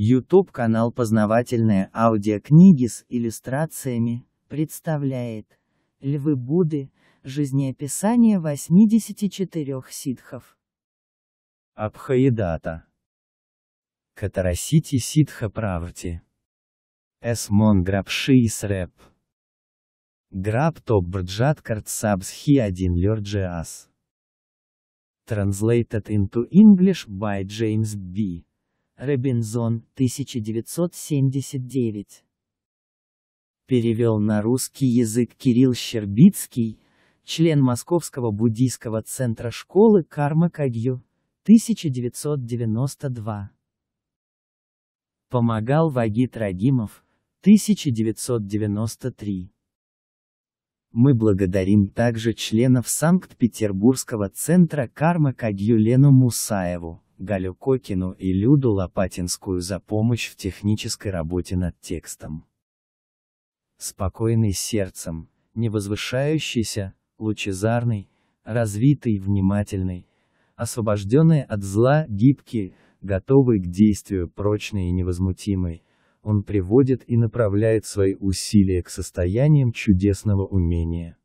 YouTube канал «Познавательные аудиокниги» с иллюстрациями представляет Львы Будды, жизнеописание 84 ситхов. Абхаидата Катарасити Ситха Правти Эсмон Грабши и Срэп Граб Топ Брджат Картсабсхи 1 Лерджиас Translated into English by James B. Робинзон, 1979. Перевел на русский язык Кирилл Щербицкий, член Московского буддийского центра школы Карма Кагью, 1992. Помогал Вагит Радимов 1993. Мы благодарим также членов Санкт-Петербургского центра Карма Кагью Лену Мусаеву, Галю Кокину и Люду Лопатинскую за помощь в технической работе над текстом. Спокойный сердцем, невозвышающийся, лучезарный, развитый, внимательный, освобожденный от зла, гибкий, готовый к действию, прочный и невозмутимый, он приводит и направляет свои усилия к состояниям чудесного умения.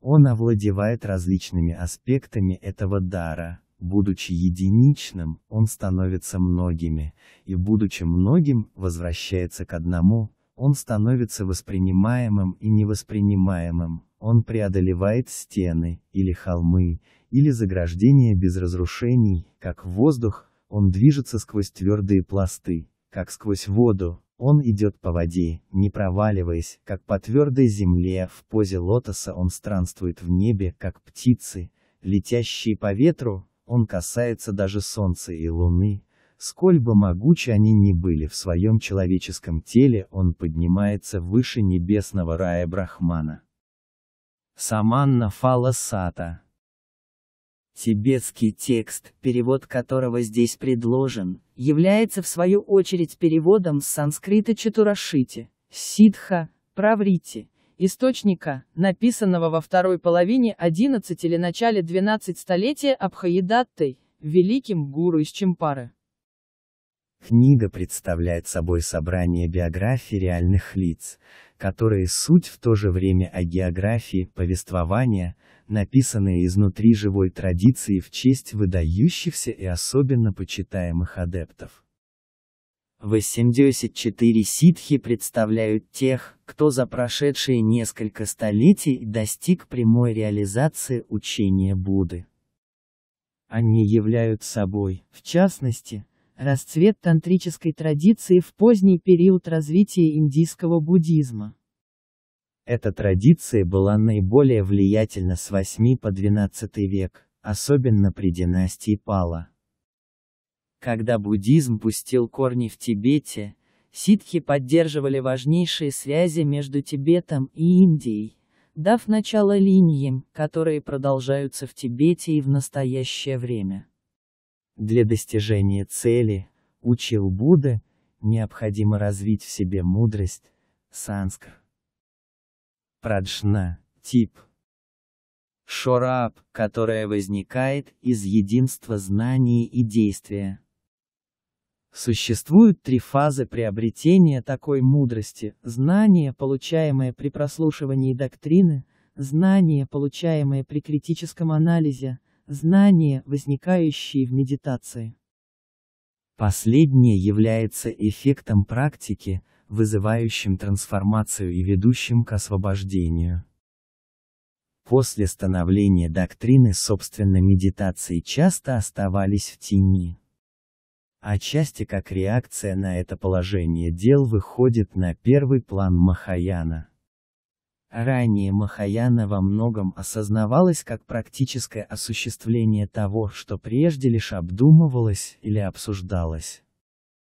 Он овладевает различными аспектами этого дара. Будучи единичным, он становится многими, и будучи многим, возвращается к одному, он становится воспринимаемым и невоспринимаемым, он преодолевает стены, или холмы, или заграждения без разрушений, как воздух, он движется сквозь твердые пласты, как сквозь воду, он идет по воде, не проваливаясь, как по твердой земле, в позе лотоса он странствует в небе, как птицы, летящие по ветру, он касается даже Солнца и Луны, сколь бы могучи они ни были в своем человеческом теле, он поднимается выше небесного рая Брахмана. Саманна Фаласата Тибетский текст, перевод которого здесь предложен, является в свою очередь переводом с санскрита Чатурашити, Сидха, Праврити, источника, написанного во второй половине XI или начале XII столетия Абхаидаттой, великим гуру из Чемпары. Книга представляет собой собрание биографий реальных лиц, которые суть в то же время о географии повествования, написанные изнутри живой традиции в честь выдающихся и особенно почитаемых адептов. 84 ситхи представляют тех, кто за прошедшие несколько столетий достиг прямой реализации учения Будды. Они являются собой, в частности, расцвет тантрической традиции в поздний период развития индийского буддизма. Эта традиция была наиболее влиятельна с 8 по 12 век, особенно при династии Пала. Когда буддизм пустил корни в Тибете, ситхи поддерживали важнейшие связи между Тибетом и Индией, дав начало линиям, которые продолжаются в Тибете и в настоящее время. Для достижения цели, учил Будда, необходимо развить в себе мудрость, санскр. Праджна, тип. Шораб, которая возникает из единства знания и действия. Существуют три фазы приобретения такой мудрости – знание, получаемое при прослушивании доктрины, знание, получаемое при критическом анализе, знания, возникающие в медитации. Последнее является эффектом практики, вызывающим трансформацию и ведущим к освобождению. После становления доктрины собственной медитации часто оставались в тени. Отчасти как реакция на это положение дел выходит на первый план Махаяна. Ранее Махаяна во многом осознавалась как практическое осуществление того, что прежде лишь обдумывалось или обсуждалось.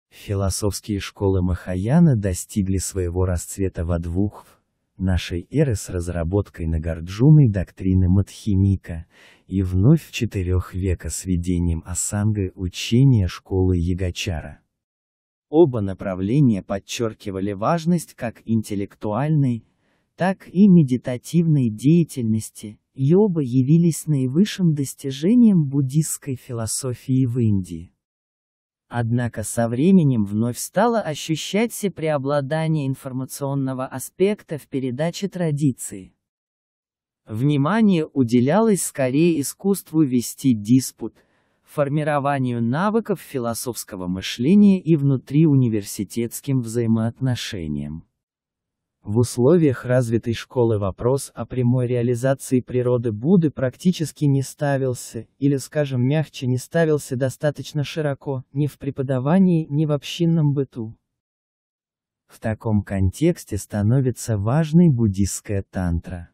Философские школы Махаяна достигли своего расцвета во двух нашей эры с разработкой Нагарджуной доктрины Мадхимика, и вновь в четырех века с введением Асанга учения школы Ягачара. Оба направления подчеркивали важность как интеллектуальной, так и медитативной деятельности, и оба явились наивысшим достижением буддистской философии в Индии. Однако со временем вновь стало ощущаться преобладание информационного аспекта в передаче традиции. Внимание уделялось скорее искусству вести диспут, формированию навыков философского мышления и внутриуниверситетским взаимоотношениям. В условиях развитой школы вопрос о прямой реализации природы Будды практически не ставился, или скажем мягче не ставился достаточно широко, ни в преподавании, ни в общинном быту. В таком контексте становится важной буддийская тантра.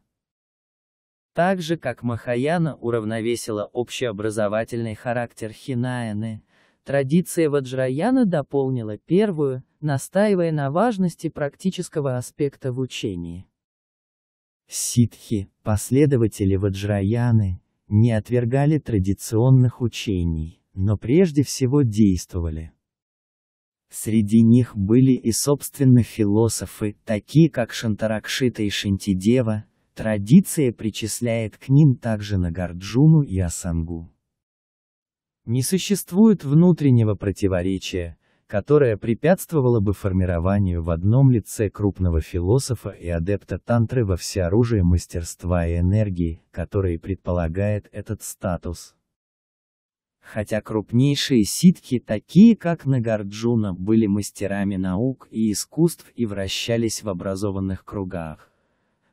Так же, как Махаяна уравновесила общеобразовательный характер Хинаяны, Традиция Ваджраяна дополнила первую, настаивая на важности практического аспекта в учении. Ситхи, последователи Ваджраяны, не отвергали традиционных учений, но прежде всего действовали. Среди них были и собственно философы, такие как Шантаракшита и Шантидева, традиция причисляет к ним также Нагарджуну и Асангу. Не существует внутреннего противоречия, которое препятствовало бы формированию в одном лице крупного философа и адепта тантры во всеоружие мастерства и энергии, которые предполагает этот статус. Хотя крупнейшие ситхи, такие как Нагарджуна, были мастерами наук и искусств и вращались в образованных кругах,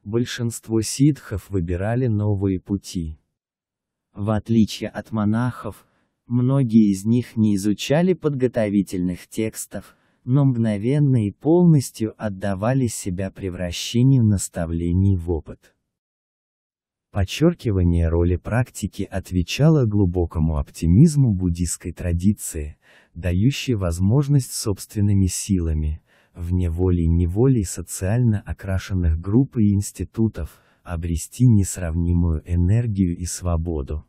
большинство ситхов выбирали новые пути. В отличие от монахов, Многие из них не изучали подготовительных текстов, но мгновенно и полностью отдавали себя превращению наставлений в опыт. Подчеркивание роли практики отвечало глубокому оптимизму буддийской традиции, дающей возможность собственными силами, вне воли и неволи социально окрашенных групп и институтов, обрести несравнимую энергию и свободу.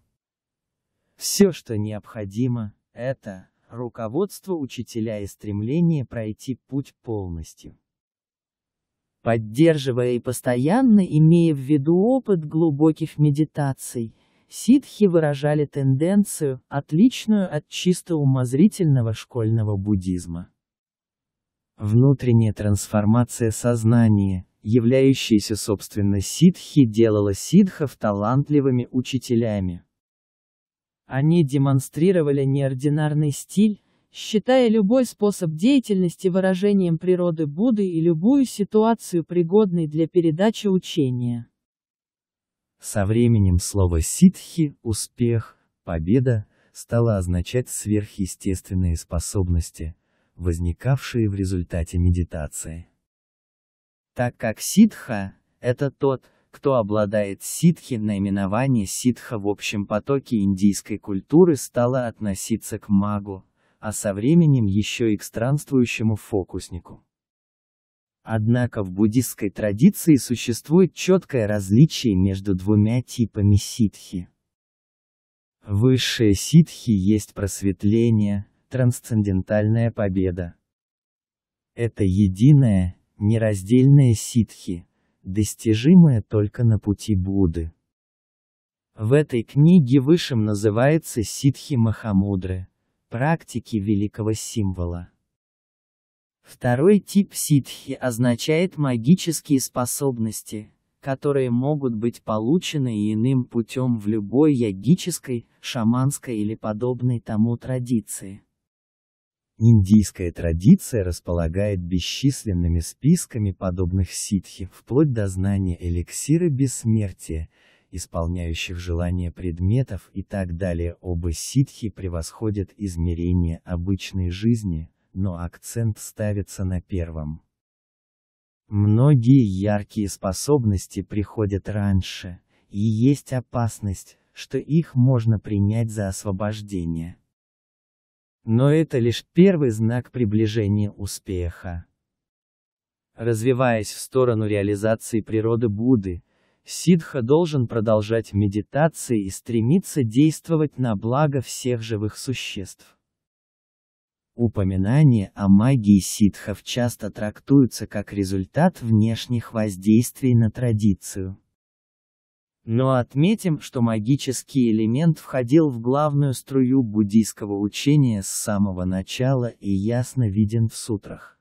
Все, что необходимо, это руководство учителя и стремление пройти путь полностью. Поддерживая и постоянно имея в виду опыт глубоких медитаций, ситхи выражали тенденцию, отличную от чисто умозрительного школьного буддизма. Внутренняя трансформация сознания, являющаяся собственно ситхи, делала ситхов талантливыми учителями, они демонстрировали неординарный стиль, считая любой способ деятельности выражением природы Будды и любую ситуацию пригодной для передачи учения. Со временем слово «ситхи» — успех, победа — стало означать сверхъестественные способности, возникавшие в результате медитации. Так как ситха — это тот, кто обладает ситхи, наименование ситха в общем потоке индийской культуры стало относиться к магу, а со временем еще и к странствующему фокуснику. Однако в буддистской традиции существует четкое различие между двумя типами ситхи. Высшая ситхи есть просветление, трансцендентальная победа. Это единое, нераздельное ситхи, достижимое только на пути Будды. В этой книге высшим называется ситхи Махамудры, практики великого символа. Второй тип ситхи означает магические способности, которые могут быть получены иным путем в любой ягической, шаманской или подобной тому традиции. Индийская традиция располагает бесчисленными списками подобных ситхи, вплоть до знания эликсира бессмертия, исполняющих желания предметов и так далее. Оба ситхи превосходят измерения обычной жизни, но акцент ставится на первом. Многие яркие способности приходят раньше, и есть опасность, что их можно принять за освобождение. Но это лишь первый знак приближения успеха. Развиваясь в сторону реализации природы Будды, Сидха должен продолжать медитации и стремиться действовать на благо всех живых существ. Упоминания о магии ситхов часто трактуются как результат внешних воздействий на традицию. Но отметим, что магический элемент входил в главную струю буддийского учения с самого начала и ясно виден в сутрах.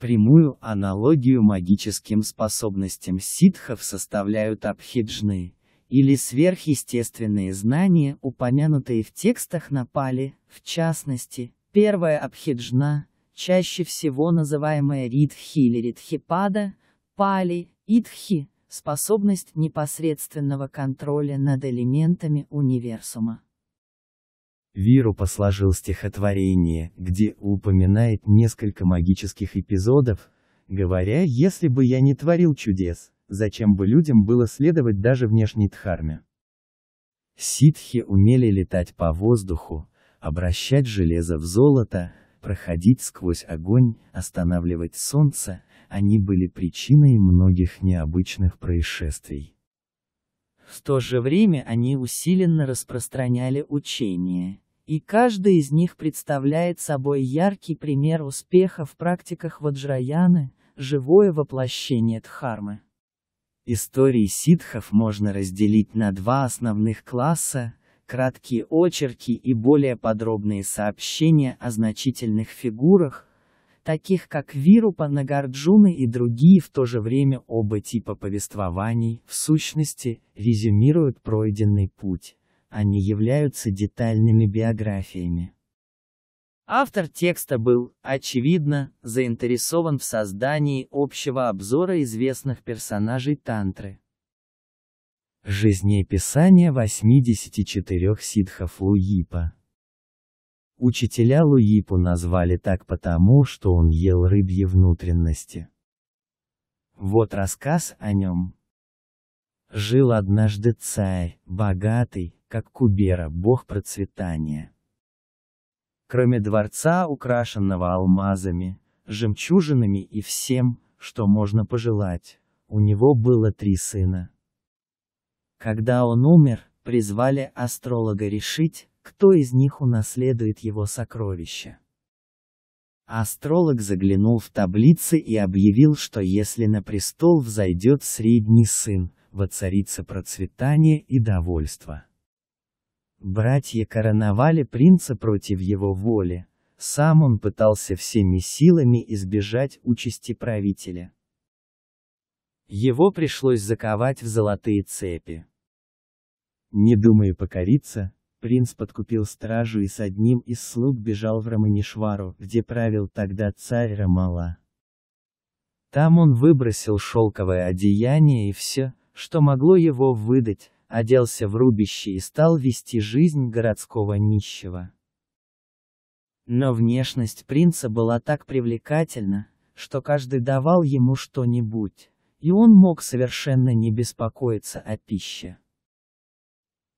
Прямую аналогию магическим способностям ситхов составляют абхиджны, или сверхъестественные знания, упомянутые в текстах на Пали, в частности, первая абхиджна, чаще всего называемая ритхи или ритхипада, Пали, Идхи, способность непосредственного контроля над элементами универсума. Вирупа сложил стихотворение, где упоминает несколько магических эпизодов, говоря «если бы я не творил чудес, зачем бы людям было следовать даже внешней дхарме?» Ситхи умели летать по воздуху, обращать железо в золото, проходить сквозь огонь, останавливать солнце, они были причиной многих необычных происшествий. В то же время они усиленно распространяли учение, и каждый из них представляет собой яркий пример успеха в практиках Ваджраяны, живое воплощение Дхармы. Истории ситхов можно разделить на два основных класса, краткие очерки и более подробные сообщения о значительных фигурах, таких как Вирупа Нагарджуны и другие в то же время оба типа повествований, в сущности, резюмируют пройденный путь. Они являются детальными биографиями. Автор текста был, очевидно, заинтересован в создании общего обзора известных персонажей Тантры. Жизнеописание 84 ситхов Луипа Учителя Луипу назвали так потому, что он ел рыбьи внутренности. Вот рассказ о нем. Жил однажды царь, богатый, как Кубера, бог процветания. Кроме дворца, украшенного алмазами, жемчужинами и всем, что можно пожелать, у него было три сына. Когда он умер, призвали астролога решить, кто из них унаследует его сокровище. Астролог заглянул в таблицы и объявил, что если на престол взойдет средний сын, воцарится процветание и довольство. Братья короновали принца против его воли, сам он пытался всеми силами избежать участи правителя. Его пришлось заковать в золотые цепи. Не думая покориться, принц подкупил стражу и с одним из слуг бежал в Раманишвару, где правил тогда царь Рамала. Там он выбросил шелковое одеяние и все, что могло его выдать, оделся в рубище и стал вести жизнь городского нищего. Но внешность принца была так привлекательна, что каждый давал ему что-нибудь, и он мог совершенно не беспокоиться о пище.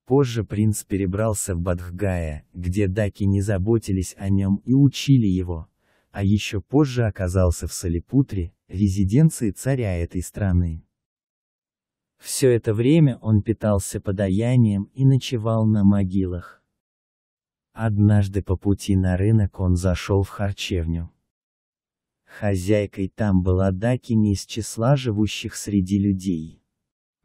Позже принц перебрался в Бадхгая, где даки не заботились о нем и учили его, а еще позже оказался в Салипутре, резиденции царя этой страны. Все это время он питался подаянием и ночевал на могилах. Однажды по пути на рынок он зашел в харчевню. Хозяйкой там была Даки не из числа живущих среди людей.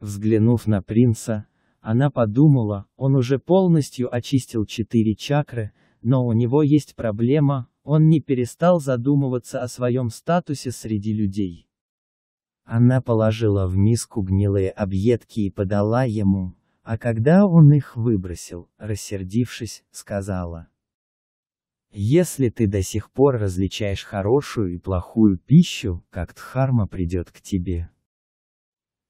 Взглянув на принца, она подумала, он уже полностью очистил четыре чакры, но у него есть проблема, он не перестал задумываться о своем статусе среди людей. Она положила в миску гнилые объедки и подала ему, а когда он их выбросил, рассердившись, сказала. «Если ты до сих пор различаешь хорошую и плохую пищу, как Дхарма придет к тебе».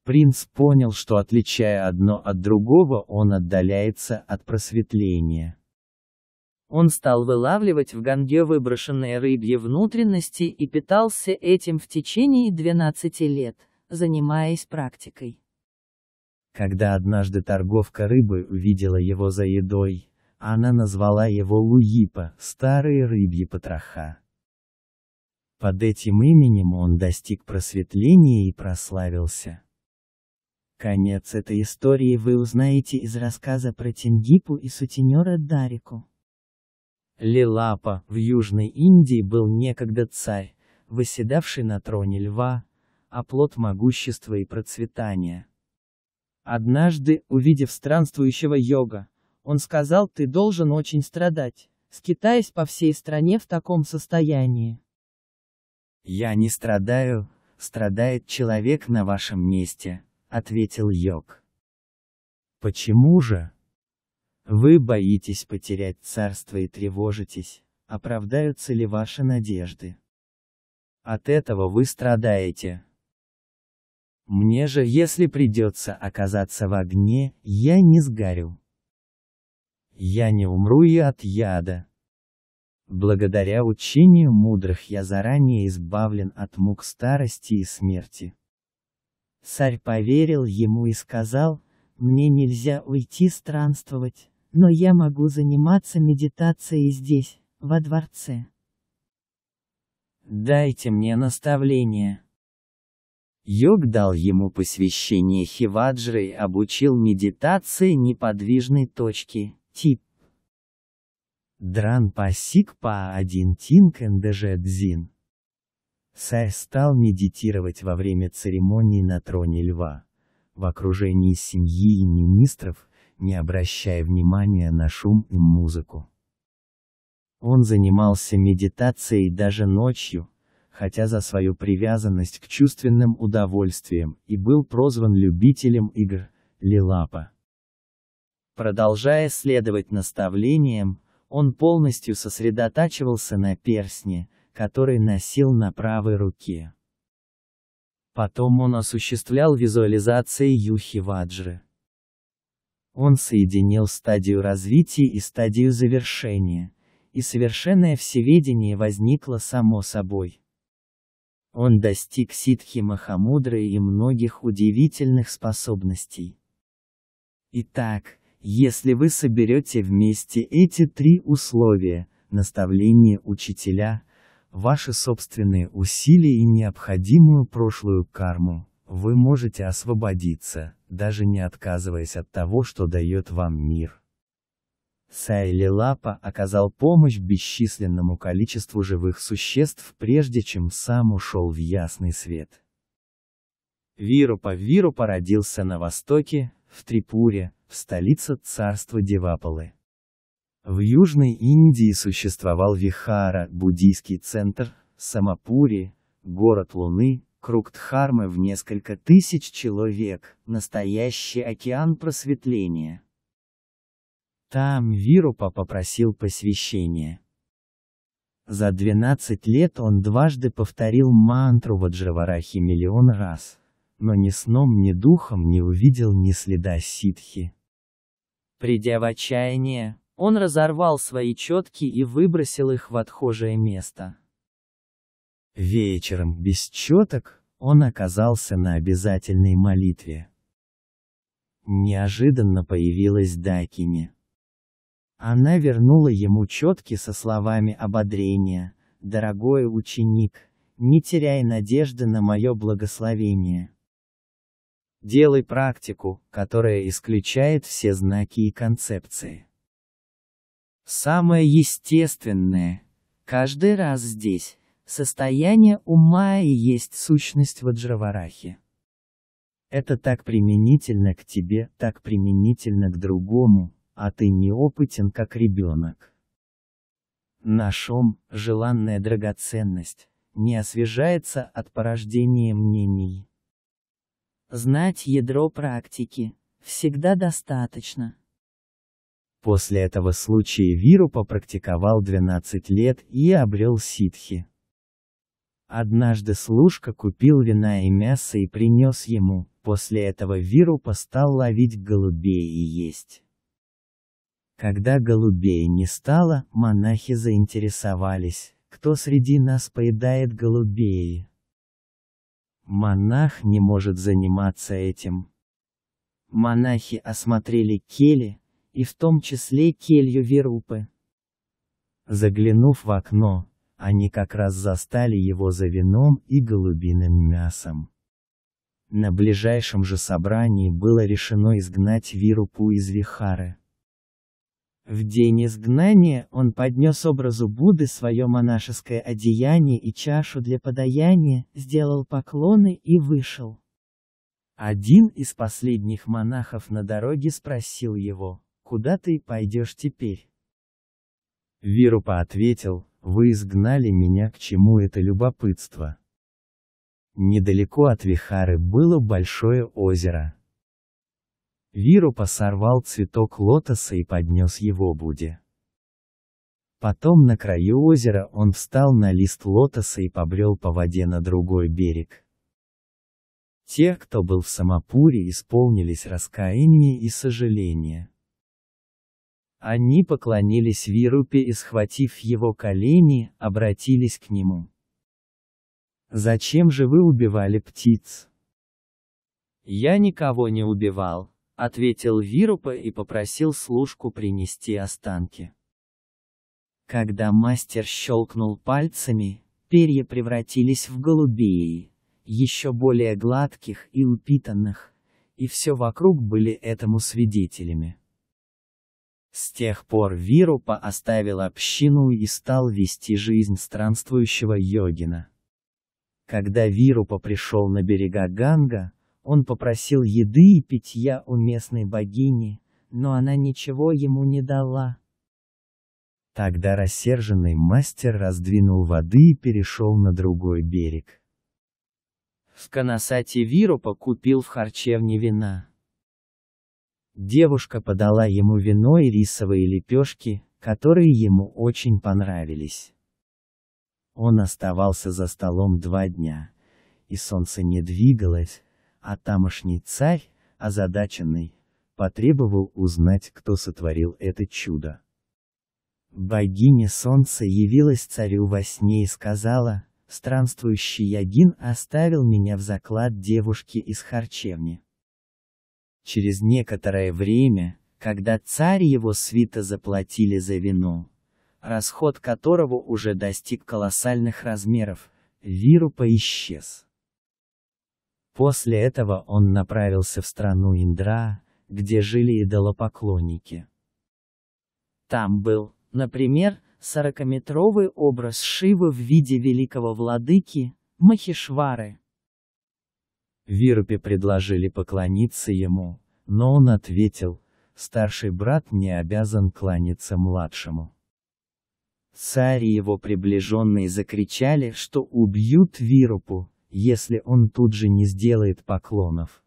Принц понял, что отличая одно от другого, он отдаляется от просветления. Он стал вылавливать в ганге выброшенные рыбьи внутренности и питался этим в течение 12 лет, занимаясь практикой. Когда однажды торговка рыбы увидела его за едой, она назвала его Луипа, старые рыбьи потроха. Под этим именем он достиг просветления и прославился. Конец этой истории вы узнаете из рассказа про Тингипу и сутенера Дарику. Лилапа в Южной Индии был некогда царь, восседавший на троне льва, оплот а могущества и процветания. Однажды, увидев странствующего йога, он сказал «ты должен очень страдать, скитаясь по всей стране в таком состоянии». «Я не страдаю, страдает человек на вашем месте», ответил Йог. Почему же? Вы боитесь потерять царство и тревожитесь, оправдаются ли ваши надежды. От этого вы страдаете. Мне же, если придется оказаться в огне, я не сгорю. Я не умру и от яда. Благодаря учению мудрых я заранее избавлен от мук старости и смерти. Царь поверил ему и сказал, «Мне нельзя уйти странствовать, но я могу заниматься медитацией здесь, во дворце». «Дайте мне наставление». Йог дал ему посвящение Хиваджры и обучил медитации неподвижной точки, тип. Дран пасик па один тинкен дежедзин. Царь стал медитировать во время церемонии на троне льва, в окружении семьи и министров, не обращая внимания на шум и музыку. Он занимался медитацией даже ночью, хотя за свою привязанность к чувственным удовольствиям и был прозван любителем игр, Лилапа. Продолжая следовать наставлениям, он полностью сосредотачивался на персне, который носил на правой руке. Потом он осуществлял визуализации Юхи Ваджры. Он соединил стадию развития и стадию завершения, и совершенное всеведение возникло само собой. Он достиг ситхи Махамудры и многих удивительных способностей. Итак, если вы соберете вместе эти три условия, наставление учителя, ваши собственные усилия и необходимую прошлую карму, вы можете освободиться, даже не отказываясь от того, что дает вам мир. Сайли Лапа оказал помощь бесчисленному количеству живых существ, прежде чем сам ушел в ясный свет. Вирупа Вирупа родился на востоке, в Трипуре, в столице царства Девапалы. В Южной Индии существовал Вихара, буддийский центр, Самапури, город Луны, круг Дхармы в несколько тысяч человек, настоящий океан просветления. Там Вирупа попросил посвящения. За 12 лет он дважды повторил мантру Ваджраварахи миллион раз, но ни сном, ни духом не увидел ни следа ситхи. Придя в отчаяние, он разорвал свои четки и выбросил их в отхожее место. Вечером, без четок, он оказался на обязательной молитве. Неожиданно появилась Дакини. Она вернула ему четки со словами ободрения, «Дорогой ученик, не теряй надежды на мое благословение. Делай практику, которая исключает все знаки и концепции. Самое естественное. Каждый раз здесь. Состояние ума и есть сущность Ваджраварахи. Это так применительно к тебе, так применительно к другому, а ты неопытен как ребенок. Наш ум, желанная драгоценность, не освежается от порождения мнений. Знать ядро практики, всегда достаточно. После этого случая Вирупа практиковал 12 лет и обрел ситхи. Однажды служка купил вина и мясо и принес ему, после этого Вирупа стал ловить голубей и есть. Когда голубей не стало, монахи заинтересовались, кто среди нас поедает голубей. Монах не может заниматься этим. Монахи осмотрели кели, и в том числе келью Верупы. Заглянув в окно, они как раз застали его за вином и голубиным мясом. На ближайшем же собрании было решено изгнать Вирупу из Вихары. В день изгнания он поднес образу Будды свое монашеское одеяние и чашу для подаяния, сделал поклоны и вышел. Один из последних монахов на дороге спросил его, куда ты пойдешь теперь? Вирупа ответил, вы изгнали меня к чему это любопытство. Недалеко от Вихары было большое озеро. Вирупа сорвал цветок лотоса и поднес его Буде. Потом на краю озера он встал на лист лотоса и побрел по воде на другой берег. Те, кто был в Самапуре, исполнились раскаяния и сожаление. Они поклонились Вирупе и, схватив его колени, обратились к нему. «Зачем же вы убивали птиц?» «Я никого не убивал», — ответил Вирупа и попросил служку принести останки. Когда мастер щелкнул пальцами, перья превратились в голубей, еще более гладких и упитанных, и все вокруг были этому свидетелями. С тех пор Вирупа оставил общину и стал вести жизнь странствующего йогина. Когда Вирупа пришел на берега Ганга, он попросил еды и питья у местной богини, но она ничего ему не дала. Тогда рассерженный мастер раздвинул воды и перешел на другой берег. В Канасате Вирупа купил в харчевне вина. Девушка подала ему вино и рисовые лепешки, которые ему очень понравились. Он оставался за столом два дня, и солнце не двигалось, а тамошний царь, озадаченный, потребовал узнать, кто сотворил это чудо. Богиня солнца явилась царю во сне и сказала, «Странствующий Ягин оставил меня в заклад девушки из харчевни. Через некоторое время, когда царь его свита заплатили за вино, расход которого уже достиг колоссальных размеров, Вирупа исчез. После этого он направился в страну Индра, где жили идолопоклонники. Там был, например, сорокаметровый образ Шивы в виде великого владыки, Махишвары, Вирупе предложили поклониться ему, но он ответил, старший брат не обязан кланяться младшему. Царь и его приближенные закричали, что убьют Вирупу, если он тут же не сделает поклонов.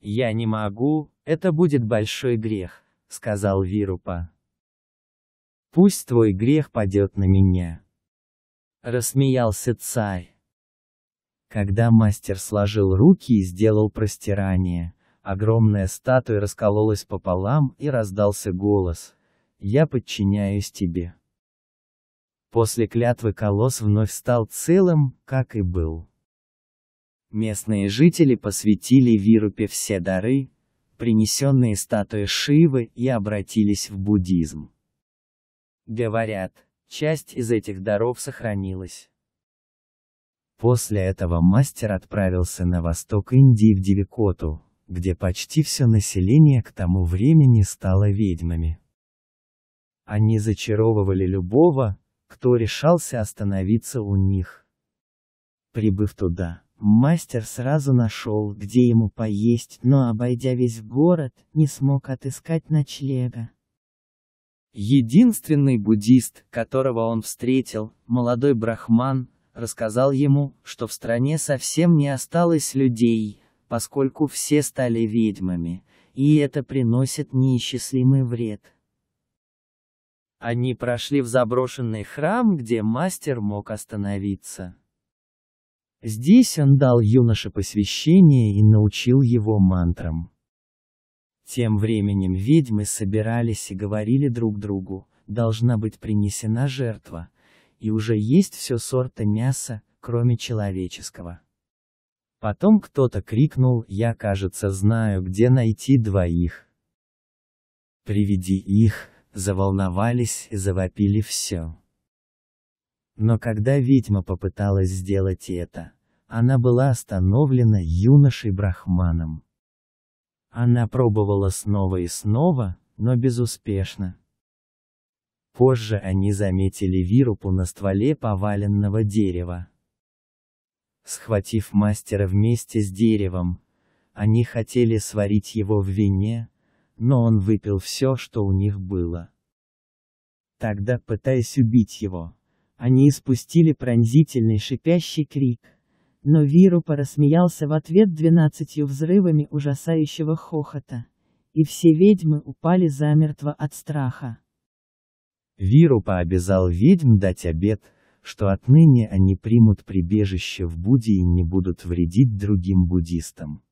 «Я не могу, это будет большой грех», — сказал Вирупа. «Пусть твой грех падет на меня», — рассмеялся царь. Когда мастер сложил руки и сделал простирание, огромная статуя раскололась пополам и раздался голос «Я подчиняюсь тебе». После клятвы колосс вновь стал целым, как и был. Местные жители посвятили Вирупе все дары, принесенные статуи Шивы и обратились в буддизм. Говорят, часть из этих даров сохранилась. После этого мастер отправился на восток Индии в Дивикоту, где почти все население к тому времени стало ведьмами. Они зачаровывали любого, кто решался остановиться у них. Прибыв туда, мастер сразу нашел, где ему поесть, но, обойдя весь город, не смог отыскать ночлега. Единственный буддист, которого он встретил, молодой брахман, рассказал ему, что в стране совсем не осталось людей, поскольку все стали ведьмами, и это приносит неисчислимый вред. Они прошли в заброшенный храм, где мастер мог остановиться. Здесь он дал юноше посвящение и научил его мантрам. Тем временем ведьмы собирались и говорили друг другу, должна быть принесена жертва, и уже есть все сорта мяса, кроме человеческого. Потом кто-то крикнул, я кажется знаю где найти двоих. Приведи их, заволновались, и завопили все. Но когда ведьма попыталась сделать это, она была остановлена юношей-брахманом. Она пробовала снова и снова, но безуспешно. Позже они заметили вирупу на стволе поваленного дерева. Схватив мастера вместе с деревом, они хотели сварить его в вине, но он выпил все, что у них было. Тогда, пытаясь убить его, они испустили пронзительный шипящий крик, но Вирупа рассмеялся в ответ двенадцатью взрывами ужасающего хохота, и все ведьмы упали замертво от страха. Вирупа обязал ведьм дать обет, что отныне они примут прибежище в Будде и не будут вредить другим буддистам.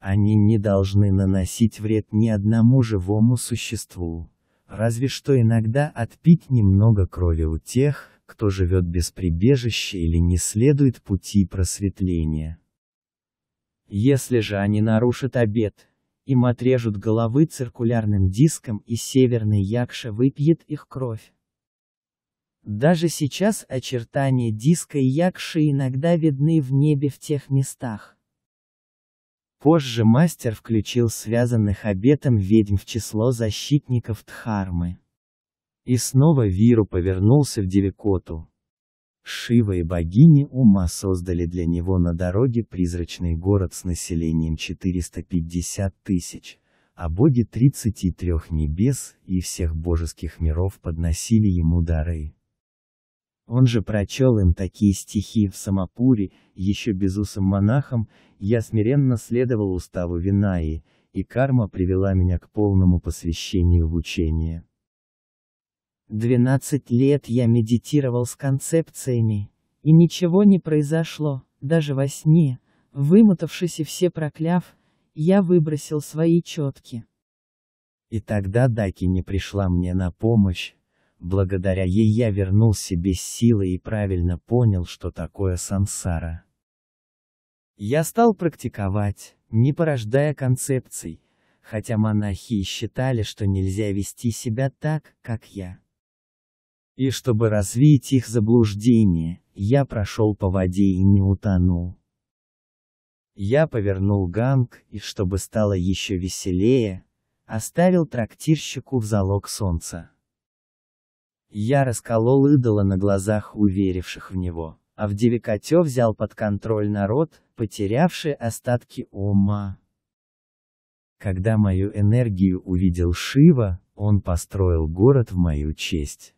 Они не должны наносить вред ни одному живому существу, разве что иногда отпить немного крови у тех, кто живет без прибежища или не следует пути просветления. Если же они нарушат обет, им отрежут головы циркулярным диском и северный якша выпьет их кровь. Даже сейчас очертания диска и якши иногда видны в небе в тех местах. Позже мастер включил связанных обетом ведьм в число защитников Дхармы. И снова Виру повернулся в Девикоту. Шива и богини ума создали для него на дороге призрачный город с населением 450 тысяч, а боги 33 небес и всех божеских миров подносили ему дары. Он же прочел им такие стихи в Самапуре, еще безусым монахом, я смиренно следовал уставу Винаи, и карма привела меня к полному посвящению в учение. 12 лет я медитировал с концепциями, и ничего не произошло, даже во сне, вымотавшись и все прокляв, я выбросил свои четки. И тогда Даки не пришла мне на помощь, благодаря ей я вернул себе силы и правильно понял, что такое сансара. Я стал практиковать, не порождая концепций, хотя монахи считали, что нельзя вести себя так, как я. И чтобы развеять их заблуждение, я прошел по воде и не утонул. Я повернул ганг, и чтобы стало еще веселее, оставил трактирщику в залог солнца. Я расколол идола на глазах уверивших в него, а в Девикатё взял под контроль народ, потерявший остатки ума. Когда мою энергию увидел Шива, он построил город в мою честь.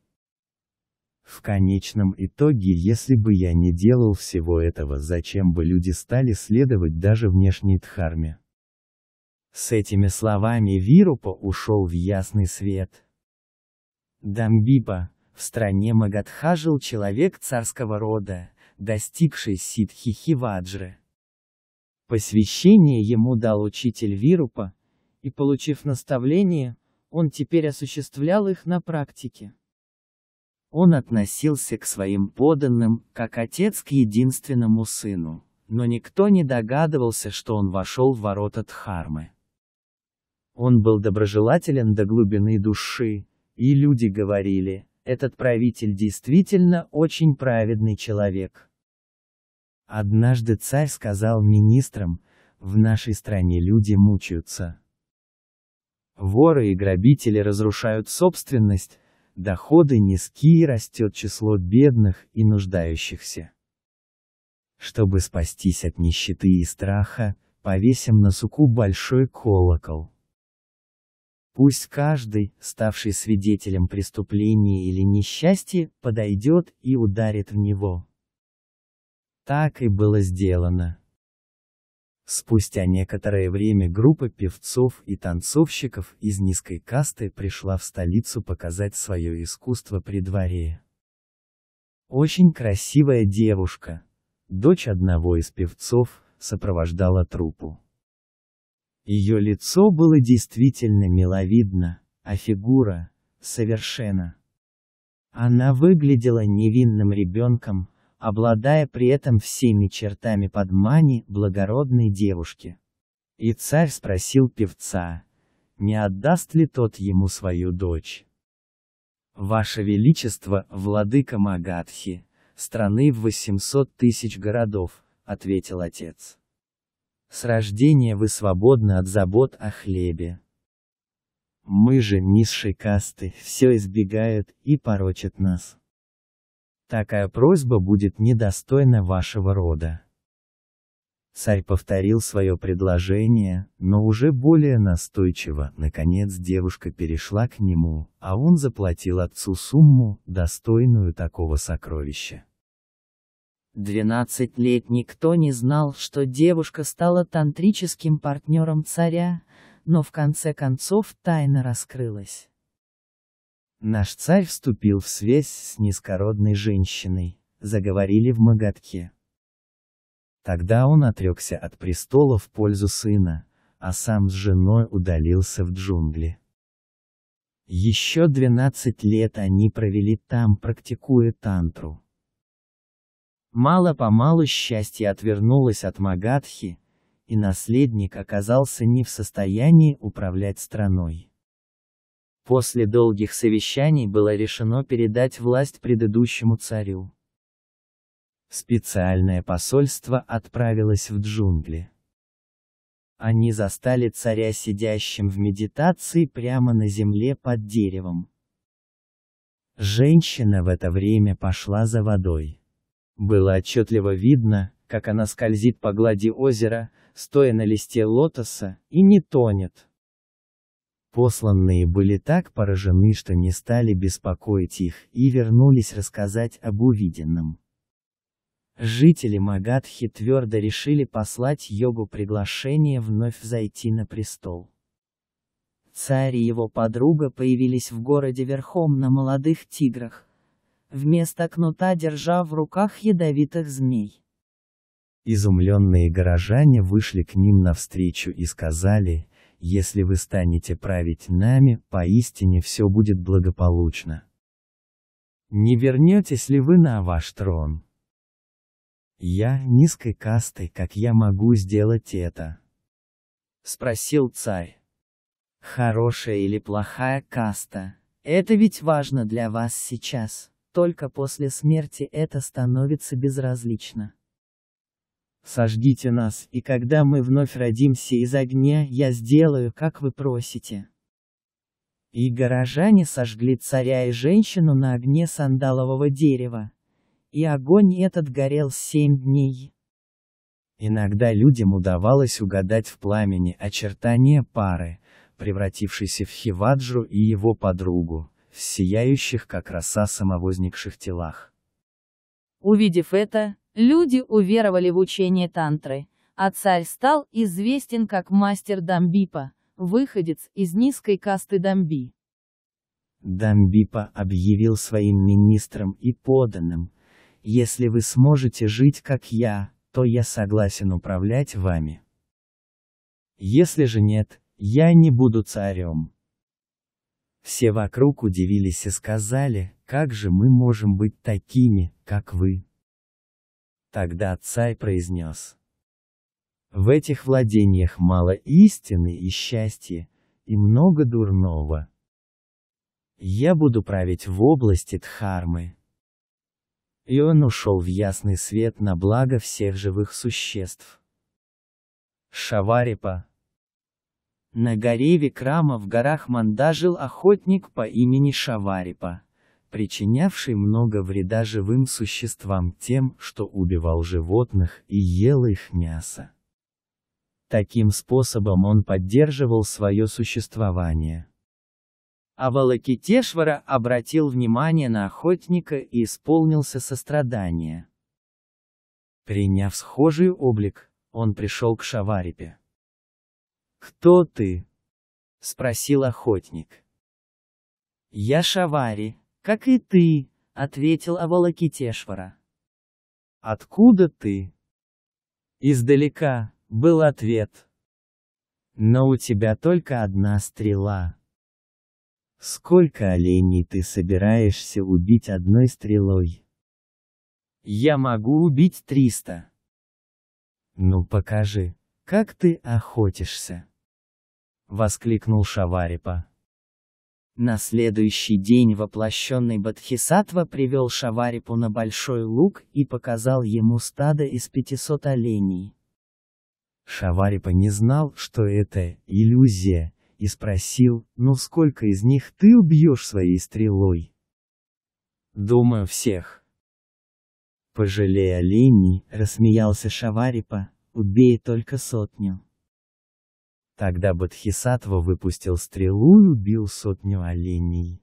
В конечном итоге, если бы я не делал всего этого, зачем бы люди стали следовать даже внешней дхарме? С этими словами Вирупа ушел в ясный свет. Дамбипа, в стране Магадха жил человек царского рода, достигший ситхи хиваджры. Посвящение ему дал учитель Вирупа, и получив наставление, он теперь осуществлял их на практике. Он относился к своим поданным, как отец к единственному сыну, но никто не догадывался, что он вошел в ворота Дхармы. Он был доброжелателен до глубины души, и люди говорили, этот правитель действительно очень праведный человек. Однажды царь сказал министрам, в нашей стране люди мучаются. Воры и грабители разрушают собственность, доходы низкие растет число бедных и нуждающихся. Чтобы спастись от нищеты и страха, повесим на суку большой колокол. Пусть каждый, ставший свидетелем преступления или несчастья, подойдет и ударит в него. Так и было сделано. Спустя некоторое время группа певцов и танцовщиков из низкой касты пришла в столицу показать свое искусство при дворе. Очень красивая девушка, дочь одного из певцов, сопровождала труппу. Ее лицо было действительно миловидно, а фигура — совершенно. Она выглядела невинным ребенком, обладая при этом всеми чертами подмани благородной девушки. И царь спросил певца, не отдаст ли тот ему свою дочь. Ваше Величество, владыка Магадхи, страны в 800 тысяч городов, ответил отец. С рождения вы свободны от забот о хлебе. Мы же низшей касты, все избегают и порочат нас. Такая просьба будет недостойна вашего рода. Царь повторил свое предложение, но уже более настойчиво, наконец девушка перешла к нему, а он заплатил отцу сумму, достойную такого сокровища. Двенадцать лет никто не знал, что девушка стала тантрическим партнером царя, но в конце концов тайна раскрылась. Наш царь вступил в связь с низкородной женщиной, заговорили в Магадке. Тогда он отрекся от престола в пользу сына, а сам с женой удалился в джунгли. Еще 12 лет они провели там, практикуя тантру. Мало-помалу счастье отвернулось от Магадхи, и наследник оказался не в состоянии управлять страной. После долгих совещаний было решено передать власть предыдущему царю. Специальное посольство отправилось в джунгли. Они застали царя сидящим в медитации прямо на земле под деревом. Женщина в это время пошла за водой. Было отчетливо видно, как она скользит по глади озера, стоя на листе лотоса, и не тонет. Посланные были так поражены, что не стали беспокоить их, и вернулись рассказать об увиденном. Жители Магадхи твердо решили послать йогу приглашение вновь зайти на престол. Царь и его подруга появились в городе верхом на молодых тиграх, вместо кнута держа в руках ядовитых змей. Изумленные горожане вышли к ним навстречу и сказали, если вы станете править нами, поистине все будет благополучно. Не вернетесь ли вы на ваш трон? Я, низкой кастой, как я могу сделать это? Спросил царь. Хорошая или плохая каста, это ведь важно для вас сейчас, только после смерти это становится безразлично. Сождите нас, и когда мы вновь родимся из огня, я сделаю, как вы просите. И горожане сожгли царя и женщину на огне сандалового дерева. И огонь этот горел семь дней. Иногда людям удавалось угадать в пламени очертания пары, превратившейся в Хиваджу и его подругу, в сияющих как роса самовозникших телах. Увидев это, Люди уверовали в учение тантры, а царь стал известен как мастер Дамбипа, выходец из низкой касты Дамби. Дамбипа объявил своим министрам и поданным, «Если вы сможете жить как я, то я согласен управлять вами. Если же нет, я не буду царем». Все вокруг удивились и сказали, «Как же мы можем быть такими, как вы?» Тогда царь произнес. В этих владениях мало истины и счастья, и много дурного. Я буду править в области Дхармы. И он ушел в ясный свет на благо всех живых существ. Шаварипа На горе Викрама в горах Манда жил охотник по имени Шаварипа причинявший много вреда живым существам тем, что убивал животных и ел их мясо. Таким способом он поддерживал свое существование. Авалакитешвара обратил внимание на охотника и исполнился сострадание. Приняв схожий облик, он пришел к Шаварипе. «Кто ты?» — спросил охотник. «Я Шавари, «Как и ты», — ответил Авалакитешвара. «Откуда ты?» «Издалека», — был ответ. «Но у тебя только одна стрела». «Сколько оленей ты собираешься убить одной стрелой?» «Я могу убить триста». «Ну покажи, как ты охотишься?» — воскликнул Шаварипа. На следующий день воплощенный Бадхисатва привел Шаварипу на большой луг и показал ему стадо из 500 оленей. Шаварипа не знал, что это иллюзия, и спросил, ну сколько из них ты убьешь своей стрелой? Думаю, всех. Пожалей оленей, рассмеялся Шаварипа, убей только сотню. Тогда Бодхисаттва выпустил стрелу и убил сотню оленей.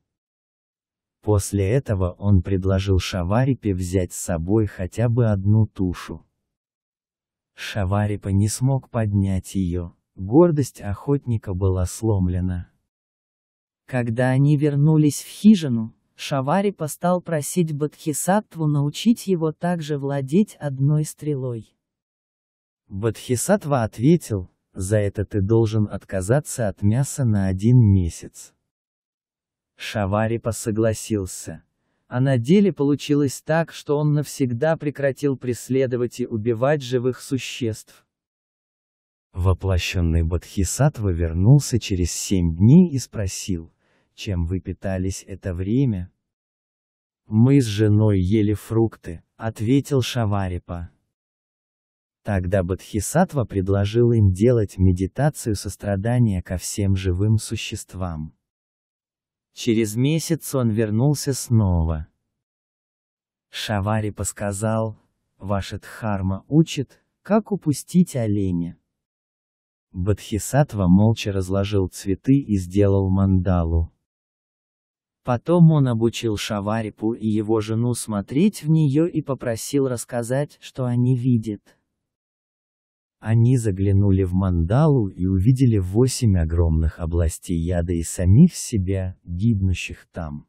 После этого он предложил Шаварипе взять с собой хотя бы одну тушу. Шаварипа не смог поднять ее, гордость охотника была сломлена. Когда они вернулись в хижину, Шаварипа стал просить Бадхисаттву научить его также владеть одной стрелой. Бадхисаттва ответил, за это ты должен отказаться от мяса на один месяц. Шаварипа согласился. А на деле получилось так, что он навсегда прекратил преследовать и убивать живых существ. Воплощенный Бадхисатва вернулся через семь дней и спросил, чем вы питались это время? Мы с женой ели фрукты, ответил Шаварипа. Тогда Бодхисаттва предложил им делать медитацию сострадания ко всем живым существам. Через месяц он вернулся снова. Шаварипа сказал, «Ваша дхарма учит, как упустить оленя». Бодхисаттва молча разложил цветы и сделал мандалу. Потом он обучил Шаварипу и его жену смотреть в нее и попросил рассказать, что они видят. Они заглянули в мандалу и увидели восемь огромных областей яда и самих себя, гибнущих там.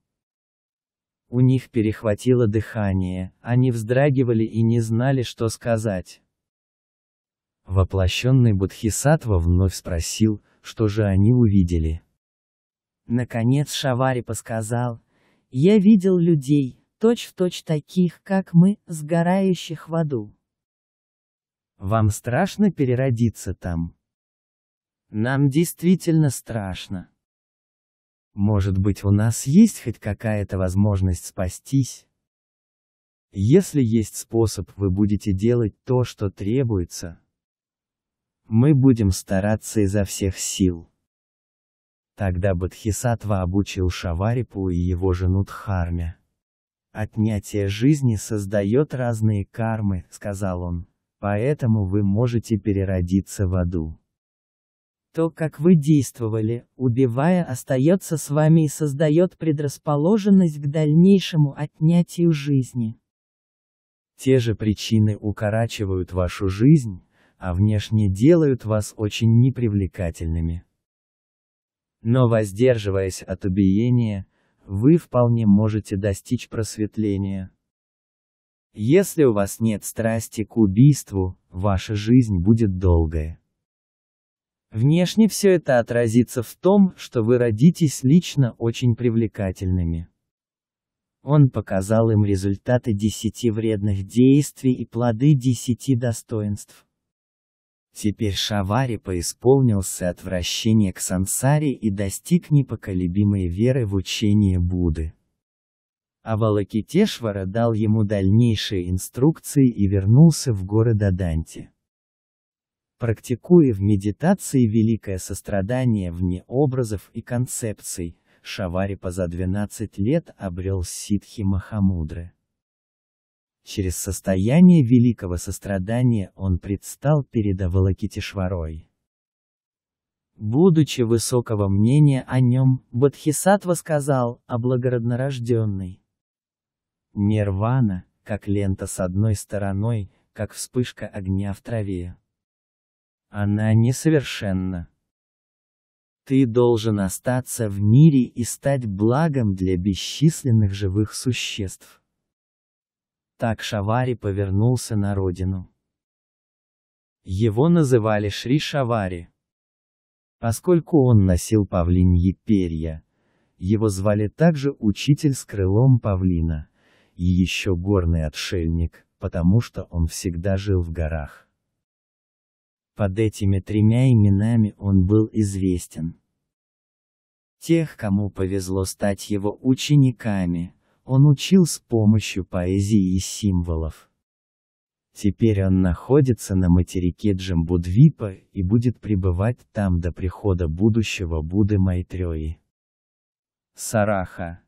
У них перехватило дыхание, они вздрагивали и не знали, что сказать. Воплощенный Будхисатва вновь спросил, что же они увидели. Наконец Шаварипа сказал, «Я видел людей, точь-в-точь точь таких, как мы, сгорающих в аду. Вам страшно переродиться там? Нам действительно страшно. Может быть у нас есть хоть какая-то возможность спастись? Если есть способ, вы будете делать то, что требуется. Мы будем стараться изо всех сил. Тогда Бодхисаттва обучил Шаварипу и его жену Дхарме. «Отнятие жизни создает разные кармы», — сказал он. Поэтому вы можете переродиться в аду. То, как вы действовали, убивая, остается с вами и создает предрасположенность к дальнейшему отнятию жизни. Те же причины укорачивают вашу жизнь, а внешне делают вас очень непривлекательными. Но воздерживаясь от убиения, вы вполне можете достичь просветления. Если у вас нет страсти к убийству, ваша жизнь будет долгая. Внешне все это отразится в том, что вы родитесь лично очень привлекательными. Он показал им результаты десяти вредных действий и плоды десяти достоинств. Теперь Шавари поисполнился отвращение к сансаре и достиг непоколебимой веры в учение Будды. Авалакитешвара дал ему дальнейшие инструкции и вернулся в город Аданти. Практикуя в медитации великое сострадание вне образов и концепций, Шаварипа за 12 лет обрел ситхи Махамудры. Через состояние великого сострадания он предстал перед Авалакитишварой. Будучи высокого мнения о нем, Бодхисаттва сказал о благороднорожденной. Нирвана, как лента с одной стороной, как вспышка огня в траве. Она несовершенна. Ты должен остаться в мире и стать благом для бесчисленных живых существ. Так Шавари повернулся на родину. Его называли Шри Шавари. Поскольку он носил павлиньи перья, его звали также учитель с крылом павлина, и еще горный отшельник, потому что он всегда жил в горах. Под этими тремя именами он был известен. Тех, кому повезло стать его учениками, он учил с помощью поэзии и символов. Теперь он находится на материке Джамбудвипа и будет пребывать там до прихода будущего Будды Майтрёи. Сараха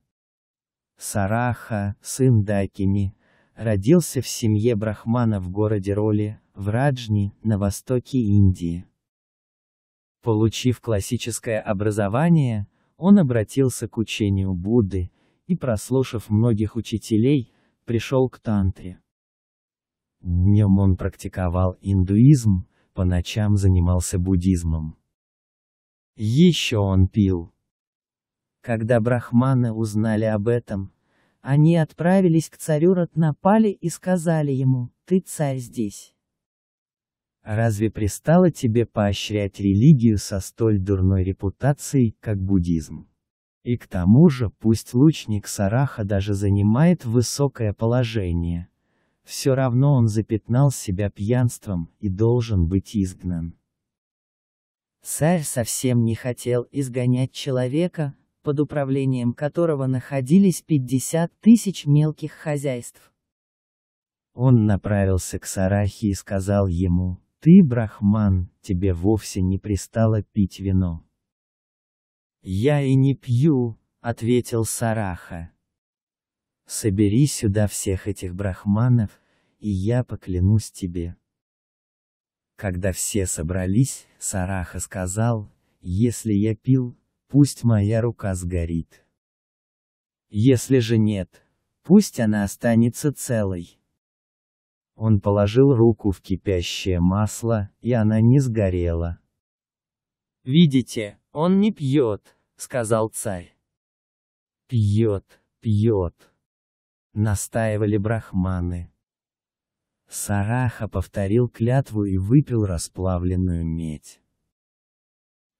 Сараха, сын Дакини, родился в семье брахмана в городе Роли, в Раджни, на востоке Индии. Получив классическое образование, он обратился к учению Будды, и, прослушав многих учителей, пришел к тантре. Днем он практиковал индуизм, по ночам занимался буддизмом. Еще он пил. Когда брахманы узнали об этом, они отправились к царю Ратнапали и сказали ему, «Ты царь здесь». Разве пристало тебе поощрять религию со столь дурной репутацией, как буддизм? И к тому же, пусть лучник Сараха даже занимает высокое положение, все равно он запятнал себя пьянством и должен быть изгнан. Царь совсем не хотел изгонять человека, под управлением которого находились 50 тысяч мелких хозяйств. Он направился к Сарахи и сказал ему, «Ты, брахман, тебе вовсе не пристало пить вино». «Я и не пью», — ответил Сараха. «Собери сюда всех этих брахманов, и я поклянусь тебе». Когда все собрались, Сараха сказал, «Если я пил, пусть моя рука сгорит. Если же нет, пусть она останется целой. Он положил руку в кипящее масло, и она не сгорела. «Видите, он не пьет», — сказал царь. «Пьет, пьет», — настаивали брахманы. Сараха повторил клятву и выпил расплавленную медь.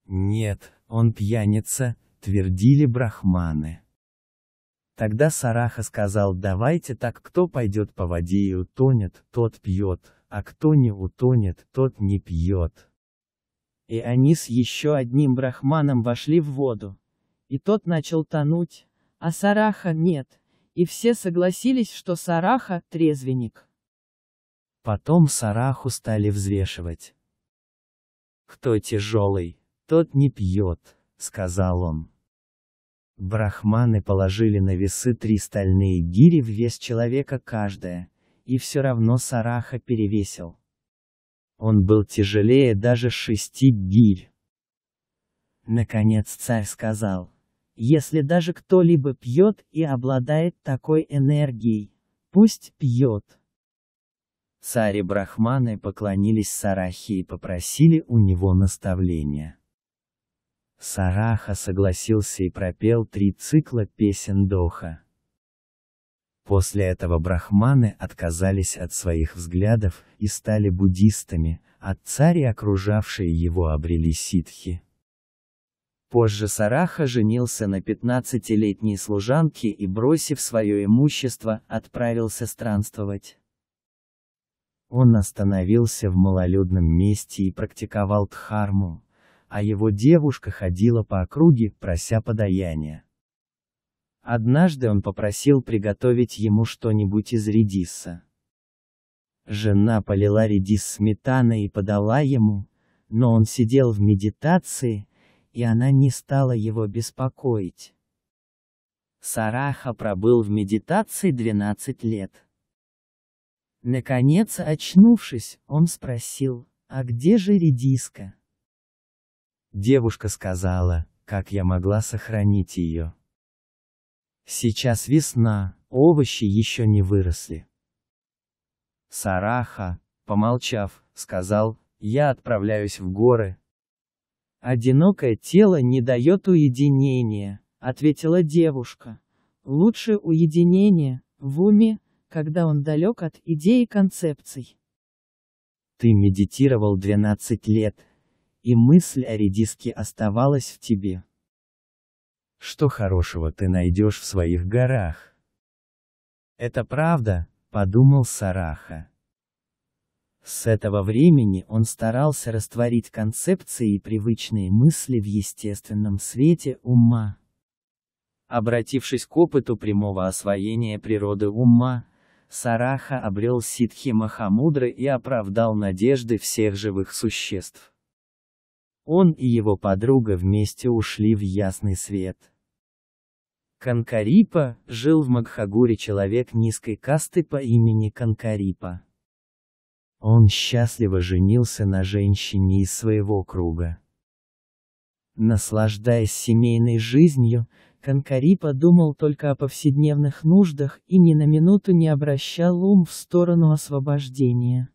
«Нет», он пьяница, твердили брахманы. Тогда Сараха сказал, давайте так, кто пойдет по воде и утонет, тот пьет, а кто не утонет, тот не пьет. И они с еще одним брахманом вошли в воду. И тот начал тонуть, а Сараха нет, и все согласились, что Сараха – трезвенник. Потом Сараху стали взвешивать. Кто тяжелый? «Тот не пьет», — сказал он. Брахманы положили на весы три стальные гири в вес человека каждая, и все равно Сараха перевесил. Он был тяжелее даже шести гирь. Наконец царь сказал, «Если даже кто-либо пьет и обладает такой энергией, пусть пьет». Цари Брахманы поклонились Сарахе и попросили у него наставления. Сараха согласился и пропел три цикла песен Доха. После этого брахманы отказались от своих взглядов и стали буддистами, а царь окружавшие его обрели ситхи. Позже Сараха женился на 15-летней служанке и, бросив свое имущество, отправился странствовать. Он остановился в малолюдном месте и практиковал дхарму, а его девушка ходила по округе, прося подаяния. Однажды он попросил приготовить ему что-нибудь из редиса. Жена полила редис сметаной и подала ему, но он сидел в медитации, и она не стала его беспокоить. Сараха пробыл в медитации 12 лет. Наконец, очнувшись, он спросил, а где же редиска? Девушка сказала, как я могла сохранить ее. Сейчас весна, овощи еще не выросли. Сараха, помолчав, сказал, я отправляюсь в горы. Одинокое тело не дает уединения, ответила девушка. Лучше уединение, в уме, когда он далек от идей и концепций. Ты медитировал 12 лет, и мысль о редиске оставалась в тебе. Что хорошего ты найдешь в своих горах? Это правда, подумал Сараха. С этого времени он старался растворить концепции и привычные мысли в естественном свете ума. Обратившись к опыту прямого освоения природы ума, Сараха обрел ситхи Махамудры и оправдал надежды всех живых существ. Он и его подруга вместе ушли в ясный свет. Конкарипа, жил в Магхагуре человек низкой касты по имени Конкарипа. Он счастливо женился на женщине из своего круга. Наслаждаясь семейной жизнью, Конкарипа думал только о повседневных нуждах и ни на минуту не обращал ум в сторону освобождения.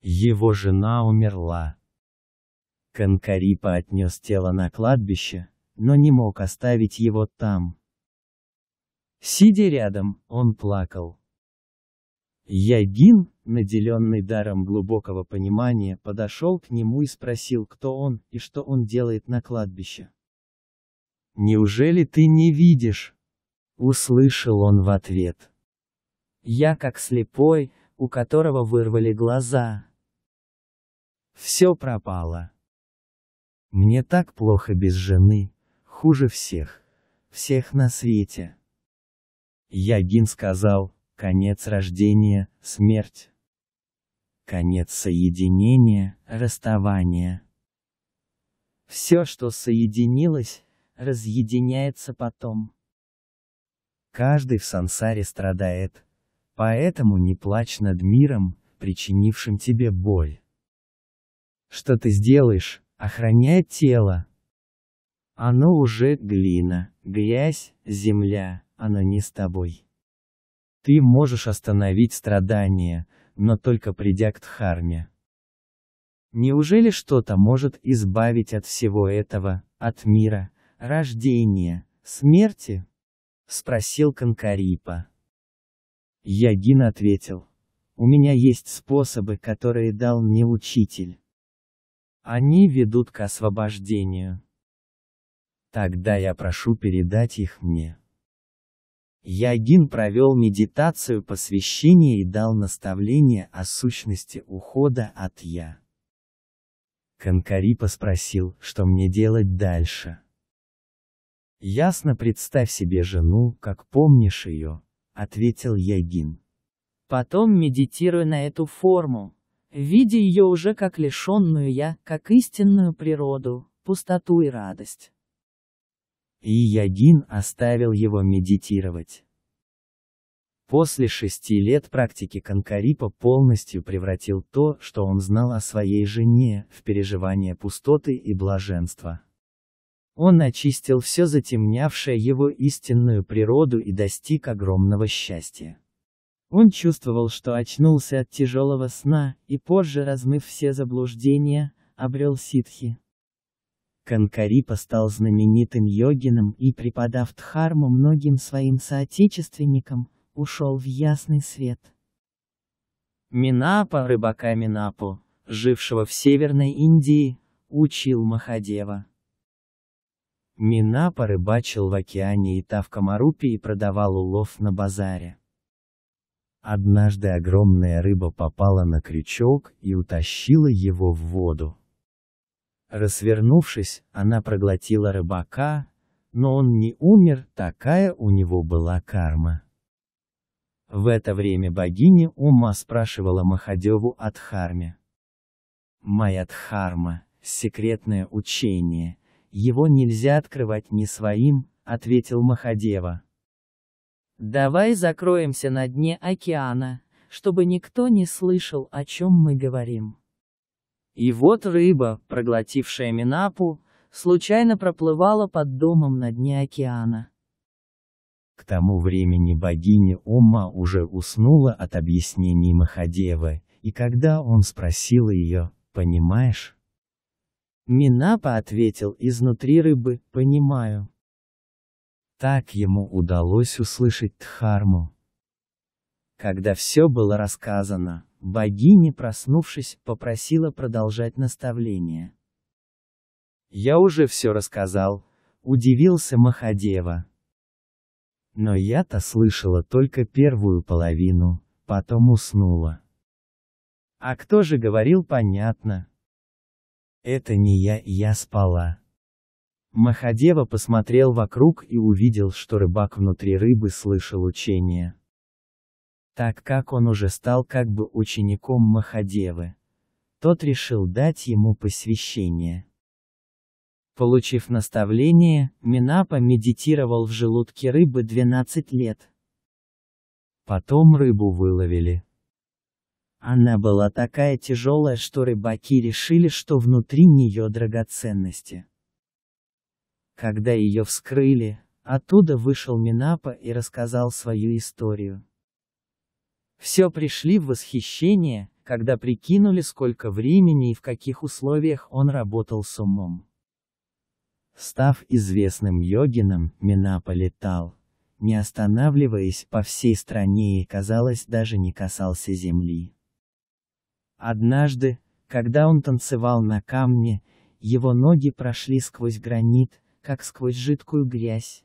Его жена умерла. Конкарипа отнес тело на кладбище, но не мог оставить его там. Сидя рядом, он плакал. Ягин, наделенный даром глубокого понимания, подошел к нему и спросил, кто он и что он делает на кладбище. «Неужели ты не видишь?» — услышал он в ответ. «Я как слепой, у которого вырвали глаза. Все пропало. Мне так плохо без жены, хуже всех. Всех на свете. Ягин сказал, конец рождения, смерть. Конец соединения, расставание. Все, что соединилось, разъединяется потом. Каждый в сансаре страдает, поэтому не плачь над миром, причинившим тебе боль. Что ты сделаешь, охраняет тело. Оно уже глина, грязь, земля, оно не с тобой. Ты можешь остановить страдания, но только придя к Дхарме. Неужели что-то может избавить от всего этого, от мира, рождения, смерти? Спросил Конкарипа. Ягин ответил. У меня есть способы, которые дал мне учитель. Они ведут к освобождению. Тогда я прошу передать их мне. Ягин провел медитацию посвящения и дал наставление о сущности ухода от «я». Конкарипа спросил, что мне делать дальше. «Ясно представь себе жену, как помнишь ее», — ответил Ягин. «Потом медитируй на эту форму», видя ее уже как лишенную я, как истинную природу, пустоту и радость. И Ягин оставил его медитировать. После шести лет практики Конкарипа полностью превратил то, что он знал о своей жене, в переживание пустоты и блаженства. Он очистил все затемнявшее его истинную природу и достиг огромного счастья. Он чувствовал, что очнулся от тяжелого сна, и позже, размыв все заблуждения, обрел ситхи. Канкарипа стал знаменитым йогином и, преподав Дхарму многим своим соотечественникам, ушел в ясный свет. Минапа, рыбака Минапу, жившего в Северной Индии, учил Махадева. Минапа рыбачил в океане и Итавкамарупи и продавал улов на базаре. Однажды огромная рыба попала на крючок и утащила его в воду. Расвернувшись, она проглотила рыбака, но он не умер, такая у него была карма. В это время богиня Ума спрашивала Махадеву о Дхарме. «Моя Дхарма — секретное учение, его нельзя открывать ни своим», — ответил Махадева. Давай закроемся на дне океана, чтобы никто не слышал, о чем мы говорим. И вот рыба, проглотившая Минапу, случайно проплывала под домом на дне океана. К тому времени богиня Ома уже уснула от объяснений Махадевы, и когда он спросил ее, понимаешь? Минапа ответил изнутри рыбы, понимаю. Так ему удалось услышать Дхарму. Когда все было рассказано, богиня, проснувшись, попросила продолжать наставление. «Я уже все рассказал», — удивился Махадева. Но я-то слышала только первую половину, потом уснула. А кто же говорил, понятно. Это не я, я спала. Махадева посмотрел вокруг и увидел, что рыбак внутри рыбы слышал учение. Так как он уже стал как бы учеником Махадевы, тот решил дать ему посвящение. Получив наставление, Минапа медитировал в желудке рыбы 12 лет. Потом рыбу выловили. Она была такая тяжелая, что рыбаки решили, что внутри нее драгоценности. Когда ее вскрыли, оттуда вышел Минапа и рассказал свою историю. Все пришли в восхищение, когда прикинули, сколько времени и в каких условиях он работал с умом. Став известным йогином, Минапа летал, не останавливаясь по всей стране и, казалось, даже не касался земли. Однажды, когда он танцевал на камне, его ноги прошли сквозь гранит, как сквозь жидкую грязь.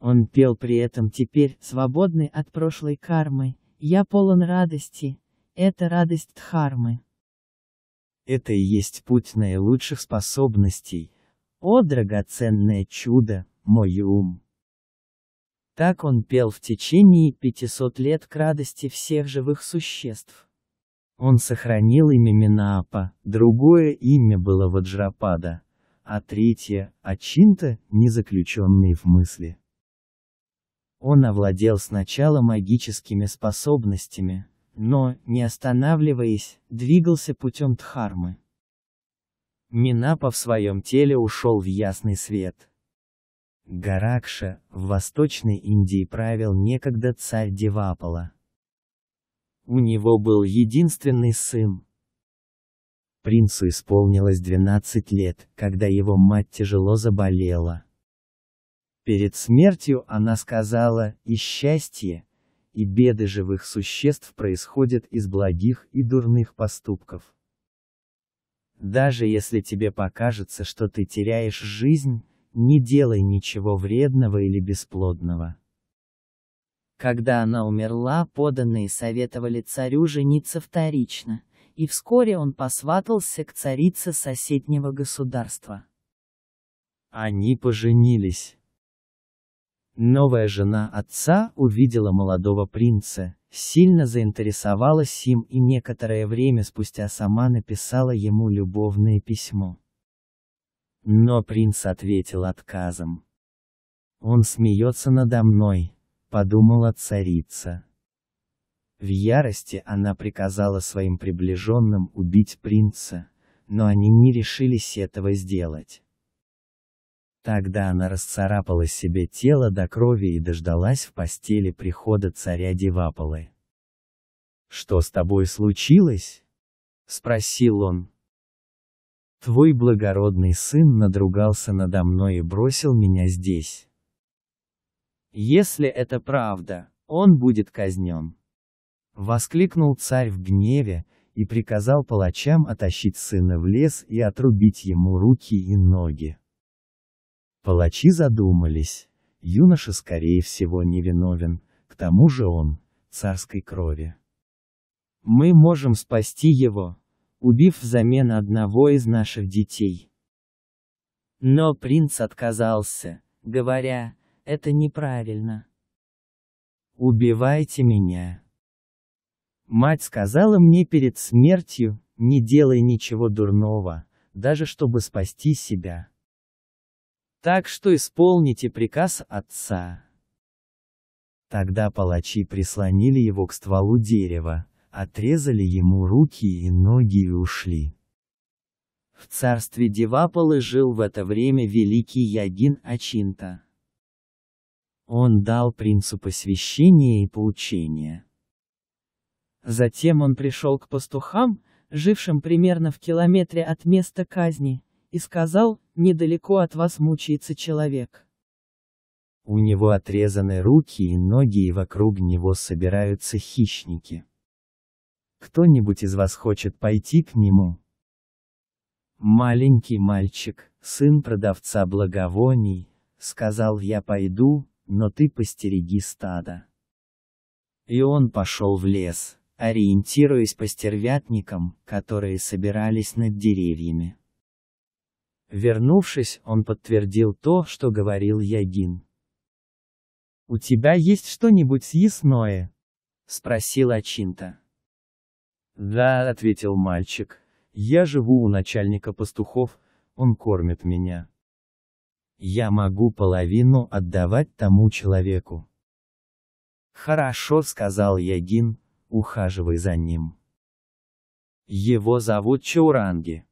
Он пел при этом теперь, свободный от прошлой кармы, «Я полон радости, это радость Дхармы». Это и есть путь наилучших способностей, о драгоценное чудо, мой ум! Так он пел в течение 500 лет к радости всех живых существ. Он сохранил имя Минаапа, другое имя было Ваджрапада, а третье – Ачинта, не заключенные в мысли. Он овладел сначала магическими способностями, но, не останавливаясь, двигался путем Дхармы. Минапа в своем теле ушел в ясный свет. Гаракша, в Восточной Индии правил некогда царь Девапала. У него был единственный сын, Принцу исполнилось 12 лет, когда его мать тяжело заболела. Перед смертью она сказала, и счастье, и беды живых существ происходят из благих и дурных поступков. Даже если тебе покажется, что ты теряешь жизнь, не делай ничего вредного или бесплодного. Когда она умерла, поданные советовали царю жениться вторично, и вскоре он посватался к царице соседнего государства. Они поженились. Новая жена отца увидела молодого принца, сильно заинтересовалась им и некоторое время спустя сама написала ему любовное письмо. Но принц ответил отказом. «Он смеется надо мной», — подумала царица. В ярости она приказала своим приближенным убить принца, но они не решились этого сделать. Тогда она расцарапала себе тело до крови и дождалась в постели прихода царя Девапалы. «Что с тобой случилось?» — спросил он. «Твой благородный сын надругался надо мной и бросил меня здесь. Если это правда, он будет казнен». Воскликнул царь в гневе, и приказал палачам отащить сына в лес и отрубить ему руки и ноги. Палачи задумались. Юноша, скорее всего, невиновен, к тому же он, царской крови. Мы можем спасти его, убив взамен одного из наших детей. Но принц отказался, говоря, это неправильно. Убивайте меня. Мать сказала мне перед смертью, не делай ничего дурного, даже чтобы спасти себя. Так что исполните приказ отца. Тогда палачи прислонили его к стволу дерева, отрезали ему руки и ноги и ушли. В царстве Девапалы жил в это время великий Ягин Ачинта. Он дал принцу посвящения и поучения. Затем он пришел к пастухам, жившим примерно в километре от места казни, и сказал, недалеко от вас мучается человек. У него отрезаны руки и ноги и вокруг него собираются хищники. Кто-нибудь из вас хочет пойти к нему? Маленький мальчик, сын продавца благовоний, сказал я пойду, но ты постереги стадо». И он пошел в лес ориентируясь по стервятникам, которые собирались над деревьями. Вернувшись, он подтвердил то, что говорил Ягин. «У тебя есть что-нибудь съестное?» — спросил Ачинта. «Да», — ответил мальчик, — «я живу у начальника пастухов, он кормит меня. Я могу половину отдавать тому человеку». «Хорошо», — сказал Ягин, ухаживай за ним. Его зовут Чауранги.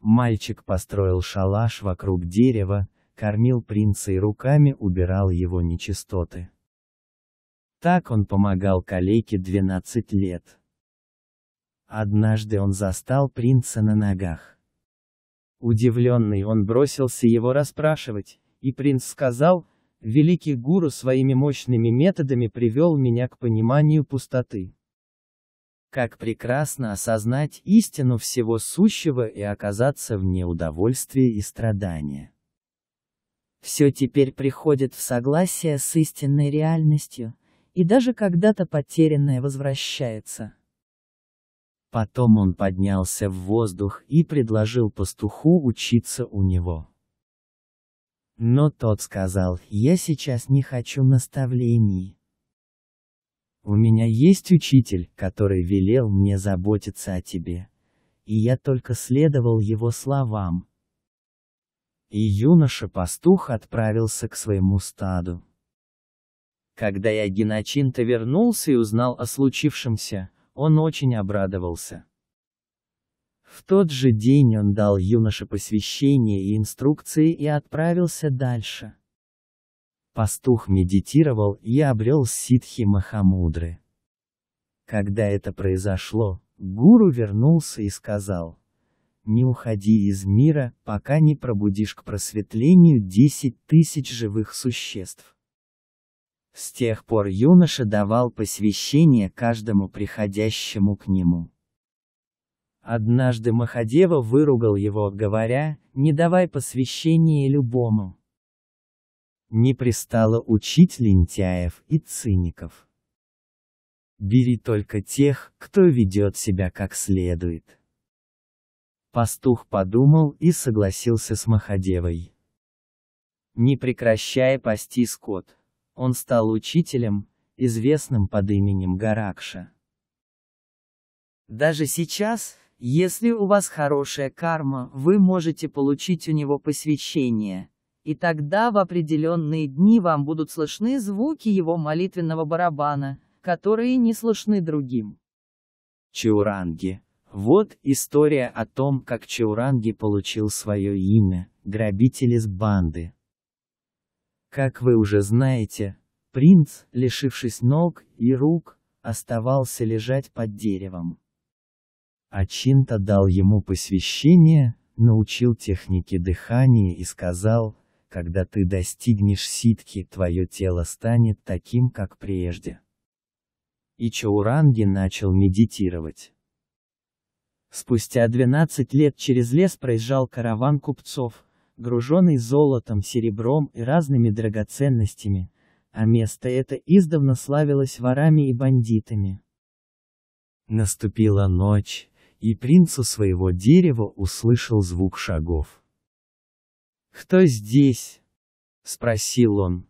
Мальчик построил шалаш вокруг дерева, кормил принца и руками убирал его нечистоты. Так он помогал калеке 12 лет. Однажды он застал принца на ногах. Удивленный он бросился его расспрашивать, и принц сказал, Великий гуру своими мощными методами привел меня к пониманию пустоты. Как прекрасно осознать истину всего сущего и оказаться вне удовольствия и страдания. Все теперь приходит в согласие с истинной реальностью, и даже когда-то потерянное возвращается. Потом он поднялся в воздух и предложил пастуху учиться у него. Но тот сказал, я сейчас не хочу наставлений. У меня есть учитель, который велел мне заботиться о тебе. И я только следовал его словам. И юноша-пастух отправился к своему стаду. Когда я геночинто вернулся и узнал о случившемся, он очень обрадовался. В тот же день он дал юноше посвящение и инструкции и отправился дальше. Пастух медитировал и обрел ситхи Махамудры. Когда это произошло, гуру вернулся и сказал, «Не уходи из мира, пока не пробудишь к просветлению десять тысяч живых существ». С тех пор юноша давал посвящение каждому приходящему к нему. Однажды Махадева выругал его, говоря, «Не давай посвящение любому». Не пристало учить лентяев и циников. Бери только тех, кто ведет себя как следует. Пастух подумал и согласился с Махадевой. Не прекращая пасти скот, он стал учителем, известным под именем Гаракша. Даже сейчас, если у вас хорошая карма, вы можете получить у него посвящение. И тогда в определенные дни вам будут слышны звуки его молитвенного барабана, которые не слышны другим. Чауранги. Вот история о том, как Чауранги получил свое имя, грабитель из банды. Как вы уже знаете, принц, лишившись ног и рук, оставался лежать под деревом. Ачинта дал ему посвящение, научил технике дыхания и сказал, когда ты достигнешь ситки, твое тело станет таким, как прежде. И Чауранги начал медитировать. Спустя 12 лет через лес проезжал караван купцов, груженный золотом, серебром и разными драгоценностями, а место это издавна славилось ворами и бандитами. Наступила ночь, и принц у своего дерева услышал звук шагов. «Кто здесь?» — спросил он.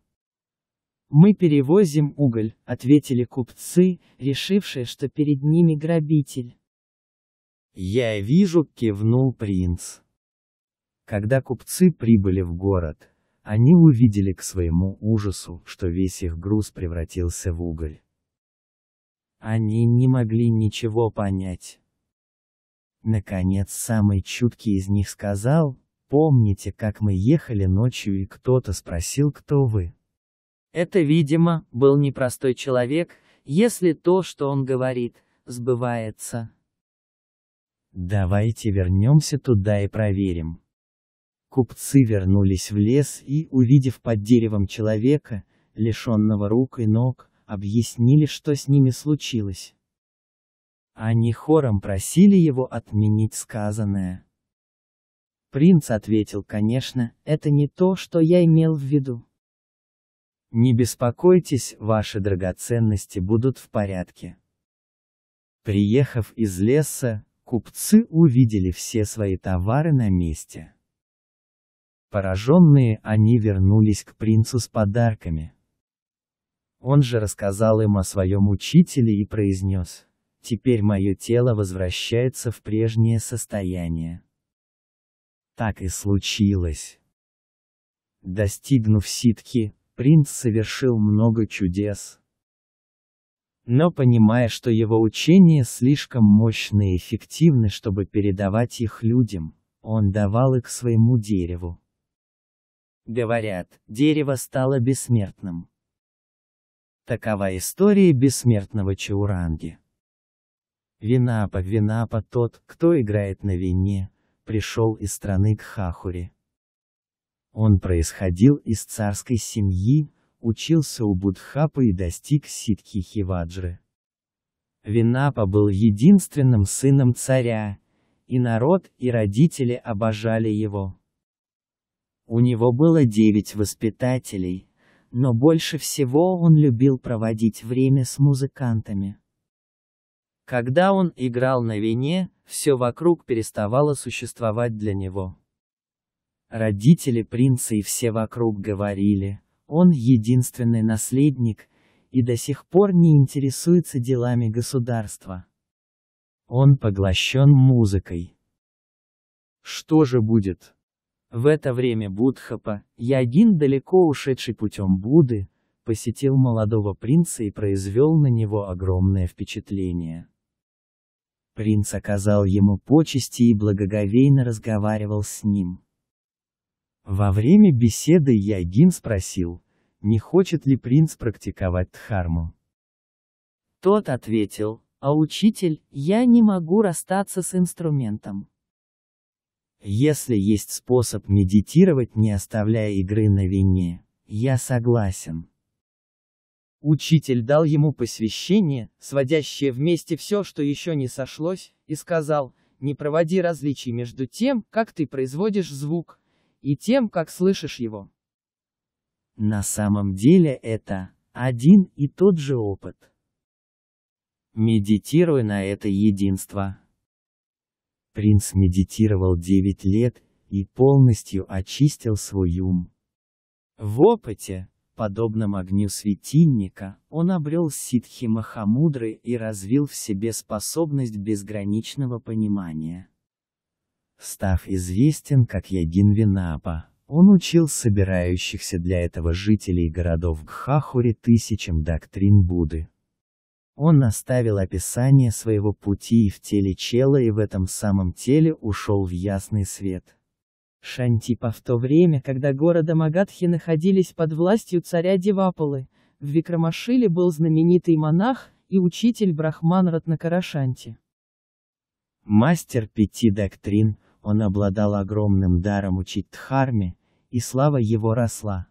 «Мы перевозим уголь», — ответили купцы, решившие, что перед ними грабитель. «Я вижу», — кивнул принц. Когда купцы прибыли в город, они увидели к своему ужасу, что весь их груз превратился в уголь. Они не могли ничего понять. Наконец самый чуткий из них сказал, «Помните, как мы ехали ночью и кто-то спросил, кто вы?» Это, видимо, был непростой человек, если то, что он говорит, сбывается. Давайте вернемся туда и проверим. Купцы вернулись в лес и, увидев под деревом человека, лишенного рук и ног, объяснили, что с ними случилось. Они хором просили его отменить сказанное. Принц ответил, конечно, это не то, что я имел в виду. Не беспокойтесь, ваши драгоценности будут в порядке. Приехав из леса, купцы увидели все свои товары на месте. Пораженные они вернулись к принцу с подарками. Он же рассказал им о своем учителе и произнес. Теперь мое тело возвращается в прежнее состояние. Так и случилось. Достигнув ситки, принц совершил много чудес. Но понимая, что его учения слишком мощны и эффективны, чтобы передавать их людям, он давал их своему дереву. Говорят, дерево стало бессмертным. Такова история бессмертного Чауранги. Винапа, Винапа тот, кто играет на вине, пришел из страны к Хахури. Он происходил из царской семьи, учился у Будхапы и достиг ситхи Хиваджры. Винапа был единственным сыном царя, и народ, и родители обожали его. У него было девять воспитателей, но больше всего он любил проводить время с музыкантами. Когда он играл на вине, все вокруг переставало существовать для него. Родители принца и все вокруг говорили, он единственный наследник, и до сих пор не интересуется делами государства. Он поглощен музыкой. Что же будет? В это время Будхапа, Ягин далеко ушедший путем Будды, посетил молодого принца и произвел на него огромное впечатление. Принц оказал ему почести и благоговейно разговаривал с ним. Во время беседы Ягин спросил, не хочет ли принц практиковать дхарму. Тот ответил, а учитель, я не могу расстаться с инструментом. Если есть способ медитировать, не оставляя игры на вине, я согласен. Учитель дал ему посвящение, сводящее вместе все, что еще не сошлось, и сказал, не проводи различий между тем, как ты производишь звук, и тем, как слышишь его. На самом деле это один и тот же опыт. Медитируй на это единство. Принц медитировал 9 лет и полностью очистил свой ум. В опыте, подобном огню светильника, он обрел ситхи Махамудры и развил в себе способность безграничного понимания. Став известен как Ягин Винапа, он учил собирающихся для этого жителей городов Гхахури тысячам доктрин Будды. Он оставил описание своего пути и в теле чела и в этом самом теле ушел в ясный свет. Шантипа в то время, когда города Магадхи находились под властью царя Девапалы, в Викрамашиле был знаменитый монах и учитель Брахман Ратнакарашанти. Мастер пяти доктрин, он обладал огромным даром учить Дхарме, и слава его росла.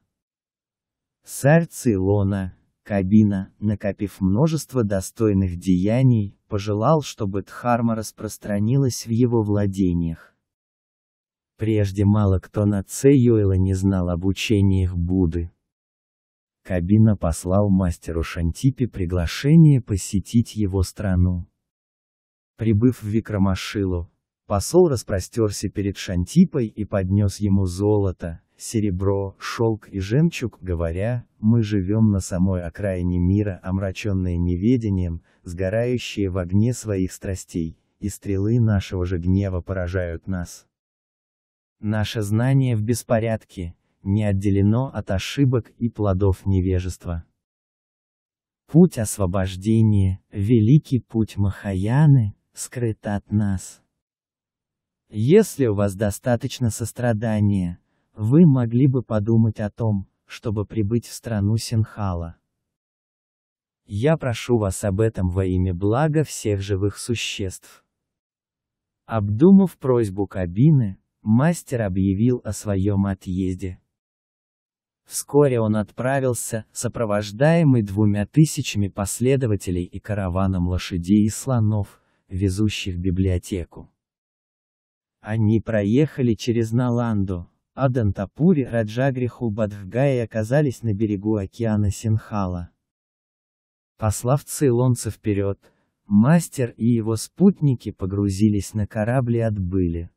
Царь Лона Кабина, накопив множество достойных деяний, пожелал, чтобы Дхарма распространилась в его владениях. Прежде мало кто на Цейюэла не знал об учениях Будды. Кабина послал мастеру Шантипе приглашение посетить его страну. Прибыв в Викрамашилу, посол распростерся перед Шантипой и поднес ему золото, серебро, шелк и жемчуг, говоря, мы живем на самой окраине мира, омраченные неведением, сгорающие в огне своих страстей, и стрелы нашего же гнева поражают нас. Наше знание в беспорядке, не отделено от ошибок и плодов невежества. Путь освобождения, великий путь Махаяны, скрыт от нас. Если у вас достаточно сострадания, вы могли бы подумать о том, чтобы прибыть в страну Синхала. Я прошу вас об этом во имя блага всех живых существ. Обдумав просьбу кабины, мастер объявил о своем отъезде. Вскоре он отправился, сопровождаемый двумя тысячами последователей и караваном лошадей и слонов, везущих библиотеку. Они проехали через Наланду, Адантапури, Раджагриху, Бадхга и оказались на берегу океана Синхала. Послав цейлонца вперед, мастер и его спутники погрузились на корабль и отбыли.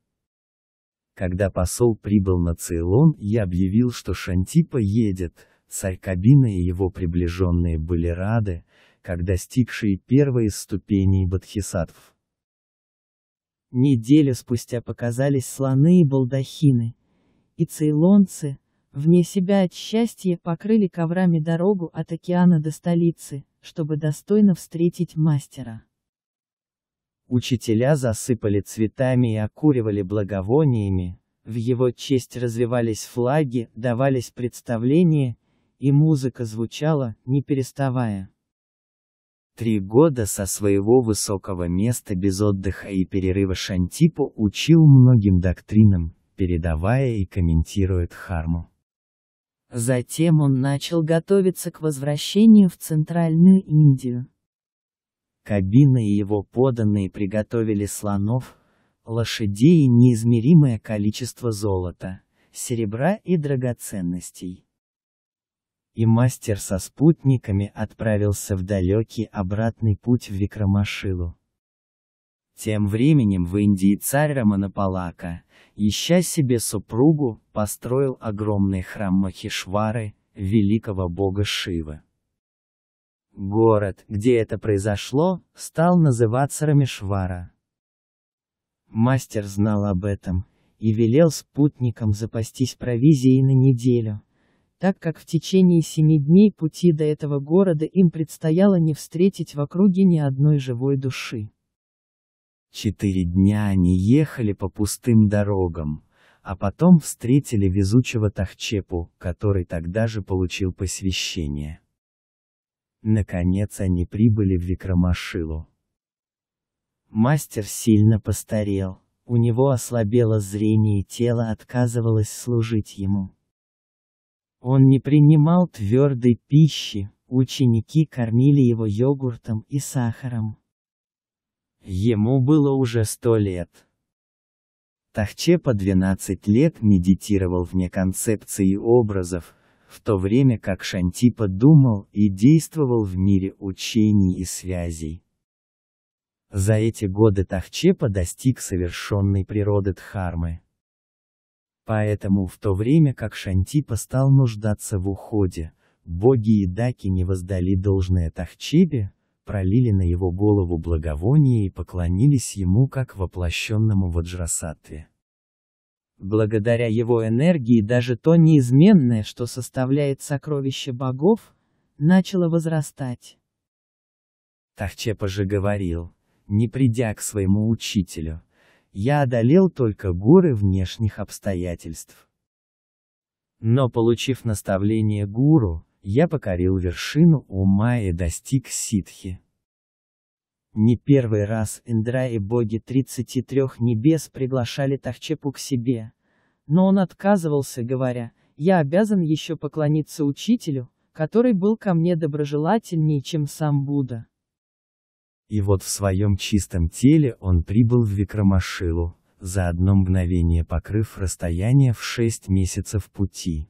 Когда посол прибыл на Цейлон, я объявил, что Шанти поедет. Царь Кабина и его приближенные были рады, когда стигшие первые ступеней бодхисаттв. Неделю спустя показались слоны и балдахины. И цейлонцы, вне себя от счастья, покрыли коврами дорогу от океана до столицы, чтобы достойно встретить мастера. Учителя засыпали цветами и окуривали благовониями, в его честь развивались флаги, давались представления, и музыка звучала, не переставая. Три года со своего высокого места без отдыха и перерыва Шантипу учил многим доктринам, передавая и комментируя Харму. Затем он начал готовиться к возвращению в Центральную Индию. Кабина и его поданные приготовили слонов, лошадей и неизмеримое количество золота, серебра и драгоценностей. И мастер со спутниками отправился в далекий обратный путь в Викрамашилу. Тем временем в Индии царь Раманапалака, ища себе супругу, построил огромный храм Махишвары, великого бога Шивы. Город, где это произошло, стал называться Рамешвара. Мастер знал об этом, и велел спутникам запастись провизией на неделю, так как в течение семи дней пути до этого города им предстояло не встретить в округе ни одной живой души. Четыре дня они ехали по пустым дорогам, а потом встретили везучего Тахчепу, который тогда же получил посвящение. Наконец они прибыли в Викрамашилу. Мастер сильно постарел, у него ослабело зрение и тело отказывалось служить ему. Он не принимал твердой пищи, ученики кормили его йогуртом и сахаром. Ему было уже сто лет. Тахче по 12 лет медитировал вне концепции образов, в то время как Шантипа думал и действовал в мире учений и связей. За эти годы Тахчепа достиг совершенной природы Дхармы. Поэтому в то время как Шантипа стал нуждаться в уходе, боги и даки не воздали должное Тахчепе, пролили на его голову благовоние и поклонились ему как воплощенному ваджрасатве. Благодаря его энергии даже то неизменное, что составляет сокровище богов, начало возрастать. Тахчепа же говорил, не придя к своему учителю, я одолел только горы внешних обстоятельств. Но получив наставление гуру, я покорил вершину ума и достиг ситхи. Не первый раз Эндра и боги 33 небес приглашали Тахчепу к себе. Но он отказывался, говоря, «Я обязан еще поклониться учителю, который был ко мне доброжелательнее, чем сам Будда». И вот в своем чистом теле он прибыл в Викрамашилу, за одно мгновение покрыв расстояние в шесть месяцев пути.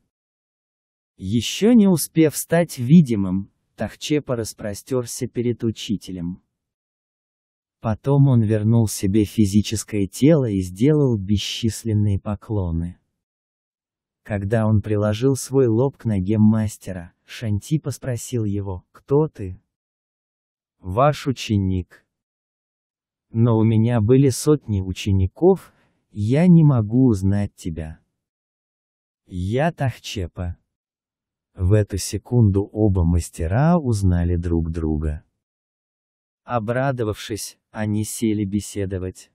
Еще не успев стать видимым, Тахчепа распростерся перед учителем. Потом он вернул себе физическое тело и сделал бесчисленные поклоны. Когда он приложил свой лоб к ноге мастера, Шантипа спросил его, «Кто ты?» «Ваш ученик». «Но у меня были сотни учеников, я не могу узнать тебя». «Я Тахчепа». В эту секунду оба мастера узнали друг друга. Обрадовавшись, они сели беседовать.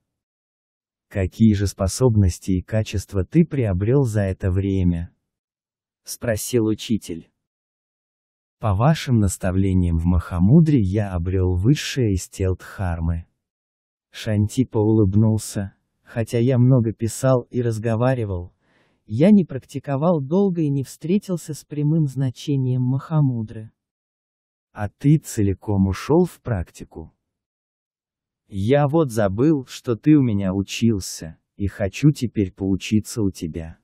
«Какие же способности и качества ты приобрел за это время?» — спросил учитель. «По вашим наставлениям в Махамудре я обрел высшее из тел Дхармы». Шантипа улыбнулся, хотя я много писал и разговаривал, я не практиковал долго и не встретился с прямым значением Махамудры. А ты целиком ушел в практику? Я вот забыл, что ты у меня учился, и хочу теперь поучиться у тебя.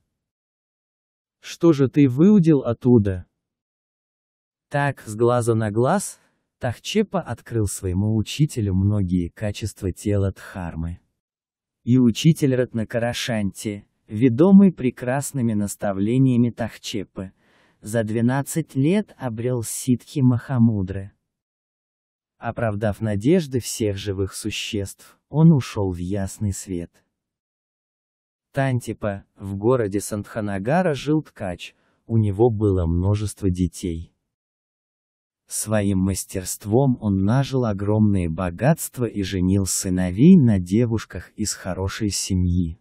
Что же ты выудил оттуда? Так, с глаза на глаз, Тахчепа открыл своему учителю многие качества тела Дхармы. И учитель Ратнакарашанти, ведомый прекрасными наставлениями Тахчепы, за 12 лет обрел ситхи Махамудры. Оправдав надежды всех живых существ, он ушел в ясный свет. Тантипа, в городе Сантханагара жил ткач, у него было множество детей. Своим мастерством он нажил огромные богатства и женил сыновей на девушках из хорошей семьи.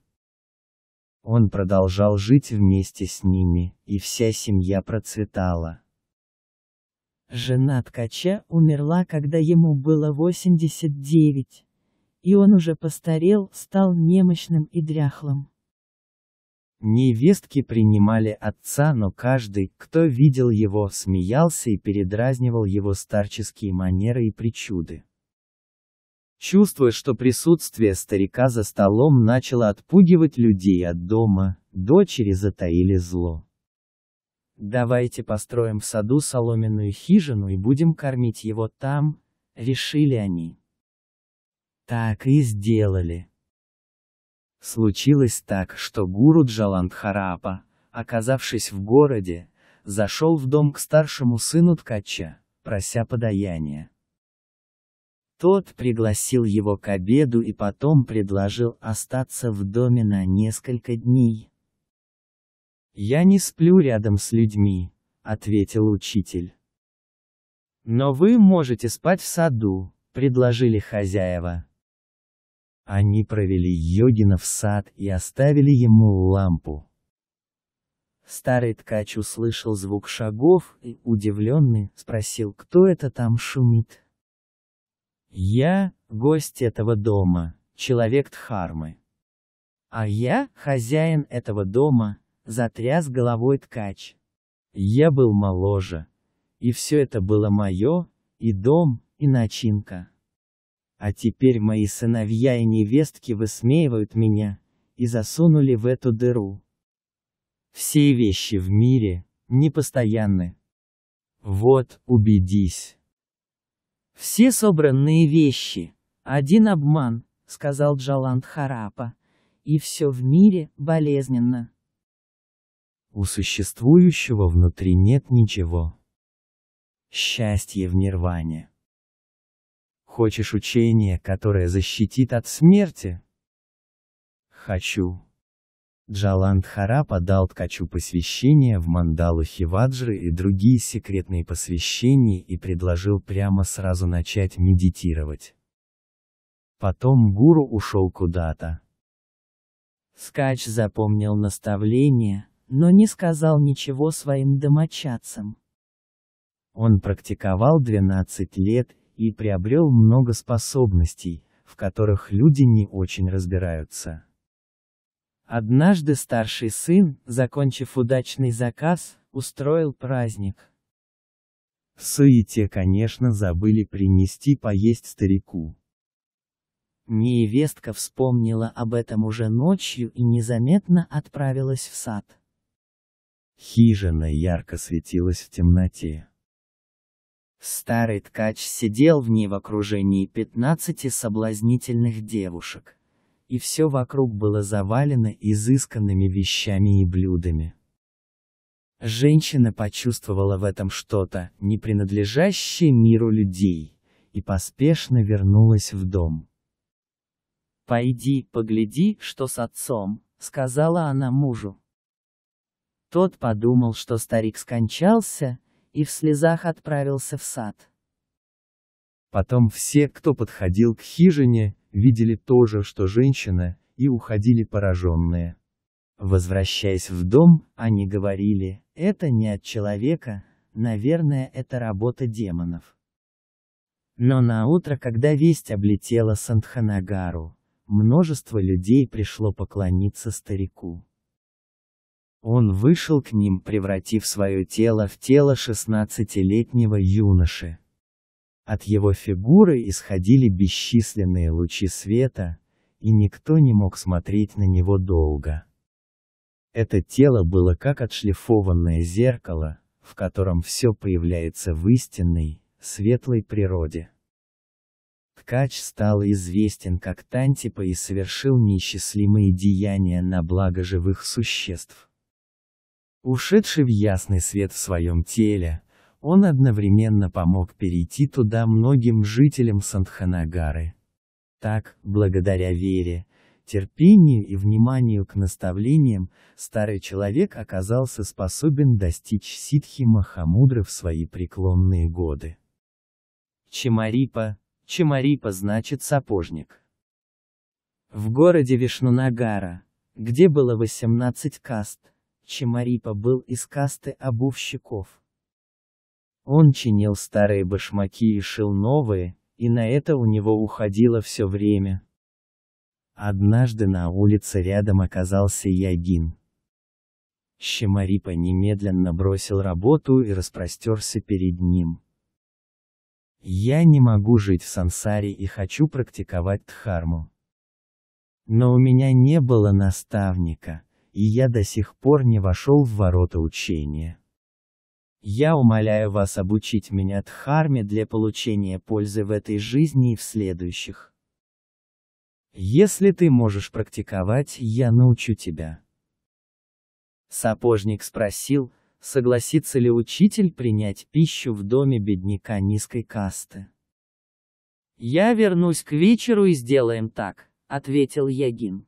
Он продолжал жить вместе с ними, и вся семья процветала. Жена ткача умерла, когда ему было 89, и он уже постарел, стал немощным и дряхлым. Невестки принимали отца, но каждый, кто видел его, смеялся и передразнивал его старческие манеры и причуды. Чувствуя, что присутствие старика за столом начало отпугивать людей от дома, дочери затаили зло давайте построим в саду соломенную хижину и будем кормить его там, решили они. Так и сделали. Случилось так, что гуру Джаландхарапа, оказавшись в городе, зашел в дом к старшему сыну ткача, прося подаяния. Тот пригласил его к обеду и потом предложил остаться в доме на несколько дней. «Я не сплю рядом с людьми», — ответил учитель. «Но вы можете спать в саду», — предложили хозяева. Они провели Йогина в сад и оставили ему лампу. Старый ткач услышал звук шагов и, удивленный, спросил, кто это там шумит. «Я — гость этого дома, человек Дхармы. А я — хозяин этого дома, Затряс головой ткач. Я был моложе. И все это было мое, и дом, и начинка. А теперь мои сыновья и невестки высмеивают меня, и засунули в эту дыру. Все вещи в мире, непостоянны. Вот, убедись. Все собранные вещи. Один обман, сказал Джаланд Харапа. И все в мире болезненно. У существующего внутри нет ничего. Счастье в нирване. Хочешь учение, которое защитит от смерти? Хочу. Джаландхара подал ткачу посвящение в мандалу Хиваджры и другие секретные посвящения и предложил прямо сразу начать медитировать. Потом гуру ушел куда-то. Скач запомнил наставление, но не сказал ничего своим домочадцам. Он практиковал 12 лет и приобрел много способностей, в которых люди не очень разбираются. Однажды старший сын, закончив удачный заказ, устроил праздник. В суете, конечно, забыли принести поесть старику. Невестка вспомнила об этом уже ночью и незаметно отправилась в сад. Хижина ярко светилась в темноте. Старый ткач сидел в ней в окружении пятнадцати соблазнительных девушек. И все вокруг было завалено изысканными вещами и блюдами. Женщина почувствовала в этом что-то, не принадлежащее миру людей, и поспешно вернулась в дом. «Пойди, погляди, что с отцом», — сказала она мужу. Тот подумал, что старик скончался, и в слезах отправился в сад. Потом все, кто подходил к хижине, видели то же, что женщина, и уходили пораженные. Возвращаясь в дом, они говорили, это не от человека, наверное, это работа демонов. Но на утро, когда весть облетела Сандханагару, множество людей пришло поклониться старику. Он вышел к ним, превратив свое тело в тело шестнадцатилетнего юноши. От его фигуры исходили бесчисленные лучи света, и никто не мог смотреть на него долго. Это тело было как отшлифованное зеркало, в котором все появляется в истинной, светлой природе. Ткач стал известен как Тантипа и совершил неисчислимые деяния на благо живых существ. Ушедший в ясный свет в своем теле, он одновременно помог перейти туда многим жителям Сандханагары. Так, благодаря вере, терпению и вниманию к наставлениям, старый человек оказался способен достичь ситхи Махамудры в свои преклонные годы. Чемарипа, чемарипа значит сапожник. В городе Вишнунагара, где было 18 каст, Чимарипа был из касты обувщиков. Он чинил старые башмаки и шил новые, и на это у него уходило все время. Однажды на улице рядом оказался Ягин. Щемарипа немедленно бросил работу и распростерся перед ним. «Я не могу жить в сансаре и хочу практиковать дхарму. Но у меня не было наставника, и я до сих пор не вошел в ворота учения. Я умоляю вас обучить меня Дхарме для получения пользы в этой жизни и в следующих. Если ты можешь практиковать, я научу тебя. Сапожник спросил, согласится ли учитель принять пищу в доме бедняка низкой касты. «Я вернусь к вечеру и сделаем так», — ответил Ягин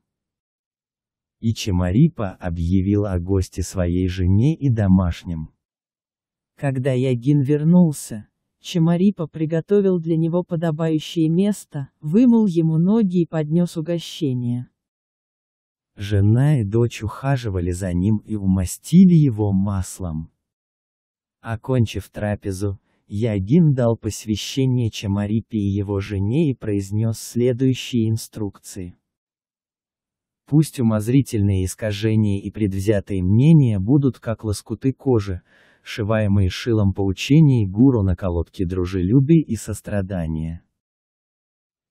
и Чемарипа объявил о госте своей жене и домашним. Когда Ягин вернулся, Чемарипа приготовил для него подобающее место, вымыл ему ноги и поднес угощение. Жена и дочь ухаживали за ним и умастили его маслом. Окончив трапезу, Ягин дал посвящение Чамарипе и его жене и произнес следующие инструкции. Пусть умозрительные а искажения и предвзятые мнения будут как лоскуты кожи, шиваемые шилом поучений гуру на колодке дружелюбия и сострадания.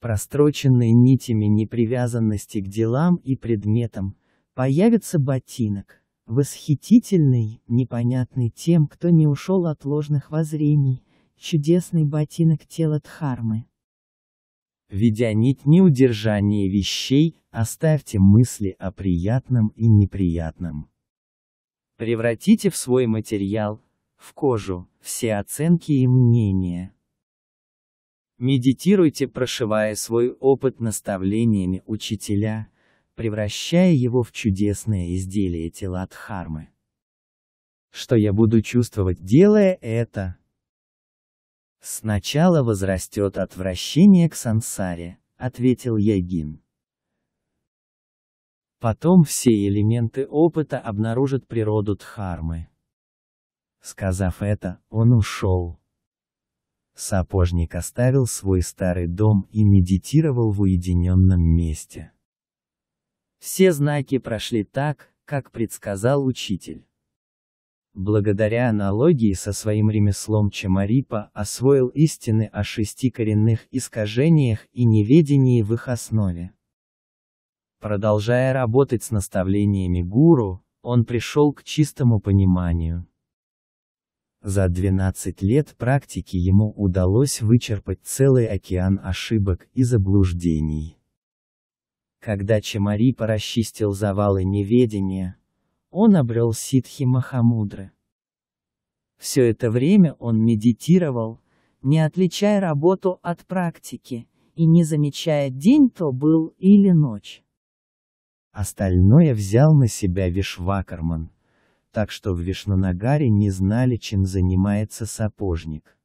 Простроченные нитями непривязанности к делам и предметам, появится ботинок, восхитительный, непонятный тем, кто не ушел от ложных воззрений, чудесный ботинок тела Дхармы. Ведя нить неудержания вещей, Оставьте мысли о приятном и неприятном. Превратите в свой материал, в кожу, все оценки и мнения. Медитируйте, прошивая свой опыт наставлениями учителя, превращая его в чудесное изделие тела Дхармы. Что я буду чувствовать, делая это? Сначала возрастет отвращение к сансаре, ответил Ягин. Потом все элементы опыта обнаружат природу Дхармы. Сказав это, он ушел. Сапожник оставил свой старый дом и медитировал в уединенном месте. Все знаки прошли так, как предсказал учитель. Благодаря аналогии со своим ремеслом Чамарипа освоил истины о шести коренных искажениях и неведении в их основе. Продолжая работать с наставлениями гуру, он пришел к чистому пониманию. За 12 лет практики ему удалось вычерпать целый океан ошибок и заблуждений. Когда Чамари расчистил завалы неведения, он обрел ситхи Махамудры. Все это время он медитировал, не отличая работу от практики, и не замечая день то был или ночь. Остальное взял на себя Вишвакарман. Так что в Вишнанагаре не знали, чем занимается сапожник.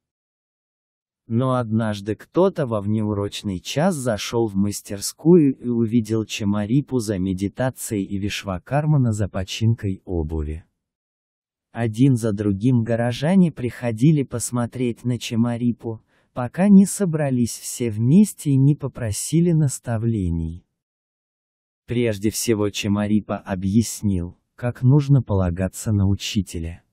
Но однажды кто-то во внеурочный час зашел в мастерскую и увидел Чамарипу за медитацией и Вишвакармана за починкой обуви. Один за другим горожане приходили посмотреть на Чамарипу, пока не собрались все вместе и не попросили наставлений. Прежде всего Чемарипа объяснил, как нужно полагаться на учителя.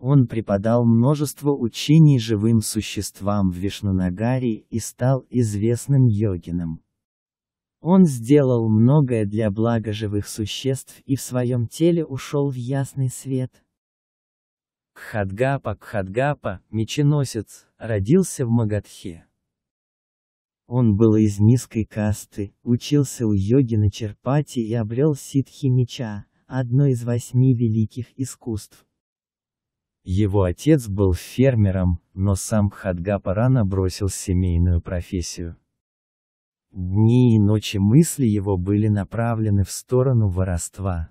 Он преподал множество учений живым существам в Вишнанагаре и стал известным йогином. Он сделал многое для блага живых существ и в своем теле ушел в ясный свет. Кхадгапа Кхадгапа, меченосец, родился в Магадхе. Он был из низкой касты, учился у йоги на Черпати и обрел ситхи меча, одно из восьми великих искусств. Его отец был фермером, но сам Бхадгапа рано бросил семейную профессию. Дни и ночи мысли его были направлены в сторону воровства.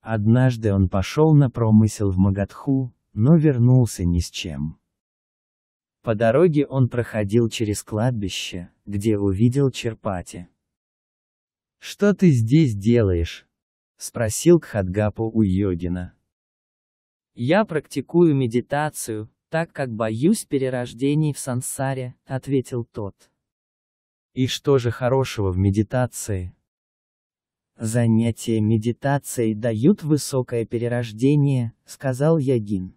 Однажды он пошел на промысел в Магадху, но вернулся ни с чем. По дороге он проходил через кладбище, где увидел Черпати. «Что ты здесь делаешь?» — спросил Кхадгапу у йогина. «Я практикую медитацию, так как боюсь перерождений в сансаре», — ответил тот. «И что же хорошего в медитации?» «Занятия медитацией дают высокое перерождение», — сказал Ягин.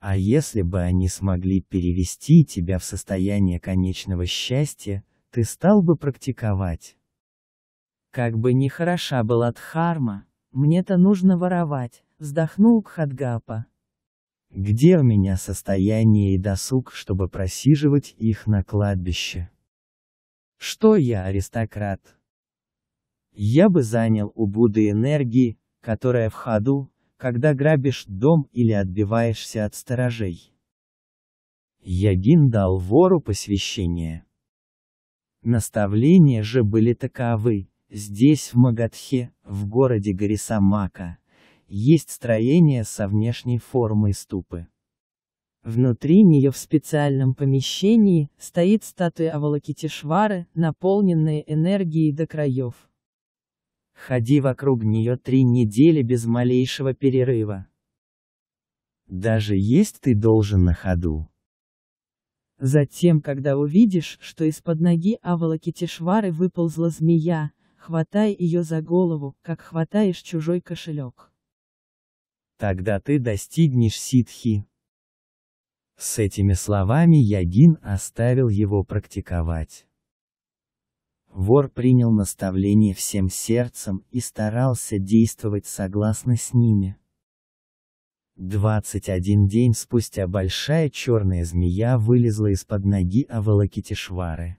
А если бы они смогли перевести тебя в состояние конечного счастья, ты стал бы практиковать. Как бы ни хороша была Дхарма, мне-то нужно воровать, вздохнул Кхадгапа. Где у меня состояние и досуг, чтобы просиживать их на кладбище? Что я, аристократ? Я бы занял у Будды энергии, которая в ходу, когда грабишь дом или отбиваешься от сторожей. Ягин дал вору посвящение. Наставления же были таковы. Здесь, в Магадхе, в городе Гарисамака, есть строение со внешней формой ступы. Внутри нее в специальном помещении стоит статуя Авалакитишвары, наполненная энергией до краев. Ходи вокруг нее три недели без малейшего перерыва. Даже есть ты должен на ходу. Затем, когда увидишь, что из-под ноги Авалокитишвары выползла змея, хватай ее за голову, как хватаешь чужой кошелек. Тогда ты достигнешь ситхи. С этими словами Ягин оставил его практиковать. Вор принял наставление всем сердцем и старался действовать согласно с ними. 21 день спустя большая черная змея вылезла из-под ноги Авалакитишвары.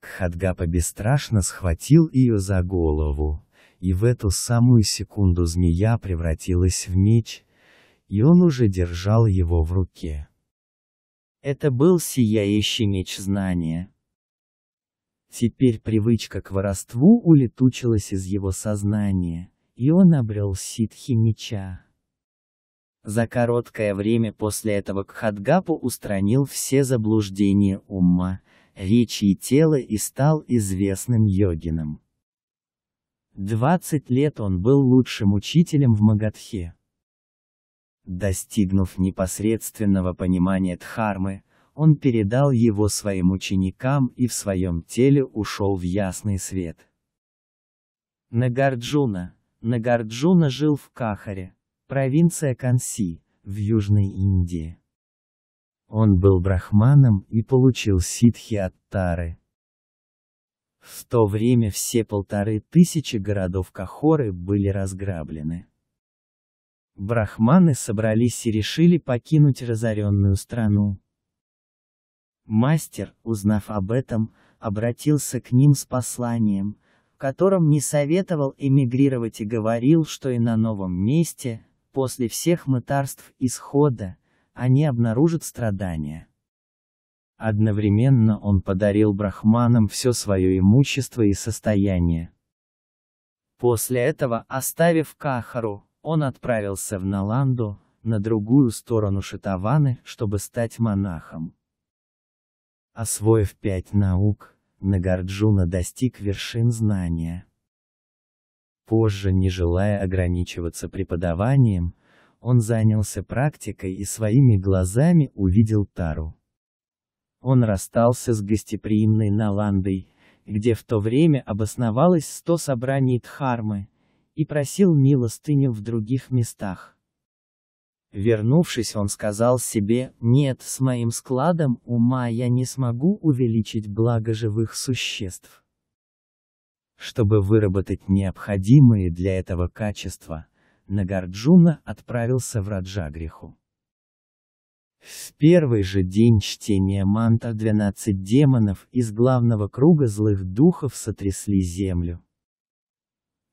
Кхадгапа бесстрашно схватил ее за голову, и в эту самую секунду змея превратилась в меч, и он уже держал его в руке. Это был сияющий меч знания. Теперь привычка к воровству улетучилась из его сознания, и он обрел ситхи меча. За короткое время после этого Кхадгапу устранил все заблуждения ума, речи и тела и стал известным йогином. 20 лет он был лучшим учителем в Магадхе. Достигнув непосредственного понимания Дхармы, он передал его своим ученикам и в своем теле ушел в ясный свет. Нагарджуна. Нагарджуна жил в Кахаре, провинция Канси, в Южной Индии. Он был брахманом и получил ситхи от Тары. В то время все полторы тысячи городов Кахоры были разграблены. Брахманы собрались и решили покинуть разоренную страну. Мастер, узнав об этом, обратился к ним с посланием, в котором не советовал эмигрировать и говорил, что и на новом месте, после всех мытарств исхода, они обнаружат страдания. Одновременно он подарил брахманам все свое имущество и состояние. После этого, оставив Кахару, он отправился в Наланду, на другую сторону Шитаваны, чтобы стать монахом. Освоив пять наук, Нагарджуна достиг вершин знания. Позже, не желая ограничиваться преподаванием, он занялся практикой и своими глазами увидел Тару. Он расстался с гостеприимной Наландой, где в то время обосновалось сто собраний Дхармы, и просил милостыню в других местах. Вернувшись, он сказал себе, «Нет, с моим складом ума я не смогу увеличить благо живых существ». Чтобы выработать необходимые для этого качества, Нагарджуна отправился в Раджагриху. В первый же день чтения манта 12 демонов из главного круга злых духов сотрясли землю.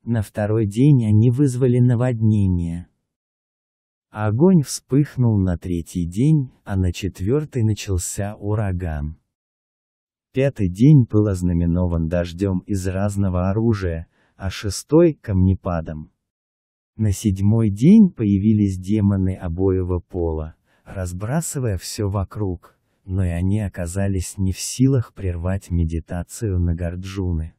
На второй день они вызвали наводнение. Огонь вспыхнул на третий день, а на четвертый начался ураган. Пятый день был ознаменован дождем из разного оружия, а шестой – камнепадом. На седьмой день появились демоны обоего пола, разбрасывая все вокруг, но и они оказались не в силах прервать медитацию на Горджуны.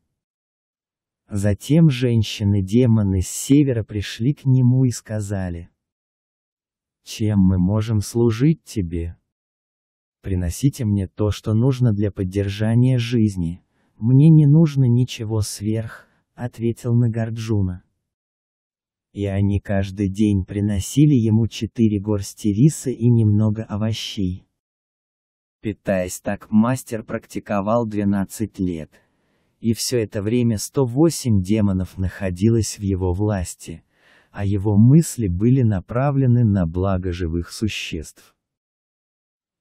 Затем женщины-демоны с севера пришли к нему и сказали, чем мы можем служить тебе? Приносите мне то, что нужно для поддержания жизни. Мне не нужно ничего сверх, ответил Нагарджуна. И они каждый день приносили ему четыре горсти риса и немного овощей. Питаясь так, мастер практиковал 12 лет. И все это время 108 демонов находилось в его власти – а его мысли были направлены на благо живых существ.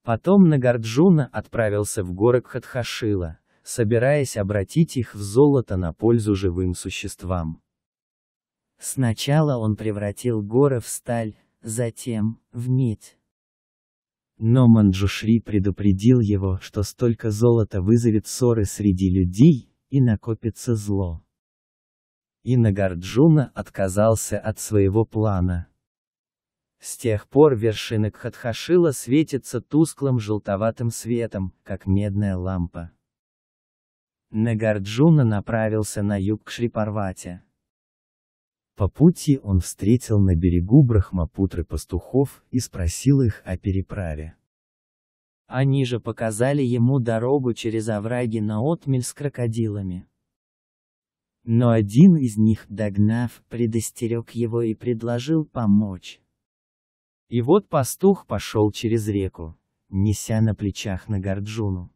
Потом Нагарджуна отправился в горы Кхатхашила, собираясь обратить их в золото на пользу живым существам. Сначала он превратил горы в сталь, затем — в медь. Но Манджушри предупредил его, что столько золота вызовет ссоры среди людей, и накопится зло и Нагарджуна отказался от своего плана. С тех пор вершина Кхатхашила светится тусклым желтоватым светом, как медная лампа. Нагарджуна направился на юг к Шрипарвате. По пути он встретил на берегу Брахмапутры пастухов и спросил их о переправе. Они же показали ему дорогу через овраги на отмель с крокодилами. Но один из них, догнав, предостерег его и предложил помочь. И вот пастух пошел через реку, неся на плечах Нагарджуну.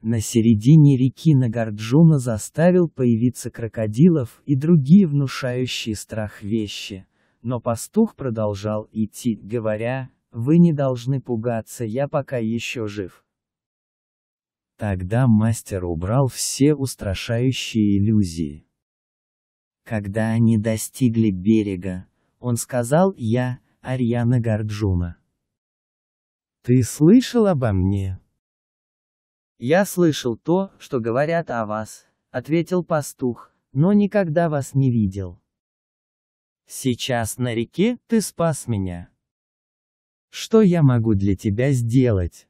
На середине реки Нагарджуна заставил появиться крокодилов и другие внушающие страх вещи, но пастух продолжал идти, говоря, «Вы не должны пугаться, я пока еще жив». Тогда мастер убрал все устрашающие иллюзии. Когда они достигли берега, он сказал «Я, Арьяна Гарджуна». «Ты слышал обо мне?» «Я слышал то, что говорят о вас», — ответил пастух, — «но никогда вас не видел». «Сейчас на реке ты спас меня». «Что я могу для тебя сделать?»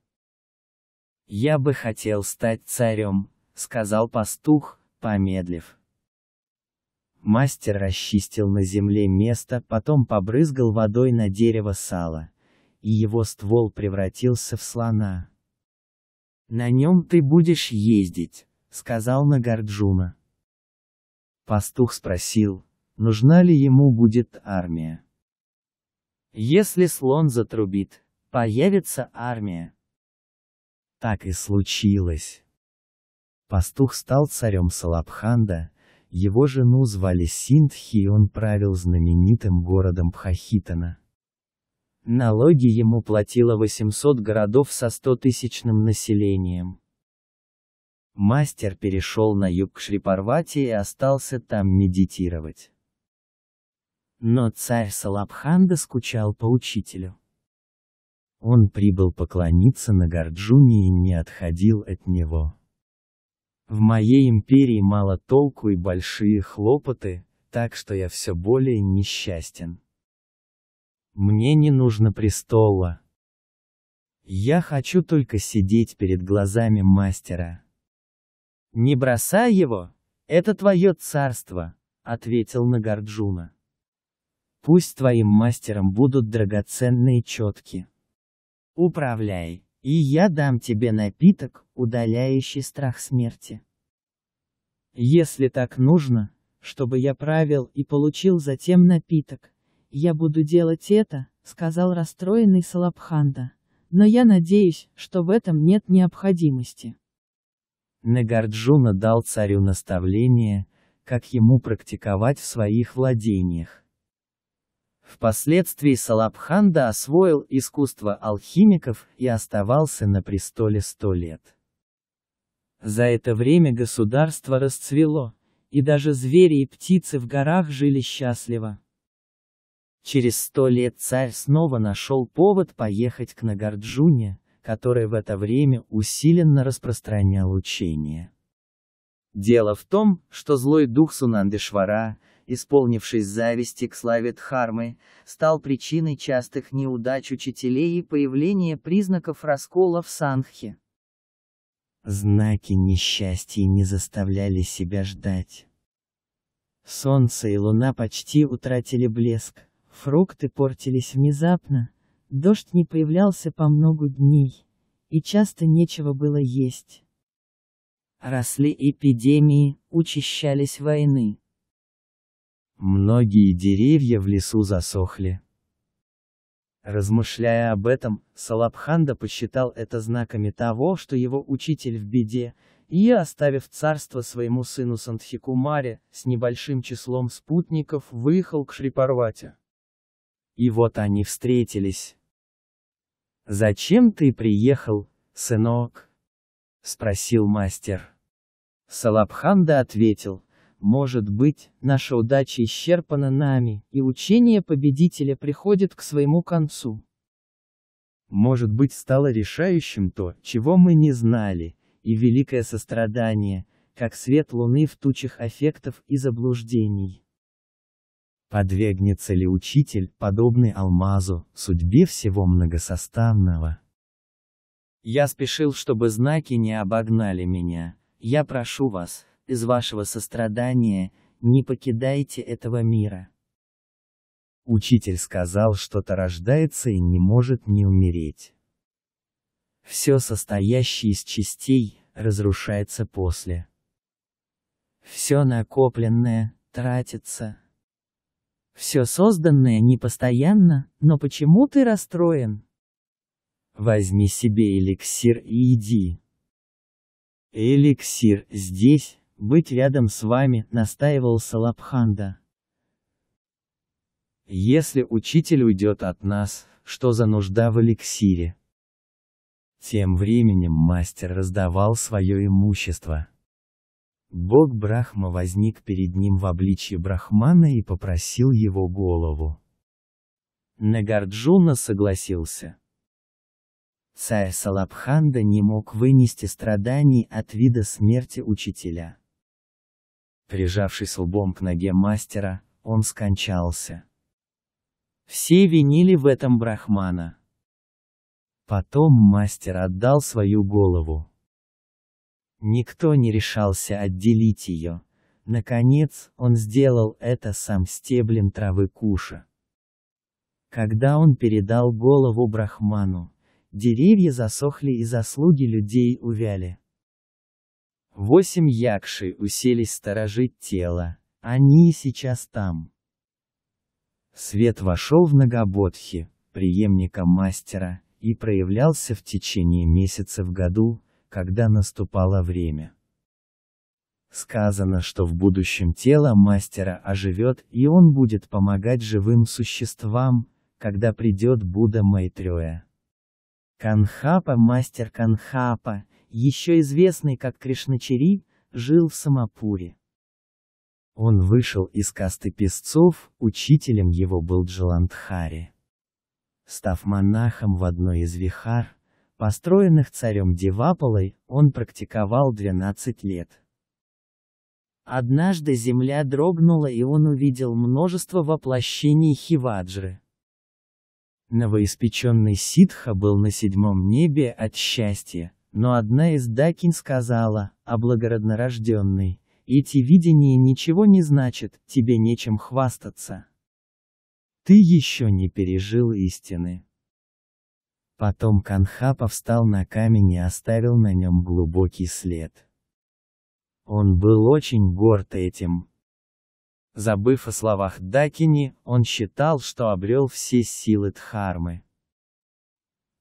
«Я бы хотел стать царем», — сказал пастух, помедлив. Мастер расчистил на земле место, потом побрызгал водой на дерево сала, и его ствол превратился в слона. «На нем ты будешь ездить», — сказал Нагарджуна. Пастух спросил, нужна ли ему будет армия. «Если слон затрубит, появится армия», так и случилось. Пастух стал царем Салабханда, его жену звали Синдхи и он правил знаменитым городом Пхахитана. Налоги ему платило 800 городов со 100-тысячным населением. Мастер перешел на юг к Шрипарвати и остался там медитировать. Но царь Салабханда скучал по учителю. Он прибыл поклониться на Горджуне и не отходил от него. В моей империи мало толку и большие хлопоты, так что я все более несчастен. Мне не нужно престола. Я хочу только сидеть перед глазами мастера. Не бросай его, это твое царство, ответил Нагарджуна. Пусть твоим мастером будут драгоценные четки. Управляй, и я дам тебе напиток, удаляющий страх смерти. Если так нужно, чтобы я правил и получил затем напиток, я буду делать это, сказал расстроенный Салабханда, но я надеюсь, что в этом нет необходимости. Нагарджуна дал царю наставление, как ему практиковать в своих владениях. Впоследствии Салабханда освоил искусство алхимиков и оставался на престоле сто лет. За это время государство расцвело, и даже звери и птицы в горах жили счастливо. Через сто лет царь снова нашел повод поехать к Нагарджуне, который в это время усиленно распространял учение. Дело в том, что злой дух Сунандешвара, исполнившись зависти к славе Дхармы, стал причиной частых неудач учителей и появления признаков раскола в Сангхе. Знаки несчастья не заставляли себя ждать. Солнце и луна почти утратили блеск, фрукты портились внезапно, дождь не появлялся по многу дней, и часто нечего было есть. Росли эпидемии, учащались войны. Многие деревья в лесу засохли. Размышляя об этом, Салабханда посчитал это знаками того, что его учитель в беде, и, оставив царство своему сыну Сандхикумаре, с небольшим числом спутников выехал к Шрипарвате. И вот они встретились. «Зачем ты приехал, сынок?» — спросил мастер. Салабханда ответил, может быть, наша удача исчерпана нами, и учение победителя приходит к своему концу. Может быть, стало решающим то, чего мы не знали, и великое сострадание, как свет луны в тучах аффектов и заблуждений. Подвергнется ли учитель, подобный алмазу, судьбе всего многосоставного? Я спешил, чтобы знаки не обогнали меня. Я прошу вас, из вашего сострадания, не покидайте этого мира. Учитель сказал, что-то рождается и не может не умереть. Все состоящее из частей разрушается после. Все накопленное тратится. Все созданное непостоянно, но почему ты расстроен? Возьми себе эликсир и иди. Эликсир здесь, быть рядом с вами, настаивал Салабханда. Если учитель уйдет от нас, что за нужда в эликсире? Тем временем мастер раздавал свое имущество. Бог Брахма возник перед ним в обличье Брахмана и попросил его голову. Нагарджуна согласился. Царь Салабханда не мог вынести страданий от вида смерти учителя. Прижавшись лбом к ноге мастера, он скончался. Все винили в этом брахмана. Потом мастер отдал свою голову. Никто не решался отделить ее. Наконец, он сделал это сам стеблем травы куша. Когда он передал голову брахману, деревья засохли и заслуги людей увяли. Восемь якши уселись сторожить тело. Они сейчас там. Свет вошел в Нагабодхи, преемника мастера, и проявлялся в течение месяца в году, когда наступало время. Сказано, что в будущем тело мастера оживет и он будет помогать живым существам, когда придет Будда майтрёя. Канхапа мастер Канхапа, еще известный как Кришначари, жил в Самапуре. Он вышел из касты песцов, учителем его был Джаландхари. Став монахом в одной из вихар, построенных царем Деваполой, он практиковал 12 лет. Однажды земля дрогнула и он увидел множество воплощений Хиваджры. Новоиспеченный ситха был на седьмом небе от счастья, но одна из Дакинь сказала, а благороднорожденный, эти видения ничего не значат, тебе нечем хвастаться. Ты еще не пережил истины. Потом Канхапа встал на камень и оставил на нем глубокий след. Он был очень горд этим. Забыв о словах Дакини, он считал, что обрел все силы Дхармы.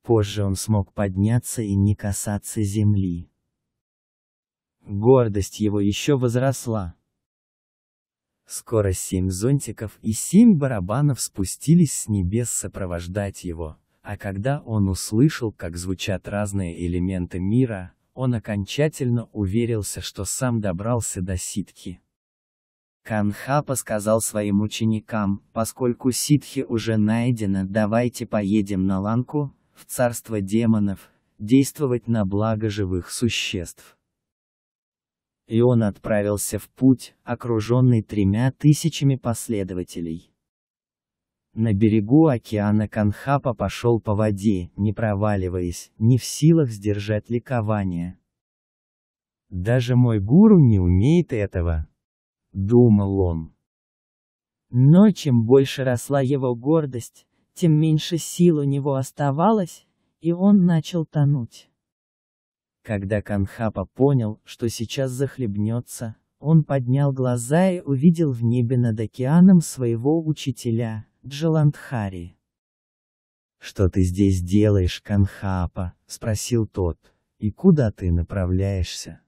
Позже он смог подняться и не касаться земли. Гордость его еще возросла. Скоро семь зонтиков и семь барабанов спустились с небес сопровождать его, а когда он услышал, как звучат разные элементы мира, он окончательно уверился, что сам добрался до ситки. Канхапа сказал своим ученикам, поскольку ситхи уже найдено, давайте поедем на ланку, в царство демонов, действовать на благо живых существ. И он отправился в путь, окруженный тремя тысячами последователей. На берегу океана Канхапа пошел по воде, не проваливаясь, не в силах сдержать ликование. «Даже мой гуру не умеет этого», — думал он. Но чем больше росла его гордость, тем меньше сил у него оставалось, и он начал тонуть. Когда Канхапа понял, что сейчас захлебнется, он поднял глаза и увидел в небе над океаном своего учителя, Джаландхари. «Что ты здесь делаешь, Канхапа?» — спросил тот. «И куда ты направляешься?»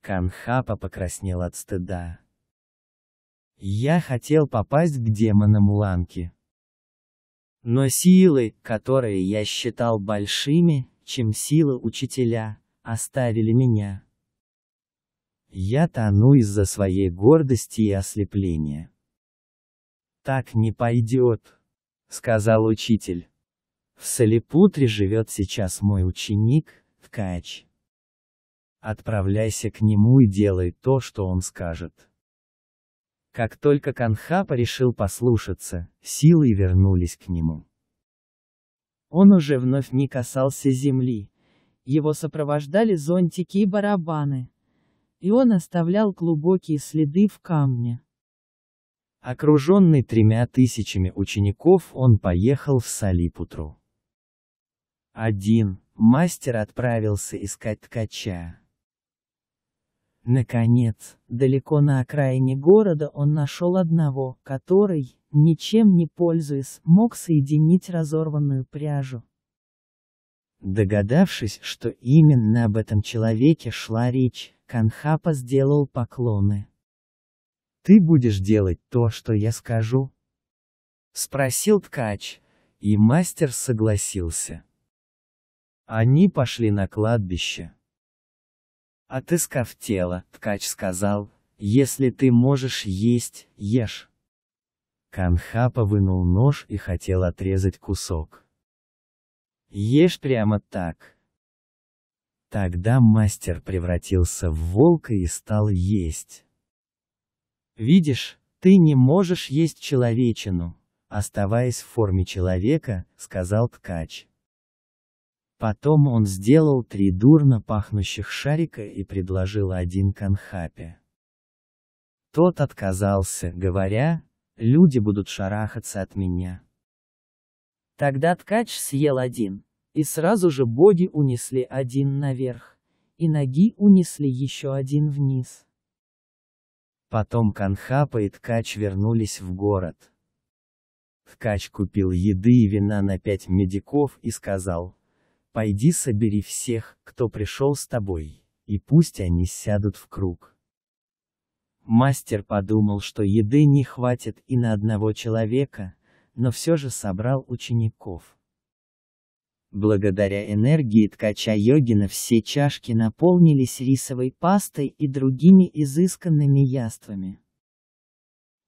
Канхапа покраснел от стыда. «Я хотел попасть к демонам Ланки», но силы, которые я считал большими, чем силы учителя, оставили меня. Я тону из-за своей гордости и ослепления. «Так не пойдет», — сказал учитель. «В Солипутре живет сейчас мой ученик, Ткач. Отправляйся к нему и делай то, что он скажет». Как только Канхапа решил послушаться, силы вернулись к нему. Он уже вновь не касался земли. Его сопровождали зонтики и барабаны. И он оставлял глубокие следы в камне. Окруженный тремя тысячами учеников, он поехал в Салипутру. Один мастер отправился искать ткача. Наконец, далеко на окраине города он нашел одного, который, ничем не пользуясь, мог соединить разорванную пряжу. Догадавшись, что именно об этом человеке шла речь, Канхапа сделал поклоны. «Ты будешь делать то, что я скажу?» — спросил ткач, и мастер согласился. Они пошли на кладбище. Отыскав тело, ткач сказал, «Если ты можешь есть, ешь». Канхапа вынул нож и хотел отрезать кусок. «Ешь прямо так». Тогда мастер превратился в волка и стал есть. «Видишь, ты не можешь есть человечину, оставаясь в форме человека», — сказал ткач. Потом он сделал три дурно пахнущих шарика и предложил один Канхапе. Тот отказался, говоря, люди будут шарахаться от меня. Тогда ткач съел один, и сразу же боги унесли один наверх, и ноги унесли еще один вниз. Потом Канхапа и Ткач вернулись в город. Ткач купил еды и вина на пять медиков и сказал, Пойди собери всех, кто пришел с тобой, и пусть они сядут в круг. Мастер подумал, что еды не хватит и на одного человека, но все же собрал учеников. Благодаря энергии ткача йогина все чашки наполнились рисовой пастой и другими изысканными яствами.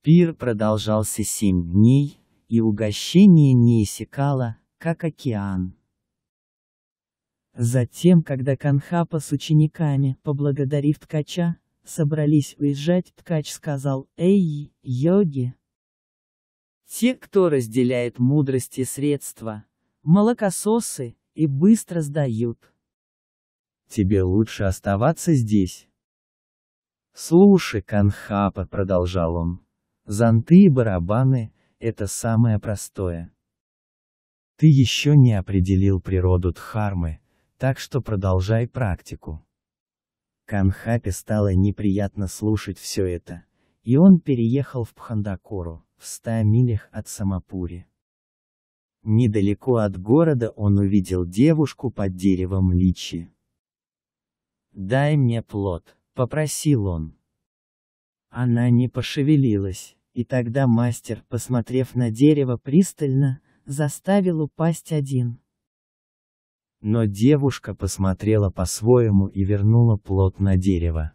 Пир продолжался семь дней, и угощение не иссякало, как океан. Затем, когда Канхапа с учениками, поблагодарив ткача, собрались уезжать, ткач сказал «Эй, йоги!» Те, кто разделяет мудрость и средства, молокососы, и быстро сдают. Тебе лучше оставаться здесь. Слушай, Канхапа, продолжал он, зонты и барабаны — это самое простое. Ты еще не определил природу Дхармы, так что продолжай практику. Камхапе стало неприятно слушать все это, и он переехал в Пхандакору, в ста милях от Самапури. Недалеко от города он увидел девушку под деревом личи. «Дай мне плод», — попросил он. Она не пошевелилась, и тогда мастер, посмотрев на дерево пристально, заставил упасть один. Но девушка посмотрела по-своему и вернула плод на дерево.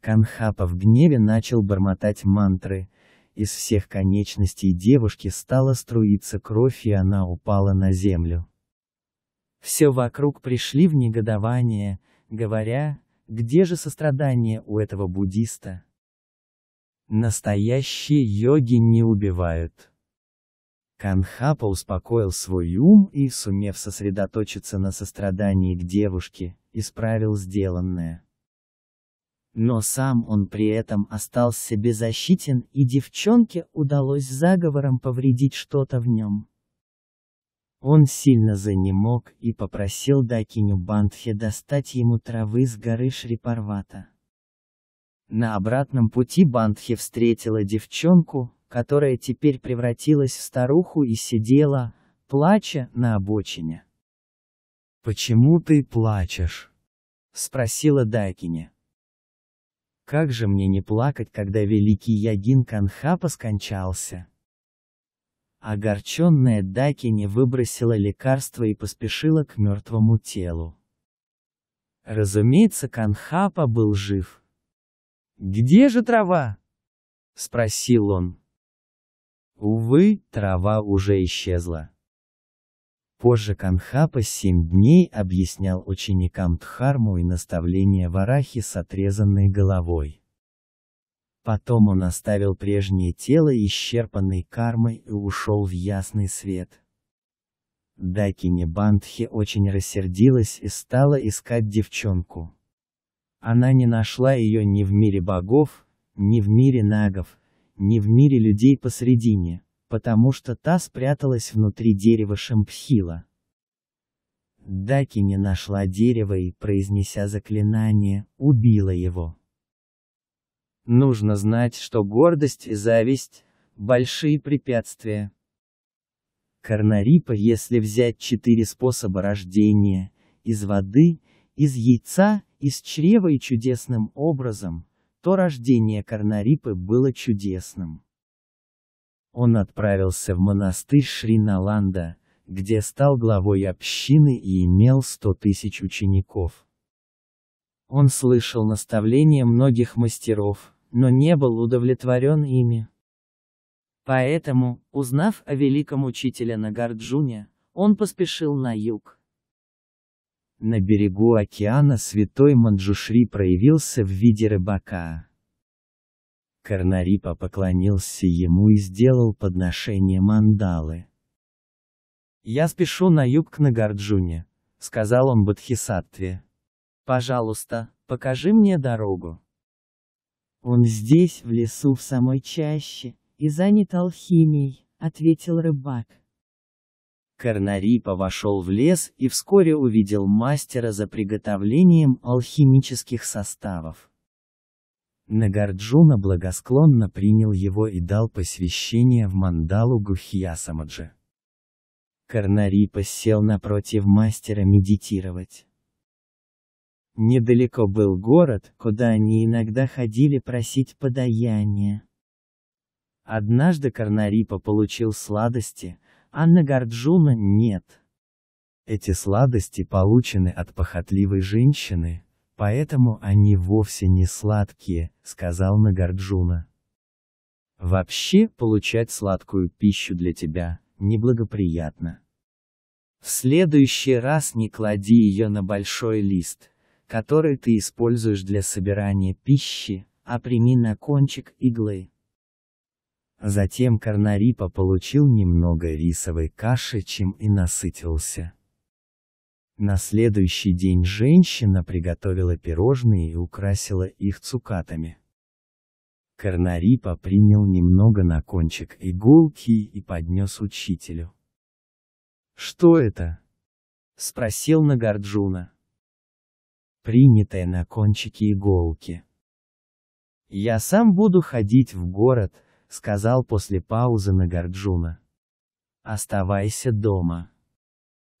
Канхапа в гневе начал бормотать мантры. Из всех конечностей девушки стала струиться кровь, и она упала на землю. Все вокруг пришли в негодование, говоря, где же сострадание у этого буддиста? Настоящие йоги не убивают. Канхапа успокоил свой ум и, сумев сосредоточиться на сострадании к девушке, исправил сделанное. Но сам он при этом остался беззащитен, и девчонке удалось заговором повредить что-то в нем. Он сильно занемог и попросил Дакиню Бандхе достать ему травы с горы Шрипарвата. На обратном пути Бандхе встретила девчонку, которая теперь превратилась в старуху и сидела, плача, на обочине. «Почему ты плачешь?» — спросила Дайкине. «Как же мне не плакать, когда великий Ягин Канхапа скончался?» Огорченная Дакини выбросила лекарство и поспешила к мертвому телу. Разумеется, Канхапа был жив. «Где же трава?» — спросил он. Увы, трава уже исчезла. Позже Канхапа семь дней объяснял ученикам Дхарму и наставление Варахи с отрезанной головой. Потом он оставил прежнее тело исчерпанной кармой и ушел в ясный свет. Дакини Бандхи очень рассердилась и стала искать девчонку. Она не нашла ее ни в мире богов, ни в мире нагов, не в мире людей посредине, потому что та спряталась внутри дерева Шампхила. Дакини нашла дерево и, произнеся заклинание, убила его. Нужно знать, что гордость и зависть – большие препятствия. Карнарипа, если взять четыре способа рождения – из воды, из яйца, из чрева и чудесным образом – то рождение Карнарипы было чудесным. Он отправился в монастырь Шриналанда, где стал главой общины и имел сто тысяч учеников. Он слышал наставления многих мастеров, но не был удовлетворен ими. Поэтому, узнав о великом учителе Нагарджуне, он поспешил на юг на берегу океана святой Манджушри проявился в виде рыбака. Карнарипа поклонился ему и сделал подношение мандалы. «Я спешу на юг к Нагарджуне», — сказал он Бодхисаттве. «Пожалуйста, покажи мне дорогу». «Он здесь, в лесу, в самой чаще, и занят алхимией», — ответил рыбак. Карнарипа вошел в лес и вскоре увидел мастера за приготовлением алхимических составов. Нагарджуна благосклонно принял его и дал посвящение в мандалу Гухьясамаджи. Карнарипа сел напротив мастера медитировать. Недалеко был город, куда они иногда ходили просить подаяния. Однажды Карнарипа получил сладости, а на Горджуна нет. Эти сладости получены от похотливой женщины, поэтому они вовсе не сладкие, сказал Нагарджуна. Вообще, получать сладкую пищу для тебя неблагоприятно. В следующий раз не клади ее на большой лист, который ты используешь для собирания пищи, а прими на кончик иглы. Затем Карнарипа получил немного рисовой каши, чем и насытился. На следующий день женщина приготовила пирожные и украсила их цукатами. Карнарипа принял немного на кончик иголки и поднес учителю. «Что это?» — спросил Нагарджуна. «Принятое на кончике иголки. Я сам буду ходить в город, сказал после паузы Нагарджуна. «Оставайся дома».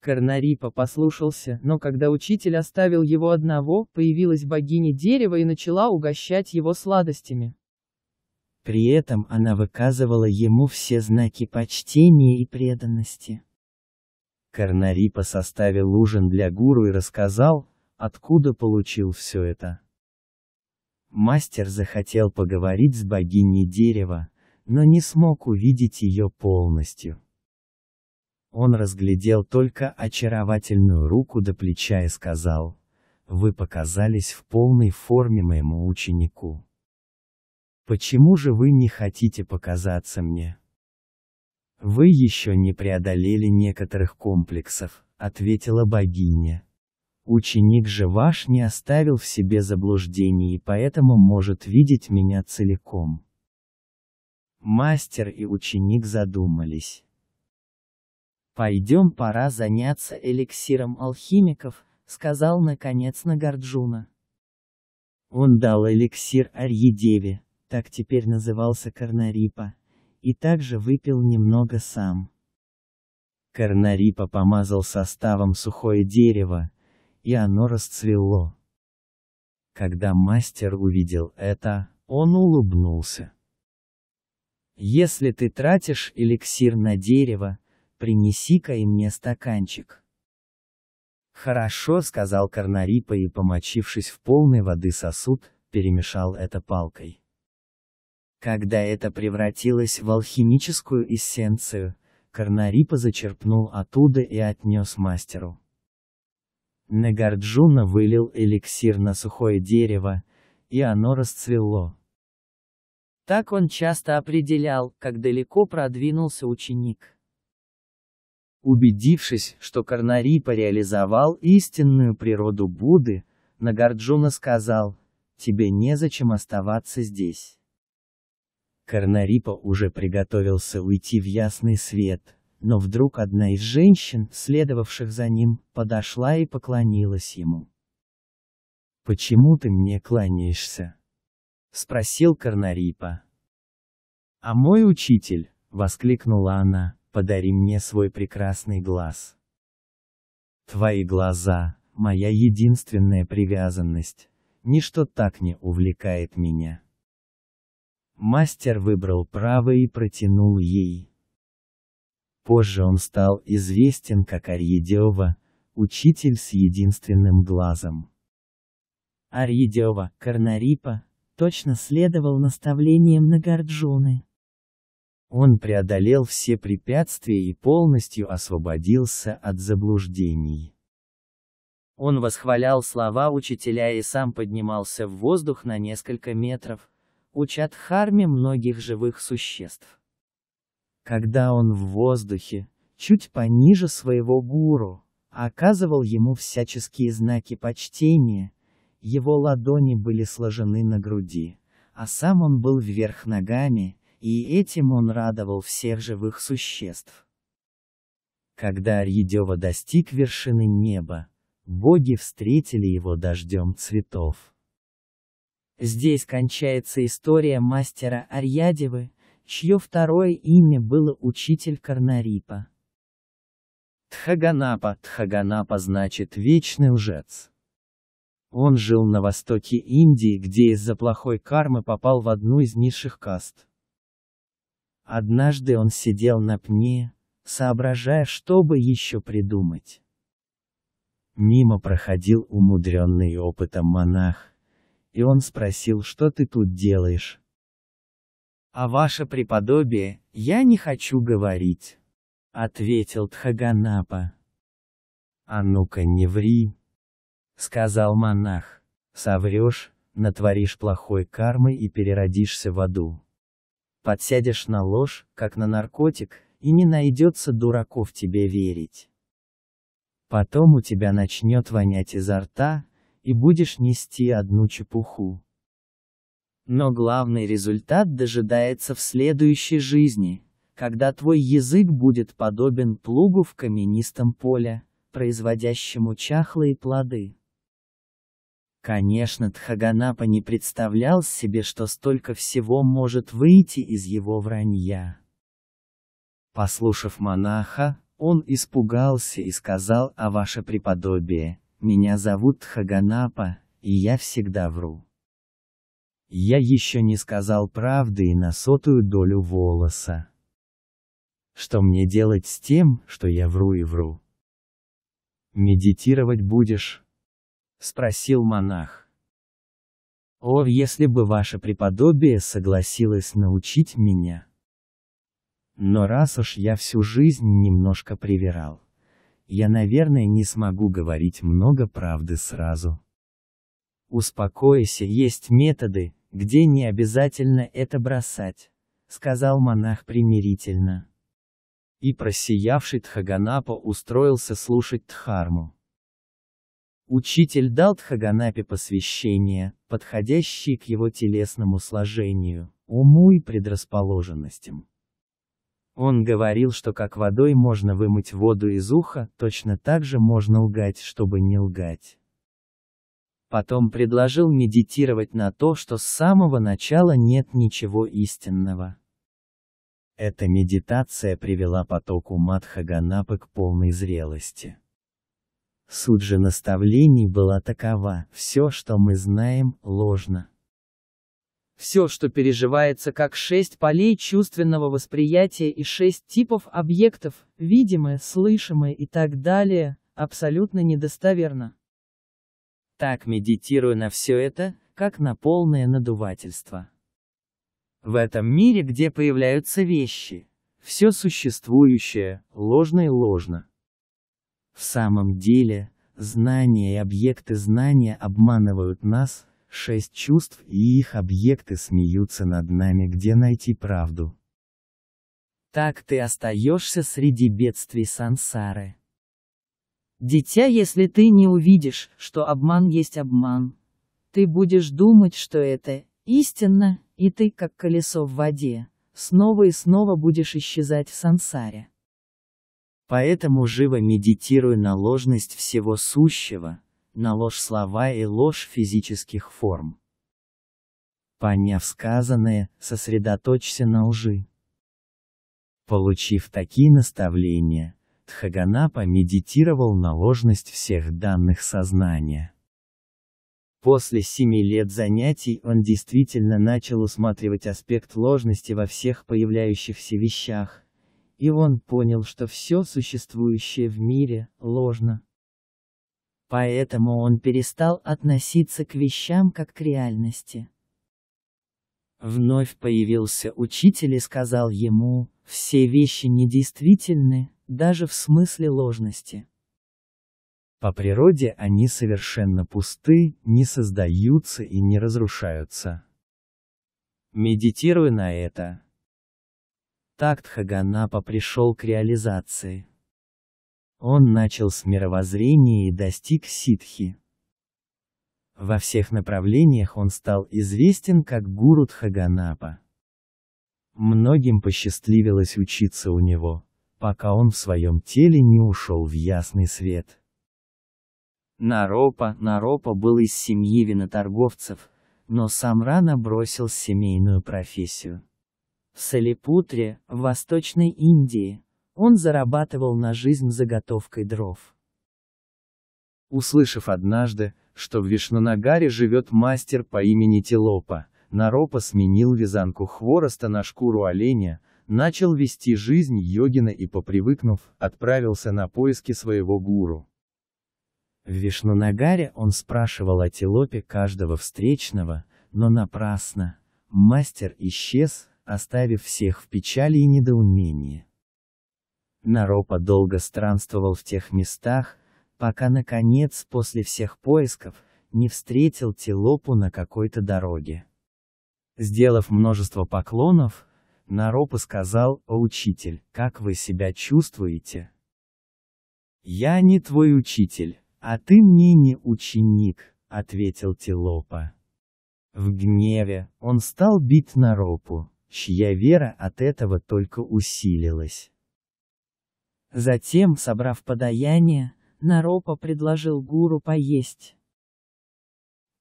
Карнарипа послушался, но когда учитель оставил его одного, появилась богиня дерева и начала угощать его сладостями. При этом она выказывала ему все знаки почтения и преданности. Карнарипа составил ужин для гуру и рассказал, откуда получил все это. Мастер захотел поговорить с богиней дерева, но не смог увидеть ее полностью. Он разглядел только очаровательную руку до плеча и сказал, «Вы показались в полной форме моему ученику. Почему же вы не хотите показаться мне?» «Вы еще не преодолели некоторых комплексов», — ответила богиня. «Ученик же ваш не оставил в себе заблуждений и поэтому может видеть меня целиком». Мастер и ученик задумались. «Пойдем, пора заняться эликсиром алхимиков», — сказал наконец Нагарджуна. Он дал эликсир Арьедеве, так теперь назывался Карнарипа, и также выпил немного сам. Карнарипа помазал составом сухое дерево, и оно расцвело. Когда мастер увидел это, он улыбнулся. Если ты тратишь эликсир на дерево, принеси-ка и мне стаканчик. Хорошо, сказал Карнарипа и, помочившись в полной воды сосуд, перемешал это палкой. Когда это превратилось в алхимическую эссенцию, Карнарипа зачерпнул оттуда и отнес мастеру. Нагарджуна вылил эликсир на сухое дерево, и оно расцвело. Так он часто определял, как далеко продвинулся ученик. Убедившись, что Карнарипа реализовал истинную природу Будды, Нагарджуна сказал, «Тебе незачем оставаться здесь». Карнарипа уже приготовился уйти в ясный свет, но вдруг одна из женщин, следовавших за ним, подошла и поклонилась ему. «Почему ты мне кланяешься?» — спросил Карнарипа. «А мой учитель», — воскликнула она, — «подари мне свой прекрасный глаз». «Твои глаза, моя единственная привязанность, ничто так не увлекает меня». Мастер выбрал право и протянул ей. Позже он стал известен как Арьедева, учитель с единственным глазом. Арьедева, Карнарипа точно следовал наставлениям Нагарджуны. Он преодолел все препятствия и полностью освободился от заблуждений. Он восхвалял слова учителя и сам поднимался в воздух на несколько метров, учат харме многих живых существ. Когда он в воздухе, чуть пониже своего гуру, оказывал ему всяческие знаки почтения, его ладони были сложены на груди, а сам он был вверх ногами, и этим он радовал всех живых существ. Когда Арьедева достиг вершины неба, боги встретили его дождем цветов. Здесь кончается история мастера Арьядевы, чье второе имя было учитель Карнарипа. Тхаганапа, Тхаганапа значит «вечный лжец». Он жил на востоке Индии, где из-за плохой кармы попал в одну из низших каст. Однажды он сидел на пне, соображая, что бы еще придумать. Мимо проходил умудренный опытом монах, и он спросил, что ты тут делаешь. «А ваше преподобие, я не хочу говорить», — ответил Тхаганапа. «А ну-ка не ври», Сказал монах. Соврешь, натворишь плохой кармы и переродишься в аду. Подсядешь на ложь, как на наркотик, и не найдется дураков тебе верить. Потом у тебя начнет вонять изо рта, и будешь нести одну чепуху. Но главный результат дожидается в следующей жизни, когда твой язык будет подобен плугу в каменистом поле, производящему чахлые плоды. Конечно, Тхаганапа не представлял себе, что столько всего может выйти из его вранья. Послушав монаха, он испугался и сказал «А ваше преподобие, меня зовут Тхаганапа, и я всегда вру». Я еще не сказал правды и на сотую долю волоса. Что мне делать с тем, что я вру и вру? Медитировать будешь, спросил монах. О, если бы ваше преподобие согласилось научить меня. Но раз уж я всю жизнь немножко привирал, я, наверное, не смогу говорить много правды сразу. Успокойся, есть методы, где не обязательно это бросать, сказал монах примирительно. И просиявший Тхаганапа устроился слушать Дхарму. Учитель дал Тхаганапе посвящение, подходящее к его телесному сложению, уму и предрасположенностям. Он говорил, что как водой можно вымыть воду из уха, точно так же можно лгать, чтобы не лгать. Потом предложил медитировать на то, что с самого начала нет ничего истинного. Эта медитация привела поток ума Тхаганапы к полной зрелости. Суть же наставлений была такова, все, что мы знаем, ложно. Все, что переживается как шесть полей чувственного восприятия и шесть типов объектов, видимое, слышимое и так далее, абсолютно недостоверно. Так медитирую на все это, как на полное надувательство. В этом мире, где появляются вещи, все существующее, ложно и ложно. В самом деле, знания и объекты знания обманывают нас, шесть чувств и их объекты смеются над нами где найти правду. Так ты остаешься среди бедствий сансары. Дитя, если ты не увидишь, что обман есть обман, ты будешь думать, что это истинно, и ты, как колесо в воде, снова и снова будешь исчезать в сансаре. Поэтому живо медитирую на ложность всего сущего, на ложь слова и ложь физических форм. Поняв сказанное, сосредоточься на лжи. Получив такие наставления, Тхаганапа медитировал на ложность всех данных сознания. После семи лет занятий он действительно начал усматривать аспект ложности во всех появляющихся вещах, и он понял, что все существующее в мире ложно. Поэтому он перестал относиться к вещам как к реальности. Вновь появился учитель и сказал ему, все вещи недействительны, даже в смысле ложности. По природе они совершенно пусты, не создаются и не разрушаются. Медитируя на это, Такт Хаганапа пришел к реализации. Он начал с мировоззрения и достиг ситхи. Во всех направлениях он стал известен как гуру Тхаганапа. Многим посчастливилось учиться у него, пока он в своем теле не ушел в ясный свет. Наропа, Наропа был из семьи виноторговцев, но сам рано бросил семейную профессию в Салипутре, в Восточной Индии. Он зарабатывал на жизнь заготовкой дров. Услышав однажды, что в Вишнанагаре живет мастер по имени Тилопа, Наропа сменил вязанку хвороста на шкуру оленя, начал вести жизнь йогина и, попривыкнув, отправился на поиски своего гуру. В Вишнунагаре он спрашивал о Тилопе каждого встречного, но напрасно. Мастер исчез, оставив всех в печали и недоумении. Наропа долго странствовал в тех местах, пока наконец, после всех поисков, не встретил Телопу на какой-то дороге. Сделав множество поклонов, Наропа сказал, «О, учитель, как вы себя чувствуете?» «Я не твой учитель, а ты мне не ученик», — ответил Телопа. В гневе, он стал бить Наропу чья вера от этого только усилилась. Затем, собрав подаяние, Наропа предложил гуру поесть.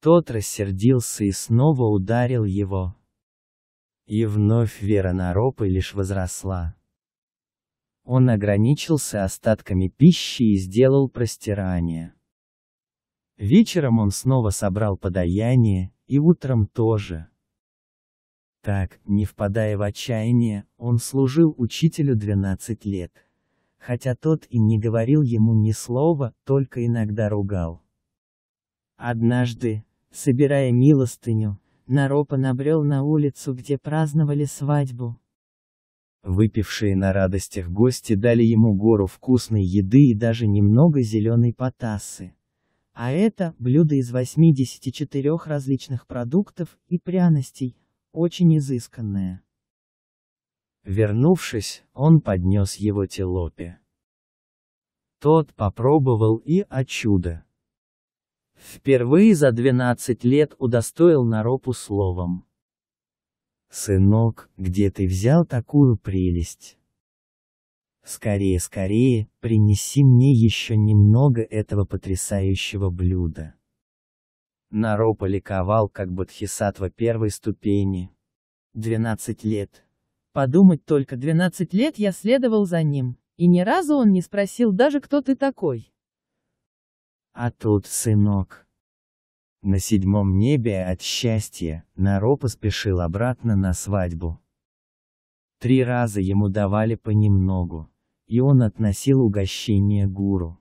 Тот рассердился и снова ударил его. И вновь вера Наропы лишь возросла. Он ограничился остатками пищи и сделал простирание. Вечером он снова собрал подаяние, и утром тоже. Так, не впадая в отчаяние, он служил учителю 12 лет. Хотя тот и не говорил ему ни слова, только иногда ругал. Однажды, собирая милостыню, Наропа набрел на улицу, где праздновали свадьбу. Выпившие на радостях гости дали ему гору вкусной еды и даже немного зеленой потасы, А это – блюдо из 84 различных продуктов и пряностей, очень изысканное. Вернувшись, он поднес его телопе. Тот попробовал и о чудо. Впервые за двенадцать лет удостоил Наропу словом. «Сынок, где ты взял такую прелесть?» «Скорее, скорее, принеси мне еще немного этого потрясающего блюда». Наропа ликовал, как бодхисаттва первой ступени. 12 лет. Подумать только, 12 лет я следовал за ним, и ни разу он не спросил даже, кто ты такой. А тут, сынок. На седьмом небе от счастья, Наропа спешил обратно на свадьбу. Три раза ему давали понемногу, и он относил угощение гуру.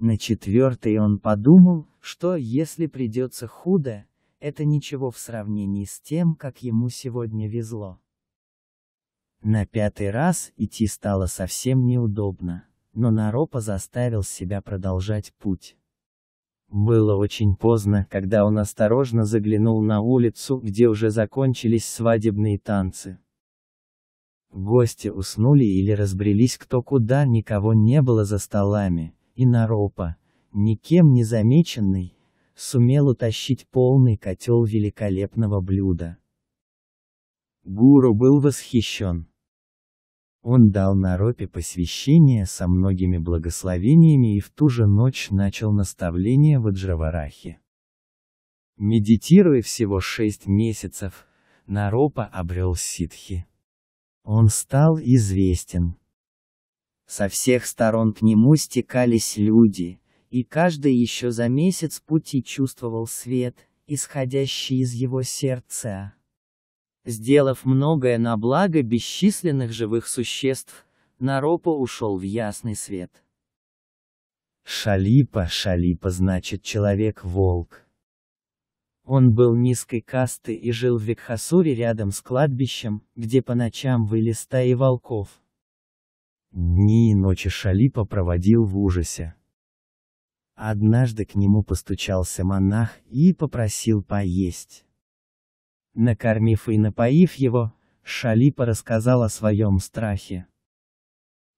На четвертый он подумал, что, если придется худо, это ничего в сравнении с тем, как ему сегодня везло. На пятый раз идти стало совсем неудобно, но Наропа заставил себя продолжать путь. Было очень поздно, когда он осторожно заглянул на улицу, где уже закончились свадебные танцы. Гости уснули или разбрелись кто куда, никого не было за столами, и Наропа, никем не замеченный, сумел утащить полный котел великолепного блюда. Гуру был восхищен. Он дал Наропе посвящение со многими благословениями и в ту же ночь начал наставление в Аджаварахе. Медитируя всего шесть месяцев, Наропа обрел ситхи. Он стал известен. Со всех сторон к нему стекались люди, и каждый еще за месяц пути чувствовал свет, исходящий из его сердца. Сделав многое на благо бесчисленных живых существ, Наропа ушел в ясный свет. Шалипа, Шалипа значит человек-волк. Он был низкой касты и жил в Викхасуре рядом с кладбищем, где по ночам выли стаи волков. Дни и ночи Шалипа проводил в ужасе. Однажды к нему постучался монах и попросил поесть. Накормив и напоив его, Шалипа рассказал о своем страхе.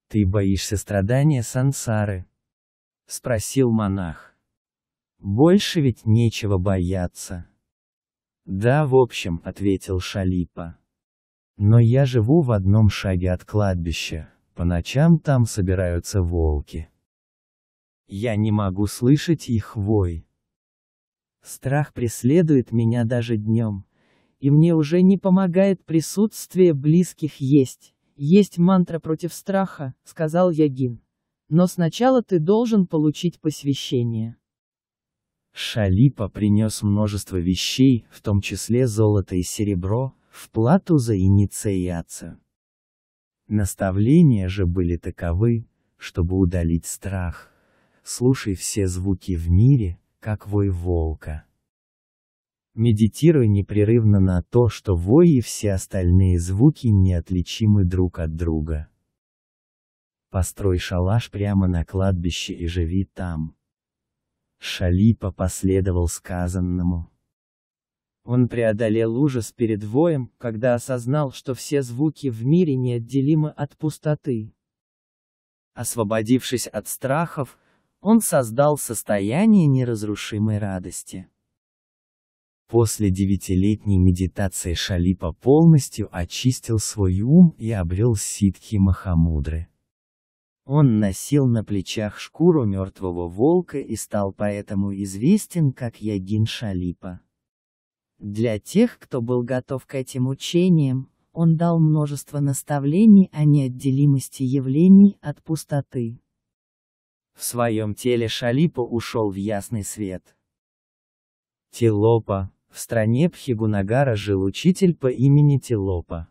«Ты боишься страдания сансары?» — спросил монах. «Больше ведь нечего бояться». «Да, в общем», — ответил Шалипа. «Но я живу в одном шаге от кладбища» по ночам там собираются волки. Я не могу слышать их вой. Страх преследует меня даже днем. И мне уже не помогает присутствие близких есть. Есть мантра против страха, сказал Ягин. Но сначала ты должен получить посвящение. Шалипа принес множество вещей, в том числе золото и серебро, в плату за инициацию. Наставления же были таковы, чтобы удалить страх. Слушай все звуки в мире, как вой волка. Медитируй непрерывно на то, что вой и все остальные звуки неотличимы друг от друга. Построй шалаш прямо на кладбище и живи там. Шалипа последовал сказанному. Он преодолел ужас перед воем, когда осознал, что все звуки в мире неотделимы от пустоты. Освободившись от страхов, он создал состояние неразрушимой радости. После девятилетней медитации Шалипа полностью очистил свой ум и обрел ситхи Махамудры. Он носил на плечах шкуру мертвого волка и стал поэтому известен как Ягин Шалипа. Для тех, кто был готов к этим учениям, он дал множество наставлений о неотделимости явлений от пустоты. В своем теле Шалипа ушел в ясный свет. Тилопа. В стране Пхигунагара жил учитель по имени Тилопа.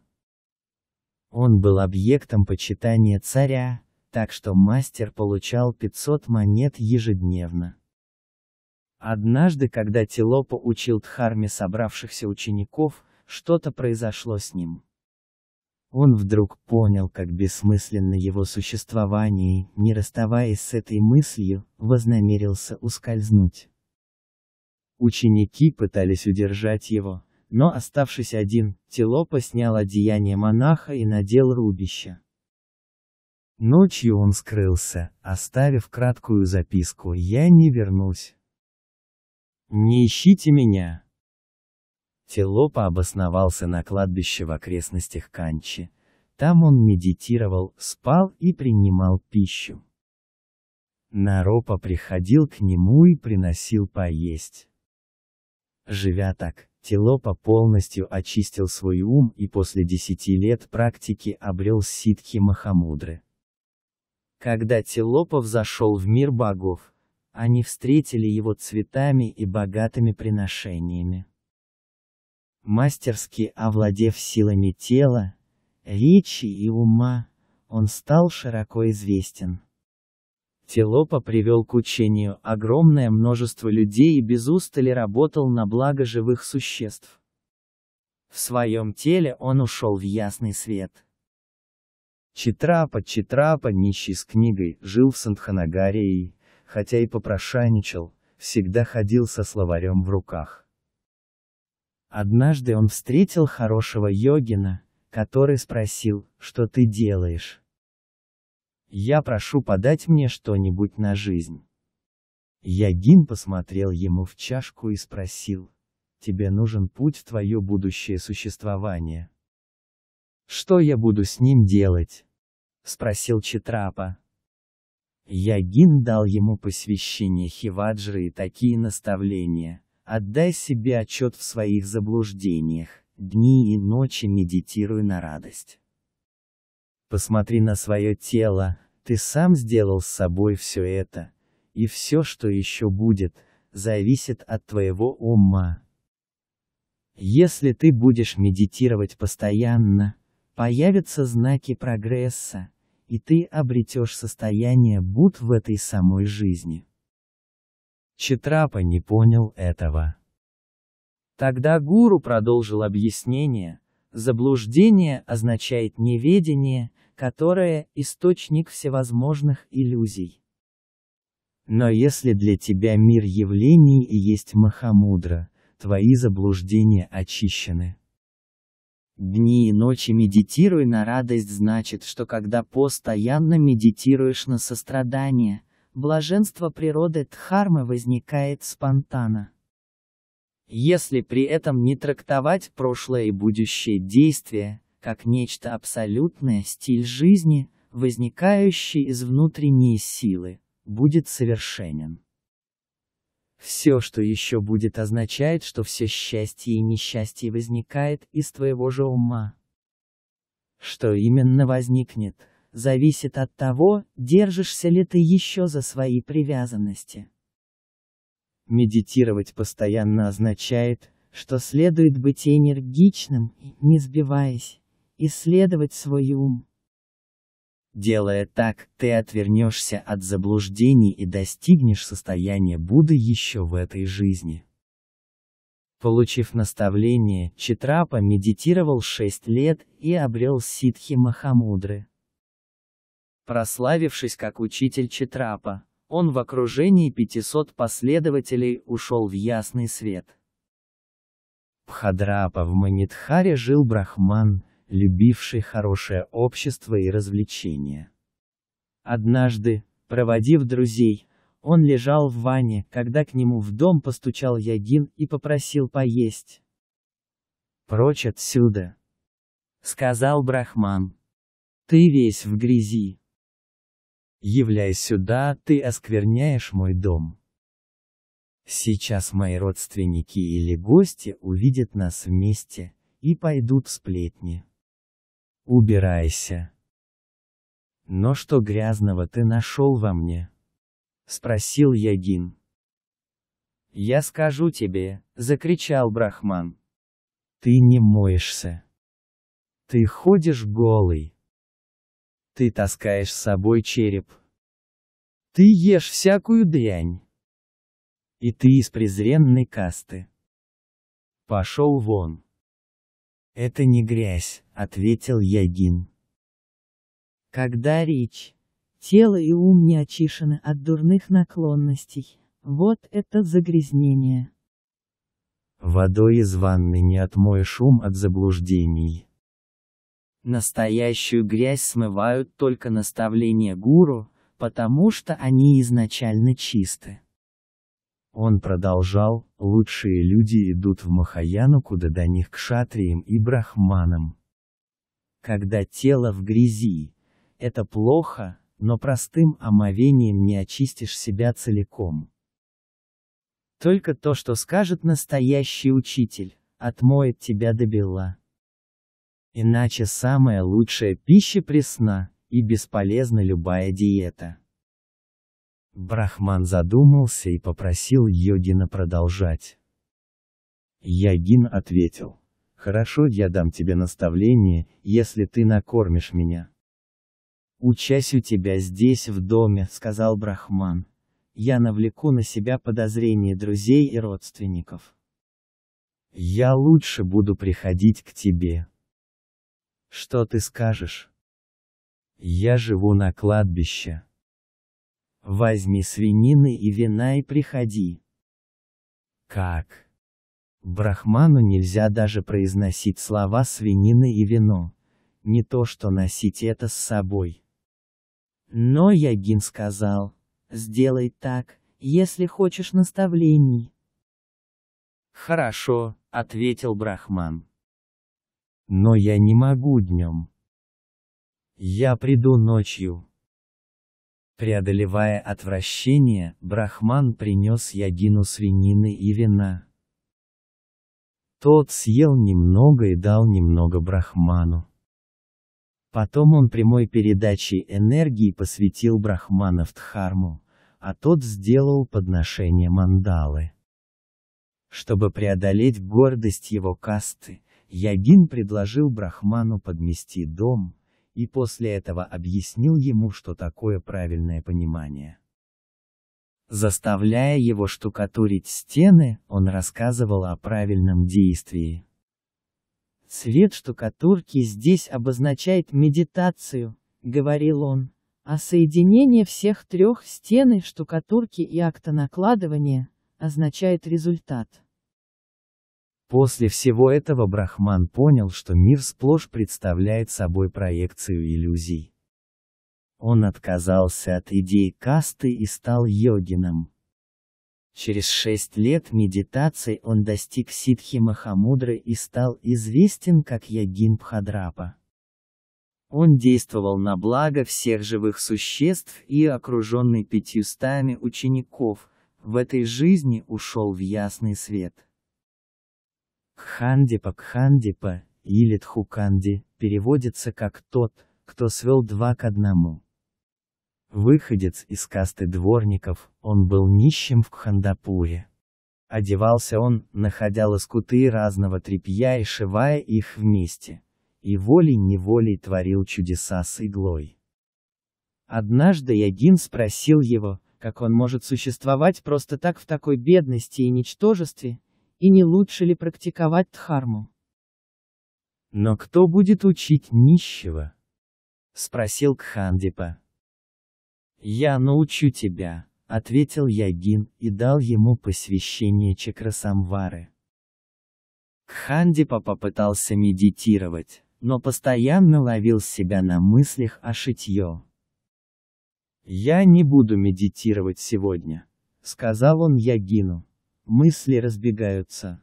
Он был объектом почитания царя, так что мастер получал 500 монет ежедневно. Однажды, когда Тилопа учил Дхарме собравшихся учеников, что-то произошло с ним. Он вдруг понял, как бессмысленно его существование, не расставаясь с этой мыслью, вознамерился ускользнуть. Ученики пытались удержать его, но оставшись один, Тилопа снял одеяние монаха и надел рубище. Ночью он скрылся, оставив краткую записку «Я не вернусь». Не ищите меня. Филопа обосновался на кладбище в окрестностях Канчи. Там он медитировал, спал и принимал пищу. Наропа приходил к нему и приносил поесть. Живя так, Тилопа полностью очистил свой ум и после десяти лет практики обрел ситхи Махамудры. Когда Тилопа взошел в мир богов, они встретили его цветами и богатыми приношениями. Мастерски овладев силами тела, речи и ума, он стал широко известен. Телопа привел к учению огромное множество людей и без устали работал на благо живых существ. В своем теле он ушел в ясный свет. Читрапа Читрапа, нищий с книгой, жил в Сандханагарии хотя и попрошайничал, всегда ходил со словарем в руках. Однажды он встретил хорошего йогина, который спросил, что ты делаешь. Я прошу подать мне что-нибудь на жизнь. Йогин посмотрел ему в чашку и спросил, тебе нужен путь в твое будущее существование. Что я буду с ним делать? Спросил Читрапа. Ягин дал ему посвящение Хиваджры и такие наставления. Отдай себе отчет в своих заблуждениях, дни и ночи медитируй на радость. Посмотри на свое тело, ты сам сделал с собой все это, и все, что еще будет, зависит от твоего ума. Если ты будешь медитировать постоянно, появятся знаки прогресса, и ты обретешь состояние Буд в этой самой жизни. Читрапа не понял этого. Тогда гуру продолжил объяснение, заблуждение означает неведение, которое – источник всевозможных иллюзий. Но если для тебя мир явлений и есть Махамудра, твои заблуждения очищены. Дни и ночи медитируй на радость значит, что когда постоянно медитируешь на сострадание, блаженство природы Дхармы возникает спонтанно. Если при этом не трактовать прошлое и будущее действия, как нечто абсолютное, стиль жизни, возникающий из внутренней силы, будет совершенен. Все, что еще будет, означает, что все счастье и несчастье возникает из твоего же ума. Что именно возникнет, зависит от того, держишься ли ты еще за свои привязанности. Медитировать постоянно означает, что следует быть энергичным, не сбиваясь, исследовать свой ум, Делая так, ты отвернешься от заблуждений и достигнешь состояния Будды еще в этой жизни. Получив наставление, Читрапа медитировал шесть лет и обрел ситхи Махамудры. Прославившись как учитель Читрапа, он в окружении 500 последователей ушел в ясный свет. Пхадрапа в Манитхаре жил брахман, любивший хорошее общество и развлечения. Однажды, проводив друзей, он лежал в ванне, когда к нему в дом постучал Ягин и попросил поесть. «Прочь отсюда!» — сказал Брахман. «Ты весь в грязи. Являй сюда, ты оскверняешь мой дом. Сейчас мои родственники или гости увидят нас вместе, и пойдут сплетни. Убирайся. Но что грязного ты нашел во мне? Спросил Ягин. Я скажу тебе, закричал Брахман. Ты не моешься. Ты ходишь голый. Ты таскаешь с собой череп. Ты ешь всякую дрянь. И ты из презренной касты. Пошел вон. «Это не грязь», — ответил Ягин. Когда речь, тело и ум не очищены от дурных наклонностей, вот это загрязнение. Водой из ванны не отмоешь ум от заблуждений. Настоящую грязь смывают только наставления гуру, потому что они изначально чисты. Он продолжал, лучшие люди идут в Махаяну куда до них к шатриям и брахманам. Когда тело в грязи, это плохо, но простым омовением не очистишь себя целиком. Только то, что скажет настоящий учитель, отмоет тебя до бела. Иначе самая лучшая пища пресна, и бесполезна любая диета. Брахман задумался и попросил Йогина продолжать. Ягин ответил. «Хорошо, я дам тебе наставление, если ты накормишь меня». «Учась у тебя здесь, в доме», — сказал Брахман. «Я навлеку на себя подозрения друзей и родственников». «Я лучше буду приходить к тебе». «Что ты скажешь?» «Я живу на кладбище», Возьми свинины и вина и приходи. Как? Брахману нельзя даже произносить слова свинины и вино. Не то что носить это с собой. Но Ягин сказал, сделай так, если хочешь наставлений. Хорошо, ответил Брахман. Но я не могу днем. Я приду ночью. Преодолевая отвращение, Брахман принес Ягину свинины и вина. Тот съел немного и дал немного Брахману. Потом он прямой передачей энергии посвятил Брахмана в Дхарму, а тот сделал подношение мандалы. Чтобы преодолеть гордость его касты, Ягин предложил Брахману подмести дом, и после этого объяснил ему, что такое правильное понимание. Заставляя его штукатурить стены, он рассказывал о правильном действии. «Цвет штукатурки здесь обозначает медитацию», — говорил он, «а соединение всех трех стены штукатурки и акта накладывания, означает результат». После всего этого Брахман понял, что мир сплошь представляет собой проекцию иллюзий. Он отказался от идей касты и стал йогином. Через шесть лет медитаций он достиг ситхи Махамудры и стал известен как Ягин Пхадрапа. Он действовал на благо всех живых существ и, окруженный пятьюстами учеников, в этой жизни ушел в ясный свет. Кхандипа Кхандипа, или Тхуканди, переводится как «тот, кто свел два к одному». Выходец из касты дворников, он был нищим в Кхандапуре. Одевался он, находя лоскуты разного тряпья и шивая их вместе, и волей-неволей творил чудеса с иглой. Однажды Ягин спросил его, как он может существовать просто так в такой бедности и ничтожестве, и не лучше ли практиковать дхарму? Но кто будет учить нищего? Спросил Кхандипа. Я научу тебя, ответил Ягин и дал ему посвящение Чакрасамвары. Кхандипа попытался медитировать, но постоянно ловил себя на мыслях о шитье. «Я не буду медитировать сегодня», — сказал он Ягину мысли разбегаются.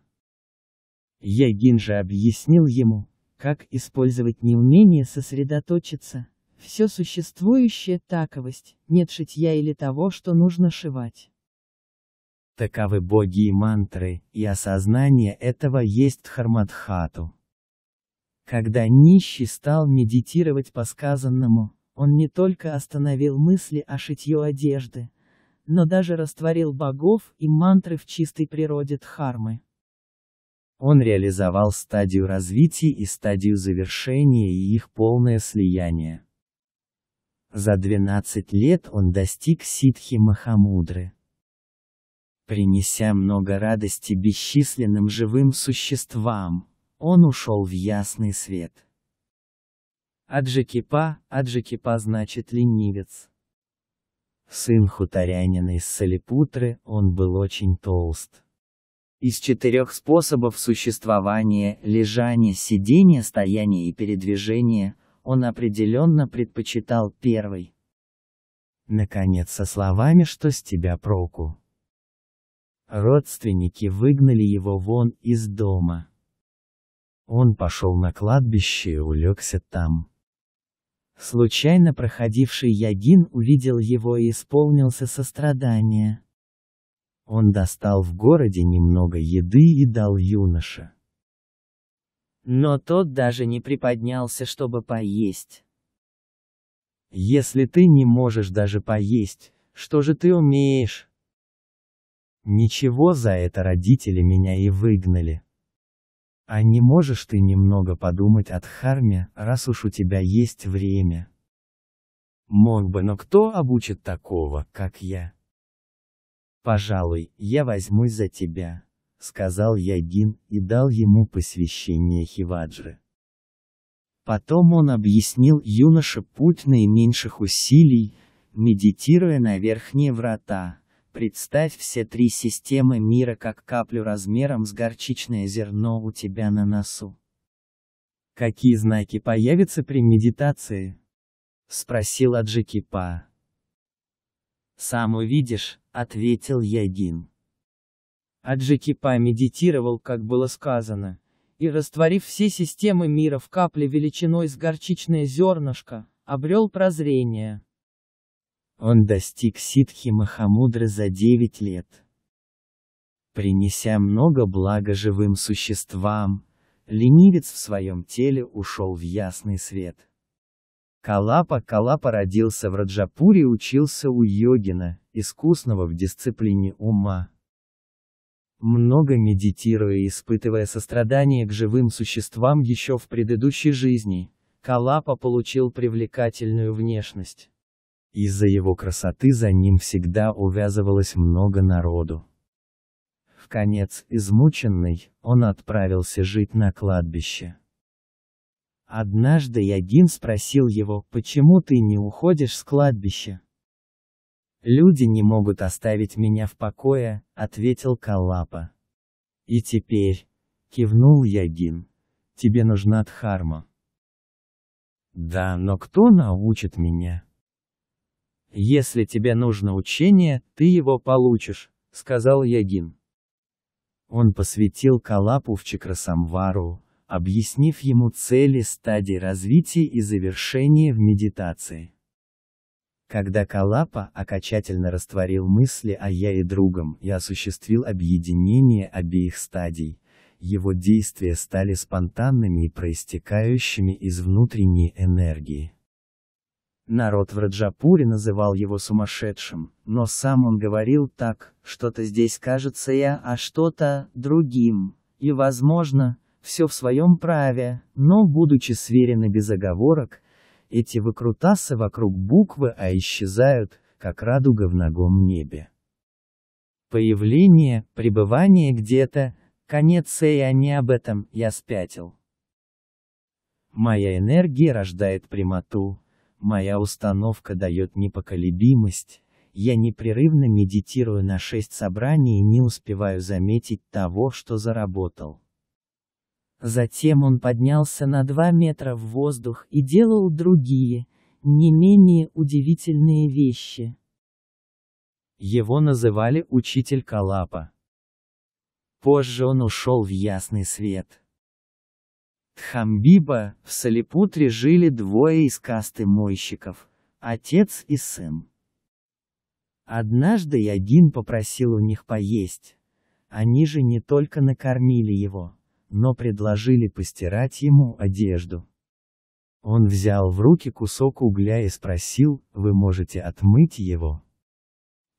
Ягин же объяснил ему, как использовать неумение сосредоточиться, все существующее таковость, нет шитья или того, что нужно шивать. Таковы боги и мантры, и осознание этого есть Дхармадхату. Когда нищий стал медитировать по сказанному, он не только остановил мысли о шитье одежды, но даже растворил богов и мантры в чистой природе Дхармы. Он реализовал стадию развития и стадию завершения и их полное слияние. За 12 лет он достиг ситхи Махамудры. Принеся много радости бесчисленным живым существам, он ушел в ясный свет. Аджикипа, Аджикипа значит ленивец. Сын хуторянина из Салипутры, он был очень толст. Из четырех способов существования – лежание, сидение, стояние и передвижение – он определенно предпочитал первый. Наконец, со словами «что с тебя проку?». Родственники выгнали его вон из дома. Он пошел на кладбище и улегся там. Случайно проходивший Ягин увидел его и исполнился сострадания. Он достал в городе немного еды и дал юноше. Но тот даже не приподнялся, чтобы поесть. Если ты не можешь даже поесть, что же ты умеешь? Ничего за это родители меня и выгнали. А не можешь ты немного подумать о Дхарме, раз уж у тебя есть время? Мог бы, но кто обучит такого, как я? Пожалуй, я возьмусь за тебя, сказал Ягин и дал ему посвящение хиваджи. Потом он объяснил юноше путь наименьших усилий, медитируя на верхние врата, Представь все три системы мира как каплю размером с горчичное зерно у тебя на носу. Какие знаки появятся при медитации? Спросил Аджикипа. Сам увидишь, ответил Ягин. Аджикипа медитировал, как было сказано, и, растворив все системы мира в капле величиной с горчичное зернышко, обрел прозрение. Он достиг ситхи Махамудры за 9 лет. Принеся много блага живым существам, ленивец в своем теле ушел в ясный свет. Калапа Калапа родился в Раджапуре и учился у йогина, искусного в дисциплине ума. Много медитируя и испытывая сострадание к живым существам еще в предыдущей жизни, Калапа получил привлекательную внешность. Из-за его красоты за ним всегда увязывалось много народу. В конец измученный, он отправился жить на кладбище. Однажды Ягин спросил его, почему ты не уходишь с кладбища? Люди не могут оставить меня в покое, ответил Калапа. И теперь, кивнул Ягин, тебе нужна Дхарма. Да, но кто научит меня? «Если тебе нужно учение, ты его получишь», — сказал Ягин. Он посвятил Калапу в Чакрасамвару, объяснив ему цели стадии развития и завершения в медитации. Когда Калапа окончательно растворил мысли о «я» и другом и осуществил объединение обеих стадий, его действия стали спонтанными и проистекающими из внутренней энергии. Народ в Раджапуре называл его сумасшедшим, но сам он говорил так, что-то здесь кажется я, а что-то другим. И, возможно, все в своем праве, но, будучи сверены без оговорок, эти выкрутасы вокруг буквы А исчезают, как радуга в ногом небе. Появление, пребывание где-то, конец я а не об этом, я спятил. Моя энергия рождает прямоту, Моя установка дает непоколебимость, я непрерывно медитирую на шесть собраний и не успеваю заметить того, что заработал. Затем он поднялся на два метра в воздух и делал другие, не менее удивительные вещи. Его называли «учитель Калапа». Позже он ушел в ясный свет. Тхамбиба, в Салипутре жили двое из касты мойщиков, отец и сын. Однажды Ягин попросил у них поесть. Они же не только накормили его, но предложили постирать ему одежду. Он взял в руки кусок угля и спросил, вы можете отмыть его?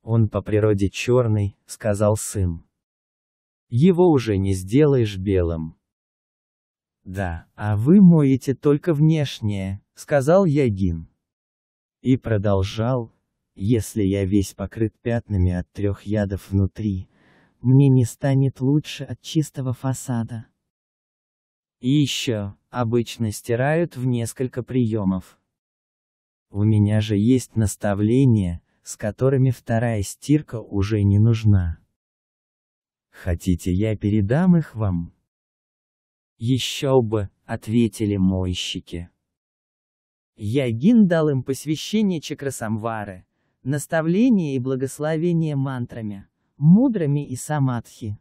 Он по природе черный, сказал сын. Его уже не сделаешь белым. «Да, а вы моете только внешнее», — сказал Ягин. И продолжал, «Если я весь покрыт пятнами от трех ядов внутри, мне не станет лучше от чистого фасада». И еще, обычно стирают в несколько приемов. У меня же есть наставления, с которыми вторая стирка уже не нужна. Хотите, я передам их вам? «Еще бы», — ответили мойщики. Ягин дал им посвящение чакрасамвары, наставление и благословение мантрами, мудрами и самадхи.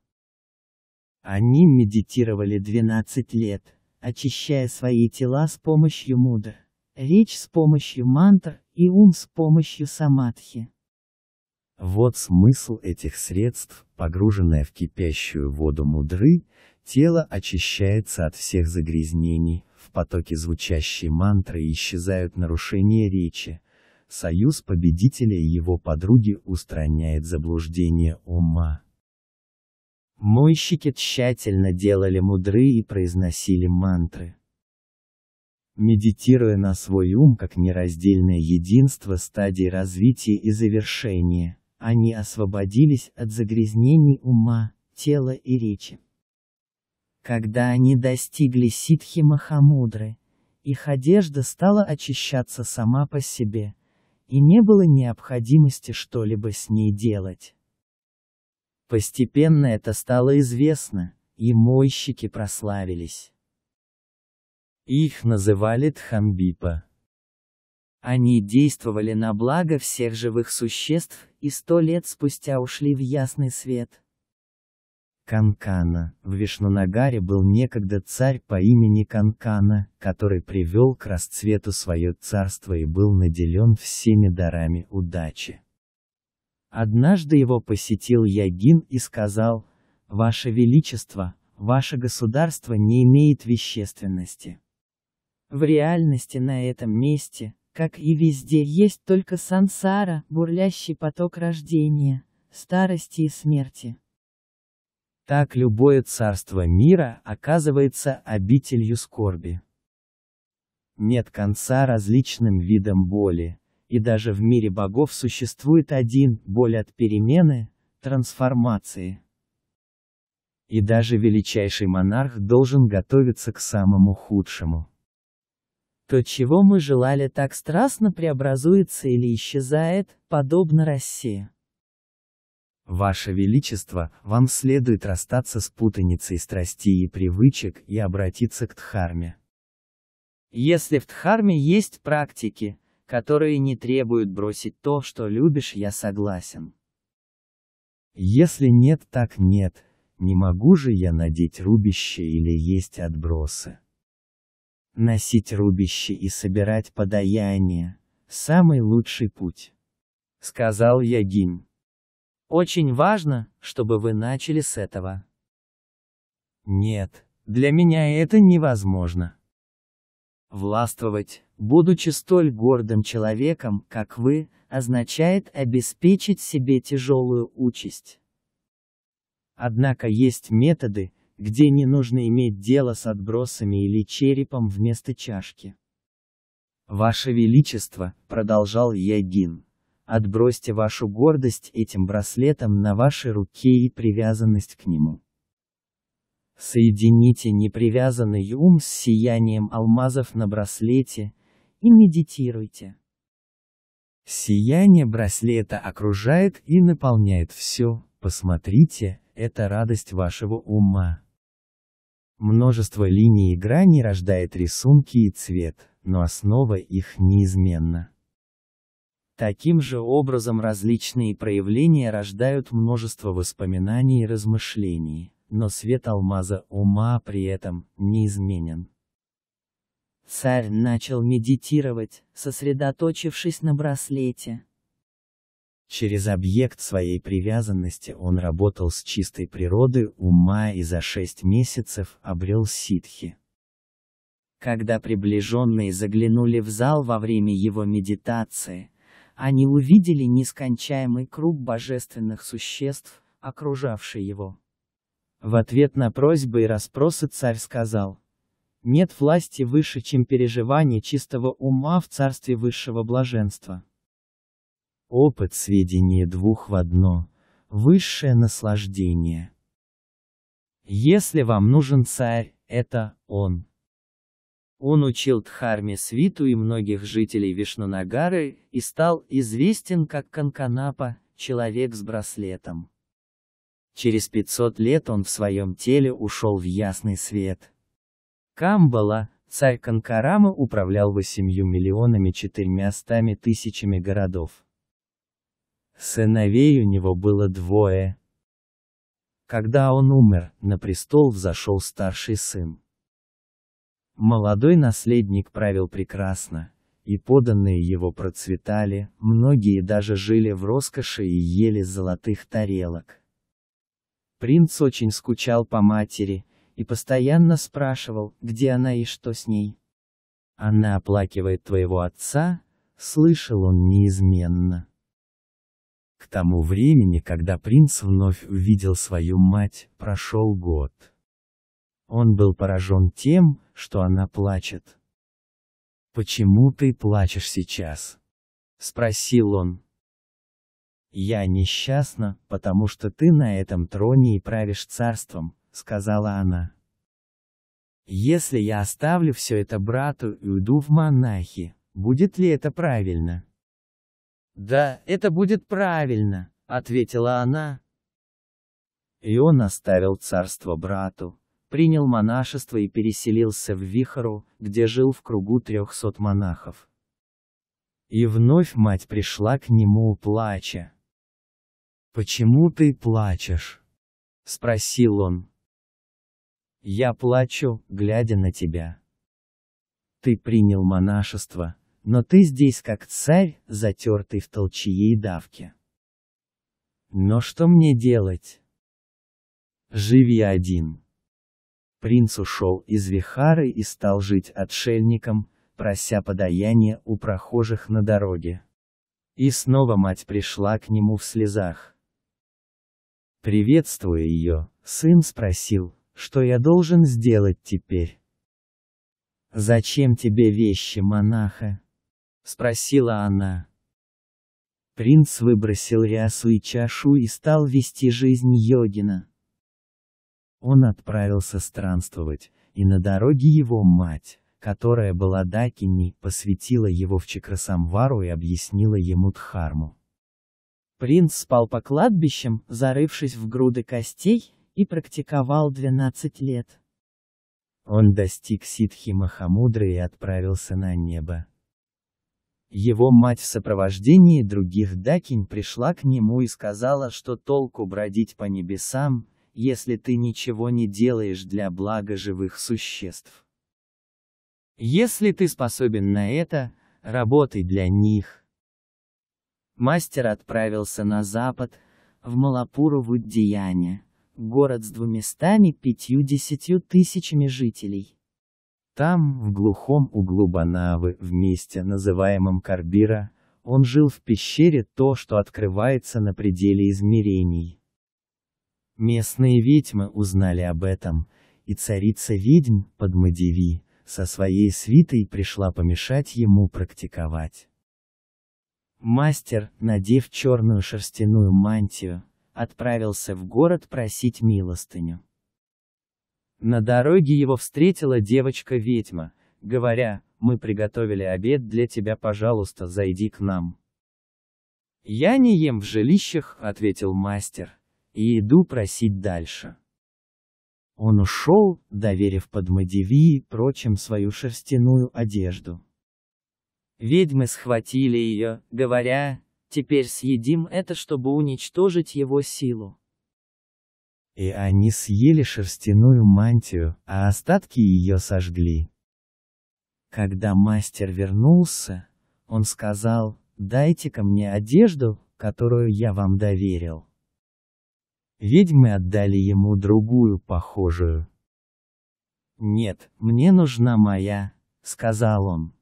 Они медитировали 12 лет, очищая свои тела с помощью мудр, речь с помощью мантр и ум с помощью самадхи. Вот смысл этих средств, погруженная в кипящую воду мудры, Тело очищается от всех загрязнений, в потоке звучащей мантры исчезают нарушения речи. Союз победителя и его подруги устраняет заблуждение ума. Мойщики тщательно делали мудры и произносили мантры. Медитируя на свой ум как нераздельное единство стадий развития и завершения, они освободились от загрязнений ума, тела и речи. Когда они достигли ситхи Махамудры, их одежда стала очищаться сама по себе, и не было необходимости что-либо с ней делать. Постепенно это стало известно, и мойщики прославились. Их называли Тхамбипа. Они действовали на благо всех живых существ и сто лет спустя ушли в ясный свет. Канкана. В Вишнунагаре был некогда царь по имени Канкана, который привел к расцвету свое царство и был наделен всеми дарами удачи. Однажды его посетил Ягин и сказал, «Ваше Величество, ваше государство не имеет вещественности. В реальности на этом месте, как и везде, есть только сансара, бурлящий поток рождения, старости и смерти. Так любое царство мира оказывается обителью скорби. Нет конца различным видам боли, и даже в мире богов существует один, боль от перемены, трансформации. И даже величайший монарх должен готовиться к самому худшему. То, чего мы желали так страстно преобразуется или исчезает, подобно России. Ваше Величество, вам следует расстаться с путаницей страстей и привычек и обратиться к Дхарме. Если в Дхарме есть практики, которые не требуют бросить то, что любишь, я согласен. Если нет, так нет, не могу же я надеть рубище или есть отбросы. Носить рубище и собирать подаяние – самый лучший путь. Сказал Ягин. Очень важно, чтобы вы начали с этого. Нет, для меня это невозможно. Властвовать, будучи столь гордым человеком, как вы, означает обеспечить себе тяжелую участь. Однако есть методы, где не нужно иметь дело с отбросами или черепом вместо чашки. «Ваше Величество», — продолжал Ягин, Отбросьте вашу гордость этим браслетом на вашей руке и привязанность к нему. Соедините непривязанный ум с сиянием алмазов на браслете и медитируйте. Сияние браслета окружает и наполняет все, посмотрите, это радость вашего ума. Множество линий и граней рождает рисунки и цвет, но основа их неизменна. Таким же образом различные проявления рождают множество воспоминаний и размышлений, но свет алмаза ума при этом неизменен. Царь начал медитировать, сосредоточившись на браслете. Через объект своей привязанности он работал с чистой природы ума и за шесть месяцев обрел ситхи. Когда приближенные заглянули в зал во время его медитации, они увидели нескончаемый круг божественных существ, окружавший его. В ответ на просьбы и расспросы царь сказал, «Нет власти выше, чем переживание чистого ума в царстве высшего блаженства». Опыт сведения двух в одно, высшее наслаждение. Если вам нужен царь, это он. Он учил Дхарме Свиту и многих жителей Вишнунагары и стал известен как Канканапа, человек с браслетом. Через 500 лет он в своем теле ушел в ясный свет. Камбала, царь Канкарама управлял 8 миллионами 400 тысячами городов. Сыновей у него было двое. Когда он умер, на престол взошел старший сын. Молодой наследник правил прекрасно, и поданные его процветали, многие даже жили в роскоши и ели золотых тарелок. Принц очень скучал по матери, и постоянно спрашивал, где она и что с ней. «Она оплакивает твоего отца», — слышал он неизменно. К тому времени, когда принц вновь увидел свою мать, прошел год. Он был поражен тем, что она плачет. «Почему ты плачешь сейчас?» — спросил он. «Я несчастна, потому что ты на этом троне и правишь царством», — сказала она. «Если я оставлю все это брату и уйду в монахи, будет ли это правильно?» «Да, это будет правильно», — ответила она. И он оставил царство брату, принял монашество и переселился в Вихору, где жил в кругу трехсот монахов. И вновь мать пришла к нему, плача. «Почему ты плачешь?» — спросил он. «Я плачу, глядя на тебя. Ты принял монашество, но ты здесь как царь, затертый в и давке. Но что мне делать? Живи один». Принц ушел из Вихары и стал жить отшельником, прося подаяния у прохожих на дороге. И снова мать пришла к нему в слезах. Приветствуя ее, сын спросил, что я должен сделать теперь? «Зачем тебе вещи, монаха?» — спросила она. Принц выбросил рясу и чашу и стал вести жизнь йогина. Он отправился странствовать, и на дороге его мать, которая была Дакини, посвятила его в Чакрасамвару и объяснила ему Дхарму. Принц спал по кладбищам, зарывшись в груды костей, и практиковал 12 лет. Он достиг ситхи Махамудры и отправился на небо. Его мать в сопровождении других дакинь пришла к нему и сказала, что толку бродить по небесам, если ты ничего не делаешь для блага живых существ. Если ты способен на это, работай для них. Мастер отправился на запад, в Малапуру в Уддияне, город с двумястами десятью тысячами жителей. Там, в глухом углу Банавы, в месте, называемом Карбира, он жил в пещере то, что открывается на пределе измерений. Местные ведьмы узнали об этом, и царица ведьм, Падмадеви, со своей свитой пришла помешать ему практиковать. Мастер, надев черную шерстяную мантию, отправился в город просить милостыню. На дороге его встретила девочка-ведьма, говоря, мы приготовили обед для тебя, пожалуйста, зайди к нам. Я не ем в жилищах, ответил мастер, и иду просить дальше. Он ушел, доверив подмадеви и прочим свою шерстяную одежду. Ведьмы схватили ее, говоря, «Теперь съедим это, чтобы уничтожить его силу». И они съели шерстяную мантию, а остатки ее сожгли. Когда мастер вернулся, он сказал, «Дайте-ка мне одежду, которую я вам доверил». Ведьмы отдали ему другую, похожую. «Нет, мне нужна моя», — сказал он.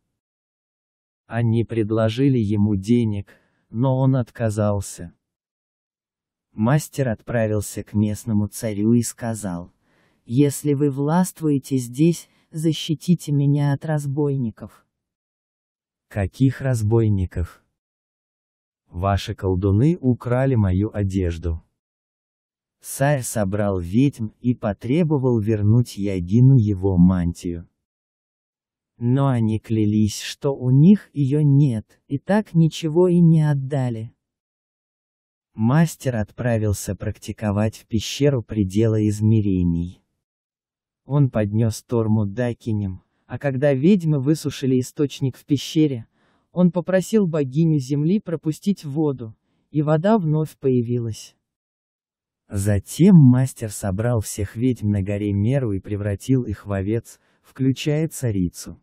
Они предложили ему денег, но он отказался. Мастер отправился к местному царю и сказал, «Если вы властвуете здесь, защитите меня от разбойников». «Каких разбойников?» «Ваши колдуны украли мою одежду», Сарь собрал ведьм и потребовал вернуть Ягину его мантию. Но они клялись, что у них ее нет, и так ничего и не отдали. Мастер отправился практиковать в пещеру предела измерений. Он поднес Торму Дакинем, а когда ведьмы высушили источник в пещере, он попросил богиню земли пропустить воду, и вода вновь появилась. Затем мастер собрал всех ведьм на горе Меру и превратил их в овец, включая царицу.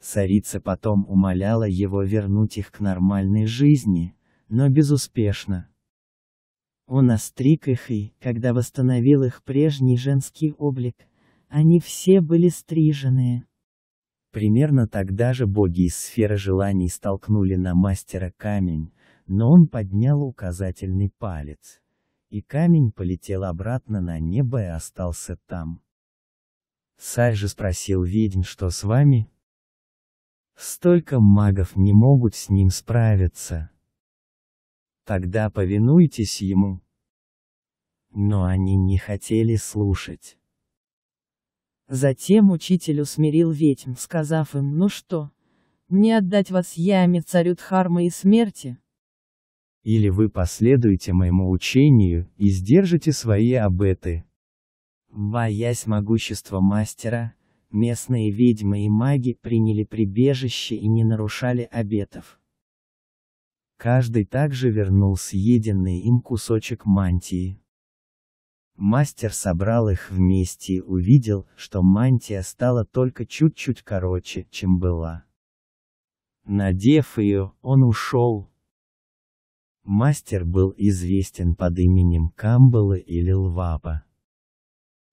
Царица потом умоляла его вернуть их к нормальной жизни, но безуспешно. Он остриг их и, когда восстановил их прежний женский облик, они все были стриженные. Примерно тогда же боги из сферы желаний столкнули на мастера камень, но он поднял указательный палец и камень полетел обратно на небо и остался там. Сай же спросил ведьм, что с вами? Столько магов не могут с ним справиться. Тогда повинуйтесь ему. Но они не хотели слушать. Затем учитель усмирил ведьм, сказав им, ну что, не отдать вас яме царю Дхармы и смерти, или вы последуете моему учению и сдержите свои обеты. Боясь могущества мастера, местные ведьмы и маги приняли прибежище и не нарушали обетов. Каждый также вернул съеденный им кусочек мантии. Мастер собрал их вместе и увидел, что мантия стала только чуть-чуть короче, чем была. Надев ее, он ушел, Мастер был известен под именем Камбала или Лвапа.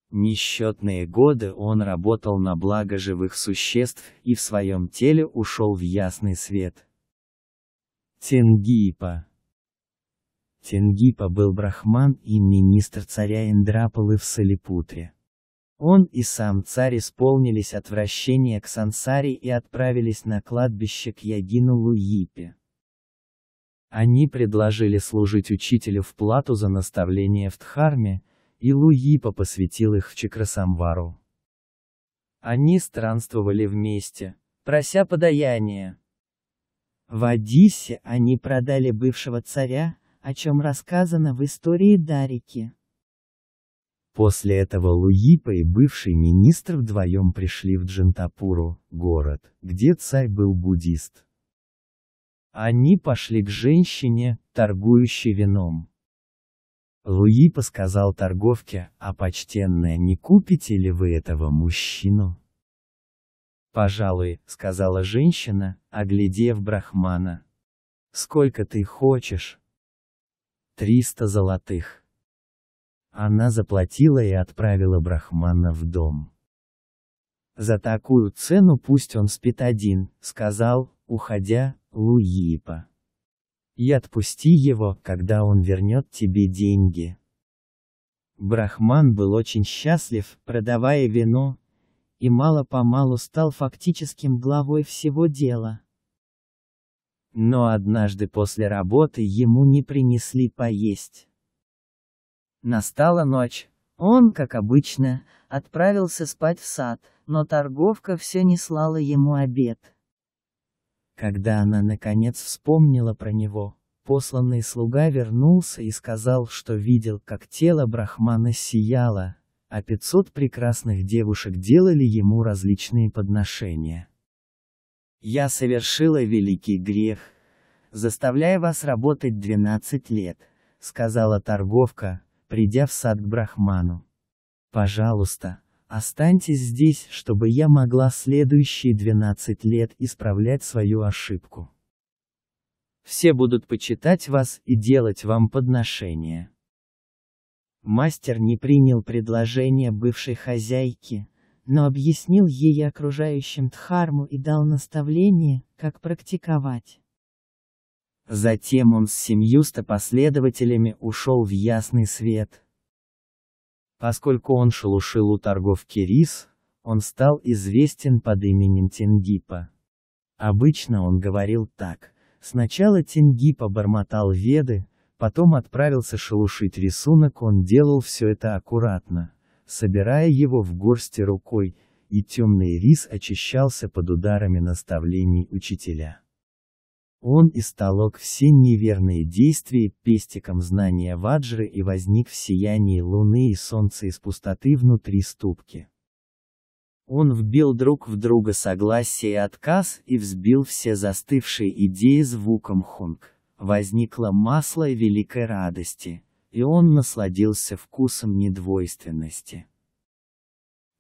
Несчетные годы он работал на благо живых существ и в своем теле ушел в ясный свет. Тенгипа Тенгипа был брахман и министр царя Индрапалы в Салипутре. Он и сам царь исполнились отвращения к сансаре и отправились на кладбище к Ягину Луипе. Они предложили служить учителю в плату за наставление в Дхарме, и Луипа посвятил их в Чакрасамвару. Они странствовали вместе, прося подаяния. В Одиссе они продали бывшего царя, о чем рассказано в истории Дарики. После этого Луипа и бывший министр вдвоем пришли в Джентапуру, город, где царь был буддист. Они пошли к женщине, торгующей вином. Луи посказал торговке, а почтенная, не купите ли вы этого мужчину? Пожалуй, сказала женщина, оглядев брахмана. Сколько ты хочешь? Триста золотых. Она заплатила и отправила брахмана в дом. За такую цену пусть он спит один, сказал, уходя, Луипа. И отпусти его, когда он вернет тебе деньги. Брахман был очень счастлив, продавая вино, и мало-помалу стал фактическим главой всего дела. Но однажды после работы ему не принесли поесть. Настала ночь. Он, как обычно, отправился спать в сад, но торговка все не слала ему обед. Когда она наконец вспомнила про него, посланный слуга вернулся и сказал, что видел, как тело Брахмана сияло, а 500 прекрасных девушек делали ему различные подношения. «Я совершила великий грех, заставляя вас работать 12 лет», — сказала торговка, придя в сад к Брахману. «Пожалуйста, Останьтесь здесь, чтобы я могла следующие 12 лет исправлять свою ошибку. Все будут почитать вас и делать вам подношения. Мастер не принял предложение бывшей хозяйки, но объяснил ей окружающим дхарму и дал наставление, как практиковать. Затем он с семьюста последователями ушел в ясный свет, Поскольку он шелушил у торговки рис, он стал известен под именем Тенгипа. Обычно он говорил так. Сначала Тенгипа бормотал веды, потом отправился шелушить рисунок, он делал все это аккуратно, собирая его в горсти рукой, и темный рис очищался под ударами наставлений учителя. Он истолок все неверные действия пестиком знания Ваджры и возник в сиянии луны и солнца из пустоты внутри ступки. Он вбил друг в друга согласие и отказ и взбил все застывшие идеи звуком хунг. Возникло масло великой радости, и он насладился вкусом недвойственности.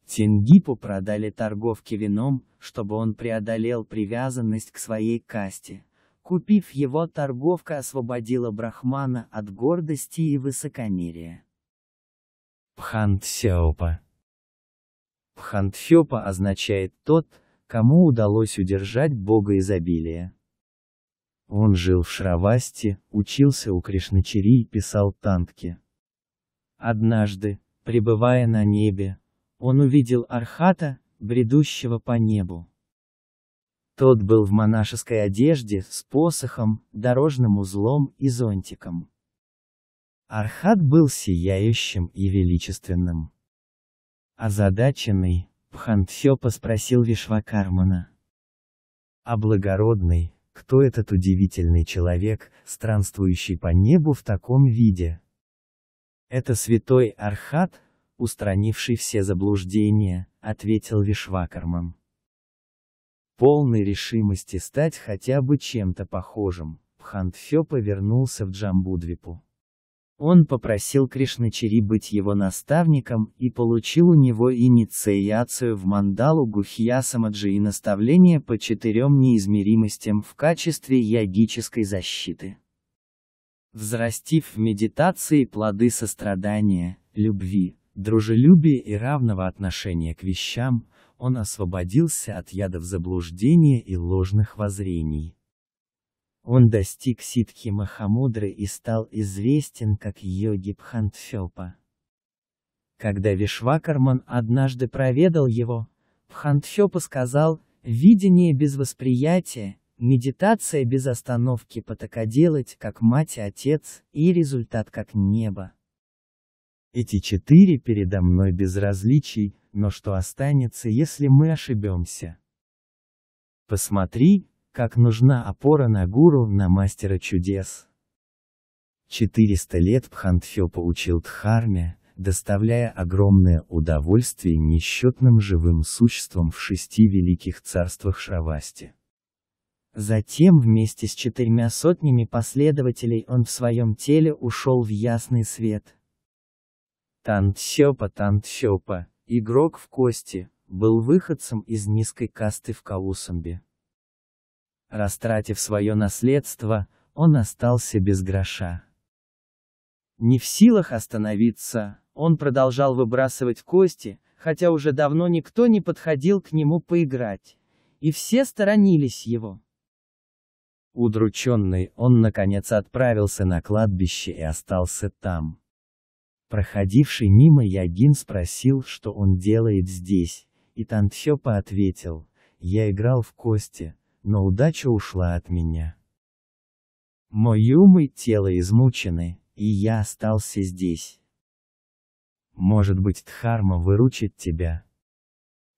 Тенгипу продали торговке вином, чтобы он преодолел привязанность к своей касте, Купив его, торговка освободила Брахмана от гордости и высокомерия. Пхантсяопа Пхантхёпа означает «тот, кому удалось удержать бога изобилия». Он жил в Шравасте, учился у Кришначари и писал тантки. Однажды, пребывая на небе, он увидел Архата, бредущего по небу. Тот был в монашеской одежде, с посохом, дорожным узлом и зонтиком. Архат был сияющим и величественным. Озадаченный, Пхантхёпа спросил Вишвакармана. «А благородный, кто этот удивительный человек, странствующий по небу в таком виде?» «Это святой Архат, устранивший все заблуждения», — ответил Вишвакарман полной решимости стать хотя бы чем-то похожим, Пхантфё повернулся в Джамбудвипу. Он попросил Кришначери быть его наставником и получил у него инициацию в мандалу Гухья Самаджи и наставление по четырем неизмеримостям в качестве ягической защиты. Взрастив в медитации плоды сострадания, любви, дружелюбия и равного отношения к вещам, он освободился от ядов заблуждения и ложных воззрений. Он достиг ситхи Махамудры и стал известен как йоги Пхантфёпа. Когда Вишвакарман однажды проведал его, Пхантфёпа сказал, «Видение без восприятия, медитация без остановки потока делать, как мать и отец, и результат как небо». Эти четыре передо мной без различий, но что останется, если мы ошибемся? Посмотри, как нужна опора на гуру, на мастера чудес. 400 лет Пхантхё получил Дхарме, доставляя огромное удовольствие несчетным живым существам в шести великих царствах Шравасти. Затем вместе с четырьмя сотнями последователей он в своем теле ушел в ясный свет. Тантщепа Тантщепа, игрок в кости, был выходцем из низкой касты в Каусамбе. Растратив свое наследство, он остался без гроша. Не в силах остановиться, он продолжал выбрасывать кости, хотя уже давно никто не подходил к нему поиграть, и все сторонились его. Удрученный, он наконец отправился на кладбище и остался там. Проходивший мимо Ягин спросил, что он делает здесь, и Тантхёпа ответил, «Я играл в кости, но удача ушла от меня. Мой ум и тело измучены, и я остался здесь. Может быть Дхарма выручит тебя?»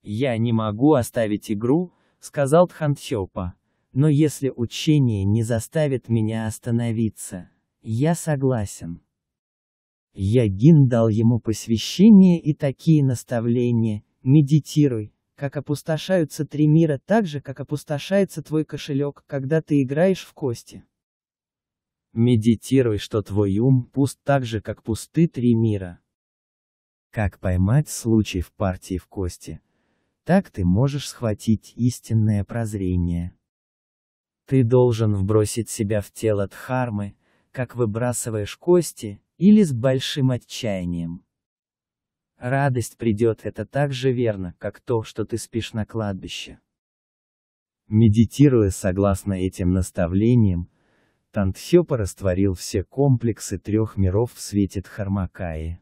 «Я не могу оставить игру», — сказал Тхантхёпа, «но если учение не заставит меня остановиться, я согласен». Ягин дал ему посвящение и такие наставления «Медитируй, как опустошаются три мира так же, как опустошается твой кошелек, когда ты играешь в кости». Медитируй, что твой ум пуст так же, как пусты три мира. Как поймать случай в партии в кости? Так ты можешь схватить истинное прозрение. Ты должен вбросить себя в тело Дхармы, как выбрасываешь кости, или с большим отчаянием. Радость придет это так же верно, как то, что ты спишь на кладбище. Медитируя согласно этим наставлениям, Тантхёпа растворил все комплексы трех миров в свете Дхармакаи.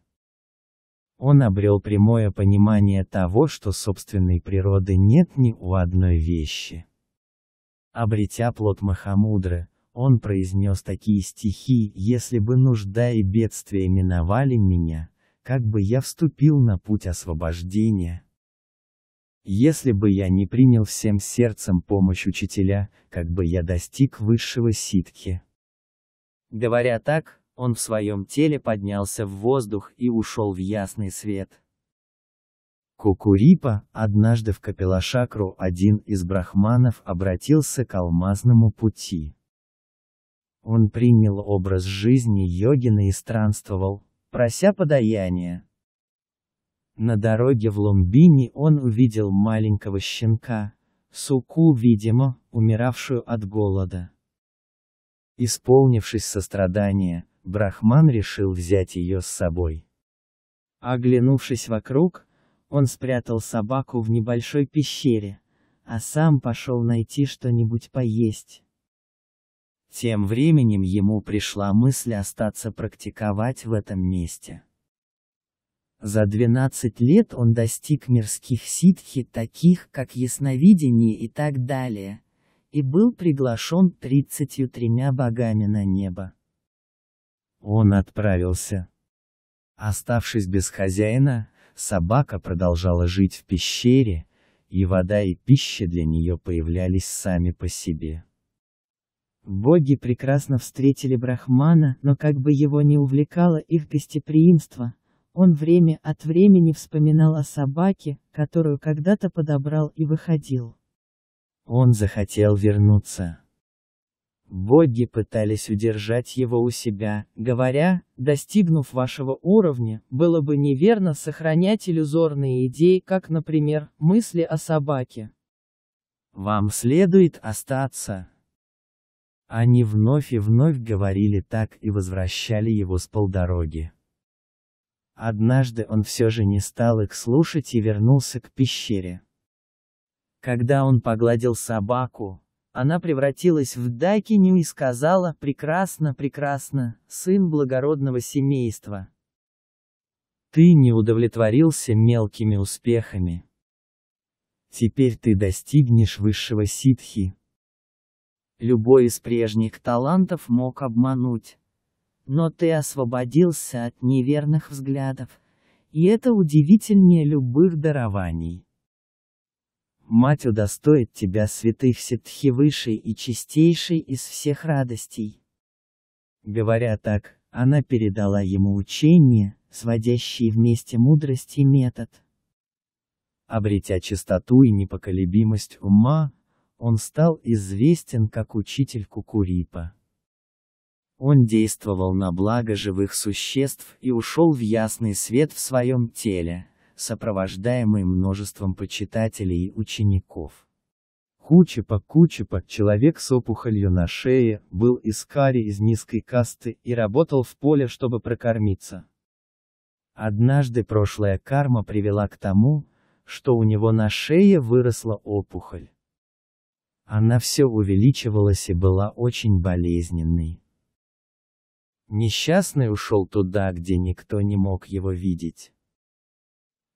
Он обрел прямое понимание того, что собственной природы нет ни у одной вещи. Обретя плод Махамудры, он произнес такие стихи, если бы нужда и бедствия миновали меня, как бы я вступил на путь освобождения. Если бы я не принял всем сердцем помощь учителя, как бы я достиг высшего ситки. Говоря так, он в своем теле поднялся в воздух и ушел в ясный свет. Кукурипа, однажды в Капилашакру один из брахманов обратился к алмазному пути. Он принял образ жизни йогина и странствовал, прося подаяния. На дороге в Ломбини он увидел маленького щенка, суку, видимо, умиравшую от голода. Исполнившись сострадания, Брахман решил взять ее с собой. Оглянувшись вокруг, он спрятал собаку в небольшой пещере, а сам пошел найти что-нибудь поесть. Тем временем ему пришла мысль остаться практиковать в этом месте. За 12 лет он достиг мирских ситхи, таких как ясновидение и так далее, и был приглашен 33 богами на небо. Он отправился. Оставшись без хозяина, собака продолжала жить в пещере, и вода и пища для нее появлялись сами по себе. Боги прекрасно встретили Брахмана, но как бы его не увлекало их гостеприимство, он время от времени вспоминал о собаке, которую когда-то подобрал и выходил. Он захотел вернуться. Боги пытались удержать его у себя, говоря, достигнув вашего уровня, было бы неверно сохранять иллюзорные идеи, как, например, мысли о собаке. Вам следует остаться, они вновь и вновь говорили так и возвращали его с полдороги. Однажды он все же не стал их слушать и вернулся к пещере. Когда он погладил собаку, она превратилась в Дакиню и сказала «Прекрасно, прекрасно, сын благородного семейства». Ты не удовлетворился мелкими успехами. Теперь ты достигнешь высшего ситхи, любой из прежних талантов мог обмануть. Но ты освободился от неверных взглядов, и это удивительнее любых дарований. Мать удостоит тебя святых ситхи высшей и чистейшей из всех радостей. Говоря так, она передала ему учение, сводящее вместе мудрость и метод. Обретя чистоту и непоколебимость ума, он стал известен как учитель Кукурипа. Он действовал на благо живых существ и ушел в ясный свет в своем теле, сопровождаемый множеством почитателей и учеников. Кучепа Кучепа, человек с опухолью на шее, был из Кари из низкой касты и работал в поле, чтобы прокормиться. Однажды прошлая карма привела к тому, что у него на шее выросла опухоль. Она все увеличивалась и была очень болезненной. Несчастный ушел туда, где никто не мог его видеть.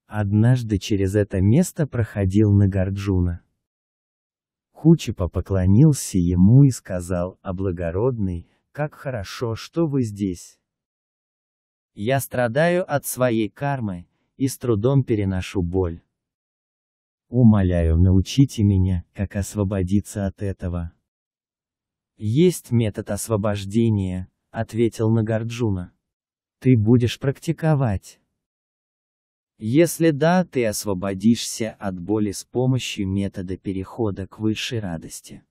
Однажды через это место проходил Нагарджуна. Хучипа поклонился ему и сказал, «А благородный, как хорошо, что вы здесь!» «Я страдаю от своей кармы, и с трудом переношу боль. Умоляю, научите меня, как освободиться от этого. Есть метод освобождения, ответил Нагарджуна. Ты будешь практиковать. Если да, ты освободишься от боли с помощью метода перехода к высшей радости.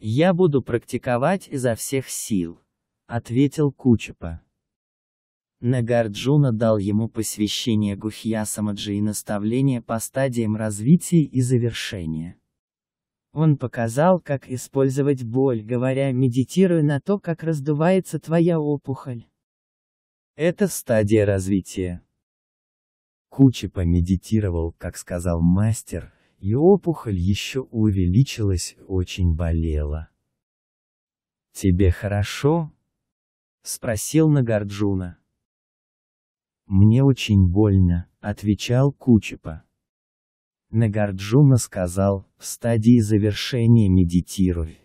Я буду практиковать изо всех сил, ответил Кучупа. Нагарджуна дал ему посвящение Гухья Самаджи и наставление по стадиям развития и завершения. Он показал, как использовать боль, говоря, медитируя на то, как раздувается твоя опухоль. Это стадия развития. Куча помедитировал, как сказал мастер, и опухоль еще увеличилась, очень болела. «Тебе хорошо?» — спросил Нагарджуна. «Мне очень больно», — отвечал Кучипа. Нагарджуна сказал, в стадии завершения медитируй,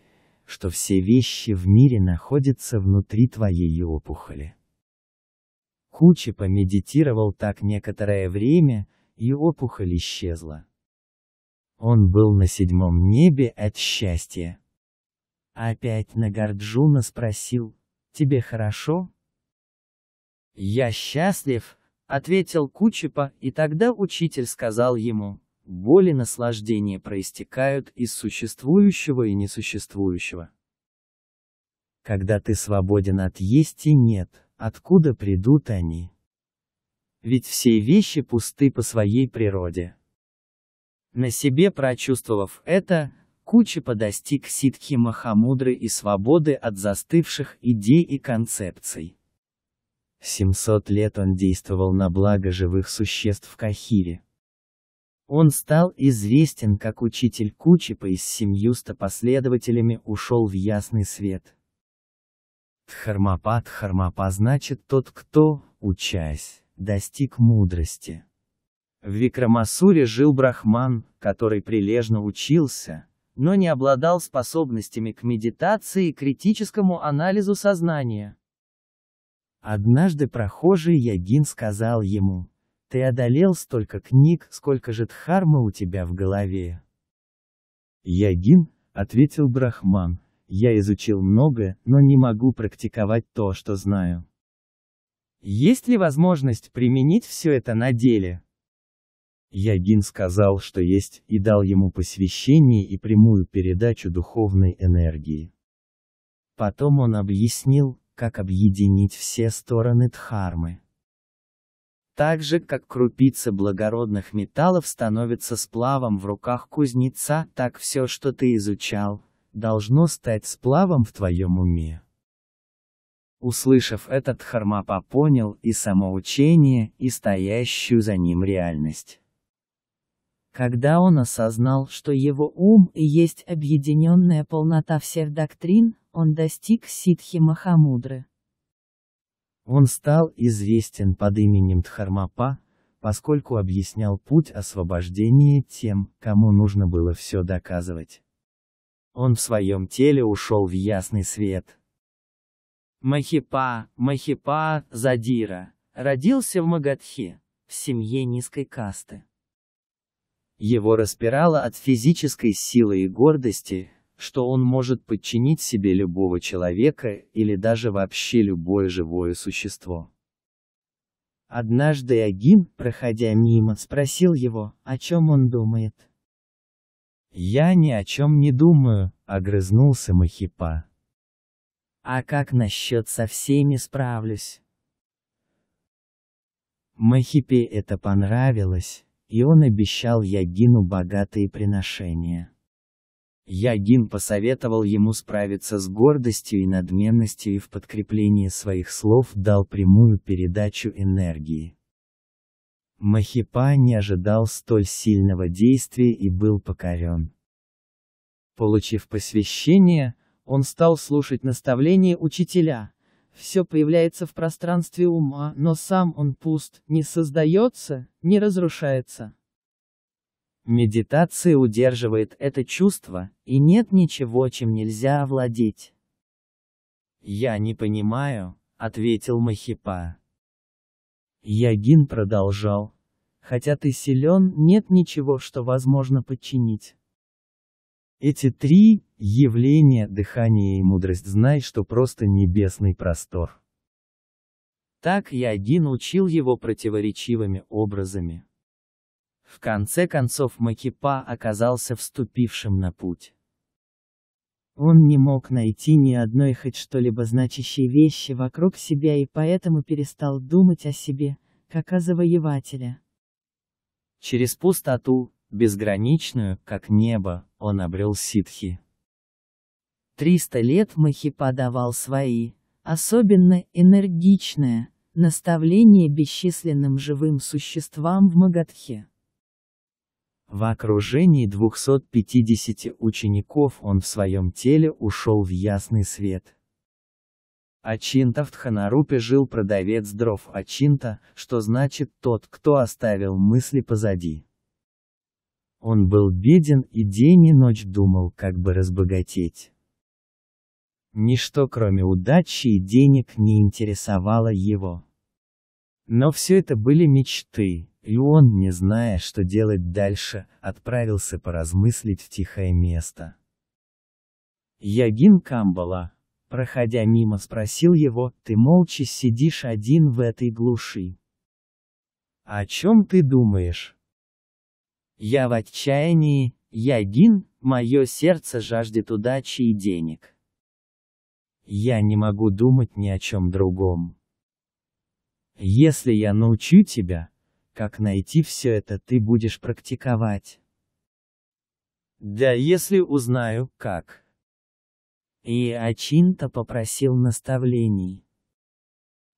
что все вещи в мире находятся внутри твоей опухоли. Кучипа медитировал так некоторое время, и опухоль исчезла. Он был на седьмом небе от счастья. Опять Нагарджуна спросил, «Тебе хорошо?» «Я счастлив», — ответил Кучипа, и тогда учитель сказал ему, «Боли наслаждения проистекают из существующего и несуществующего. Когда ты свободен от есть и нет, откуда придут они? Ведь все вещи пусты по своей природе». На себе прочувствовав это, Кучипа достиг ситхи Махамудры и свободы от застывших идей и концепций. 700 лет он действовал на благо живых существ в Кахире. Он стал известен как учитель Кучипа и с семьюста последователями ушел в ясный свет. Дхармапа Дхармапа значит тот, кто, учась, достиг мудрости. В Викрамасуре жил Брахман, который прилежно учился, но не обладал способностями к медитации и критическому анализу сознания. Однажды прохожий Ягин сказал ему, «Ты одолел столько книг, сколько же дхармы у тебя в голове». «Ягин», — ответил Брахман, — «я изучил многое, но не могу практиковать то, что знаю». Есть ли возможность применить все это на деле? Ягин сказал, что есть, и дал ему посвящение и прямую передачу духовной энергии. Потом он объяснил, как объединить все стороны Дхармы. Так же, как крупица благородных металлов становится сплавом в руках кузнеца, так все, что ты изучал, должно стать сплавом в твоем уме. Услышав этот Хармапа понял и самоучение, и стоящую за ним реальность. Когда он осознал, что его ум и есть объединенная полнота всех доктрин, он достиг ситхи Махамудры. Он стал известен под именем Дхармапа, поскольку объяснял путь освобождения тем, кому нужно было все доказывать. Он в своем теле ушел в ясный свет. Махипа, Махипа, Задира, родился в Магадхе, в семье низкой касты. Его распирало от физической силы и гордости, что он может подчинить себе любого человека или даже вообще любое живое существо. Однажды Агин, проходя мимо, спросил его, о чем он думает. «Я ни о чем не думаю», — огрызнулся Махипа. «А как насчет со всеми справлюсь?» Махипе это понравилось, и он обещал Ягину богатые приношения. Ягин посоветовал ему справиться с гордостью и надменностью и в подкреплении своих слов дал прямую передачу энергии. Махипа не ожидал столь сильного действия и был покорен. Получив посвящение, он стал слушать наставления учителя, все появляется в пространстве ума, но сам он пуст, не создается, не разрушается. Медитация удерживает это чувство, и нет ничего, чем нельзя овладеть. «Я не понимаю», — ответил Махипа. Ягин продолжал. «Хотя ты силен, нет ничего, что возможно подчинить. Эти три явления, дыхание и мудрость знай, что просто небесный простор. Так я один учил его противоречивыми образами. В конце концов Макипа оказался вступившим на путь. Он не мог найти ни одной хоть что-либо значащей вещи вокруг себя и поэтому перестал думать о себе, как о завоевателе. Через пустоту, безграничную, как небо, он обрел ситхи. Триста лет Махи подавал свои, особенно энергичное наставление бесчисленным живым существам в Магадхе. В окружении 250 учеников он в своем теле ушел в ясный свет. Ачинта в Тханарупе жил продавец дров Ачинта, что значит «тот, кто оставил мысли позади». Он был беден и день и ночь думал, как бы разбогатеть. Ничто кроме удачи и денег не интересовало его. Но все это были мечты, и он, не зная, что делать дальше, отправился поразмыслить в тихое место. Ягин Камбала, проходя мимо, спросил его, «Ты молча сидишь один в этой глуши. О чем ты думаешь?» Я в отчаянии, я один. мое сердце жаждет удачи и денег. Я не могу думать ни о чем другом. Если я научу тебя, как найти все это ты будешь практиковать. Да если узнаю, как. И Ачинта попросил наставлений.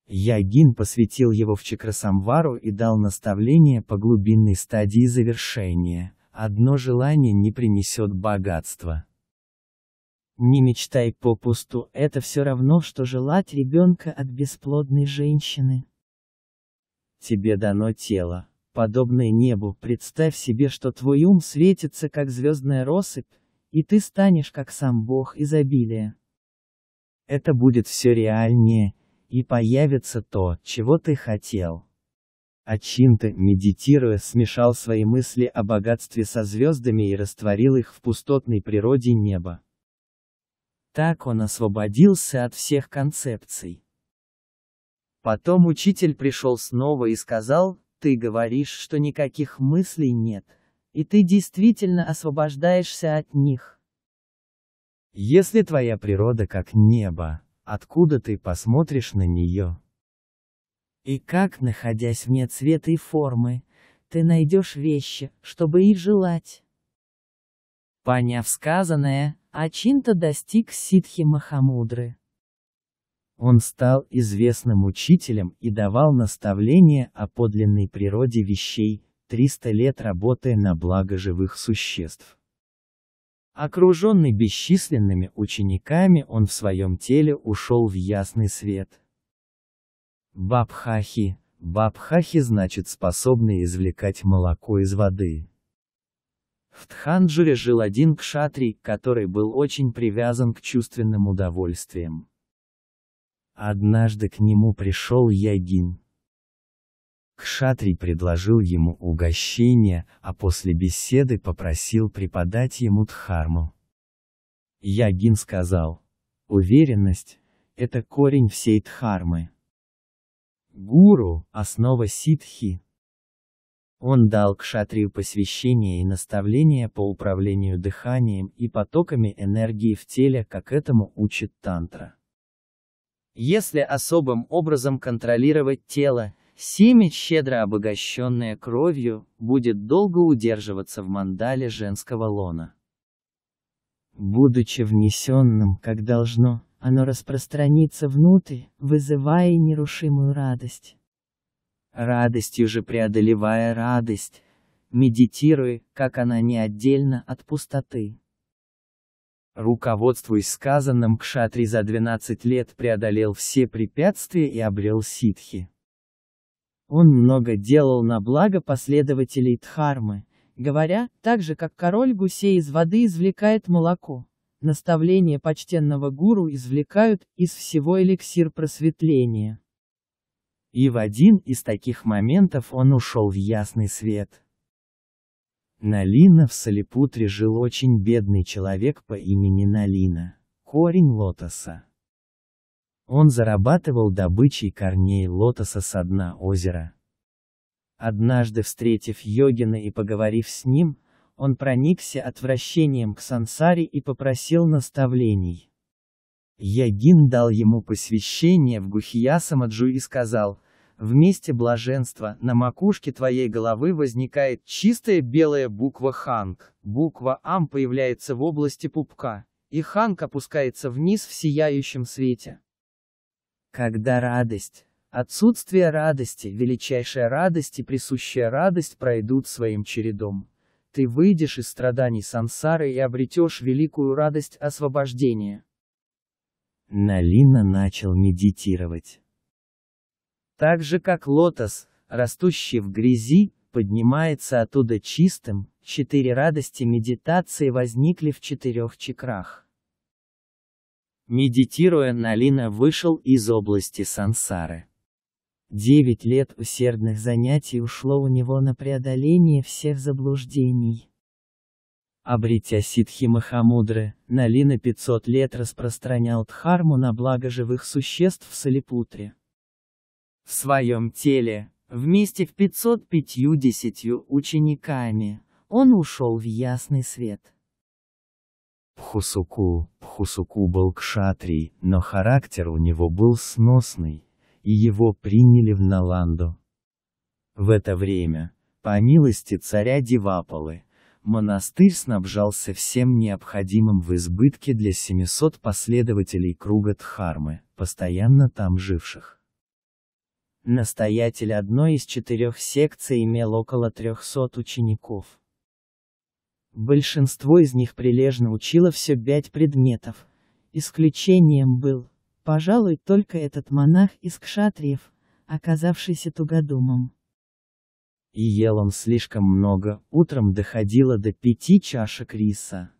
Ягин посвятил его в Чакрасамвару и дал наставление по глубинной стадии завершения. Одно желание не принесет богатства. Не мечтай попусту, это все равно, что желать ребенка от бесплодной женщины. Тебе дано тело, подобное небу, представь себе, что твой ум светится, как звездная россыпь, и ты станешь, как сам Бог изобилия. Это будет все реальнее, и появится то, чего ты хотел. Ачинта, медитируя, смешал свои мысли о богатстве со звездами и растворил их в пустотной природе неба. Так он освободился от всех концепций. Потом учитель пришел снова и сказал, ты говоришь, что никаких мыслей нет, и ты действительно освобождаешься от них. Если твоя природа как небо, откуда ты посмотришь на нее. И как, находясь вне цвета и формы, ты найдешь вещи, чтобы их желать? Поняв сказанное, Ачинта достиг ситхи Махамудры. Он стал известным учителем и давал наставления о подлинной природе вещей, 300 лет работая на благо живых существ. Окруженный бесчисленными учениками, он в своем теле ушел в ясный свет. Бабхахи. Бабхахи значит способный извлекать молоко из воды. В Тханджуре жил один кшатрий, который был очень привязан к чувственным удовольствиям. Однажды к нему пришел Ягин. Кшатрий предложил ему угощение, а после беседы попросил преподать ему дхарму. Ягин сказал, «Уверенность – это корень всей дхармы. Гуру – основа ситхи». Он дал кшатрию посвящение и наставления по управлению дыханием и потоками энергии в теле, как этому учит тантра. Если особым образом контролировать тело, Семя, щедро обогащенное кровью, будет долго удерживаться в мандале женского лона. Будучи внесенным, как должно, оно распространится внутрь, вызывая нерушимую радость. Радостью же преодолевая радость, медитируй, как она не отдельно от пустоты. Руководствуясь сказанным, Кшатри за 12 лет преодолел все препятствия и обрел ситхи. Он много делал на благо последователей Дхармы, говоря, так же как король гусей из воды извлекает молоко. Наставления почтенного гуру извлекают из всего эликсир просветления. И в один из таких моментов он ушел в ясный свет. Налина в Салипутре жил очень бедный человек по имени Налина, корень лотоса. Он зарабатывал добычей корней лотоса со дна озера. Однажды встретив Йогина и поговорив с ним, он проникся отвращением к сансаре и попросил наставлений. Ягин дал ему посвящение в Гухия Самаджу и сказал, «В месте блаженства, на макушке твоей головы возникает чистая белая буква Ханг, буква Ам появляется в области пупка, и Ханг опускается вниз в сияющем свете. Когда радость, отсутствие радости, величайшая радость и присущая радость пройдут своим чередом. Ты выйдешь из страданий сансары и обретешь великую радость освобождения. Налина начал медитировать. Так же как лотос, растущий в грязи, поднимается оттуда чистым, четыре радости медитации возникли в четырех чакрах. Медитируя, Налина вышел из области сансары. Девять лет усердных занятий ушло у него на преодоление всех заблуждений. Обретя ситхи Махамудры, Налина 500 лет распространял дхарму на благо живых существ в Салипутре. В своем теле, вместе в 550 учениками, он ушел в ясный свет. Пхусуку, Пхусуку был кшатрий, но характер у него был сносный, и его приняли в Наланду. В это время, по милости царя Дивапалы, монастырь снабжался всем необходимым в избытке для 700 последователей круга Дхармы, постоянно там живших. Настоятель одной из четырех секций имел около 300 учеников. Большинство из них прилежно учило все пять предметов. Исключением был, пожалуй, только этот монах из Кшатриев, оказавшийся тугодумом. И ел он слишком много, утром доходило до пяти чашек риса.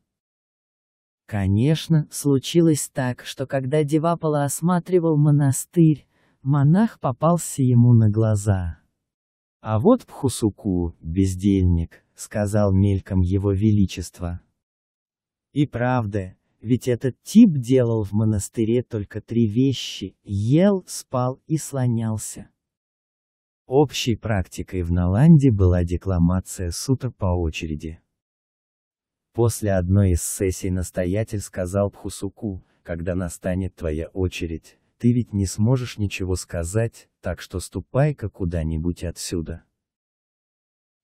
Конечно, случилось так, что когда Девапала осматривал монастырь, монах попался ему на глаза. А вот Пхусуку, бездельник, сказал мельком его величество. И правда, ведь этот тип делал в монастыре только три вещи – ел, спал и слонялся. Общей практикой в Наланде была декламация суток по очереди. После одной из сессий настоятель сказал Пхусуку, когда настанет твоя очередь, ты ведь не сможешь ничего сказать, так что ступай-ка куда-нибудь отсюда.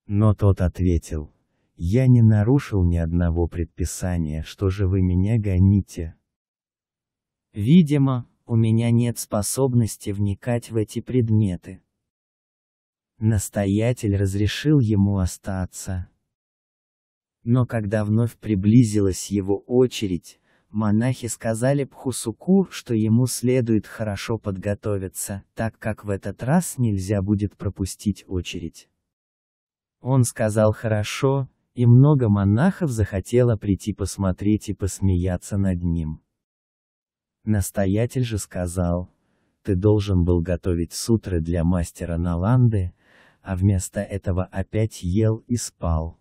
Но тот ответил, я не нарушил ни одного предписания, что же вы меня гоните? Видимо, у меня нет способности вникать в эти предметы. Настоятель разрешил ему остаться. Но когда вновь приблизилась его очередь, монахи сказали Пхусуку, что ему следует хорошо подготовиться, так как в этот раз нельзя будет пропустить очередь. Он сказал хорошо, и много монахов захотело прийти посмотреть и посмеяться над ним. Настоятель же сказал, ты должен был готовить сутры для мастера Наланды, а вместо этого опять ел и спал.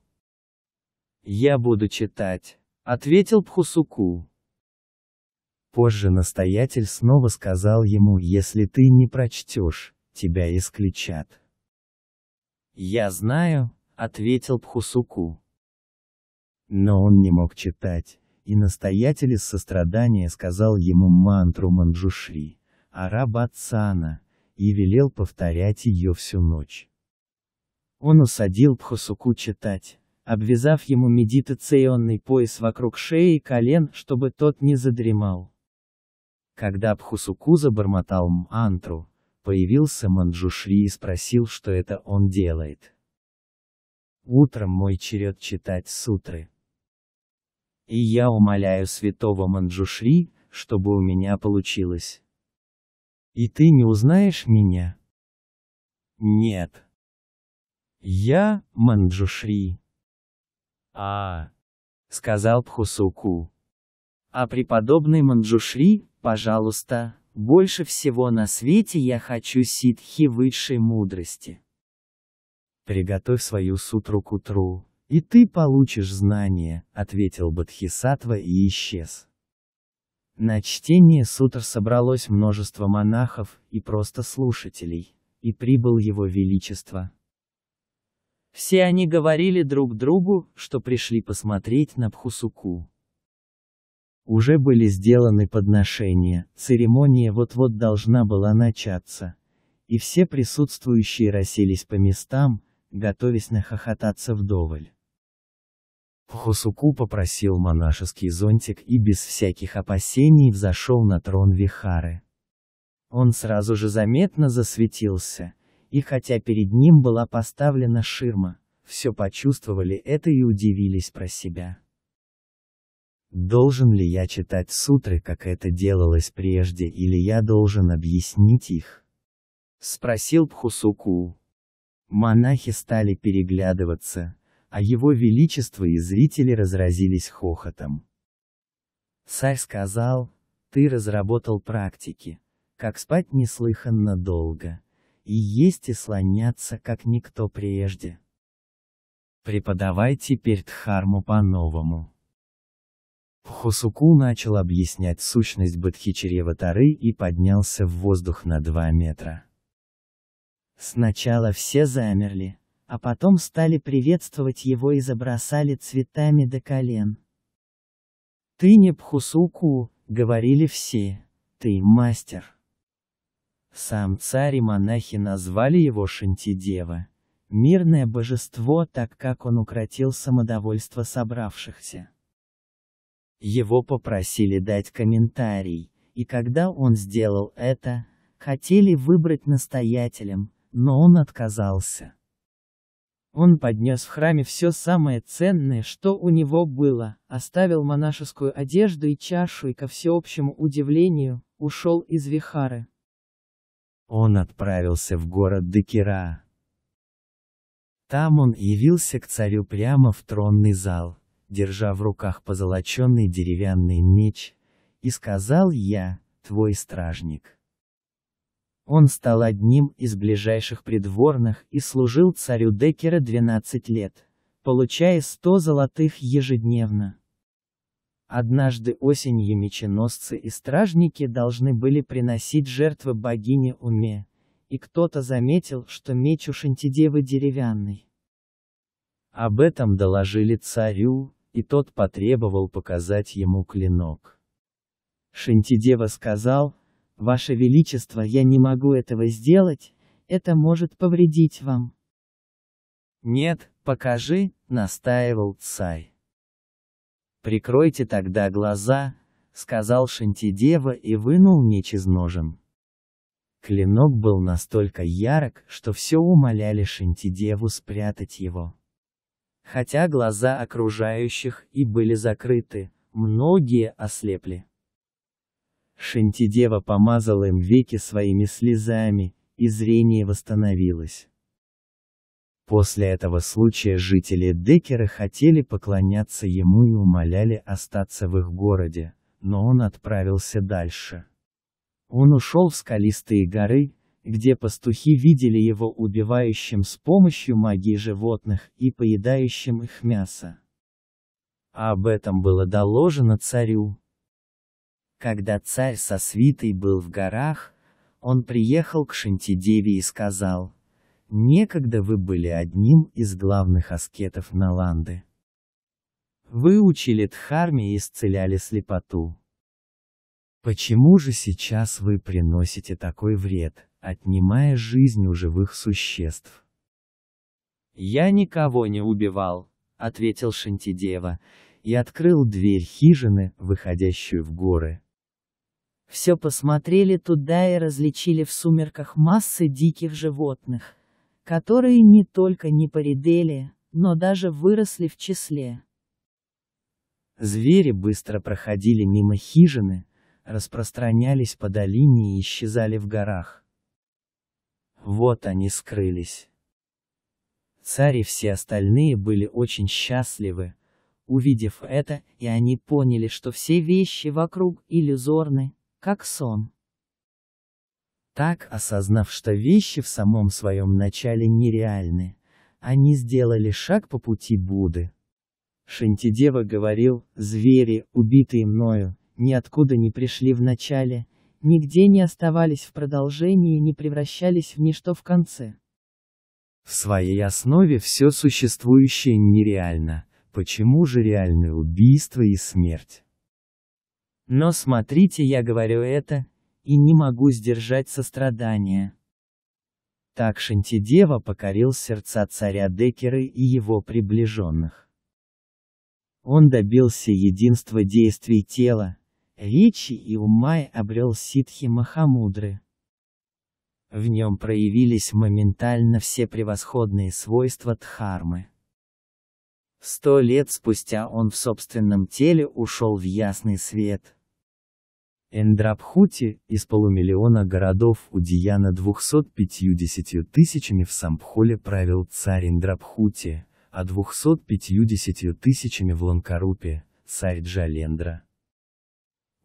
«Я буду читать», — ответил Пхусуку. Позже настоятель снова сказал ему, если ты не прочтешь, тебя исключат. «Я знаю», — ответил Пхусуку. Но он не мог читать, и настоятель из сострадания сказал ему мантру Манджушри, араба Цана, и велел повторять ее всю ночь. Он усадил Пхусуку читать, обвязав ему медитационный пояс вокруг шеи и колен, чтобы тот не задремал. Когда Пхусуку забормотал мантру, появился Манджушри и спросил, что это он делает. Утром мой черед читать сутры. И я умоляю святого Манджушри, чтобы у меня получилось. И ты не узнаешь меня? Нет. Я Манджушри. А, сказал Пхусуку. А преподобный Манджушри, Пожалуйста, больше всего на свете я хочу ситхи высшей мудрости. Приготовь свою сутру к утру, и ты получишь знание, ответил Бодхисаттва и исчез. На чтение сутр собралось множество монахов и просто слушателей, и прибыл его величество. Все они говорили друг другу, что пришли посмотреть на Пхусуку. Уже были сделаны подношения, церемония вот-вот должна была начаться. И все присутствующие расселись по местам, готовясь нахохотаться вдоволь. Хусуку попросил монашеский зонтик и без всяких опасений взошел на трон Вихары. Он сразу же заметно засветился, и хотя перед ним была поставлена ширма, все почувствовали это и удивились про себя. Должен ли я читать сутры, как это делалось прежде, или я должен объяснить их? Спросил Пхусуку. Монахи стали переглядываться, а его величество и зрители разразились хохотом. Царь сказал, ты разработал практики, как спать неслыханно долго, и есть и слоняться, как никто прежде. Преподавай теперь Дхарму по-новому. Хусуку начал объяснять сущность Бадхичарева Тары и поднялся в воздух на два метра. Сначала все замерли, а потом стали приветствовать его и забросали цветами до колен. «Ты не Пхусуку», — говорили все, — «ты мастер». Сам царь и монахи назвали его Шантидева, мирное божество, так как он укротил самодовольство собравшихся. Его попросили дать комментарий, и когда он сделал это, хотели выбрать настоятелем, но он отказался. Он поднес в храме все самое ценное, что у него было, оставил монашескую одежду и чашу и, ко всеобщему удивлению, ушел из Вихары. Он отправился в город Декера. Там он явился к царю прямо в тронный зал держа в руках позолоченный деревянный меч, и сказал я, твой стражник. Он стал одним из ближайших придворных и служил царю Декера 12 лет, получая 100 золотых ежедневно. Однажды осенью меченосцы и стражники должны были приносить жертвы богине Уме, и кто-то заметил, что меч у Шантидевы деревянный. Об этом доложили царю, и тот потребовал показать ему клинок. Шантидева сказал, «Ваше Величество, я не могу этого сделать, это может повредить вам». «Нет, покажи», — настаивал царь. «Прикройте тогда глаза», — сказал Шантидева и вынул меч из ножен. Клинок был настолько ярок, что все умоляли Шантидеву спрятать его. Хотя глаза окружающих и были закрыты, многие ослепли. Шантидева помазала им веки своими слезами, и зрение восстановилось. После этого случая жители Декера хотели поклоняться ему и умоляли остаться в их городе, но он отправился дальше. Он ушел в скалистые горы, где пастухи видели его убивающим с помощью магии животных и поедающим их мясо. об этом было доложено царю. Когда царь со свитой был в горах, он приехал к Шантидеве и сказал, «Некогда вы были одним из главных аскетов Наланды. Вы учили Дхарме и исцеляли слепоту. Почему же сейчас вы приносите такой вред?» отнимая жизнь у живых существ. «Я никого не убивал», — ответил Шантидева, и открыл дверь хижины, выходящую в горы. Все посмотрели туда и различили в сумерках массы диких животных, которые не только не поредели, но даже выросли в числе. Звери быстро проходили мимо хижины, распространялись по долине и исчезали в горах. Вот они скрылись. Царь и все остальные были очень счастливы, увидев это, и они поняли, что все вещи вокруг иллюзорны, как сон. Так, осознав, что вещи в самом своем начале нереальны, они сделали шаг по пути Будды. Шантидева говорил, звери, убитые мною, ниоткуда не пришли в начале, нигде не оставались в продолжении и не превращались в ничто в конце. В своей основе все существующее нереально, почему же реальны убийства и смерть? Но смотрите, я говорю это, и не могу сдержать сострадания. Так Шантидева покорил сердца царя Декеры и его приближенных. Он добился единства действий тела, Ричи и Умай обрел ситхи Махамудры. В нем проявились моментально все превосходные свойства Дхармы. Сто лет спустя он в собственном теле ушел в ясный свет. Эндрабхути, из полумиллиона городов у Дияна 250 тысячами в Самбхоле правил царь Эндрабхути, а 250 тысячами в Ланкарупе, царь Джалендра.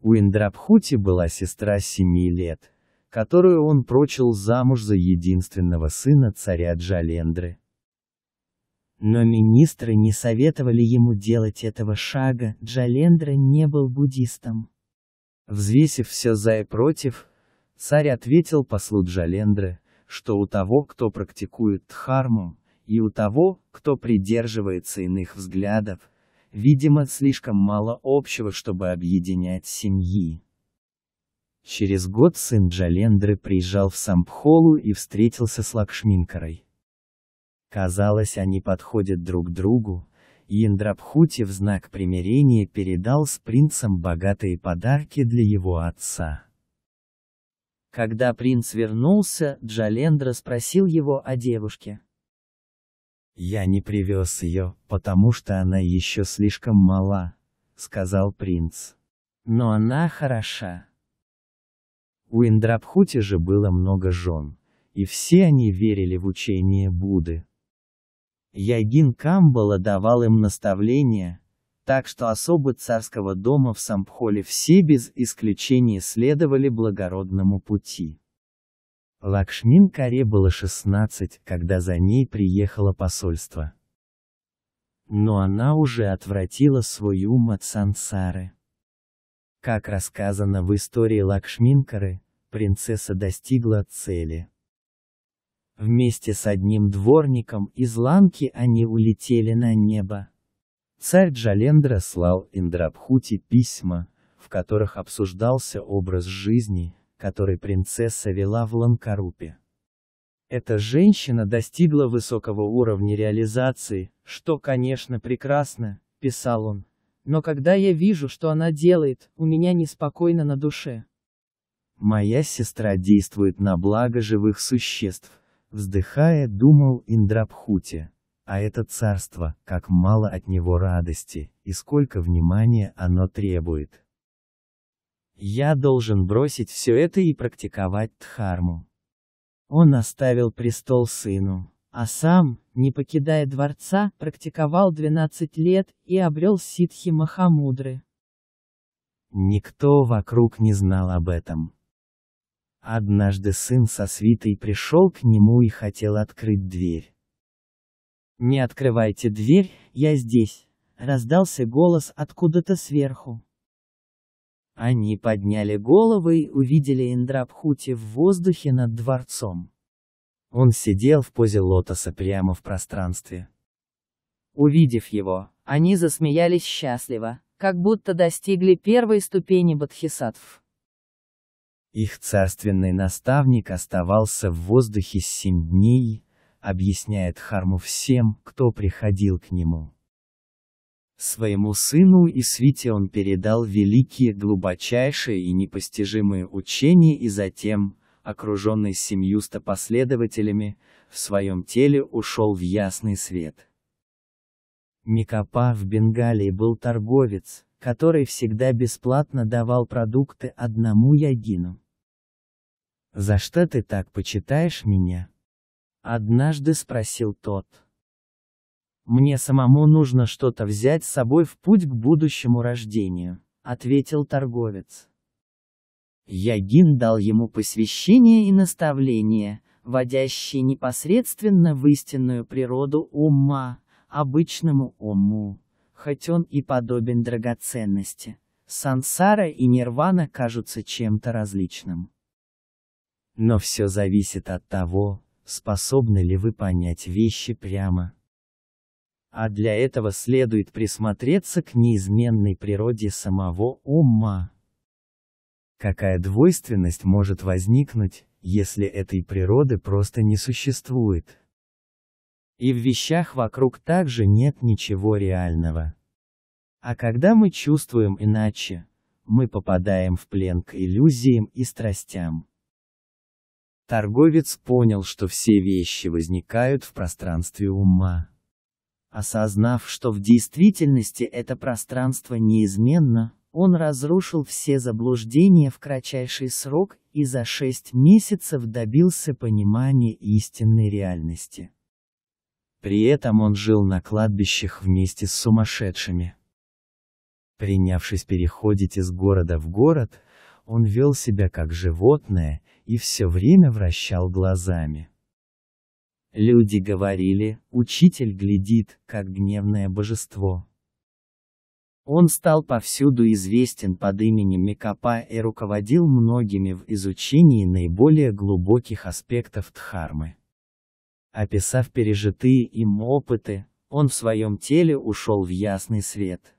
У Индрабхути была сестра семи лет, которую он прочил замуж за единственного сына царя Джалендры. Но министры не советовали ему делать этого шага, Джалендра не был буддистом. Взвесив все за и против, царь ответил послу Джалендры, что у того, кто практикует дхарму, и у того, кто придерживается иных взглядов, Видимо, слишком мало общего, чтобы объединять семьи. Через год сын Джалендры приезжал в Сампхолу и встретился с Лакшминкарой. Казалось, они подходят друг другу, и Индрабхути в знак примирения передал с принцем богатые подарки для его отца. Когда принц вернулся, Джалендра спросил его о девушке. «Я не привез ее, потому что она еще слишком мала», — сказал принц. «Но она хороша». У Индрабхути же было много жен, и все они верили в учение Будды. Ягин Камбала давал им наставления, так что особы царского дома в Самбхоле все без исключения следовали благородному пути. Лакшмин Каре было 16, когда за ней приехало посольство. Но она уже отвратила свой ум от сансары. Как рассказано в истории Лакшминкары, принцесса достигла цели. Вместе с одним дворником из Ланки они улетели на небо. Царь Джалендра слал Индрабхути письма, в которых обсуждался образ жизни, который принцесса вела в Ланкарупе. Эта женщина достигла высокого уровня реализации, что, конечно, прекрасно, писал он. Но когда я вижу, что она делает, у меня неспокойно на душе. Моя сестра действует на благо живых существ, вздыхая, думал Индрабхути. А это царство, как мало от него радости, и сколько внимания оно требует. Я должен бросить все это и практиковать Дхарму. Он оставил престол сыну, а сам, не покидая дворца, практиковал 12 лет и обрел ситхи Махамудры. Никто вокруг не знал об этом. Однажды сын со свитой пришел к нему и хотел открыть дверь. «Не открывайте дверь, я здесь!» — раздался голос откуда-то сверху. Они подняли головы и увидели Индрабхути в воздухе над дворцом. Он сидел в позе лотоса прямо в пространстве. Увидев его, они засмеялись счастливо, как будто достигли первой ступени бодхисаттв. Их царственный наставник оставался в воздухе семь дней, объясняет Харму всем, кто приходил к нему. Своему сыну и свите он передал великие, глубочайшие и непостижимые учения и затем, окруженный семью стопоследователями, в своем теле ушел в ясный свет. Микопа в Бенгалии был торговец, который всегда бесплатно давал продукты одному ягину. «За что ты так почитаешь меня?» Однажды спросил тот. «Мне самому нужно что-то взять с собой в путь к будущему рождению», — ответил торговец. Ягин дал ему посвящение и наставление, вводящие непосредственно в истинную природу ума, обычному уму, хоть он и подобен драгоценности. Сансара и нирвана кажутся чем-то различным. Но все зависит от того, способны ли вы понять вещи прямо, а для этого следует присмотреться к неизменной природе самого ума. Какая двойственность может возникнуть, если этой природы просто не существует? И в вещах вокруг также нет ничего реального. А когда мы чувствуем иначе, мы попадаем в плен к иллюзиям и страстям. Торговец понял, что все вещи возникают в пространстве ума. Осознав, что в действительности это пространство неизменно, он разрушил все заблуждения в кратчайший срок и за шесть месяцев добился понимания истинной реальности. При этом он жил на кладбищах вместе с сумасшедшими. Принявшись переходить из города в город, он вел себя как животное и все время вращал глазами. Люди говорили, учитель глядит, как гневное божество. Он стал повсюду известен под именем Микапа и руководил многими в изучении наиболее глубоких аспектов Дхармы. Описав пережитые им опыты, он в своем теле ушел в ясный свет.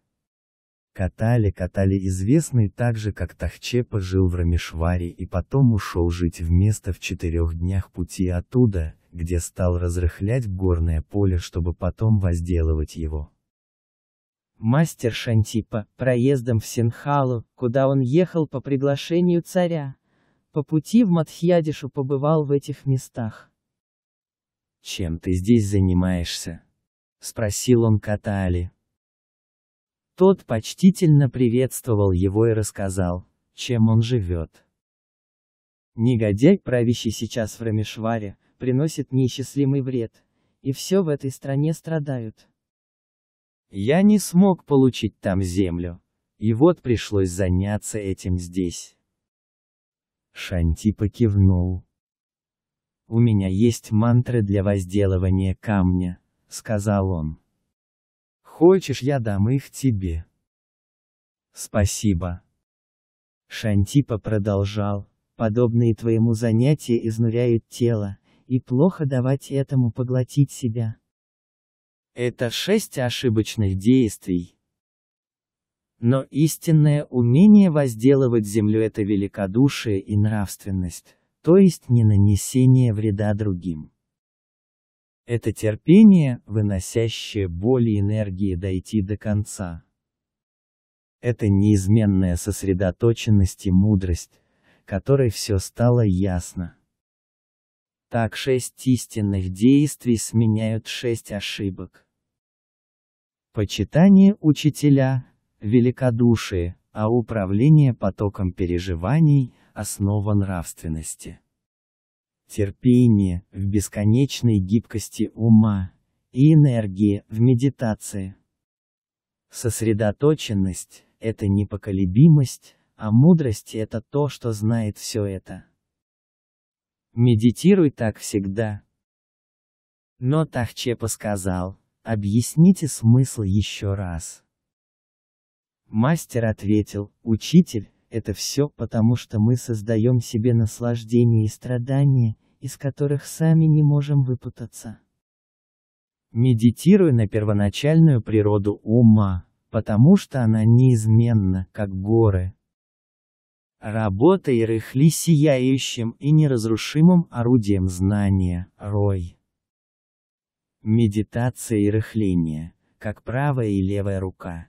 Катали Катали известный также как Тахче пожил в Рамешваре и потом ушел жить в место в четырех днях пути оттуда, где стал разрыхлять горное поле, чтобы потом возделывать его. Мастер Шантипа, проездом в Синхалу, куда он ехал по приглашению царя, по пути в Мадхьядишу побывал в этих местах. «Чем ты здесь занимаешься?» — спросил он Катали. Тот почтительно приветствовал его и рассказал, чем он живет. Негодяй, правящий сейчас в Рамешваре, приносит неисчислимый вред. И все в этой стране страдают. Я не смог получить там землю. И вот пришлось заняться этим здесь. Шанти покивнул. «У меня есть мантры для возделывания камня», — сказал он. «Хочешь, я дам их тебе?» «Спасибо». Шантипа продолжал, подобные твоему занятия изнуряют тело, и плохо давать этому поглотить себя. Это шесть ошибочных действий. Но истинное умение возделывать землю – это великодушие и нравственность, то есть не нанесение вреда другим. Это терпение, выносящее боль и энергии дойти до конца. Это неизменная сосредоточенность и мудрость, которой все стало ясно. Так шесть истинных действий сменяют шесть ошибок. Почитание учителя, великодушие, а управление потоком переживаний – основа нравственности. Терпение в бесконечной гибкости ума и энергии в медитации. Сосредоточенность – это непоколебимость, а мудрость – это то, что знает все это. Медитируй так всегда. Но Тахчепа сказал, объясните смысл еще раз. Мастер ответил, учитель, это все потому, что мы создаем себе наслаждение и страдания, из которых сами не можем выпутаться. Медитируй на первоначальную природу ума, потому что она неизменна, как горы, Работа рыхли сияющим и неразрушимым орудием знания, рой. Медитация и рыхление, как правая и левая рука.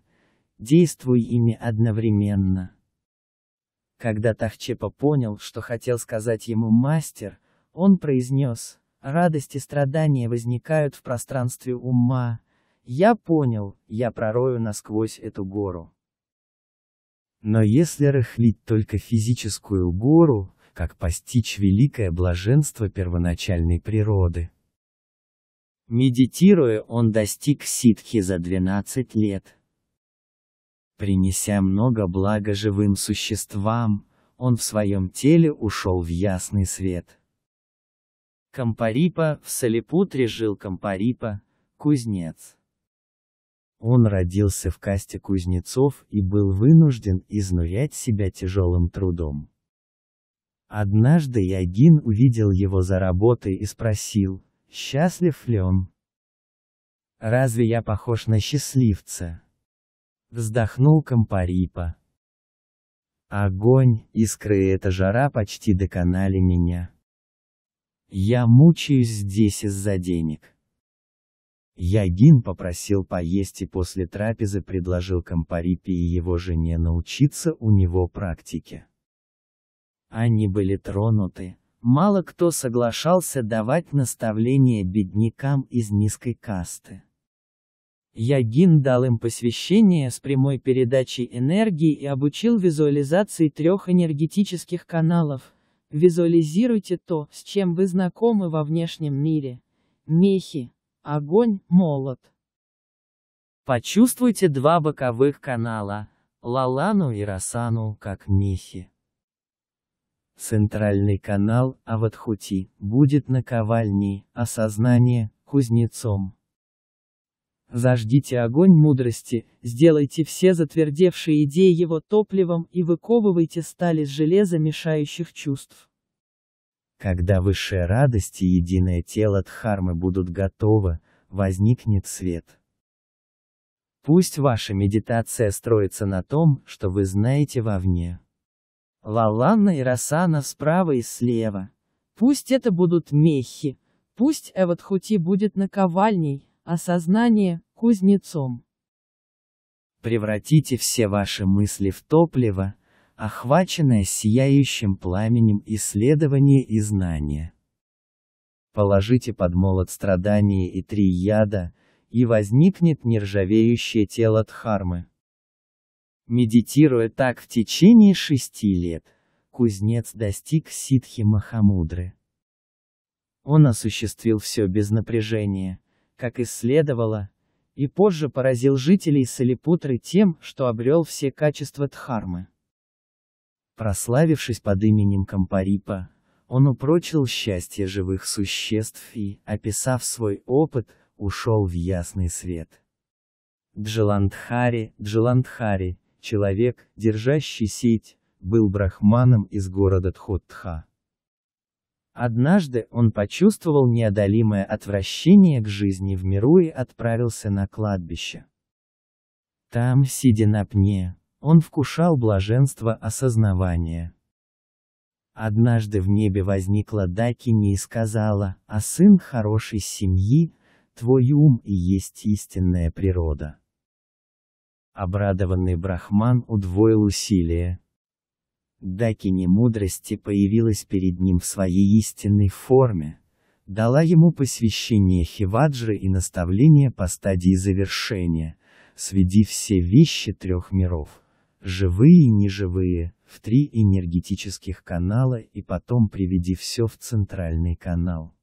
Действуй ими одновременно. Когда Тахчепа понял, что хотел сказать ему мастер, он произнес, радость и страдания возникают в пространстве ума. Я понял, я пророю насквозь эту гору. Но если рыхлить только физическую гору, как постичь великое блаженство первоначальной природы? Медитируя, он достиг ситхи за 12 лет. Принеся много блага живым существам, он в своем теле ушел в ясный свет. Кампарипа в Салипутре жил Кампарипа, кузнец. Он родился в касте кузнецов и был вынужден изнурять себя тяжелым трудом. Однажды Ягин увидел его за работой и спросил, счастлив ли он. «Разве я похож на счастливца?» Вздохнул Компарипа. Огонь, искры и эта жара почти доконали меня. Я мучаюсь здесь из-за денег. Ягин попросил поесть и после трапезы предложил Кампарипе и его жене научиться у него практике. Они были тронуты. Мало кто соглашался давать наставления беднякам из низкой касты. Ягин дал им посвящение с прямой передачей энергии и обучил визуализации трех энергетических каналов. Визуализируйте то, с чем вы знакомы во внешнем мире. Мехи, Огонь, молот. Почувствуйте два боковых канала, Лалану и Расану, как мехи. Центральный канал Аватхути будет наковальней, а сознание – кузнецом. Заждите огонь мудрости, сделайте все затвердевшие идеи его топливом и выковывайте стали с железа мешающих чувств. Когда высшая радость и единое тело Дхармы будут готовы, возникнет свет. Пусть ваша медитация строится на том, что вы знаете вовне. Лаланна и Расана справа и слева. Пусть это будут мехи, пусть Эватхути будет наковальней, а сознание — кузнецом. Превратите все ваши мысли в топливо, охваченное сияющим пламенем исследования и знания. Положите под молот страдания и три яда, и возникнет нержавеющее тело Дхармы. Медитируя так в течение шести лет, кузнец достиг ситхи Махамудры. Он осуществил все без напряжения, как и следовало, и позже поразил жителей Салипутры тем, что обрел все качества Дхармы. Прославившись под именем Кампарипа, он упрочил счастье живых существ и, описав свой опыт, ушел в ясный свет. Джаландхари, Джаландхари, человек, держащий сеть, был брахманом из города Тхотха. Однажды он почувствовал неодолимое отвращение к жизни в миру и отправился на кладбище. Там, сидя на пне, он вкушал блаженство осознавания. Однажды в небе возникла Дакини и сказала, «А сын хорошей семьи, твой ум и есть истинная природа». Обрадованный брахман удвоил усилия. Дакини мудрости появилась перед ним в своей истинной форме, дала ему посвящение хиваджи и наставление по стадии завершения, сведи все вещи трех миров живые и неживые, в три энергетических канала и потом приведи все в центральный канал.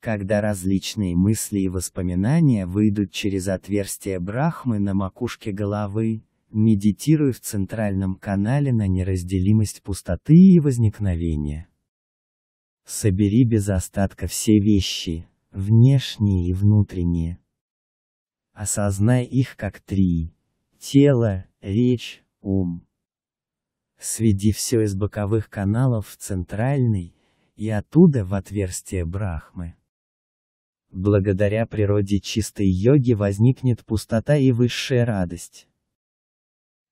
Когда различные мысли и воспоминания выйдут через отверстие Брахмы на макушке головы, медитируй в центральном канале на неразделимость пустоты и возникновения. Собери без остатка все вещи, внешние и внутренние. Осознай их как три – тело, речь, ум. Сведи все из боковых каналов в центральный, и оттуда в отверстие Брахмы. Благодаря природе чистой йоги возникнет пустота и высшая радость.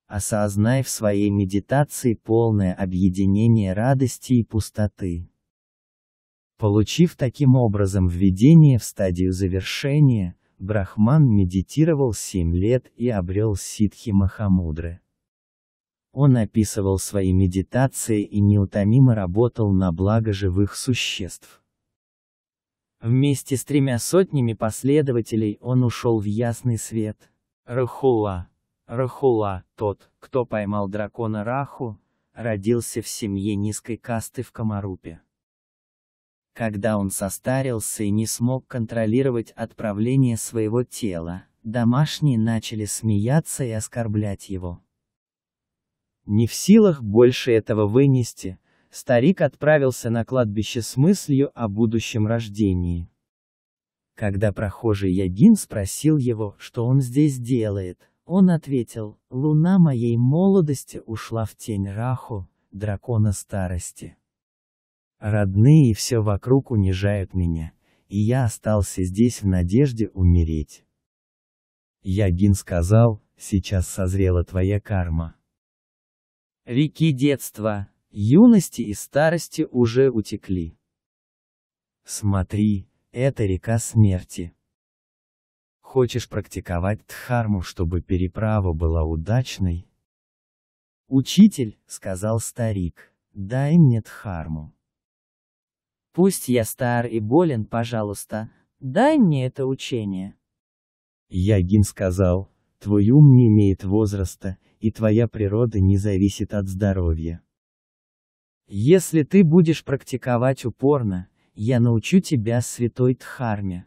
Осознай в своей медитации полное объединение радости и пустоты. Получив таким образом введение в стадию завершения, Брахман медитировал семь лет и обрел ситхи Махамудры. Он описывал свои медитации и неутомимо работал на благо живых существ. Вместе с тремя сотнями последователей он ушел в ясный свет. Рахула. Рахула, тот, кто поймал дракона Раху, родился в семье низкой касты в Камарупе когда он состарился и не смог контролировать отправление своего тела, домашние начали смеяться и оскорблять его. Не в силах больше этого вынести, старик отправился на кладбище с мыслью о будущем рождении. Когда прохожий Ягин спросил его, что он здесь делает, он ответил, «Луна моей молодости ушла в тень Раху, дракона старости». Родные и все вокруг унижают меня, и я остался здесь в надежде умереть. Ягин сказал, сейчас созрела твоя карма. Реки детства, юности и старости уже утекли. Смотри, это река смерти. Хочешь практиковать дхарму, чтобы переправа была удачной? Учитель, сказал старик, дай мне дхарму. Пусть я стар и болен, пожалуйста, дай мне это учение. Ягин сказал, твой ум не имеет возраста, и твоя природа не зависит от здоровья. Если ты будешь практиковать упорно, я научу тебя святой Дхарме.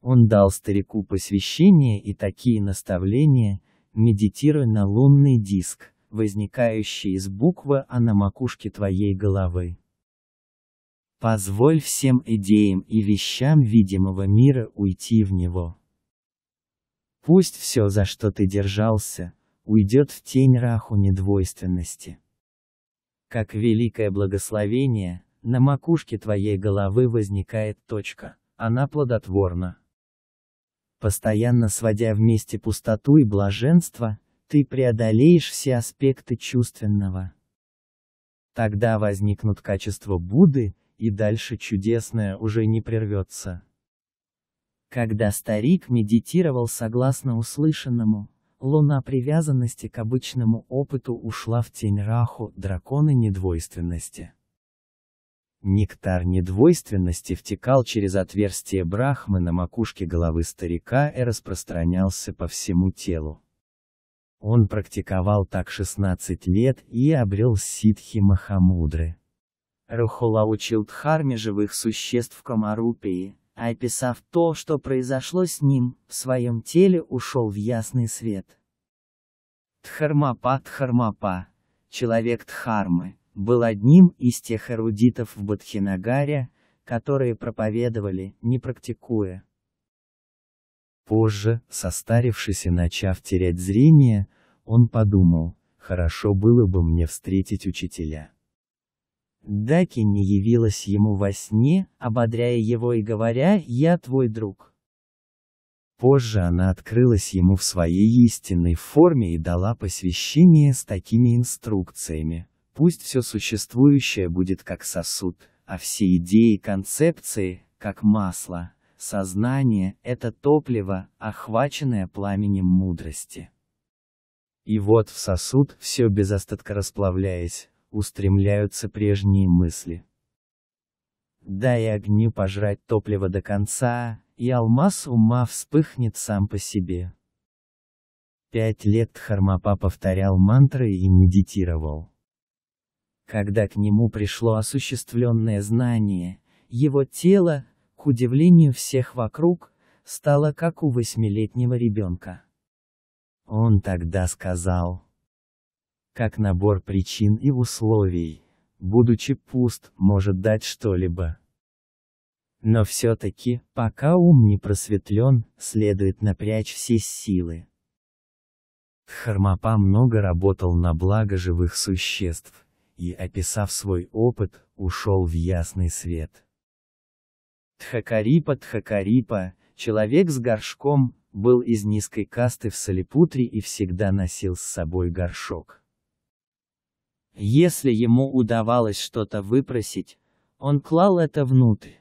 Он дал старику посвящение и такие наставления, медитируй на лунный диск, возникающий из буквы А на макушке твоей головы. Позволь всем идеям и вещам видимого мира уйти в него. Пусть все, за что ты держался, уйдет в тень раху недвойственности. Как великое благословение, на макушке твоей головы возникает точка, она плодотворна. Постоянно сводя вместе пустоту и блаженство, ты преодолеешь все аспекты чувственного. Тогда возникнут качества Будды, и дальше чудесное уже не прервется. Когда старик медитировал согласно услышанному, луна привязанности к обычному опыту ушла в тень раху, дракона недвойственности. Нектар недвойственности втекал через отверстие брахмы на макушке головы старика и распространялся по всему телу. Он практиковал так 16 лет и обрел ситхи Махамудры. Рухула учил Дхарме живых существ в Камарупии, а описав то, что произошло с ним, в своем теле ушел в ясный свет. Дхармапа Дхармапа, человек Дхармы, был одним из тех эрудитов в Бадхинагаре, которые проповедовали, не практикуя. Позже, состарившись и начав терять зрение, он подумал, хорошо было бы мне встретить учителя. Даки не явилась ему во сне, ободряя его и говоря «Я твой друг». Позже она открылась ему в своей истинной форме и дала посвящение с такими инструкциями. Пусть все существующее будет как сосуд, а все идеи и концепции, как масло. Сознание – это топливо, охваченное пламенем мудрости. И вот в сосуд, все без остатка расплавляясь, устремляются прежние мысли. Дай огню пожрать топливо до конца, и алмаз ума вспыхнет сам по себе. Пять лет Хармапа повторял мантры и медитировал. Когда к нему пришло осуществленное знание, его тело, к удивлению всех вокруг, стало как у восьмилетнего ребенка. Он тогда сказал как набор причин и условий, будучи пуст, может дать что-либо. Но все-таки, пока ум не просветлен, следует напрячь все силы. Хармапа много работал на благо живых существ, и, описав свой опыт, ушел в ясный свет. Тхакарипа Тхакарипа, человек с горшком, был из низкой касты в Салипутре и всегда носил с собой горшок. Если ему удавалось что-то выпросить, он клал это внутрь.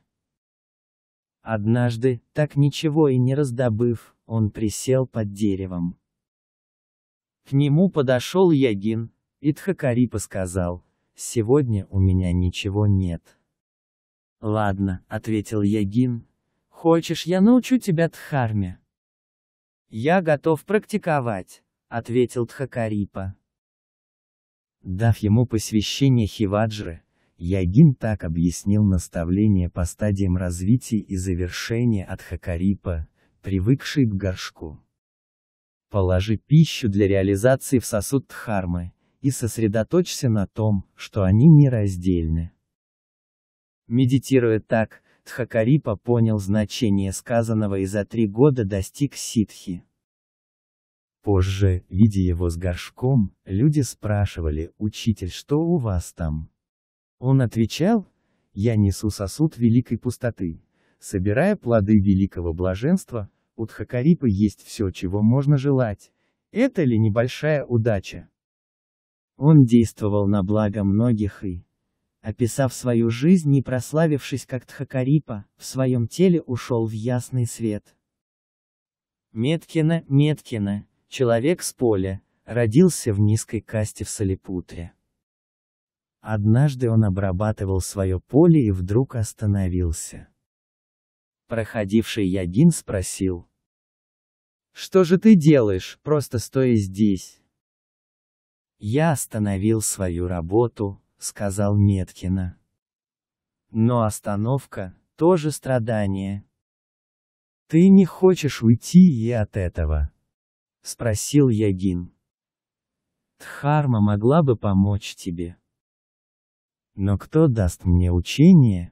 Однажды, так ничего и не раздобыв, он присел под деревом. К нему подошел Ягин, и Тхакарипа сказал, «Сегодня у меня ничего нет». «Ладно», — ответил Ягин, — «хочешь, я научу тебя Тхарме?» «Я готов практиковать», — ответил Тхакарипа. Дав ему посвящение Хиваджры, Ягин так объяснил наставление по стадиям развития и завершения от Хакарипа, привыкший к горшку. Положи пищу для реализации в сосуд Дхармы, и сосредоточься на том, что они нераздельны. Медитируя так, Тхакарипа понял значение сказанного и за три года достиг ситхи. Позже, видя его с горшком, люди спрашивали, «Учитель, что у вас там?» Он отвечал, «Я несу сосуд великой пустоты, собирая плоды великого блаженства, у Тхакарипы есть все, чего можно желать. Это ли небольшая удача?» Он действовал на благо многих и, описав свою жизнь и прославившись как Тхакарипа, в своем теле ушел в ясный свет. Меткина, Меткина, Человек с поля, родился в низкой касте в Солипутре. Однажды он обрабатывал свое поле и вдруг остановился. Проходивший Ягин спросил. «Что же ты делаешь, просто стоя здесь?» «Я остановил свою работу», — сказал Меткина. «Но остановка — тоже страдание. Ты не хочешь уйти и от этого». — спросил Ягин. «Дхарма могла бы помочь тебе. Но кто даст мне учение?»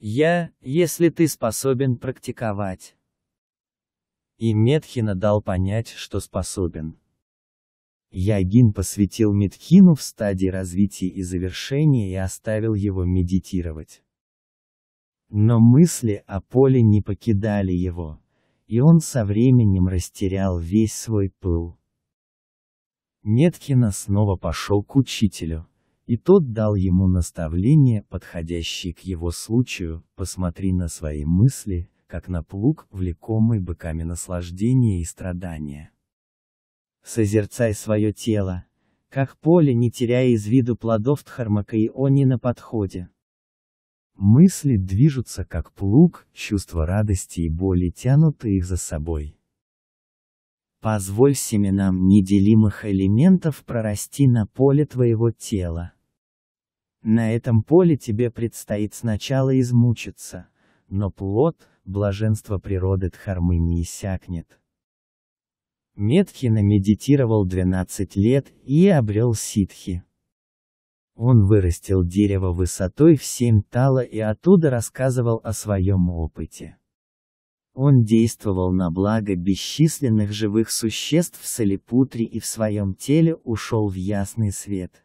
«Я, если ты способен практиковать». И Медхина дал понять, что способен. Ягин посвятил Медхину в стадии развития и завершения и оставил его медитировать. Но мысли о поле не покидали его и он со временем растерял весь свой пыл. Неткина снова пошел к учителю, и тот дал ему наставление, подходящее к его случаю, посмотри на свои мысли, как на плуг, влекомый быками наслаждения и страдания. Созерцай свое тело, как поле, не теряя из виду плодов Дхармака и они на подходе. Мысли движутся как плуг, чувства радости и боли тянут их за собой. Позволь семенам неделимых элементов прорасти на поле твоего тела. На этом поле тебе предстоит сначала измучиться, но плод, блаженство природы Дхармы не иссякнет. Метхина медитировал 12 лет и обрел ситхи. Он вырастил дерево высотой в семь тала и оттуда рассказывал о своем опыте. Он действовал на благо бесчисленных живых существ в Салипутре и в своем теле ушел в ясный свет.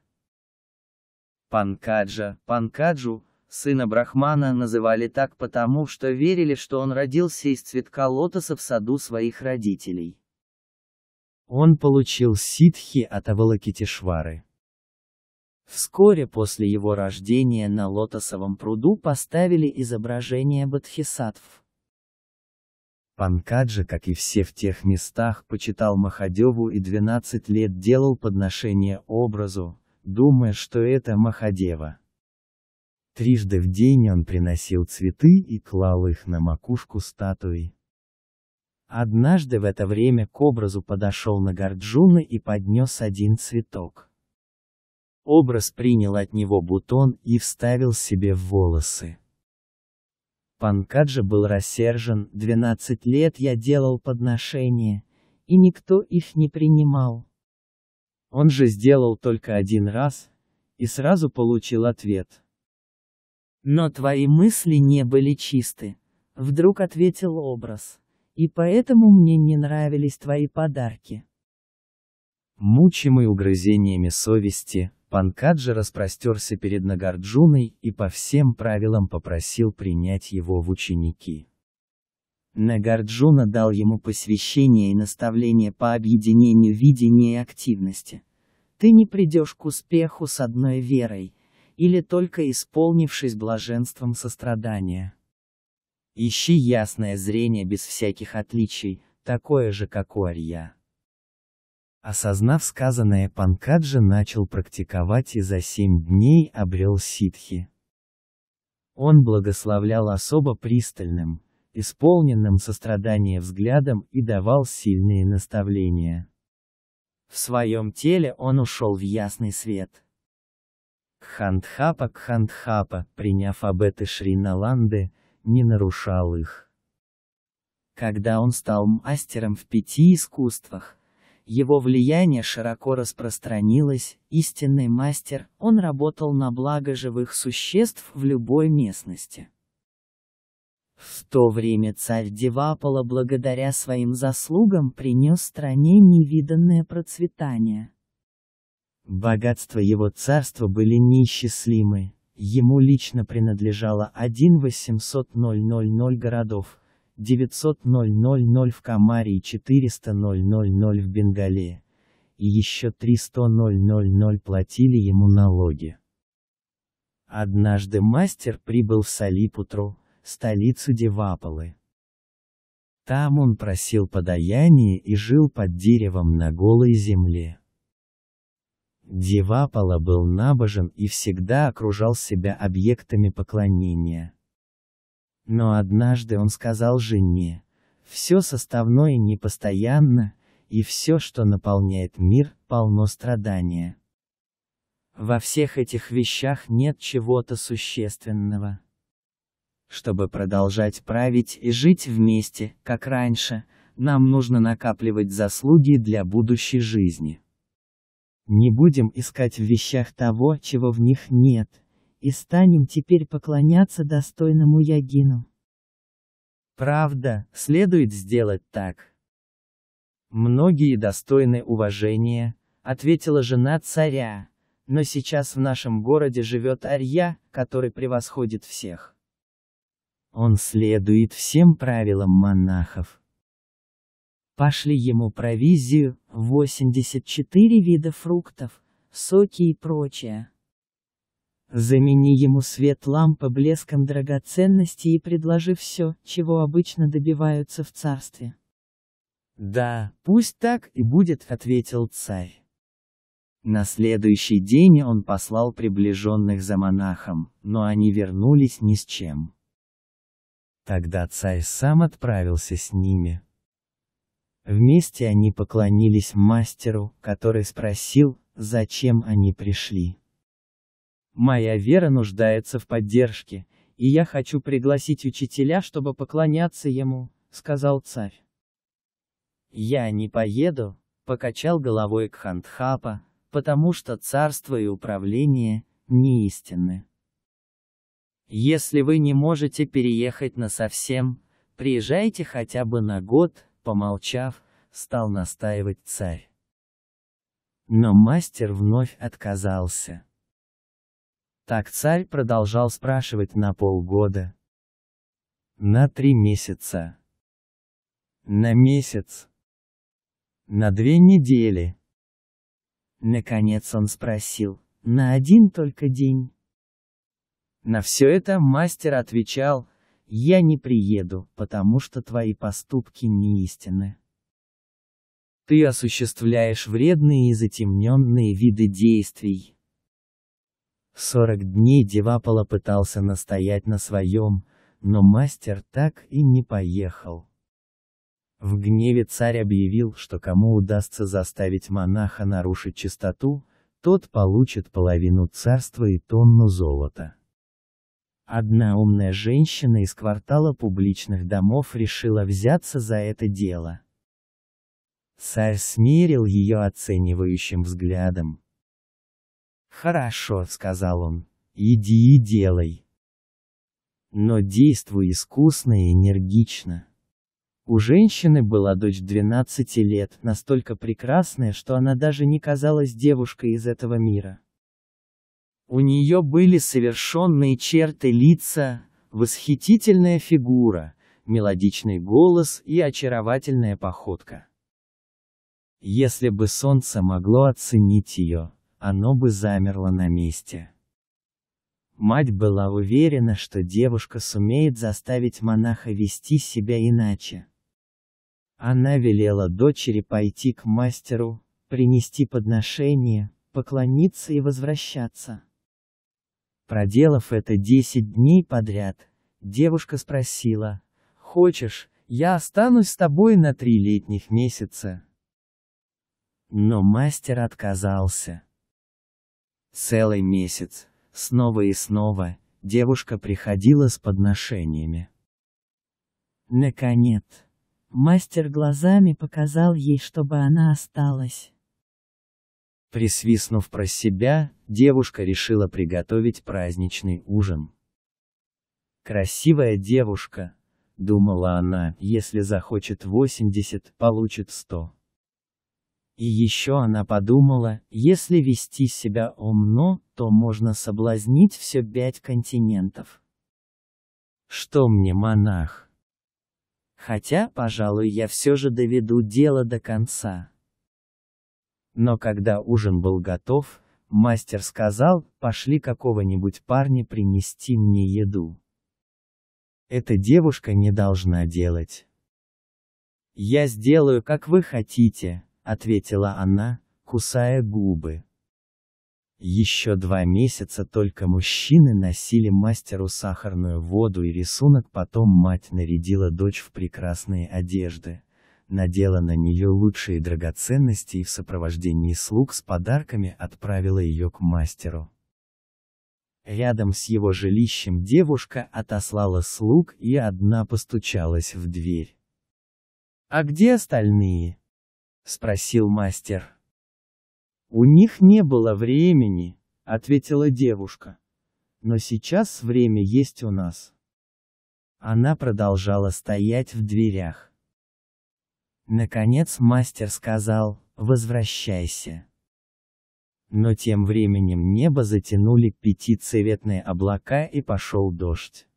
Панкаджа, Панкаджу, сына Брахмана называли так потому, что верили, что он родился из цветка лотоса в саду своих родителей. Он получил ситхи от Авалакитишвары. Вскоре после его рождения на лотосовом пруду поставили изображение бодхисаттв. Панкаджи, как и все в тех местах, почитал Махадеву и 12 лет делал подношение образу, думая, что это Махадева. Трижды в день он приносил цветы и клал их на макушку статуи. Однажды в это время к образу подошел Нагарджуна и поднес один цветок. Образ принял от него бутон и вставил себе в волосы. Панкаджа был рассержен, 12 лет я делал подношения, и никто их не принимал. Он же сделал только один раз, и сразу получил ответ. Но твои мысли не были чисты, вдруг ответил образ, и поэтому мне не нравились твои подарки. Мучимый угрызениями совести, Панкаджа распростерся перед Нагарджуной и по всем правилам попросил принять его в ученики. Нагарджуна дал ему посвящение и наставление по объединению видения и активности. Ты не придешь к успеху с одной верой, или только исполнившись блаженством сострадания. Ищи ясное зрение без всяких отличий, такое же, как у Арья. Осознав сказанное, Панкаджа начал практиковать и за семь дней обрел ситхи. Он благословлял особо пристальным, исполненным сострадания взглядом и давал сильные наставления. В своем теле он ушел в ясный свет. Кхандхапа Кхандхапа, приняв Шри Наланды, не нарушал их. Когда он стал мастером в пяти искусствах, его влияние широко распространилось, истинный мастер, он работал на благо живых существ в любой местности. В то время царь Девапола благодаря своим заслугам принес стране невиданное процветание. Богатства его царства были неисчислимы. Ему лично принадлежало 1 000 городов, 900 000 в Камаре и 400 000 в Бенгале. И еще 300 000 платили ему налоги. Однажды мастер прибыл в Салипутру, столицу Девапалы. Там он просил подаяние и жил под деревом на голой земле. Девапала был набожен и всегда окружал себя объектами поклонения. Но однажды он сказал жене, «Все составное непостоянно, и все, что наполняет мир, полно страдания. Во всех этих вещах нет чего-то существенного. Чтобы продолжать править и жить вместе, как раньше, нам нужно накапливать заслуги для будущей жизни. Не будем искать в вещах того, чего в них нет, и станем теперь поклоняться достойному Ягину. Правда, следует сделать так. Многие достойны уважения, ответила жена царя, но сейчас в нашем городе живет Арья, который превосходит всех. Он следует всем правилам монахов. Пошли ему провизию, 84 вида фруктов, соки и прочее. Замени ему свет лампы блеском драгоценности и предложи все, чего обычно добиваются в царстве. «Да, пусть так и будет», — ответил царь. На следующий день он послал приближенных за монахом, но они вернулись ни с чем. Тогда царь сам отправился с ними. Вместе они поклонились мастеру, который спросил, зачем они пришли. Моя вера нуждается в поддержке, и я хочу пригласить учителя, чтобы поклоняться ему, сказал царь. Я не поеду, покачал головой Кхандхапа, потому что царство и управление не истинны. Если вы не можете переехать на совсем, приезжайте хотя бы на год, помолчав, стал настаивать царь. Но мастер вновь отказался. Так царь продолжал спрашивать на полгода, на три месяца, на месяц, на две недели. Наконец он спросил, на один только день. На все это мастер отвечал, я не приеду, потому что твои поступки не истинны. Ты осуществляешь вредные и затемненные виды действий. Сорок дней Девапала пытался настоять на своем, но мастер так и не поехал. В гневе царь объявил, что кому удастся заставить монаха нарушить чистоту, тот получит половину царства и тонну золота. Одна умная женщина из квартала публичных домов решила взяться за это дело. Царь смирил ее оценивающим взглядом, «Хорошо», — сказал он, — «иди и делай». Но действуй искусно и энергично. У женщины была дочь 12 лет, настолько прекрасная, что она даже не казалась девушкой из этого мира. У нее были совершенные черты лица, восхитительная фигура, мелодичный голос и очаровательная походка. Если бы солнце могло оценить ее, оно бы замерло на месте. Мать была уверена, что девушка сумеет заставить монаха вести себя иначе. Она велела дочери пойти к мастеру, принести подношение, поклониться и возвращаться. Проделав это десять дней подряд, девушка спросила, «Хочешь, я останусь с тобой на три летних месяца?» Но мастер отказался. Целый месяц, снова и снова, девушка приходила с подношениями. Наконец, мастер глазами показал ей, чтобы она осталась. Присвистнув про себя, девушка решила приготовить праздничный ужин. «Красивая девушка», — думала она, — «если захочет 80, получит 100». И еще она подумала, если вести себя умно, то можно соблазнить все пять континентов. Что мне, монах? Хотя, пожалуй, я все же доведу дело до конца. Но когда ужин был готов, мастер сказал, пошли какого-нибудь парня принести мне еду. Эта девушка не должна делать. Я сделаю, как вы хотите, ответила она, кусая губы. Еще два месяца только мужчины носили мастеру сахарную воду и рисунок, потом мать нарядила дочь в прекрасные одежды, надела на нее лучшие драгоценности и в сопровождении слуг с подарками отправила ее к мастеру. Рядом с его жилищем девушка отослала слуг и одна постучалась в дверь. «А где остальные?» спросил мастер. У них не было времени, ответила девушка. Но сейчас время есть у нас. Она продолжала стоять в дверях. Наконец мастер сказал, возвращайся. Но тем временем небо затянули пятицветные облака и пошел дождь.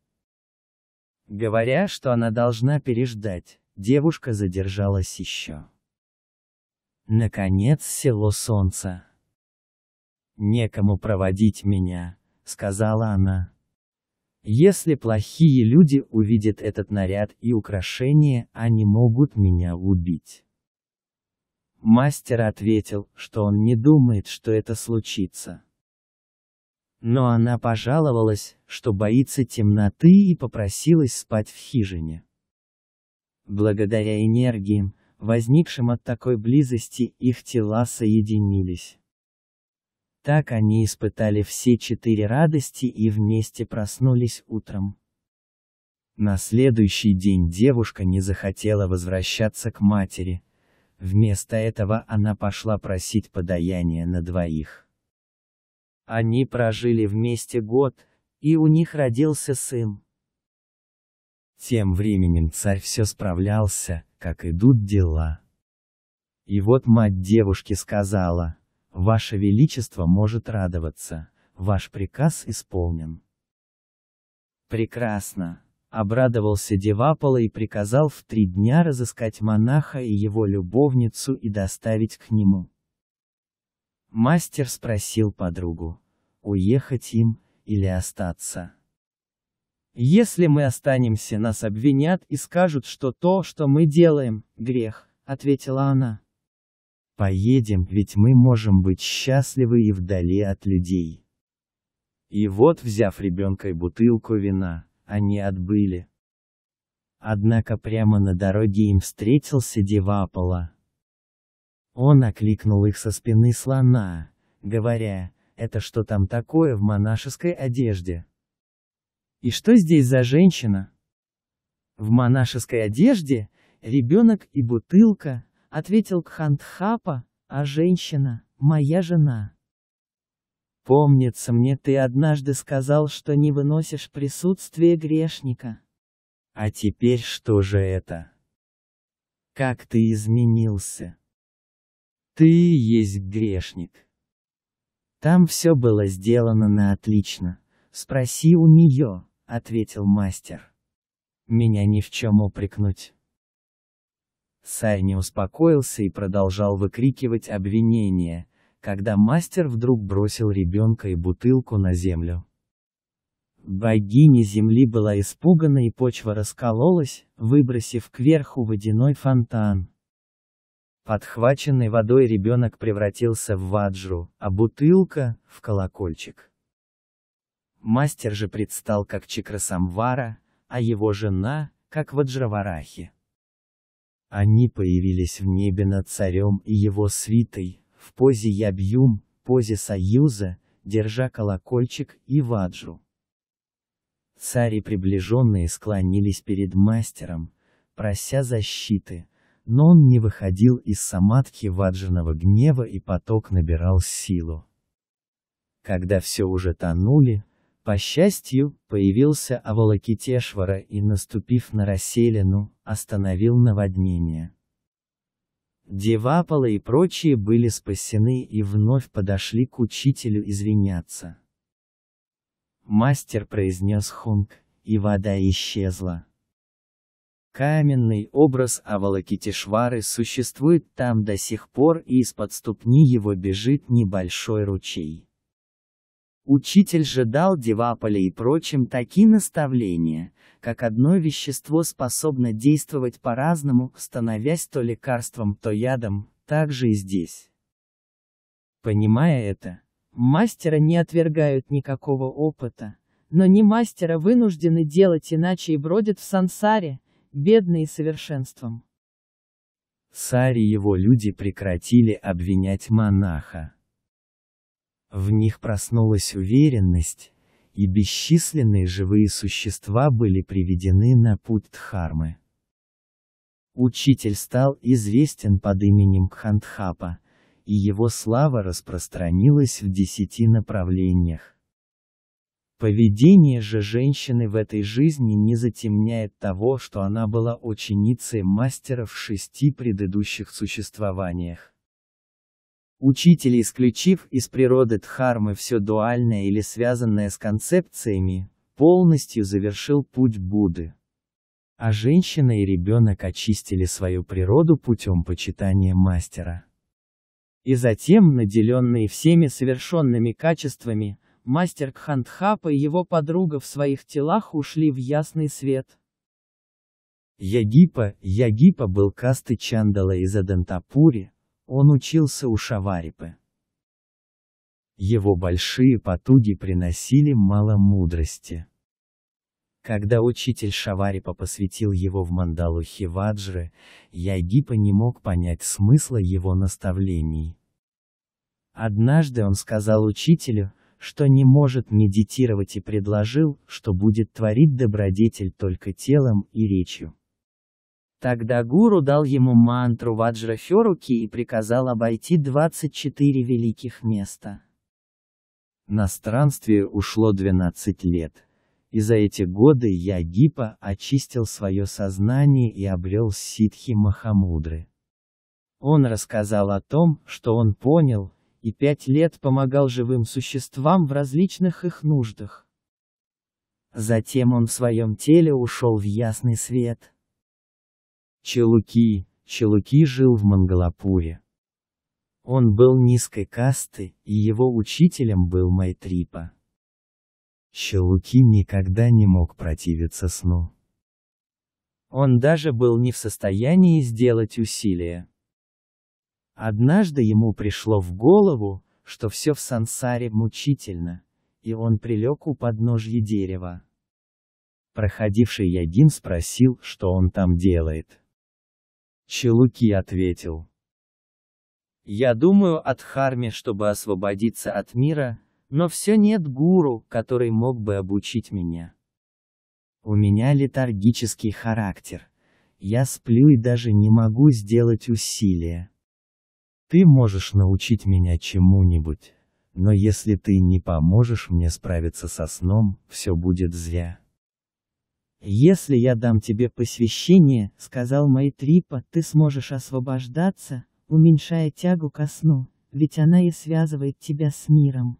Говоря, что она должна переждать, девушка задержалась еще. Наконец село солнце. «Некому проводить меня», — сказала она. «Если плохие люди увидят этот наряд и украшение, они могут меня убить». Мастер ответил, что он не думает, что это случится. Но она пожаловалась, что боится темноты и попросилась спать в хижине. Благодаря энергиям, возникшим от такой близости, их тела соединились. Так они испытали все четыре радости и вместе проснулись утром. На следующий день девушка не захотела возвращаться к матери. Вместо этого она пошла просить подаяния на двоих. Они прожили вместе год, и у них родился сын. Тем временем царь все справлялся, как идут дела. И вот мать девушки сказала, «Ваше Величество может радоваться, ваш приказ исполнен». «Прекрасно!» — обрадовался Девапола и приказал в три дня разыскать монаха и его любовницу и доставить к нему. Мастер спросил подругу, уехать им или остаться. Если мы останемся, нас обвинят и скажут, что то, что мы делаем, грех, ответила она. Поедем, ведь мы можем быть счастливы и вдали от людей. И вот, взяв ребенка и бутылку вина, они отбыли. Однако прямо на дороге им встретился Девапола. Он окликнул их со спины слона, говоря, это что там такое в монашеской одежде? И что здесь за женщина? В монашеской одежде, ребенок и бутылка, ответил Кхантхапа, а женщина, моя жена. Помнится мне, ты однажды сказал, что не выносишь присутствие грешника. А теперь что же это? Как ты изменился? Ты есть грешник. Там все было сделано на отлично. Спроси у нее ответил мастер. Меня ни в чем упрекнуть. Сай не успокоился и продолжал выкрикивать обвинения, когда мастер вдруг бросил ребенка и бутылку на землю. Богиня земли была испугана и почва раскололась, выбросив кверху водяной фонтан. Подхваченный водой ребенок превратился в ваджру, а бутылка — в колокольчик. Мастер же предстал как Чакрасамвара, а его жена, как Ваджраварахи. Они появились в небе над царем и его свитой, в позе Ябьюм, позе союза, держа колокольчик и ваджу. Цари приближенные склонились перед мастером, прося защиты, но он не выходил из самадхи ваджиного гнева и поток набирал силу. Когда все уже тонули, по счастью, появился Авалакитешвара и, наступив на расселину, остановил наводнение. Девапала и прочие были спасены и вновь подошли к учителю извиняться. Мастер произнес хунг, и вода исчезла. Каменный образ Авалакитешвары существует там до сих пор и из-под ступни его бежит небольшой ручей. Учитель же дал Деваполе и прочим такие наставления, как одно вещество способно действовать по-разному, становясь то лекарством, то ядом, так же и здесь. Понимая это, мастера не отвергают никакого опыта, но не мастера вынуждены делать иначе и бродят в сансаре, бедные совершенством. Сари его люди прекратили обвинять монаха. В них проснулась уверенность, и бесчисленные живые существа были приведены на путь Дхармы. Учитель стал известен под именем Кхандхапа, и его слава распространилась в десяти направлениях. Поведение же женщины в этой жизни не затемняет того, что она была ученицей мастера в шести предыдущих существованиях. Учитель, исключив из природы Дхармы все дуальное или связанное с концепциями, полностью завершил путь Будды. А женщина и ребенок очистили свою природу путем почитания мастера. И затем, наделенные всеми совершенными качествами, мастер Кхандхапа и его подруга в своих телах ушли в ясный свет. Ягипа, Ягипа был касты Чандала из Адантапури, он учился у Шаварипы. Его большие потуги приносили мало мудрости. Когда учитель Шаварипа посвятил его в мандалу Хиваджры, Ягипа не мог понять смысла его наставлений. Однажды он сказал учителю, что не может медитировать и предложил, что будет творить добродетель только телом и речью. Тогда гуру дал ему мантру Ваджраферуки и приказал обойти 24 великих места. На странстве ушло 12 лет, и за эти годы Ягипа очистил свое сознание и обрел ситхи Махамудры. Он рассказал о том, что он понял, и пять лет помогал живым существам в различных их нуждах. Затем он в своем теле ушел в ясный свет. Челуки, Челуки жил в Мангалапуре. Он был низкой касты, и его учителем был Майтрипа. Челуки никогда не мог противиться сну. Он даже был не в состоянии сделать усилия. Однажды ему пришло в голову, что все в сансаре мучительно, и он прилег у подножья дерева. Проходивший Ягин спросил, что он там делает. Челуки ответил. Я думаю о Дхарме, чтобы освободиться от мира, но все нет гуру, который мог бы обучить меня. У меня летаргический характер. Я сплю и даже не могу сделать усилия. Ты можешь научить меня чему-нибудь, но если ты не поможешь мне справиться со сном, все будет зря. «Если я дам тебе посвящение, — сказал Майтрипа, — ты сможешь освобождаться, уменьшая тягу ко сну, ведь она и связывает тебя с миром».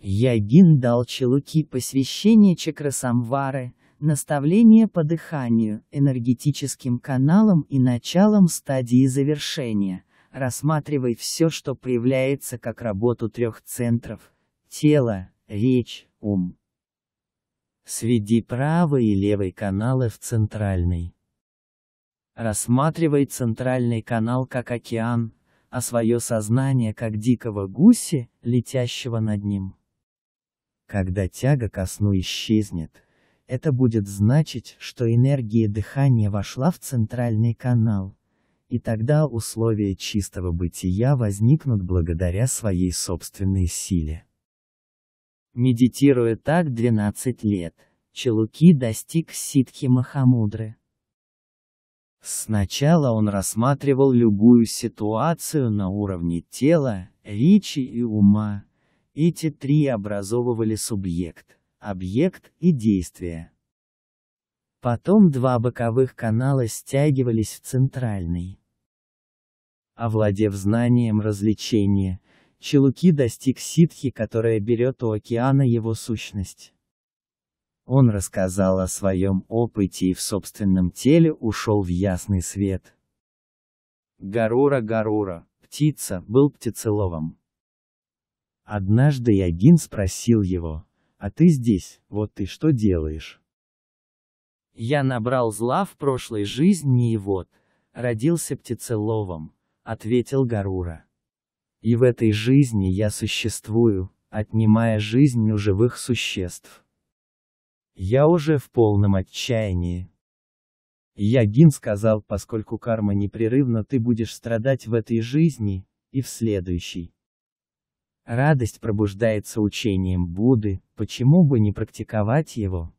Ягин дал Челуки посвящение Чакрасамвары, наставление по дыханию, энергетическим каналам и началам стадии завершения. рассматривая все, что проявляется как работу трех центров – тело, речь, ум. Сведи правый и левый каналы в центральный. Рассматривай центральный канал как океан, а свое сознание как дикого гуси, летящего над ним. Когда тяга ко сну исчезнет, это будет значить, что энергия дыхания вошла в центральный канал, и тогда условия чистого бытия возникнут благодаря своей собственной силе. Медитируя так 12 лет, Челуки достиг ситхи Махамудры. Сначала он рассматривал любую ситуацию на уровне тела, речи и ума. Эти три образовывали субъект, объект и действие. Потом два боковых канала стягивались в центральный. Овладев знанием развлечения, Челуки достиг ситхи, которая берет у океана его сущность. Он рассказал о своем опыте и в собственном теле ушел в ясный свет. Гарура Гарура, птица, был птицеловом. Однажды Ягин спросил его, «А ты здесь, вот ты что делаешь?» «Я набрал зла в прошлой жизни и вот, родился птицеловом», — ответил Гарура. И в этой жизни я существую, отнимая жизнь у живых существ. Я уже в полном отчаянии. Ягин сказал, поскольку карма непрерывно ты будешь страдать в этой жизни, и в следующей. Радость пробуждается учением Будды, почему бы не практиковать его?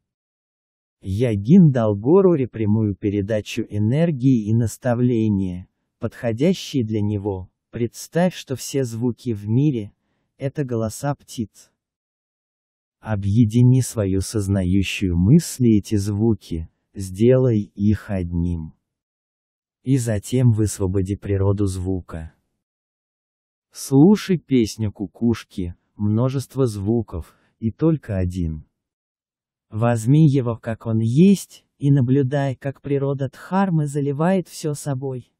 Ягин дал Горуре прямую передачу энергии и наставления, подходящие для него, Представь, что все звуки в мире – это голоса птиц. Объедини свою сознающую мысль и эти звуки, сделай их одним. И затем высвободи природу звука. Слушай песню кукушки, множество звуков, и только один. Возьми его, как он есть, и наблюдай, как природа Дхармы заливает все собой.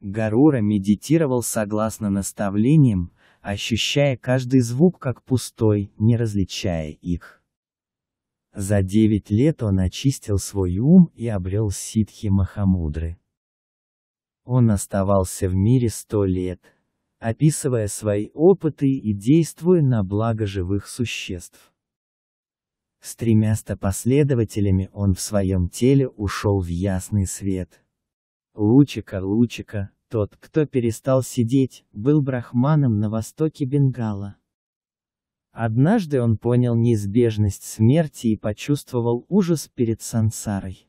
Гарура медитировал согласно наставлениям, ощущая каждый звук как пустой, не различая их. За девять лет он очистил свой ум и обрел ситхи Махамудры. Он оставался в мире сто лет, описывая свои опыты и действуя на благо живых существ. С тремяста последователями он в своем теле ушел в ясный свет – Лучика, Лучика, тот, кто перестал сидеть, был брахманом на востоке Бенгала. Однажды он понял неизбежность смерти и почувствовал ужас перед сансарой.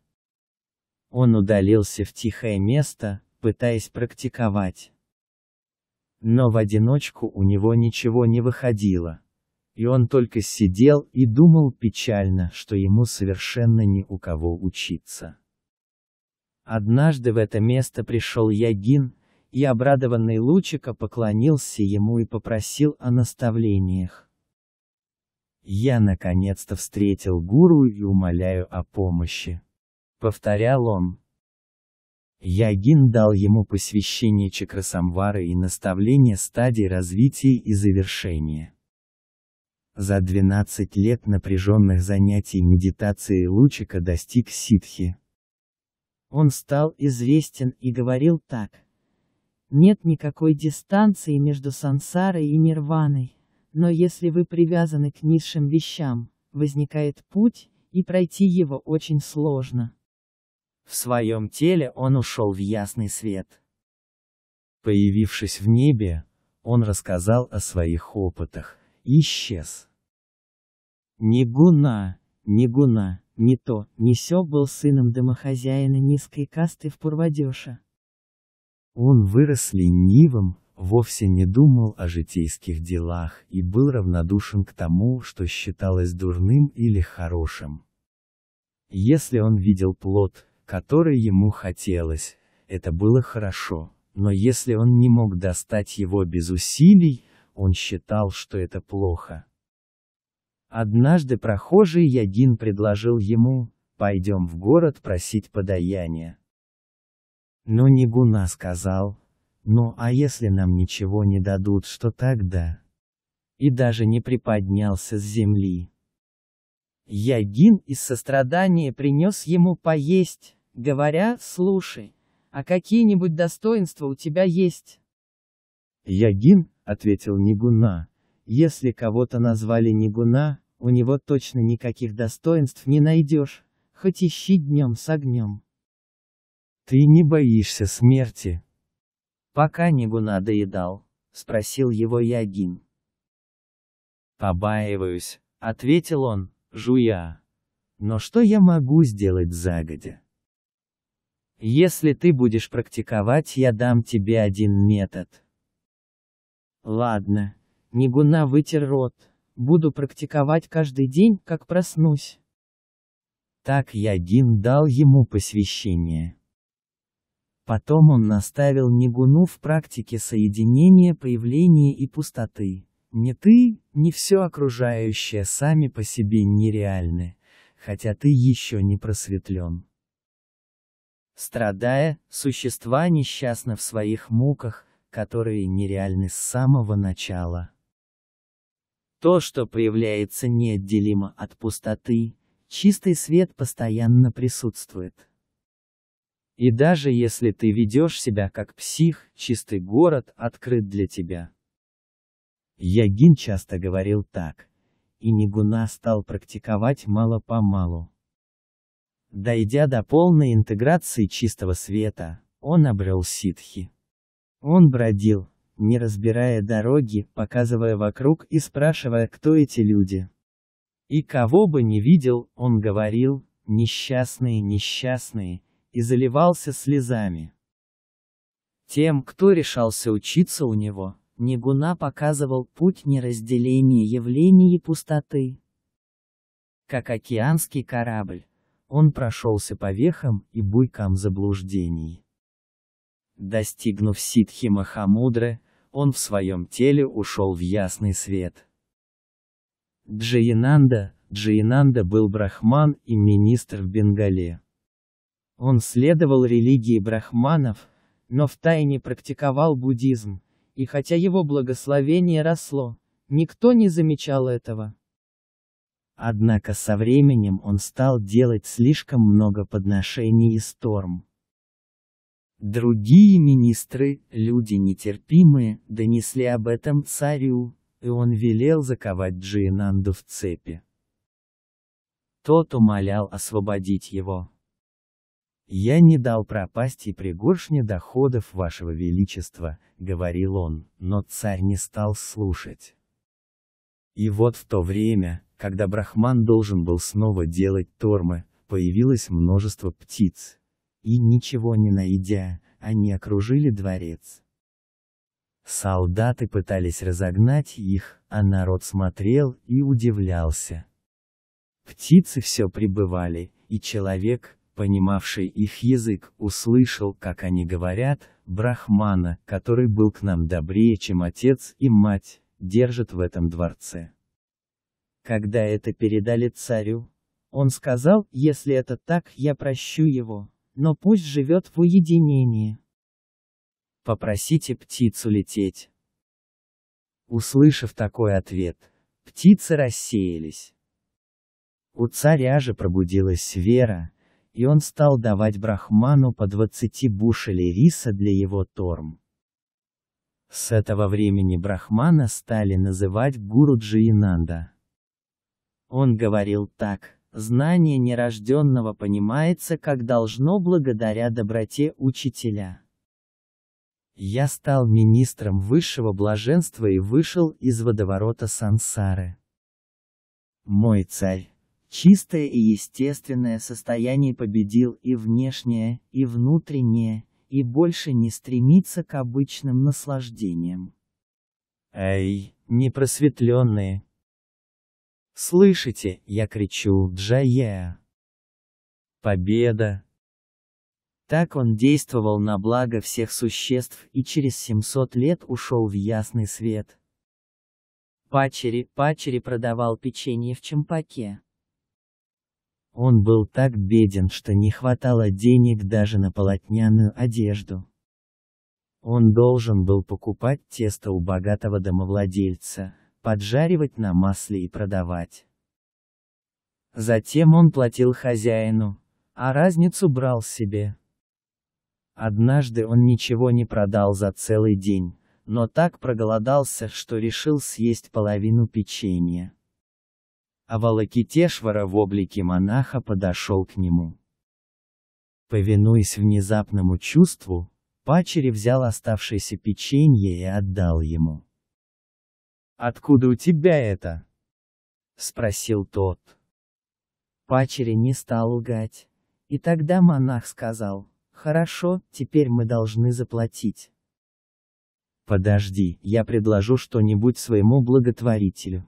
Он удалился в тихое место, пытаясь практиковать. Но в одиночку у него ничего не выходило. И он только сидел и думал печально, что ему совершенно не у кого учиться. Однажды в это место пришел Ягин, и обрадованный Лучика поклонился ему и попросил о наставлениях. «Я наконец-то встретил гуру и умоляю о помощи», — повторял он. Ягин дал ему посвящение чакрасамвары и наставление стадий развития и завершения. За 12 лет напряженных занятий медитации Лучика достиг ситхи. Он стал известен и говорил так. Нет никакой дистанции между сансарой и нирваной, но если вы привязаны к низшим вещам, возникает путь, и пройти его очень сложно. В своем теле он ушел в ясный свет. Появившись в небе, он рассказал о своих опытах, и исчез. Нигуна, Нигуна не то, не сё был сыном домохозяина низкой касты в Пурвадёша. Он вырос ленивым, вовсе не думал о житейских делах и был равнодушен к тому, что считалось дурным или хорошим. Если он видел плод, который ему хотелось, это было хорошо, но если он не мог достать его без усилий, он считал, что это плохо. Однажды прохожий Ягин предложил ему, пойдем в город просить подаяния. Но Нигуна сказал, ну а если нам ничего не дадут, что тогда? И даже не приподнялся с земли. Ягин из сострадания принес ему поесть, говоря, слушай, а какие-нибудь достоинства у тебя есть? Ягин, ответил Нигуна, если кого-то назвали Нигуна, у него точно никаких достоинств не найдешь, хоть ищи днем с огнем. Ты не боишься смерти? Пока Нигуна доедал, спросил его Ягин. Побаиваюсь, ответил он, жуя. Но что я могу сделать загодя? Если ты будешь практиковать, я дам тебе один метод. Ладно, Нигуна вытер рот. Буду практиковать каждый день, как проснусь. Так Ягин дал ему посвящение. Потом он наставил Нигуну в практике соединения появления и пустоты. Не ты, не все окружающее сами по себе нереальны, хотя ты еще не просветлен. Страдая, существа несчастны в своих муках, которые нереальны с самого начала. То, что появляется, неотделимо от пустоты, чистый свет постоянно присутствует. И даже если ты ведешь себя как псих, чистый город открыт для тебя. Ягин часто говорил так, и Нигуна стал практиковать мало-помалу. Дойдя до полной интеграции чистого света, он обрел ситхи. Он бродил, не разбирая дороги, показывая вокруг и спрашивая, кто эти люди. И кого бы не видел, он говорил, несчастные, несчастные, и заливался слезами. Тем, кто решался учиться у него, Нигуна показывал путь неразделения явлений и пустоты. Как океанский корабль, он прошелся по вехам и буйкам заблуждений. Достигнув ситхи Махамудры, он в своем теле ушел в ясный свет. Джаянанда, Джаянанда был брахман и министр в Бенгале. Он следовал религии брахманов, но втайне практиковал буддизм, и хотя его благословение росло, никто не замечал этого. Однако со временем он стал делать слишком много подношений и сторм. Другие министры, люди нетерпимые, донесли об этом царю, и он велел заковать Джинанду в цепи. Тот умолял освободить его. «Я не дал пропасть и пригоршне доходов вашего величества», — говорил он, но царь не стал слушать. И вот в то время, когда Брахман должен был снова делать тормы, появилось множество птиц, и, ничего не найдя, они окружили дворец. Солдаты пытались разогнать их, а народ смотрел и удивлялся. Птицы все прибывали, и человек, понимавший их язык, услышал, как они говорят, Брахмана, который был к нам добрее, чем отец и мать, держит в этом дворце. Когда это передали царю, он сказал, если это так, я прощу его но пусть живет в уединении. Попросите птицу лететь. Услышав такой ответ, птицы рассеялись. У царя же пробудилась вера, и он стал давать брахману по 20 бушелей риса для его торм. С этого времени брахмана стали называть Гуруджи Инанда. Он говорил так. Знание нерожденного понимается как должно благодаря доброте учителя. Я стал министром высшего блаженства и вышел из водоворота сансары. Мой царь, чистое и естественное состояние победил и внешнее, и внутреннее, и больше не стремится к обычным наслаждениям. Эй, непросветленные, Слышите, я кричу, Джая! Победа! Так он действовал на благо всех существ и через 700 лет ушел в ясный свет. Пачери, Пачери продавал печенье в Чемпаке. Он был так беден, что не хватало денег даже на полотняную одежду. Он должен был покупать тесто у богатого домовладельца, поджаривать на масле и продавать. Затем он платил хозяину, а разницу брал себе. Однажды он ничего не продал за целый день, но так проголодался, что решил съесть половину печенья. А Авалакитешвара в облике монаха подошел к нему. Повинуясь внезапному чувству, Пачери взял оставшееся печенье и отдал ему. «Откуда у тебя это?» — спросил тот. Пачери не стал лгать. И тогда монах сказал, «Хорошо, теперь мы должны заплатить». «Подожди, я предложу что-нибудь своему благотворителю».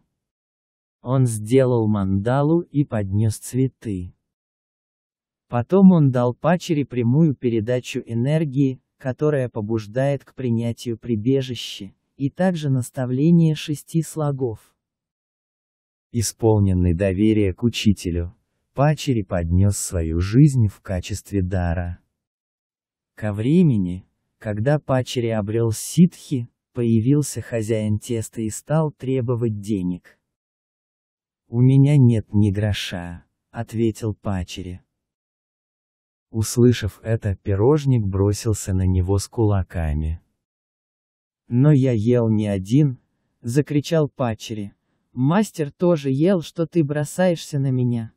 Он сделал мандалу и поднес цветы. Потом он дал Пачери прямую передачу энергии, которая побуждает к принятию прибежища, и также наставление шести слогов. Исполненный доверия к учителю, Пачери поднес свою жизнь в качестве дара. Ко времени, когда Пачери обрел ситхи, появился хозяин теста и стал требовать денег. «У меня нет ни гроша», — ответил Пачери. Услышав это, пирожник бросился на него с кулаками. Но я ел не один, закричал Пачери. Мастер тоже ел, что ты бросаешься на меня.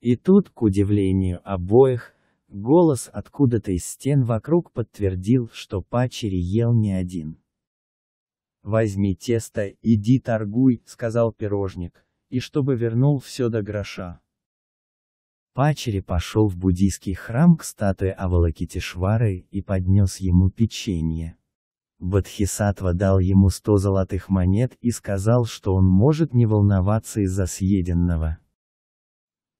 И тут, к удивлению обоих, голос откуда-то из стен вокруг подтвердил, что Пачери ел не один. «Возьми тесто, иди торгуй», — сказал пирожник, и чтобы вернул все до гроша. Пачери пошел в буддийский храм к статуе Авалакитишвары и поднес ему печенье. Бадхисатва дал ему сто золотых монет и сказал, что он может не волноваться из-за съеденного.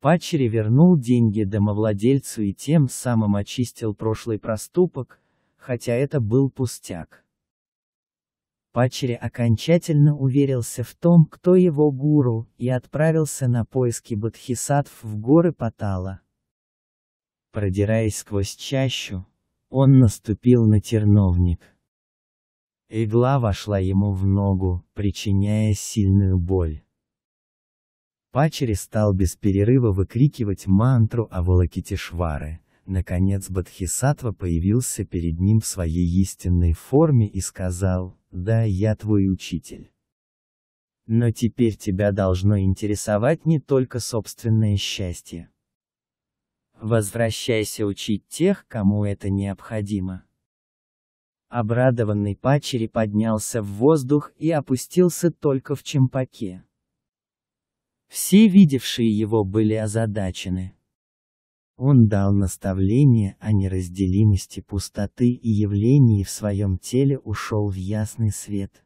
Пачери вернул деньги домовладельцу и тем самым очистил прошлый проступок, хотя это был пустяк. Пачери окончательно уверился в том, кто его гуру, и отправился на поиски Бадхисатв в горы Патала. Продираясь сквозь чащу, он наступил на терновник. Игла вошла ему в ногу, причиняя сильную боль. Пачери стал без перерыва выкрикивать мантру о Волокитишвары. Наконец Бадхисатва появился перед ним в своей истинной форме и сказал, «Да, я твой учитель». Но теперь тебя должно интересовать не только собственное счастье. Возвращайся учить тех, кому это необходимо. Обрадованный пачери поднялся в воздух и опустился только в Чемпаке. Все видевшие его были озадачены. Он дал наставление о неразделимости пустоты и явлении в своем теле ушел в ясный свет.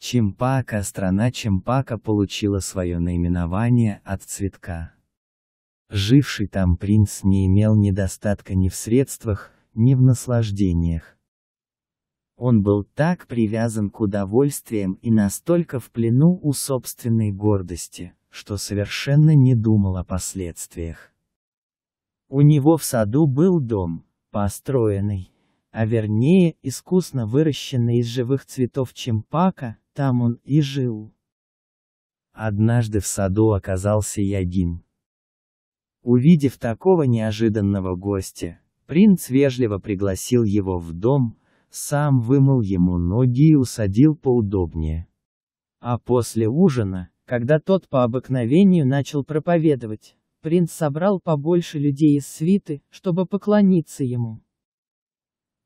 Чемпака, страна Чемпака получила свое наименование от цветка. Живший там принц не имел недостатка ни в средствах, ни в наслаждениях. Он был так привязан к удовольствиям и настолько в плену у собственной гордости, что совершенно не думал о последствиях. У него в саду был дом, построенный, а вернее, искусно выращенный из живых цветов чемпака, там он и жил. Однажды в саду оказался Ягин. Увидев такого неожиданного гостя, принц вежливо пригласил его в дом, сам вымыл ему ноги и усадил поудобнее. А после ужина, когда тот по обыкновению начал проповедовать, принц собрал побольше людей из свиты, чтобы поклониться ему.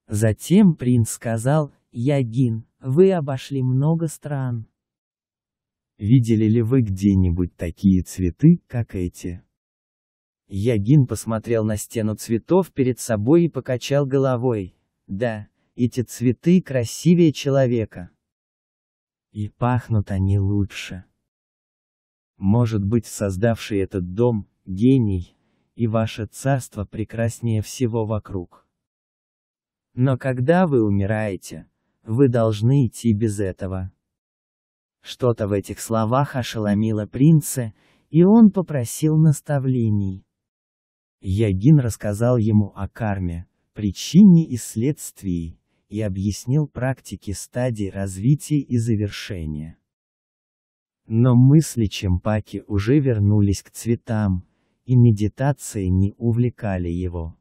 Затем принц сказал, «Ягин, вы обошли много стран. Видели ли вы где-нибудь такие цветы, как эти?» Ягин посмотрел на стену цветов перед собой и покачал головой. «Да, эти цветы красивее человека. И пахнут они лучше. Может быть, создавший этот дом – гений, и ваше царство прекраснее всего вокруг. Но когда вы умираете, вы должны идти без этого. Что-то в этих словах ошеломило принца, и он попросил наставлений. Ягин рассказал ему о карме, причине и следствии, и объяснил практики стадий развития и завершения. Но мысли Чемпаки уже вернулись к цветам, и медитации не увлекали его.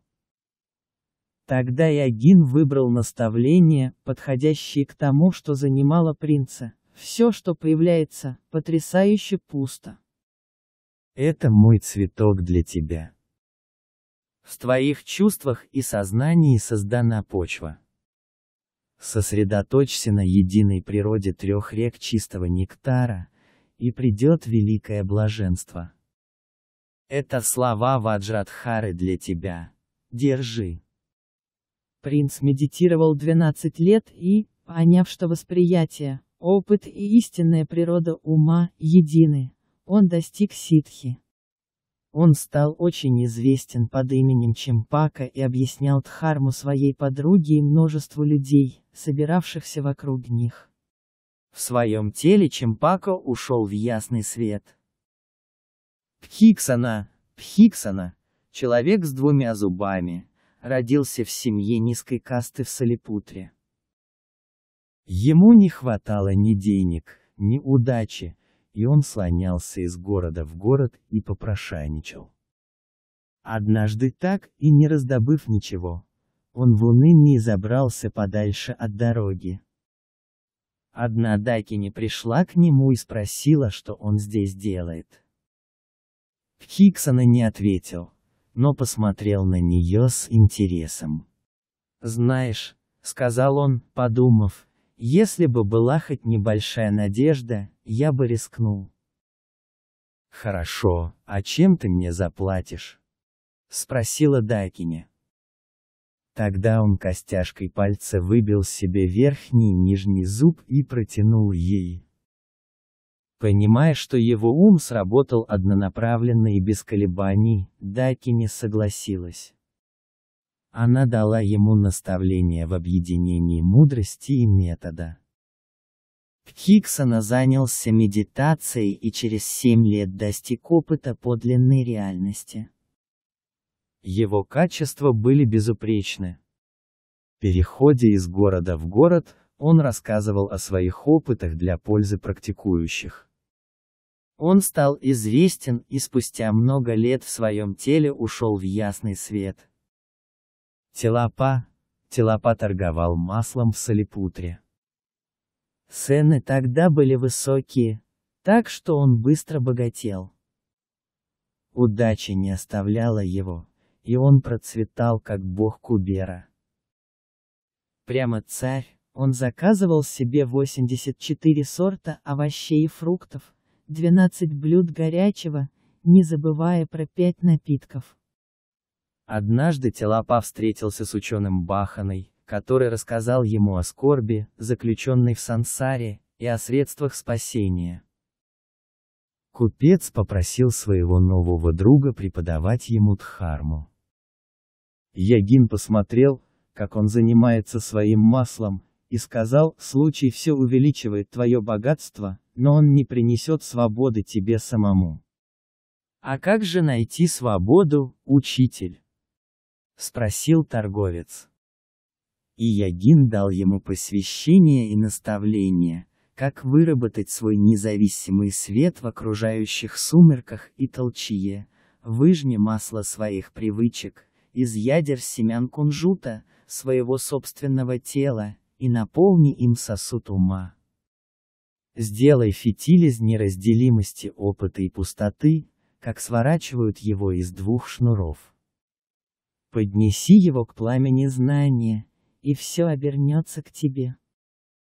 Тогда Ягин выбрал наставление, подходящее к тому, что занимало принца. Все, что появляется, потрясающе пусто. Это мой цветок для тебя. В твоих чувствах и сознании создана почва. Сосредоточься на единой природе трех рек чистого нектара, и придет великое блаженство. Это слова Ваджрадхары для тебя. Держи. Принц медитировал 12 лет и, поняв, что восприятие, опыт и истинная природа ума едины, он достиг ситхи. Он стал очень известен под именем Чемпака и объяснял Дхарму своей подруге и множеству людей, собиравшихся вокруг них. В своем теле Чемпако ушел в ясный свет. Пхиксана, Пхиксана, человек с двумя зубами, родился в семье низкой касты в Салипутре. Ему не хватало ни денег, ни удачи, и он слонялся из города в город и попрошайничал. Однажды так и не раздобыв ничего, он в унынии забрался подальше от дороги. Одна Дакини пришла к нему и спросила, что он здесь делает. Хиксона не ответил, но посмотрел на нее с интересом. «Знаешь», — сказал он, подумав, — «если бы была хоть небольшая надежда, я бы рискнул». «Хорошо, а чем ты мне заплатишь?» — спросила Дакиня. Тогда он костяшкой пальца выбил себе верхний и нижний зуб и протянул ей. Понимая, что его ум сработал однонаправленно и без колебаний, Даки не согласилась. Она дала ему наставление в объединении мудрости и метода. Хиксона занялся медитацией и через семь лет достиг опыта подлинной реальности его качества были безупречны. В переходе из города в город, он рассказывал о своих опытах для пользы практикующих. Он стал известен и спустя много лет в своем теле ушел в ясный свет. Телапа, Телапа торговал маслом в Солипутре. Цены тогда были высокие, так что он быстро богател. Удача не оставляла его, и он процветал как бог Кубера. Прямо царь, он заказывал себе 84 сорта овощей и фруктов, 12 блюд горячего, не забывая про 5 напитков. Однажды Телопа встретился с ученым Баханой, который рассказал ему о скорби, заключенной в сансаре, и о средствах спасения. Купец попросил своего нового друга преподавать ему дхарму. Ягин посмотрел, как он занимается своим маслом, и сказал, случай все увеличивает твое богатство, но он не принесет свободы тебе самому. А как же найти свободу, учитель? Спросил торговец. И Ягин дал ему посвящение и наставление, как выработать свой независимый свет в окружающих сумерках и толчье, выжми масло своих привычек, из ядер семян кунжута, своего собственного тела, и наполни им сосуд ума. Сделай фитиль из неразделимости опыта и пустоты, как сворачивают его из двух шнуров. Поднеси его к пламени знания, и все обернется к тебе.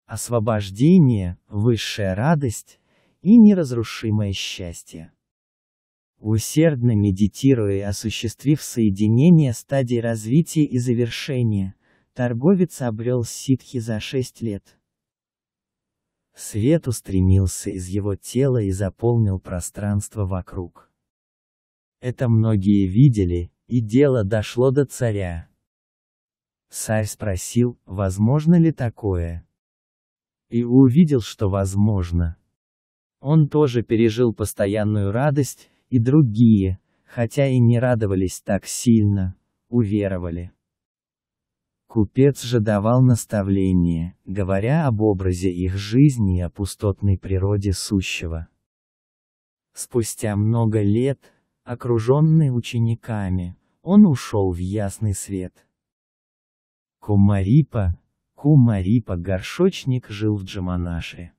Освобождение, высшая радость и неразрушимое счастье. Усердно медитируя и осуществив соединение стадий развития и завершения, торговец обрел ситхи за шесть лет. Свет устремился из его тела и заполнил пространство вокруг. Это многие видели, и дело дошло до царя. Царь спросил, возможно ли такое. И увидел, что возможно. Он тоже пережил постоянную радость, и другие, хотя и не радовались так сильно, уверовали. Купец же давал наставление, говоря об образе их жизни и о пустотной природе сущего. Спустя много лет, окруженный учениками, он ушел в ясный свет. Кумарипа, Кумарипа горшочник жил в Джаманаше.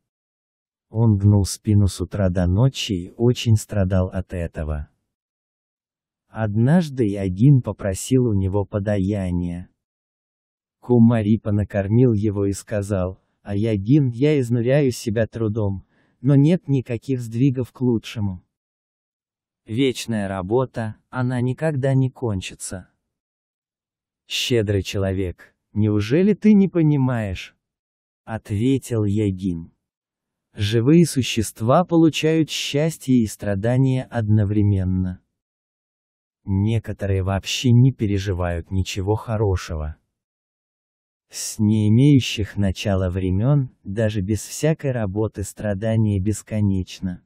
Он гнул спину с утра до ночи и очень страдал от этого. Однажды Ягин попросил у него подаяния. Кумарипа накормил его и сказал, «А Ягин, я изнуряю себя трудом, но нет никаких сдвигов к лучшему. Вечная работа, она никогда не кончится». «Щедрый человек, неужели ты не понимаешь?» — ответил Ягин. Живые существа получают счастье и страдания одновременно. Некоторые вообще не переживают ничего хорошего. С не имеющих начала времен, даже без всякой работы страдания бесконечно.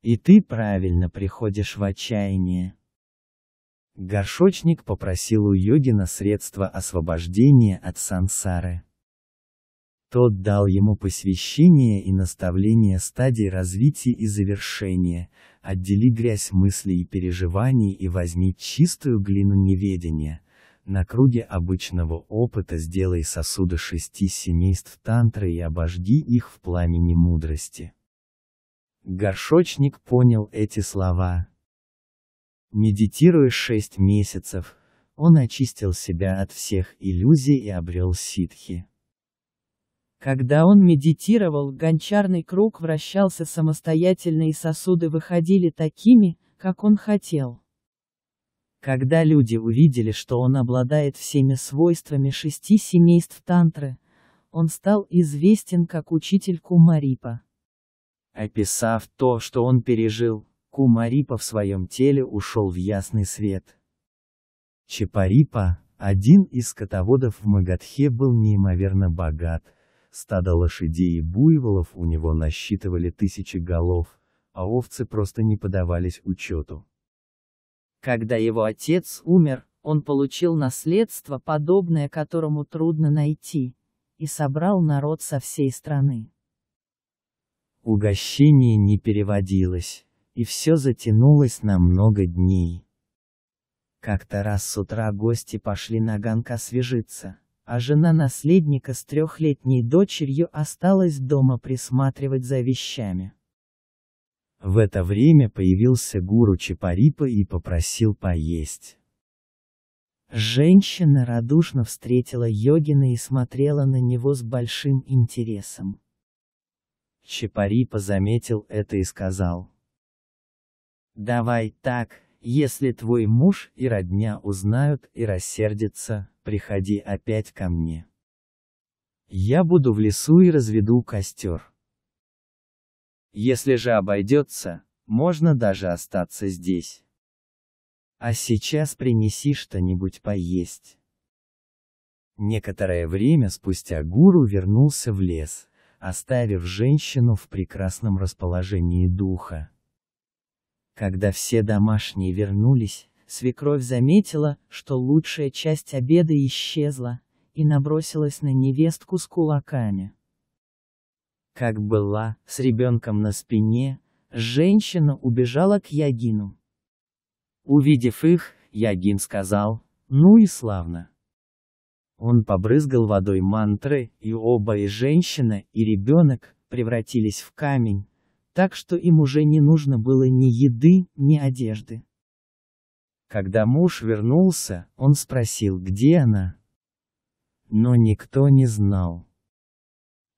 И ты правильно приходишь в отчаяние. Горшочник попросил у йогина средства освобождения от сансары. Тот дал ему посвящение и наставление стадий развития и завершения, отдели грязь мыслей и переживаний и возьми чистую глину неведения. На круге обычного опыта сделай сосуды шести семейств тантры и обожди их в пламени мудрости. Горшочник понял эти слова. Медитируя шесть месяцев, он очистил себя от всех иллюзий и обрел ситхи. Когда он медитировал, гончарный круг вращался самостоятельно и сосуды выходили такими, как он хотел. Когда люди увидели, что он обладает всеми свойствами шести семейств тантры, он стал известен как учитель Кумарипа. Описав то, что он пережил, Кумарипа в своем теле ушел в ясный свет. Чапарипа, один из скотоводов в Магадхе был неимоверно богат, Стада лошадей и буйволов у него насчитывали тысячи голов, а овцы просто не подавались учету. Когда его отец умер, он получил наследство, подобное которому трудно найти, и собрал народ со всей страны. Угощение не переводилось, и все затянулось на много дней. Как-то раз с утра гости пошли на ганка освежиться а жена наследника с трехлетней дочерью осталась дома присматривать за вещами. В это время появился гуру Чапарипа и попросил поесть. Женщина радушно встретила йогина и смотрела на него с большим интересом. Чапарипа заметил это и сказал. «Давай так, если твой муж и родня узнают и рассердятся, приходи опять ко мне. Я буду в лесу и разведу костер. Если же обойдется, можно даже остаться здесь. А сейчас принеси что-нибудь поесть. Некоторое время спустя гуру вернулся в лес, оставив женщину в прекрасном расположении духа. Когда все домашние вернулись, Свекровь заметила, что лучшая часть обеда исчезла, и набросилась на невестку с кулаками. Как была, с ребенком на спине, женщина убежала к Ягину. Увидев их, Ягин сказал, ну и славно. Он побрызгал водой мантры, и оба, и женщина, и ребенок, превратились в камень, так что им уже не нужно было ни еды, ни одежды. Когда муж вернулся, он спросил, где она. Но никто не знал.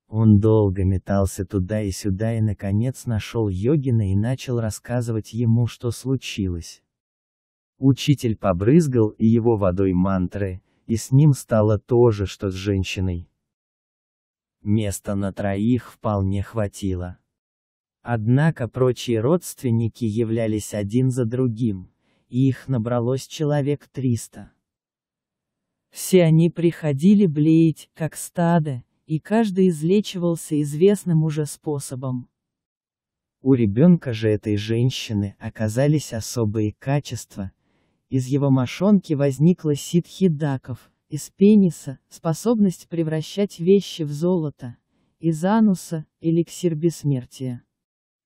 Он долго метался туда и сюда и наконец нашел Йогина и начал рассказывать ему, что случилось. Учитель побрызгал и его водой мантры, и с ним стало то же, что с женщиной. Места на троих вполне хватило. Однако прочие родственники являлись один за другим и их набралось человек триста. Все они приходили блеять, как стадо, и каждый излечивался известным уже способом. У ребенка же этой женщины оказались особые качества. Из его мошонки возникла ситхи даков, из пениса – способность превращать вещи в золото, из ануса – эликсир бессмертия.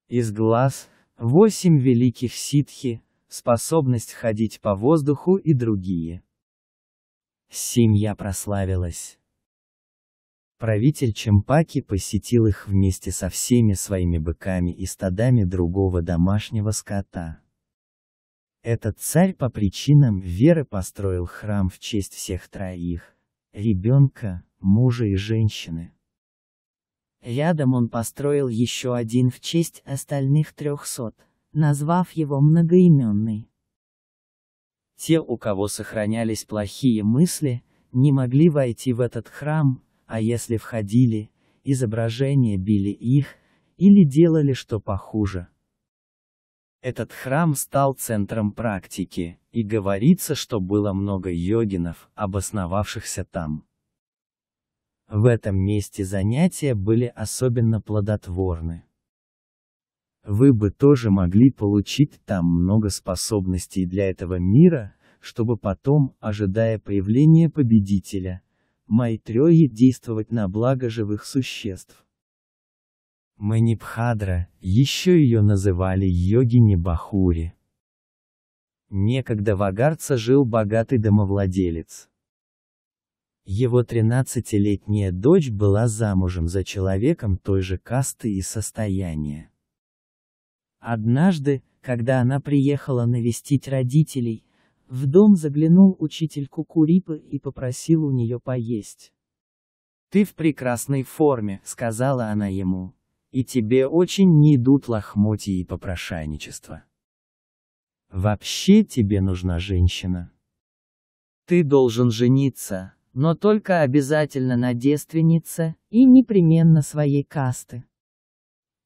Из глаз – восемь великих ситхи, способность ходить по воздуху и другие. Семья прославилась. Правитель Чемпаки посетил их вместе со всеми своими быками и стадами другого домашнего скота. Этот царь по причинам веры построил храм в честь всех троих – ребенка, мужа и женщины. Рядом он построил еще один в честь остальных трехсот назвав его многоименный. Те, у кого сохранялись плохие мысли, не могли войти в этот храм, а если входили, изображения били их, или делали что похуже. Этот храм стал центром практики, и говорится, что было много йогинов, обосновавшихся там. В этом месте занятия были особенно плодотворны. Вы бы тоже могли получить там много способностей для этого мира, чтобы потом, ожидая появления победителя, Майтреи действовать на благо живых существ. Манипхадра, еще ее называли йогини Бахури. Некогда в Агарце жил богатый домовладелец. Его 13-летняя дочь была замужем за человеком той же касты и состояния. Однажды, когда она приехала навестить родителей, в дом заглянул учитель Кукурипы и попросил у нее поесть. «Ты в прекрасной форме», — сказала она ему. «И тебе очень не идут лохмотья и попрошайничество. Вообще тебе нужна женщина. Ты должен жениться, но только обязательно на девственнице и непременно своей касты.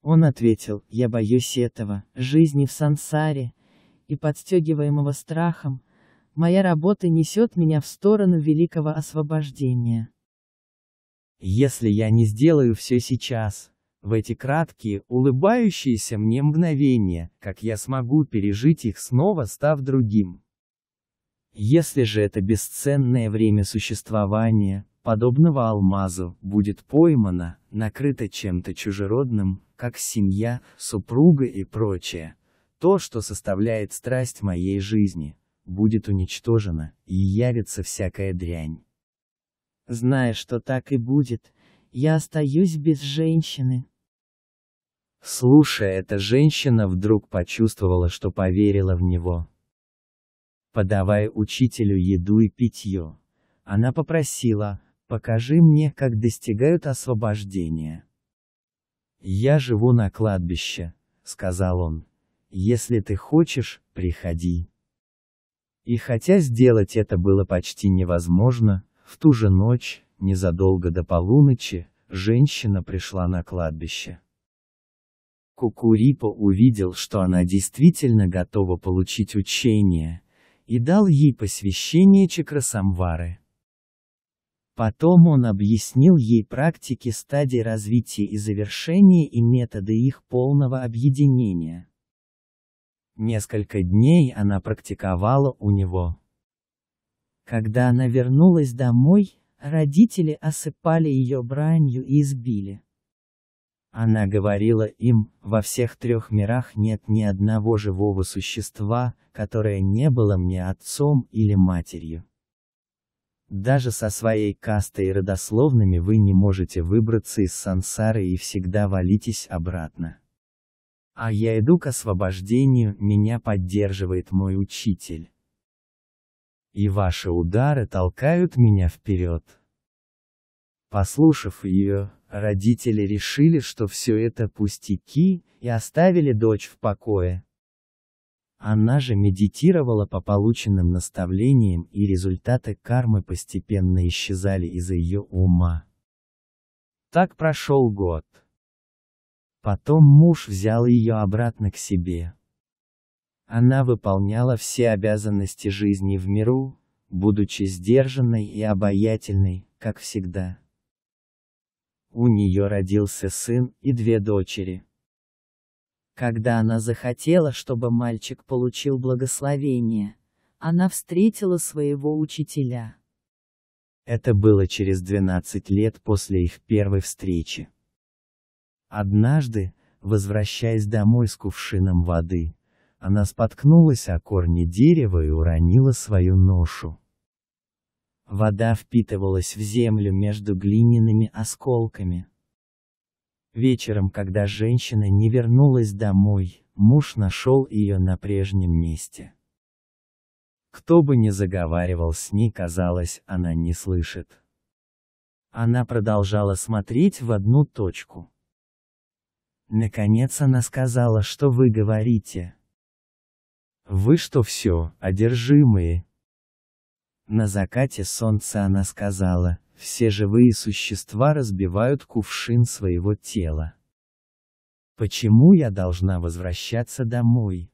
Он ответил, я боюсь этого, жизни в сансаре, и подстегиваемого страхом, моя работа несет меня в сторону великого освобождения. Если я не сделаю все сейчас, в эти краткие, улыбающиеся мне мгновения, как я смогу пережить их снова, став другим. Если же это бесценное время существования, подобного алмазу, будет поймано, накрыто чем-то чужеродным, как семья, супруга и прочее. То, что составляет страсть моей жизни, будет уничтожено, и явится всякая дрянь. Зная, что так и будет, я остаюсь без женщины. Слушая эта женщина вдруг почувствовала, что поверила в него. Подавая учителю еду и питье, она попросила, покажи мне, как достигают освобождения. «Я живу на кладбище», — сказал он. «Если ты хочешь, приходи». И хотя сделать это было почти невозможно, в ту же ночь, незадолго до полуночи, женщина пришла на кладбище. Кукурипа увидел, что она действительно готова получить учение, и дал ей посвящение Чакрасамвары. Потом он объяснил ей практики стадии развития и завершения и методы их полного объединения. Несколько дней она практиковала у него. Когда она вернулась домой, родители осыпали ее бранью и избили. Она говорила им, во всех трех мирах нет ни одного живого существа, которое не было мне отцом или матерью. Даже со своей кастой и родословными вы не можете выбраться из сансары и всегда валитесь обратно. А я иду к освобождению, меня поддерживает мой учитель. И ваши удары толкают меня вперед. Послушав ее, родители решили, что все это пустяки, и оставили дочь в покое. Она же медитировала по полученным наставлениям, и результаты кармы постепенно исчезали из ее ума. Так прошел год. Потом муж взял ее обратно к себе. Она выполняла все обязанности жизни в миру, будучи сдержанной и обаятельной, как всегда. У нее родился сын и две дочери. Когда она захотела, чтобы мальчик получил благословение, она встретила своего учителя. Это было через 12 лет после их первой встречи. Однажды, возвращаясь домой с кувшином воды, она споткнулась о корне дерева и уронила свою ношу. Вода впитывалась в землю между глиняными осколками. Вечером, когда женщина не вернулась домой, муж нашел ее на прежнем месте. Кто бы ни заговаривал с ней, казалось, она не слышит. Она продолжала смотреть в одну точку. Наконец она сказала, что вы говорите. Вы что все, одержимые? На закате солнца она сказала, все живые существа разбивают кувшин своего тела. Почему я должна возвращаться домой?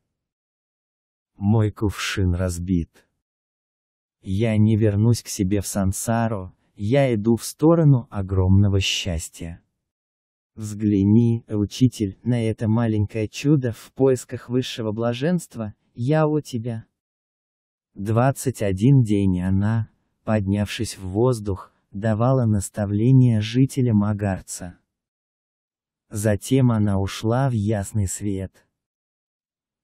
Мой кувшин разбит. Я не вернусь к себе в сансару, я иду в сторону огромного счастья. Взгляни, учитель, на это маленькое чудо в поисках высшего блаженства, я у тебя. Двадцать один день она, поднявшись в воздух, давала наставления жителям Агарца. Затем она ушла в ясный свет.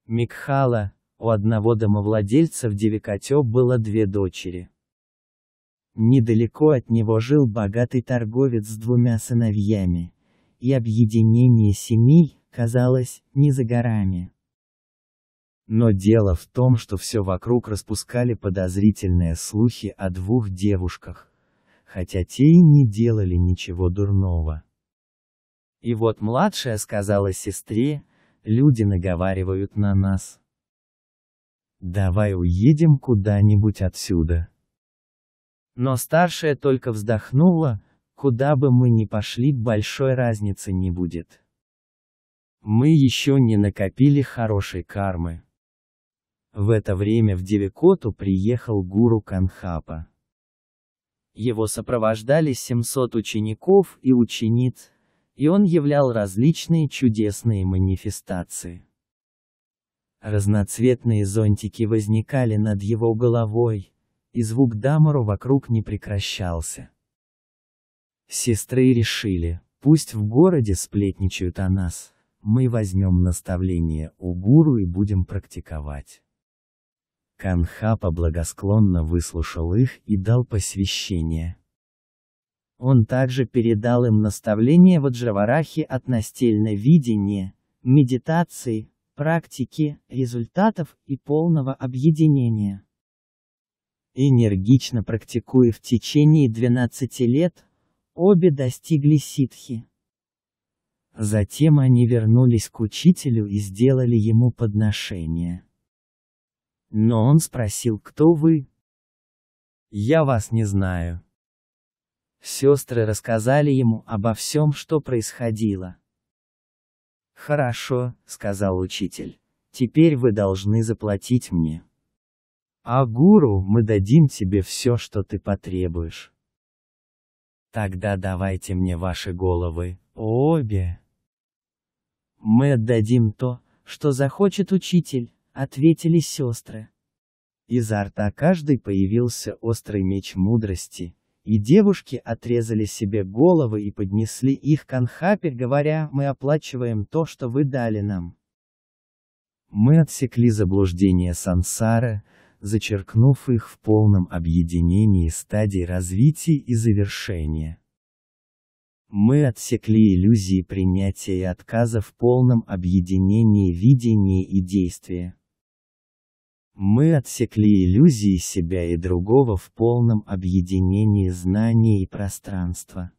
Микхала, у одного домовладельца в Девикате было две дочери. Недалеко от него жил богатый торговец с двумя сыновьями, и объединение семей, казалось, не за горами. Но дело в том, что все вокруг распускали подозрительные слухи о двух девушках, хотя те и не делали ничего дурного. И вот младшая сказала сестре, люди наговаривают на нас. Давай уедем куда-нибудь отсюда. Но старшая только вздохнула, куда бы мы ни пошли, большой разницы не будет. Мы еще не накопили хорошей кармы. В это время в Девикоту приехал гуру Канхапа. Его сопровождали 700 учеников и учениц, и он являл различные чудесные манифестации. Разноцветные зонтики возникали над его головой, и звук дамору вокруг не прекращался. Сестры решили, пусть в городе сплетничают о нас, мы возьмем наставление у гуру и будем практиковать. Канхапа благосклонно выслушал их и дал посвящение. Он также передал им наставления Ваджраварахи относительно видения, медитации, практики, результатов и полного объединения. Энергично практикуя в течение 12 лет, обе достигли ситхи. Затем они вернулись к учителю и сделали ему подношение. Но он спросил, кто вы? Я вас не знаю. Сестры рассказали ему обо всем, что происходило. Хорошо, сказал учитель. Теперь вы должны заплатить мне. А гуру мы дадим тебе все, что ты потребуешь. Тогда давайте мне ваши головы, обе. Мы отдадим то, что захочет учитель ответили сестры. Изо рта каждой появился острый меч мудрости, и девушки отрезали себе головы и поднесли их к Анхапе, говоря, мы оплачиваем то, что вы дали нам. Мы отсекли заблуждение сансары, зачеркнув их в полном объединении стадий развития и завершения. Мы отсекли иллюзии принятия и отказа в полном объединении видения и действия. Мы отсекли иллюзии себя и другого в полном объединении знания и пространства.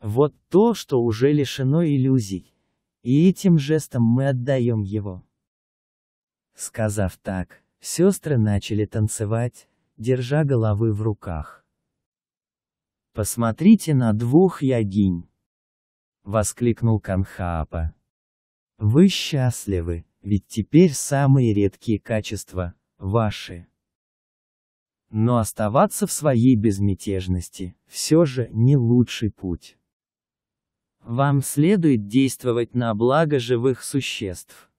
Вот то, что уже лишено иллюзий. И этим жестом мы отдаем его. Сказав так, сестры начали танцевать, держа головы в руках. «Посмотрите на двух ягинь!» — воскликнул Канхаапа. «Вы счастливы!» Ведь теперь самые редкие качества – ваши. Но оставаться в своей безмятежности – все же не лучший путь. Вам следует действовать на благо живых существ.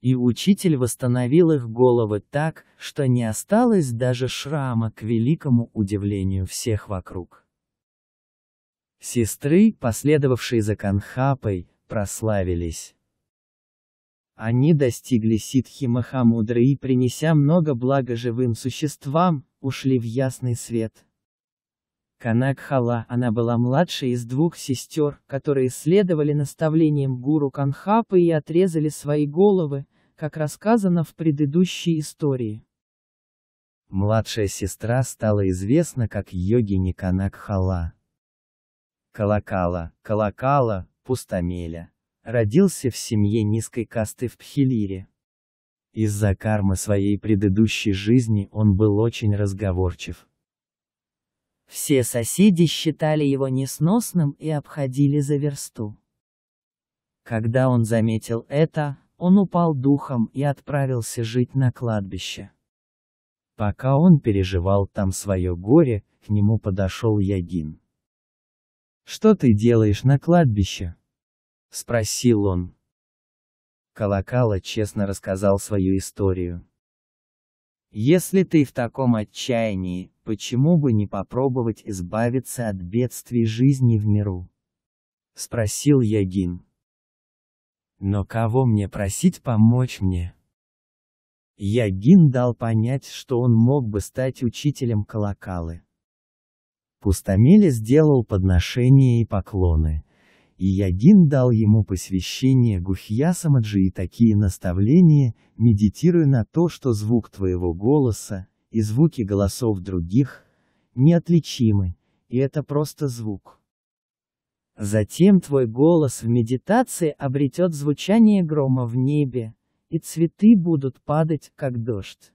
И учитель восстановил их головы так, что не осталось даже шрама к великому удивлению всех вокруг. Сестры, последовавшие за Канхапой, прославились. Они достигли ситхи Махамудры и, принеся много блага живым существам, ушли в ясный свет. Канакхала, она была младшей из двух сестер, которые следовали наставлениям гуру Канхапы и отрезали свои головы, как рассказано в предыдущей истории. Младшая сестра стала известна как йогини Канакхала. Калакала, Калакала, Пустомеля родился в семье низкой касты в Пхелире. Из-за кармы своей предыдущей жизни он был очень разговорчив. Все соседи считали его несносным и обходили за версту. Когда он заметил это, он упал духом и отправился жить на кладбище. Пока он переживал там свое горе, к нему подошел Ягин. «Что ты делаешь на кладбище?» — спросил он. Колокала честно рассказал свою историю. «Если ты в таком отчаянии, почему бы не попробовать избавиться от бедствий жизни в миру?» — спросил Ягин. «Но кого мне просить помочь мне?» Ягин дал понять, что он мог бы стать учителем колокалы. Пустомеля сделал подношения и поклоны и Ягин дал ему посвящение Гухьясамаджи и такие наставления, медитируя на то, что звук твоего голоса, и звуки голосов других, неотличимы, и это просто звук. Затем твой голос в медитации обретет звучание грома в небе, и цветы будут падать, как дождь.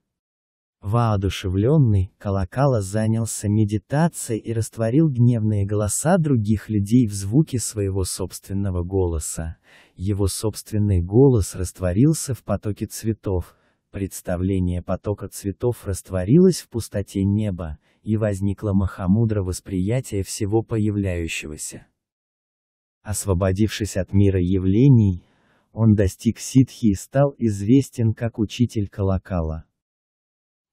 Воодушевленный, Колокала занялся медитацией и растворил гневные голоса других людей в звуке своего собственного голоса. Его собственный голос растворился в потоке цветов. Представление потока цветов растворилось в пустоте неба, и возникло махамудра восприятие всего появляющегося. Освободившись от мира явлений, он достиг ситхи и стал известен как учитель Колокала.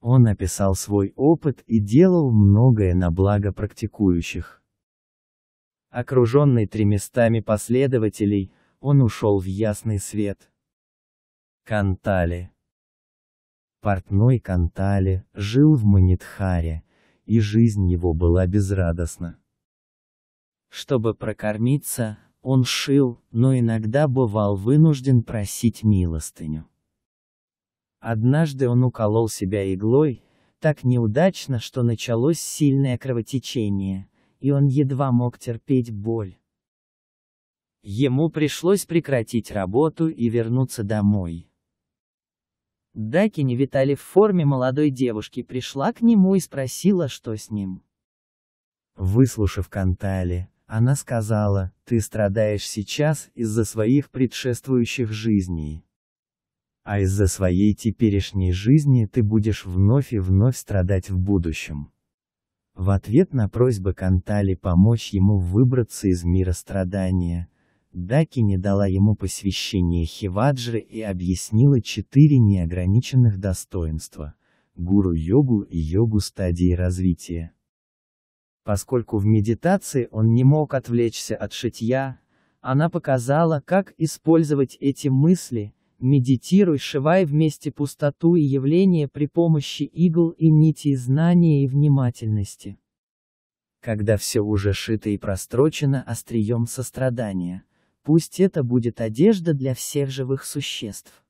Он описал свой опыт и делал многое на благо практикующих. Окруженный треместами последователей, он ушел в ясный свет. Кантали Портной Кантали жил в Манитхаре, и жизнь его была безрадостна. Чтобы прокормиться, он шил, но иногда бывал вынужден просить милостыню. Однажды он уколол себя иглой, так неудачно, что началось сильное кровотечение, и он едва мог терпеть боль. Ему пришлось прекратить работу и вернуться домой. Дакини витали в форме молодой девушки пришла к нему и спросила, что с ним. Выслушав Кантали, она сказала, ты страдаешь сейчас из-за своих предшествующих жизней а из-за своей теперешней жизни ты будешь вновь и вновь страдать в будущем. В ответ на просьбы Кантали помочь ему выбраться из мира страдания, Даки не дала ему посвящение Хиваджи и объяснила четыре неограниченных достоинства – гуру-йогу и йогу стадии развития. Поскольку в медитации он не мог отвлечься от шитья, она показала, как использовать эти мысли – Медитируй, шивай вместе пустоту и явление при помощи игл и нитей знания и внимательности. Когда все уже шито и прострочено острием сострадания, пусть это будет одежда для всех живых существ.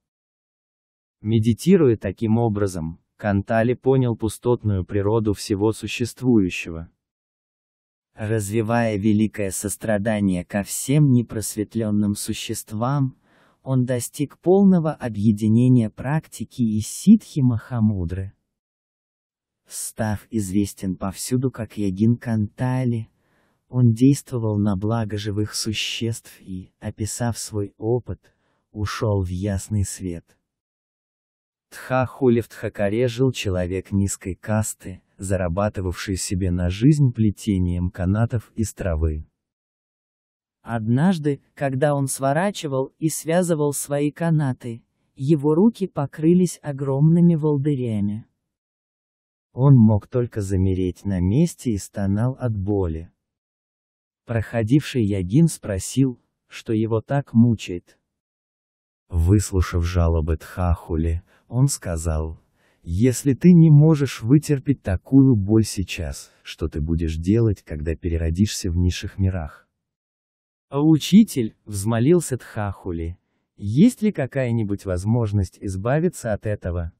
Медитируя таким образом, Кантали понял пустотную природу всего существующего. Развивая великое сострадание ко всем непросветленным существам, он достиг полного объединения практики и ситхи Махамудры. Став известен повсюду как Ягин Кантали, он действовал на благо живых существ и, описав свой опыт, ушел в ясный свет. Тхахули в Тхакаре жил человек низкой касты, зарабатывавший себе на жизнь плетением канатов из травы. Однажды, когда он сворачивал и связывал свои канаты, его руки покрылись огромными волдырями. Он мог только замереть на месте и стонал от боли. Проходивший Ягин спросил, что его так мучает. Выслушав жалобы Тхахули, он сказал, «Если ты не можешь вытерпеть такую боль сейчас, что ты будешь делать, когда переродишься в низших мирах?» А «Учитель», — взмолился Тхахули, — «есть ли какая-нибудь возможность избавиться от этого?»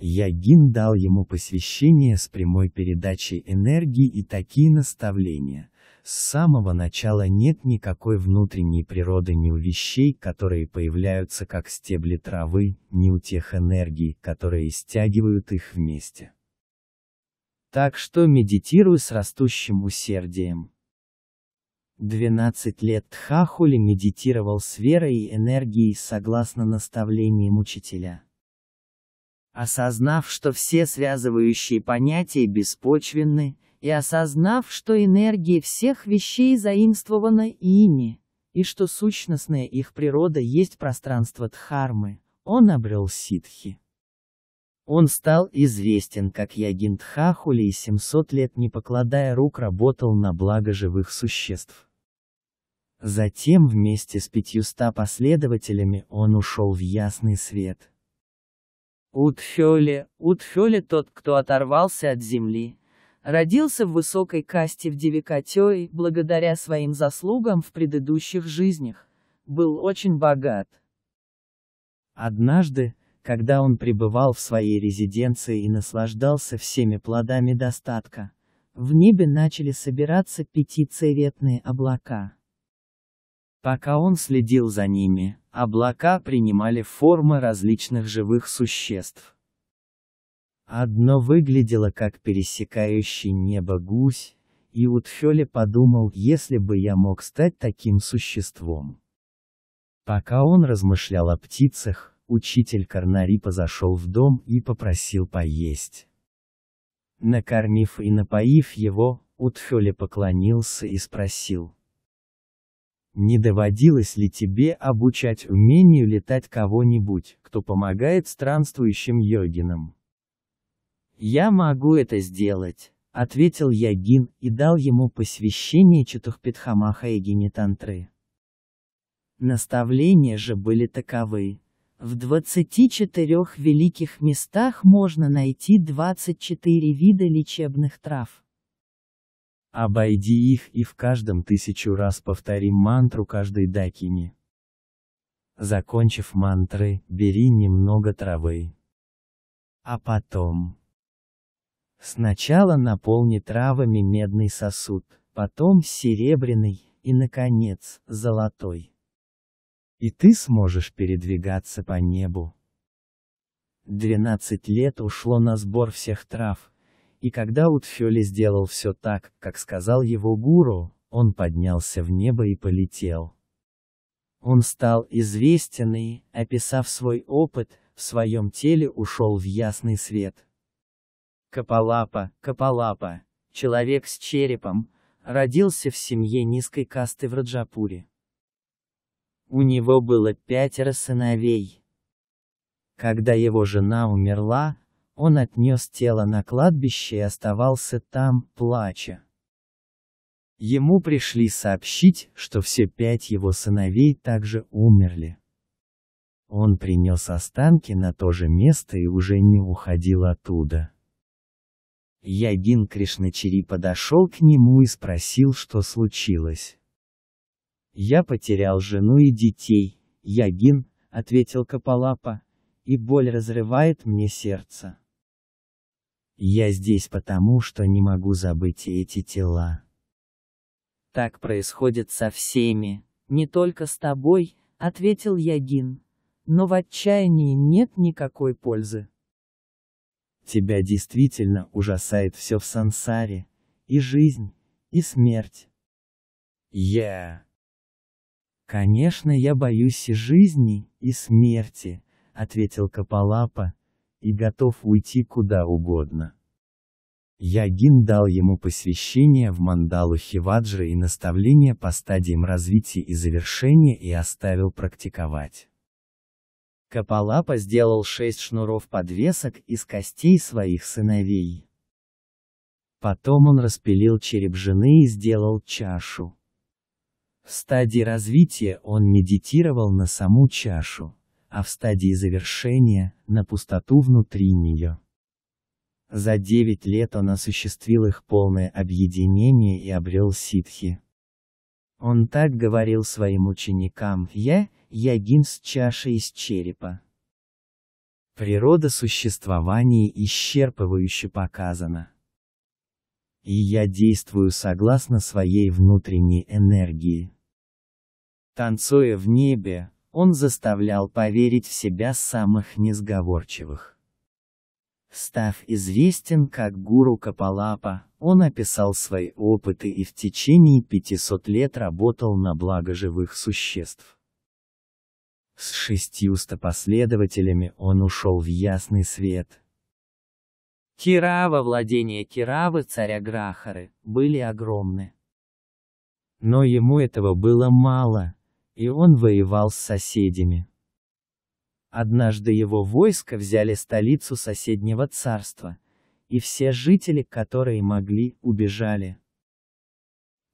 Ягин дал ему посвящение с прямой передачей энергии и такие наставления. С самого начала нет никакой внутренней природы ни у вещей, которые появляются как стебли травы, ни у тех энергий, которые стягивают их вместе. Так что медитируй с растущим усердием. 12 лет Тхахули медитировал с верой и энергией согласно наставлениям учителя. Осознав, что все связывающие понятия беспочвенны, и осознав, что энергия всех вещей заимствована ими, и что сущностная их природа есть пространство Дхармы, он обрел ситхи. Он стал известен как Ягинт Хахули и 700 лет не покладая рук работал на благо живых существ. Затем вместе с 500 последователями он ушел в ясный свет. Утхёле, Утхёле тот, кто оторвался от земли, родился в высокой касте в Девикатёе, благодаря своим заслугам в предыдущих жизнях, был очень богат. Однажды, когда он пребывал в своей резиденции и наслаждался всеми плодами достатка, в небе начали собираться пятицветные облака. Пока он следил за ними, облака принимали формы различных живых существ. Одно выглядело как пересекающий небо гусь, и Утфёле подумал, если бы я мог стать таким существом. Пока он размышлял о птицах, Учитель Карнарипа зашел в дом и попросил поесть. Накормив и напоив его, Утфёле поклонился и спросил. «Не доводилось ли тебе обучать умению летать кого-нибудь, кто помогает странствующим йогинам?» «Я могу это сделать», — ответил Ягин и дал ему посвящение Чатухпетхамаха и Генитантры. Наставления же были таковы. В 24 великих местах можно найти 24 вида лечебных трав. Обойди их и в каждом тысячу раз повтори мантру каждой дакини. Закончив мантры, бери немного травы. А потом... Сначала наполни травами медный сосуд, потом серебряный, и, наконец, золотой и ты сможешь передвигаться по небу. 12 лет ушло на сбор всех трав, и когда Утфёли сделал все так, как сказал его гуру, он поднялся в небо и полетел. Он стал известен и, описав свой опыт, в своем теле ушел в ясный свет. Капалапа, Капалапа, человек с черепом, родился в семье низкой касты в Раджапуре. У него было пятеро сыновей. Когда его жена умерла, он отнес тело на кладбище и оставался там, плача. Ему пришли сообщить, что все пять его сыновей также умерли. Он принес останки на то же место и уже не уходил оттуда. Ягин Кришначири подошел к нему и спросил, что случилось. «Я потерял жену и детей, Ягин», — ответил Капалапа, — «и боль разрывает мне сердце». «Я здесь потому, что не могу забыть эти тела». «Так происходит со всеми, не только с тобой», — ответил Ягин, — «но в отчаянии нет никакой пользы». Тебя действительно ужасает все в сансаре, и жизнь, и смерть. Я... Yeah. «Конечно, я боюсь и жизни, и смерти», — ответил Капалапа, — «и готов уйти куда угодно». Ягин дал ему посвящение в мандалу Хиваджа и наставления по стадиям развития и завершения и оставил практиковать. Капалапа сделал шесть шнуров подвесок из костей своих сыновей. Потом он распилил череп жены и сделал чашу. В стадии развития он медитировал на саму чашу, а в стадии завершения – на пустоту внутри нее. За девять лет он осуществил их полное объединение и обрел ситхи. Он так говорил своим ученикам «Я – Ягин с чашей из черепа». Природа существования исчерпывающе показана. И я действую согласно своей внутренней энергии. Танцуя в небе, он заставлял поверить в себя самых несговорчивых. Став известен как гуру Капалапа, он описал свои опыты и в течение 500 лет работал на благо живых существ. С шестьюста последователями он ушел в ясный свет. Кирава, владения Киравы, царя Грахары, были огромны. Но ему этого было мало, и он воевал с соседями. Однажды его войско взяли столицу соседнего царства, и все жители, которые могли, убежали.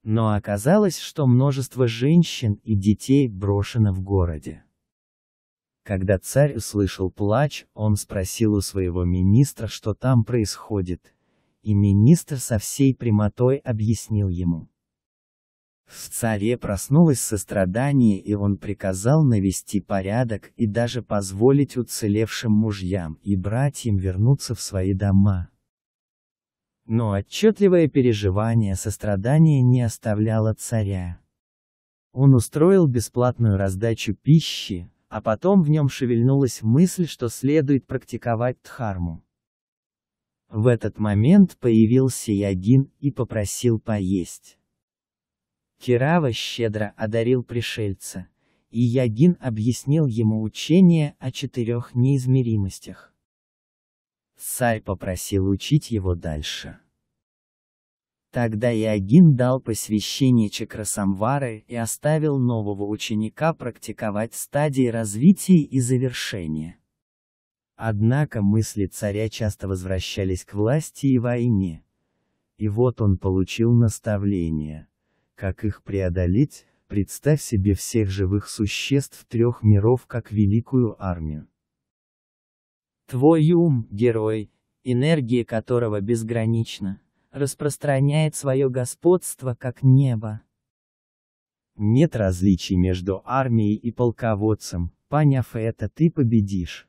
Но оказалось, что множество женщин и детей брошено в городе. Когда царь услышал плач, он спросил у своего министра, что там происходит, и министр со всей прямотой объяснил ему. В царе проснулось сострадание, и он приказал навести порядок и даже позволить уцелевшим мужьям и братьям вернуться в свои дома. Но отчетливое переживание сострадания не оставляло царя. Он устроил бесплатную раздачу пищи, а потом в нем шевельнулась мысль, что следует практиковать дхарму. В этот момент появился Ягин и попросил поесть. Кирава щедро одарил пришельца, и Ягин объяснил ему учение о четырех неизмеримостях. Сай попросил учить его дальше. Тогда Ягин дал посвящение Чакрасамвары и оставил нового ученика практиковать стадии развития и завершения. Однако мысли царя часто возвращались к власти и войне. И вот он получил наставление – как их преодолеть? Представь себе всех живых существ трех миров как великую армию. Твой ум, герой, энергия которого безгранична, распространяет свое господство как небо. Нет различий между армией и полководцем, поняв это ты победишь.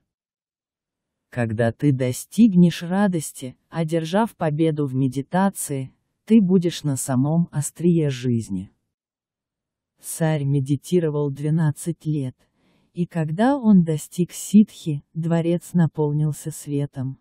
Когда ты достигнешь радости, одержав победу в медитации, ты будешь на самом острие жизни. Царь медитировал 12 лет, и когда он достиг ситхи, дворец наполнился светом.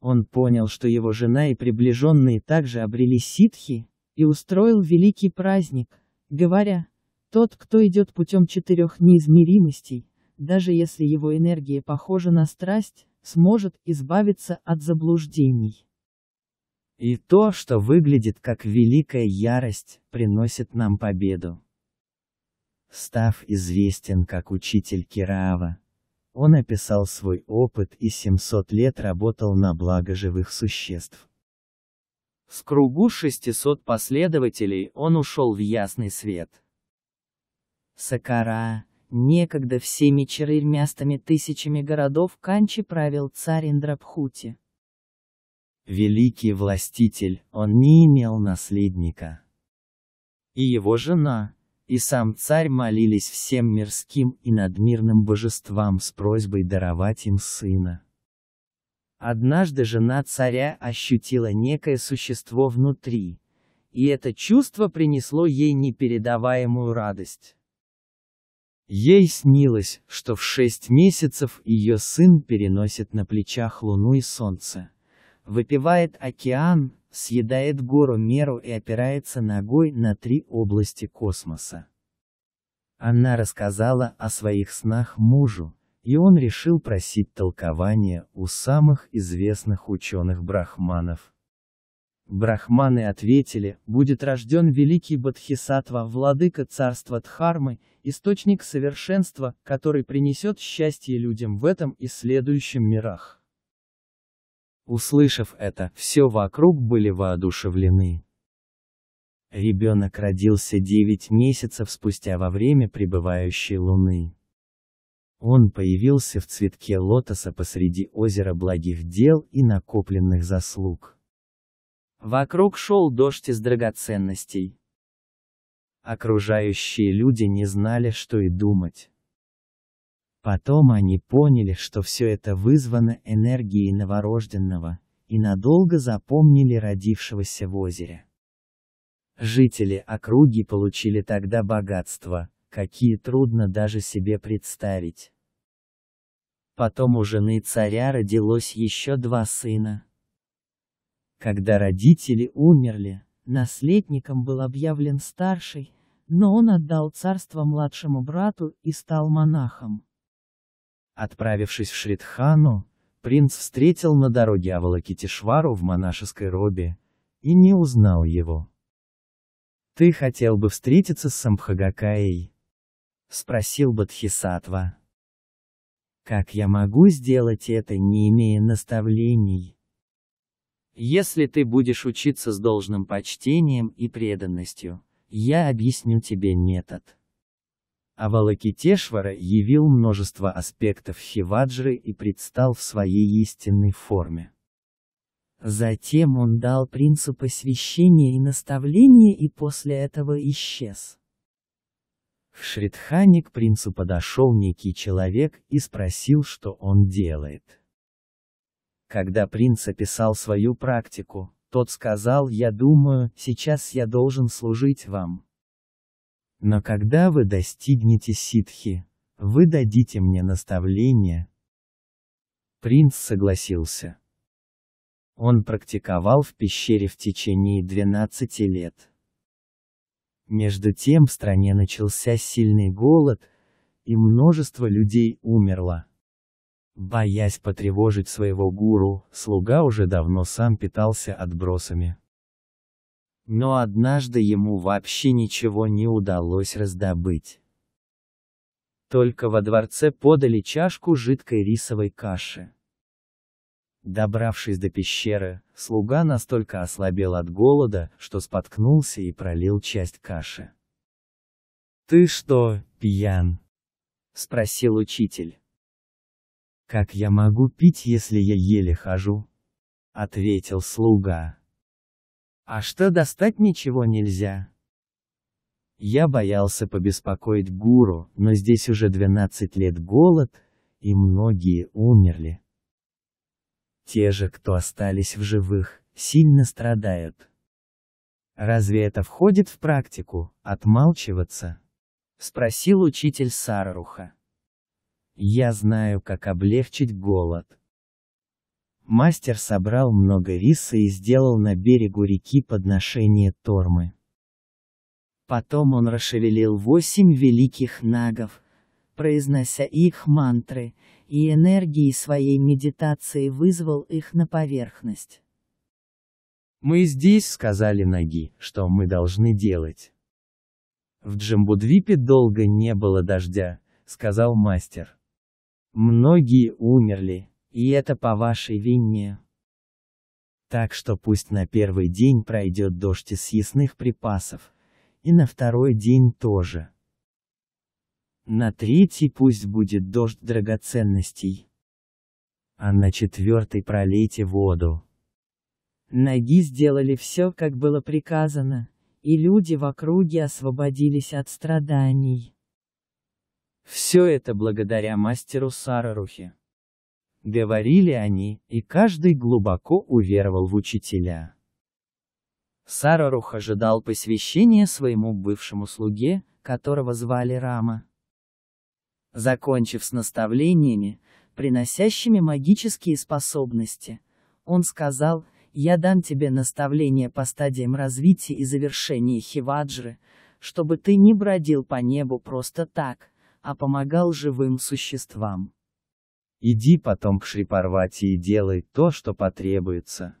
Он понял, что его жена и приближенные также обрели ситхи, и устроил великий праздник, говоря, «Тот, кто идет путем четырех неизмеримостей, даже если его энергия похожа на страсть, сможет избавиться от заблуждений». И то, что выглядит как великая ярость, приносит нам победу. Став известен как учитель Кираава, он описал свой опыт и 700 лет работал на благо живых существ. С кругу 600 последователей он ушел в ясный свет. Сакара, некогда всеми четырьмястами тысячами городов Канчи правил царь Индрабхути. Великий властитель, он не имел наследника. И его жена, и сам царь молились всем мирским и надмирным божествам с просьбой даровать им сына. Однажды жена царя ощутила некое существо внутри, и это чувство принесло ей непередаваемую радость. Ей снилось, что в шесть месяцев ее сын переносит на плечах луну и солнце выпивает океан, съедает гору Меру и опирается ногой на три области космоса. Она рассказала о своих снах мужу, и он решил просить толкования у самых известных ученых-брахманов. Брахманы ответили, будет рожден великий Бодхисаттва, владыка царства Дхармы, источник совершенства, который принесет счастье людям в этом и следующем мирах. Услышав это, все вокруг были воодушевлены. Ребенок родился 9 месяцев спустя во время пребывающей луны. Он появился в цветке лотоса посреди озера благих дел и накопленных заслуг. Вокруг шел дождь из драгоценностей. Окружающие люди не знали, что и думать. Потом они поняли, что все это вызвано энергией новорожденного, и надолго запомнили родившегося в озере. Жители округи получили тогда богатства, какие трудно даже себе представить. Потом у жены царя родилось еще два сына. Когда родители умерли, наследником был объявлен старший, но он отдал царство младшему брату и стал монахом. Отправившись в Шридхану, принц встретил на дороге Авалакитишвару в монашеской робе, и не узнал его. «Ты хотел бы встретиться с Самбхагакаей?» — спросил Бадхисатва. «Как я могу сделать это, не имея наставлений?» «Если ты будешь учиться с должным почтением и преданностью, я объясню тебе метод». Авалакитешвара явил множество аспектов Хиваджры и предстал в своей истинной форме. Затем он дал принципы священия и наставления и после этого исчез. В Шридхане к принцу подошел некий человек и спросил, что он делает. Когда принц описал свою практику, тот сказал «Я думаю, сейчас я должен служить вам, но когда вы достигнете ситхи, вы дадите мне наставление. Принц согласился. Он практиковал в пещере в течение 12 лет. Между тем в стране начался сильный голод, и множество людей умерло. Боясь потревожить своего гуру, слуга уже давно сам питался отбросами. Но однажды ему вообще ничего не удалось раздобыть. Только во дворце подали чашку жидкой рисовой каши. Добравшись до пещеры, слуга настолько ослабел от голода, что споткнулся и пролил часть каши. «Ты что, пьян?» — спросил учитель. «Как я могу пить, если я еле хожу?» — ответил слуга. А что достать ничего нельзя? Я боялся побеспокоить гуру, но здесь уже 12 лет голод, и многие умерли. Те же, кто остались в живых, сильно страдают. Разве это входит в практику, отмалчиваться? Спросил учитель Сараруха. Я знаю, как облегчить голод. Мастер собрал много риса и сделал на берегу реки подношение тормы. Потом он расшевелил восемь великих нагов, произнося их мантры, и энергией своей медитации вызвал их на поверхность. «Мы здесь сказали ноги, что мы должны делать». «В Джамбудвипе долго не было дождя», — сказал мастер. «Многие умерли, и это по вашей вине. Так что пусть на первый день пройдет дождь из съестных припасов, и на второй день тоже. На третий пусть будет дождь драгоценностей. А на четвертый пролейте воду. Ноги сделали все, как было приказано, и люди в округе освободились от страданий. Все это благодаря мастеру Сарарухе говорили они, и каждый глубоко уверовал в учителя. Сарарух ожидал посвящения своему бывшему слуге, которого звали Рама. Закончив с наставлениями, приносящими магические способности, он сказал, «Я дам тебе наставление по стадиям развития и завершения хиваджры, чтобы ты не бродил по небу просто так, а помогал живым существам». Иди потом к Шрипарвати и делай то, что потребуется.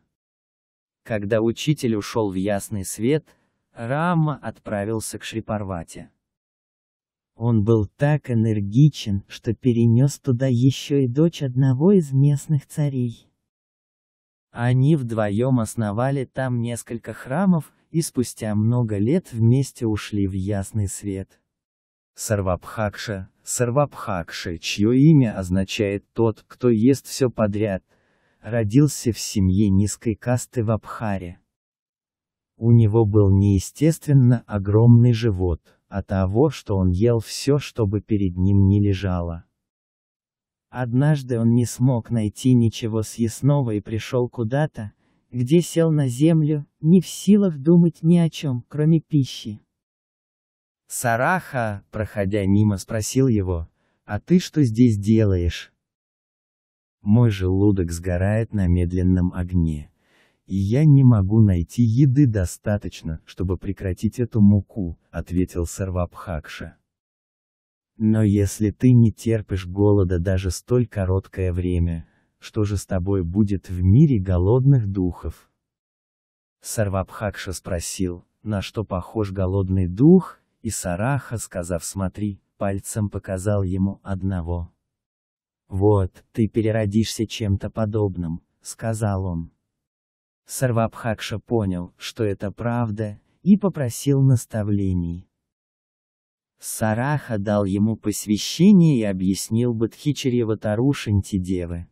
Когда учитель ушел в ясный свет, Рама отправился к Шрипарвате. Он был так энергичен, что перенес туда еще и дочь одного из местных царей. Они вдвоем основали там несколько храмов и спустя много лет вместе ушли в ясный свет. Сарвабхакша, Сарвабхакша, чье имя означает «тот, кто ест все подряд», родился в семье низкой касты в Абхаре. У него был неестественно огромный живот, а того, что он ел все, чтобы перед ним не лежало. Однажды он не смог найти ничего съестного и пришел куда-то, где сел на землю, не в силах думать ни о чем, кроме пищи. Сараха, проходя мимо, спросил его, «А ты что здесь делаешь?» Мой желудок сгорает на медленном огне, и я не могу найти еды достаточно, чтобы прекратить эту муку, ответил Сарвабхакша. Но если ты не терпишь голода даже столь короткое время, что же с тобой будет в мире голодных духов? Сарвабхакша спросил, на что похож голодный дух, и Сараха, сказав «смотри», пальцем показал ему одного. «Вот, ты переродишься чем-то подобным», — сказал он. Сарвабхакша понял, что это правда, и попросил наставлений. Сараха дал ему посвящение и объяснил Бадхичарьева тарушинти девы.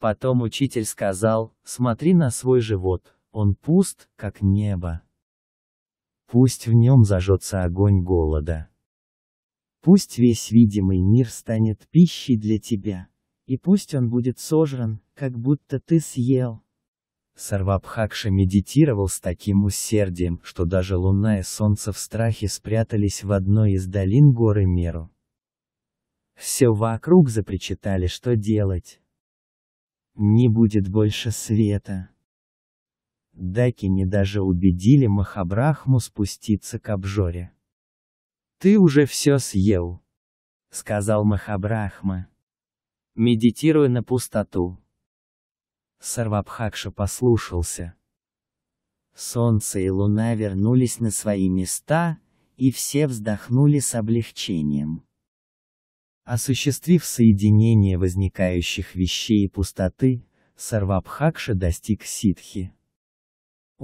Потом учитель сказал, смотри на свой живот, он пуст, как небо. Пусть в нем зажжется огонь голода. Пусть весь видимый мир станет пищей для тебя. И пусть он будет сожран, как будто ты съел. Сарвабхакша медитировал с таким усердием, что даже луна и солнце в страхе спрятались в одной из долин горы Меру. Все вокруг запричитали, что делать. Не будет больше света. Даки не даже убедили Махабрахму спуститься к обжоре. «Ты уже все съел», — сказал Махабрахма. «Медитируй на пустоту». Сарвабхакша послушался. Солнце и луна вернулись на свои места, и все вздохнули с облегчением. Осуществив соединение возникающих вещей и пустоты, Сарвабхакша достиг ситхи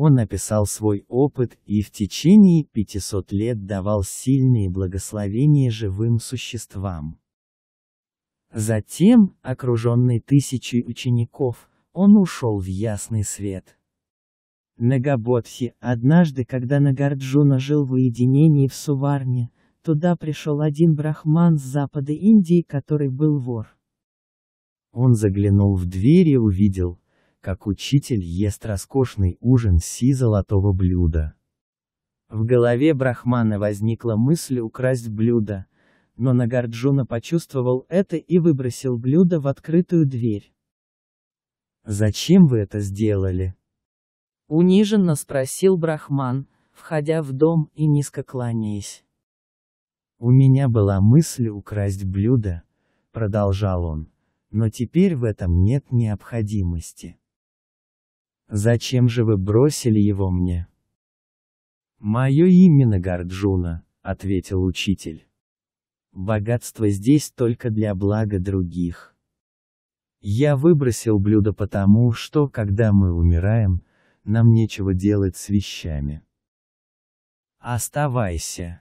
он написал свой опыт и в течение 500 лет давал сильные благословения живым существам. Затем, окруженный тысячей учеников, он ушел в ясный свет. Нагабодхи, однажды, когда Нагарджуна жил в уединении в Суварне, туда пришел один брахман с запада Индии, который был вор. Он заглянул в дверь и увидел, как учитель ест роскошный ужин си золотого блюда. В голове Брахмана возникла мысль украсть блюдо, но Нагарджуна почувствовал это и выбросил блюдо в открытую дверь. «Зачем вы это сделали?» Униженно спросил Брахман, входя в дом и низко кланяясь. «У меня была мысль украсть блюдо», — продолжал он, — «но теперь в этом нет необходимости. Зачем же вы бросили его мне? Мое имя Нагарджуна, ответил учитель. Богатство здесь только для блага других. Я выбросил блюдо потому, что, когда мы умираем, нам нечего делать с вещами. Оставайся.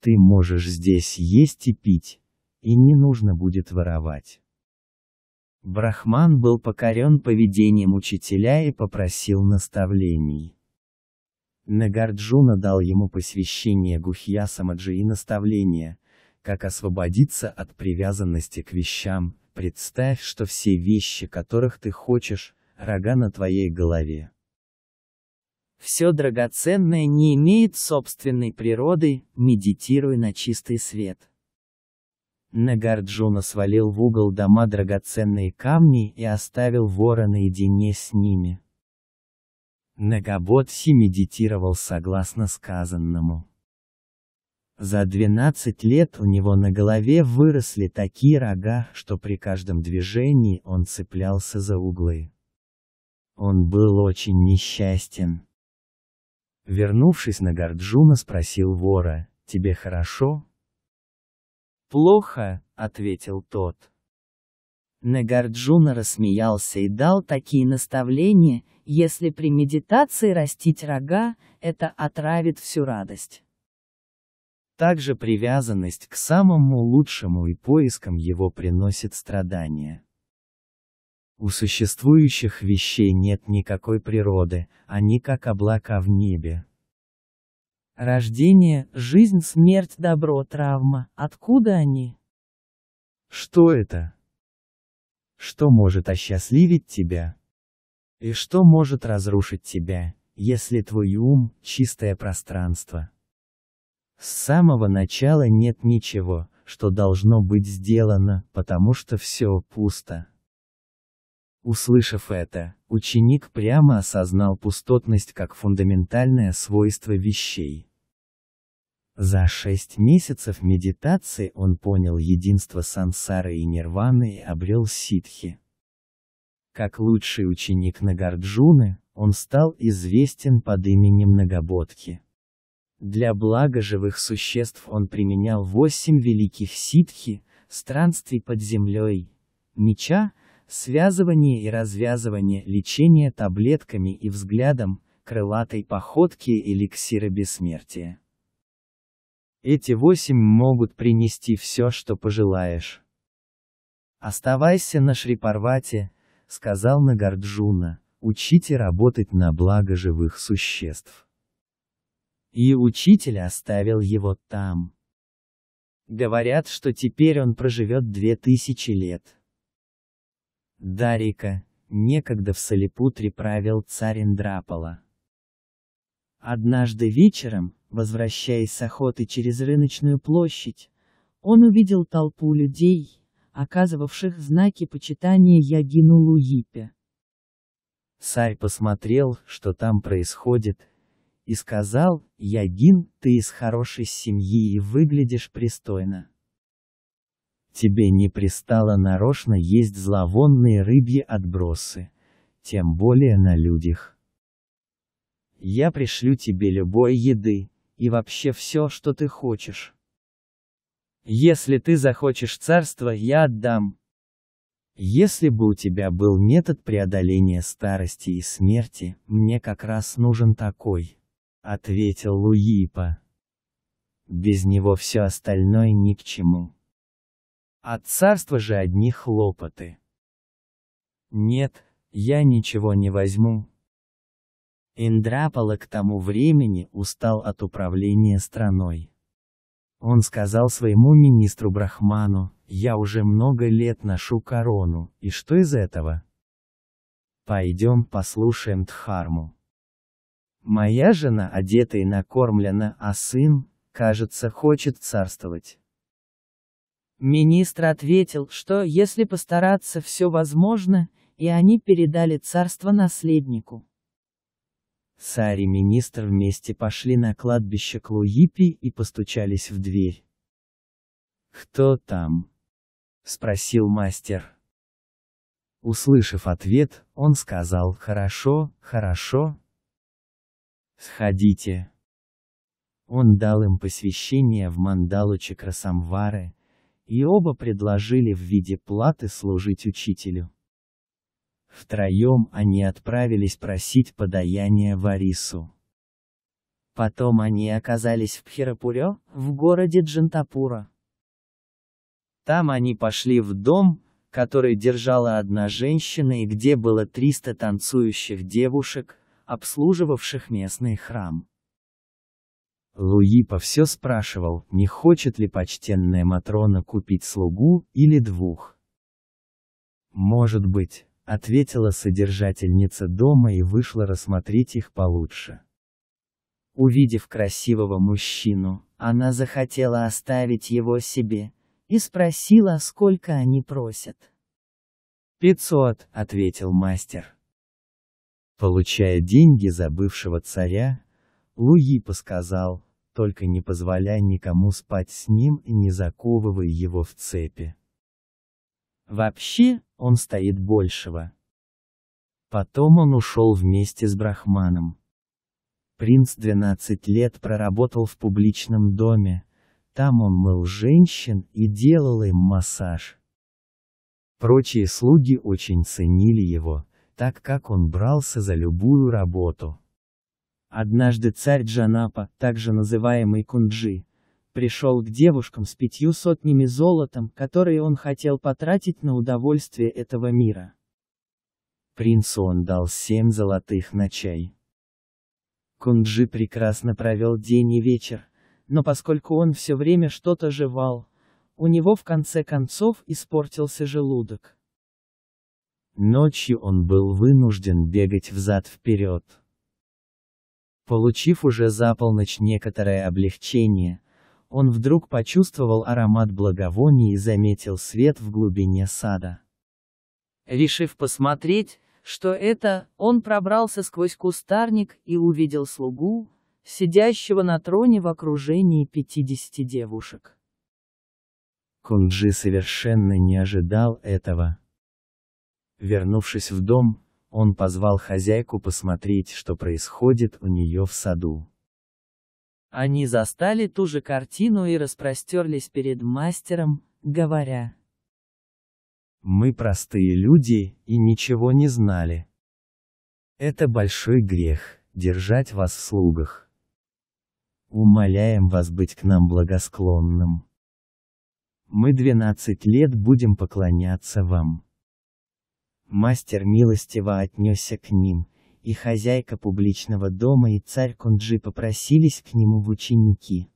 Ты можешь здесь есть и пить, и не нужно будет воровать. Брахман был покорен поведением учителя и попросил наставлений. Нагарджуна дал ему посвящение Гухья Самаджи и наставление, как освободиться от привязанности к вещам, представь, что все вещи, которых ты хочешь, рога на твоей голове. Все драгоценное не имеет собственной природы, медитируй на чистый свет. Нагарджуна свалил в угол дома драгоценные камни и оставил вора наедине с ними. Нагабодхи медитировал согласно сказанному. За 12 лет у него на голове выросли такие рога, что при каждом движении он цеплялся за углы. Он был очень несчастен. Вернувшись на Горджуна спросил вора, «Тебе хорошо?» «Плохо», — ответил тот. Нагарджуна рассмеялся и дал такие наставления, если при медитации растить рога, это отравит всю радость. Также привязанность к самому лучшему и поискам его приносит страдания. У существующих вещей нет никакой природы, они как облака в небе. Рождение, жизнь, смерть, добро, травма. Откуда они? Что это? Что может осчастливить тебя? И что может разрушить тебя, если твой ум – чистое пространство? С самого начала нет ничего, что должно быть сделано, потому что все пусто. Услышав это, ученик прямо осознал пустотность как фундаментальное свойство вещей. За шесть месяцев медитации он понял единство сансары и нирваны и обрел ситхи. Как лучший ученик Нагарджуны, он стал известен под именем Нагабодхи. Для блага живых существ он применял восемь великих ситхи, странствий под землей, меча, связывание и развязывание, лечение таблетками и взглядом, крылатой походки и эликсира бессмертия. Эти восемь могут принести все, что пожелаешь. «Оставайся на Шрипарвате», — сказал Нагарджуна, — «учите работать на благо живых существ». И учитель оставил его там. Говорят, что теперь он проживет две тысячи лет. Дарика, некогда в Салипутре правил царь Индрапала. Однажды вечером, Возвращаясь с охоты через рыночную площадь, он увидел толпу людей, оказывавших знаки почитания Ягину Луипе. Сай посмотрел, что там происходит, и сказал, «Ягин, ты из хорошей семьи и выглядишь пристойно. Тебе не пристало нарочно есть зловонные рыбьи отбросы, тем более на людях. Я пришлю тебе любой еды, и вообще все, что ты хочешь. Если ты захочешь царства, я отдам. Если бы у тебя был метод преодоления старости и смерти, мне как раз нужен такой, ответил Луипа. Без него все остальное ни к чему. А царства же одни хлопоты. Нет, я ничего не возьму, Индрапола к тому времени устал от управления страной. Он сказал своему министру Брахману, «Я уже много лет ношу корону, и что из этого?» «Пойдем послушаем Дхарму». «Моя жена одета и накормлена, а сын, кажется, хочет царствовать». Министр ответил, что если постараться все возможно, и они передали царство наследнику. Сари министр вместе пошли на кладбище к Луипи и постучались в дверь. «Кто там?» — спросил мастер. Услышав ответ, он сказал «Хорошо, хорошо». «Сходите». Он дал им посвящение в мандалу Красамвары, и оба предложили в виде платы служить учителю. Втроем они отправились просить подаяние Варису. Потом они оказались в Пхирапуре, в городе Джентапура. Там они пошли в дом, который держала одна женщина и где было 300 танцующих девушек, обслуживавших местный храм. Луи по все спрашивал, не хочет ли почтенная Матрона купить слугу, или двух. Может быть ответила содержательница дома и вышла рассмотреть их получше. Увидев красивого мужчину, она захотела оставить его себе, и спросила, сколько они просят. «Пятьсот», — ответил мастер. Получая деньги за бывшего царя, Луи посказал только не позволяй никому спать с ним и не заковывай его в цепи. Вообще, он стоит большего. Потом он ушел вместе с Брахманом. Принц 12 лет проработал в публичном доме, там он мыл женщин и делал им массаж. Прочие слуги очень ценили его, так как он брался за любую работу. Однажды царь Джанапа, также называемый Кунджи, пришел к девушкам с пятью сотнями золотом, которые он хотел потратить на удовольствие этого мира. Принцу он дал семь золотых на чай. Кунджи прекрасно провел день и вечер, но поскольку он все время что-то жевал, у него в конце концов испортился желудок. Ночью он был вынужден бегать взад-вперед. Получив уже за полночь некоторое облегчение, он вдруг почувствовал аромат благовоний и заметил свет в глубине сада. Решив посмотреть, что это, он пробрался сквозь кустарник и увидел слугу, сидящего на троне в окружении пятидесяти девушек. Кунджи совершенно не ожидал этого. Вернувшись в дом, он позвал хозяйку посмотреть, что происходит у нее в саду. Они застали ту же картину и распростерлись перед мастером, говоря. Мы простые люди, и ничего не знали. Это большой грех, держать вас в слугах. Умоляем вас быть к нам благосклонным. Мы двенадцать лет будем поклоняться вам. Мастер милостиво отнесся к ним, и хозяйка публичного дома и царь Кунджи попросились к нему в ученики.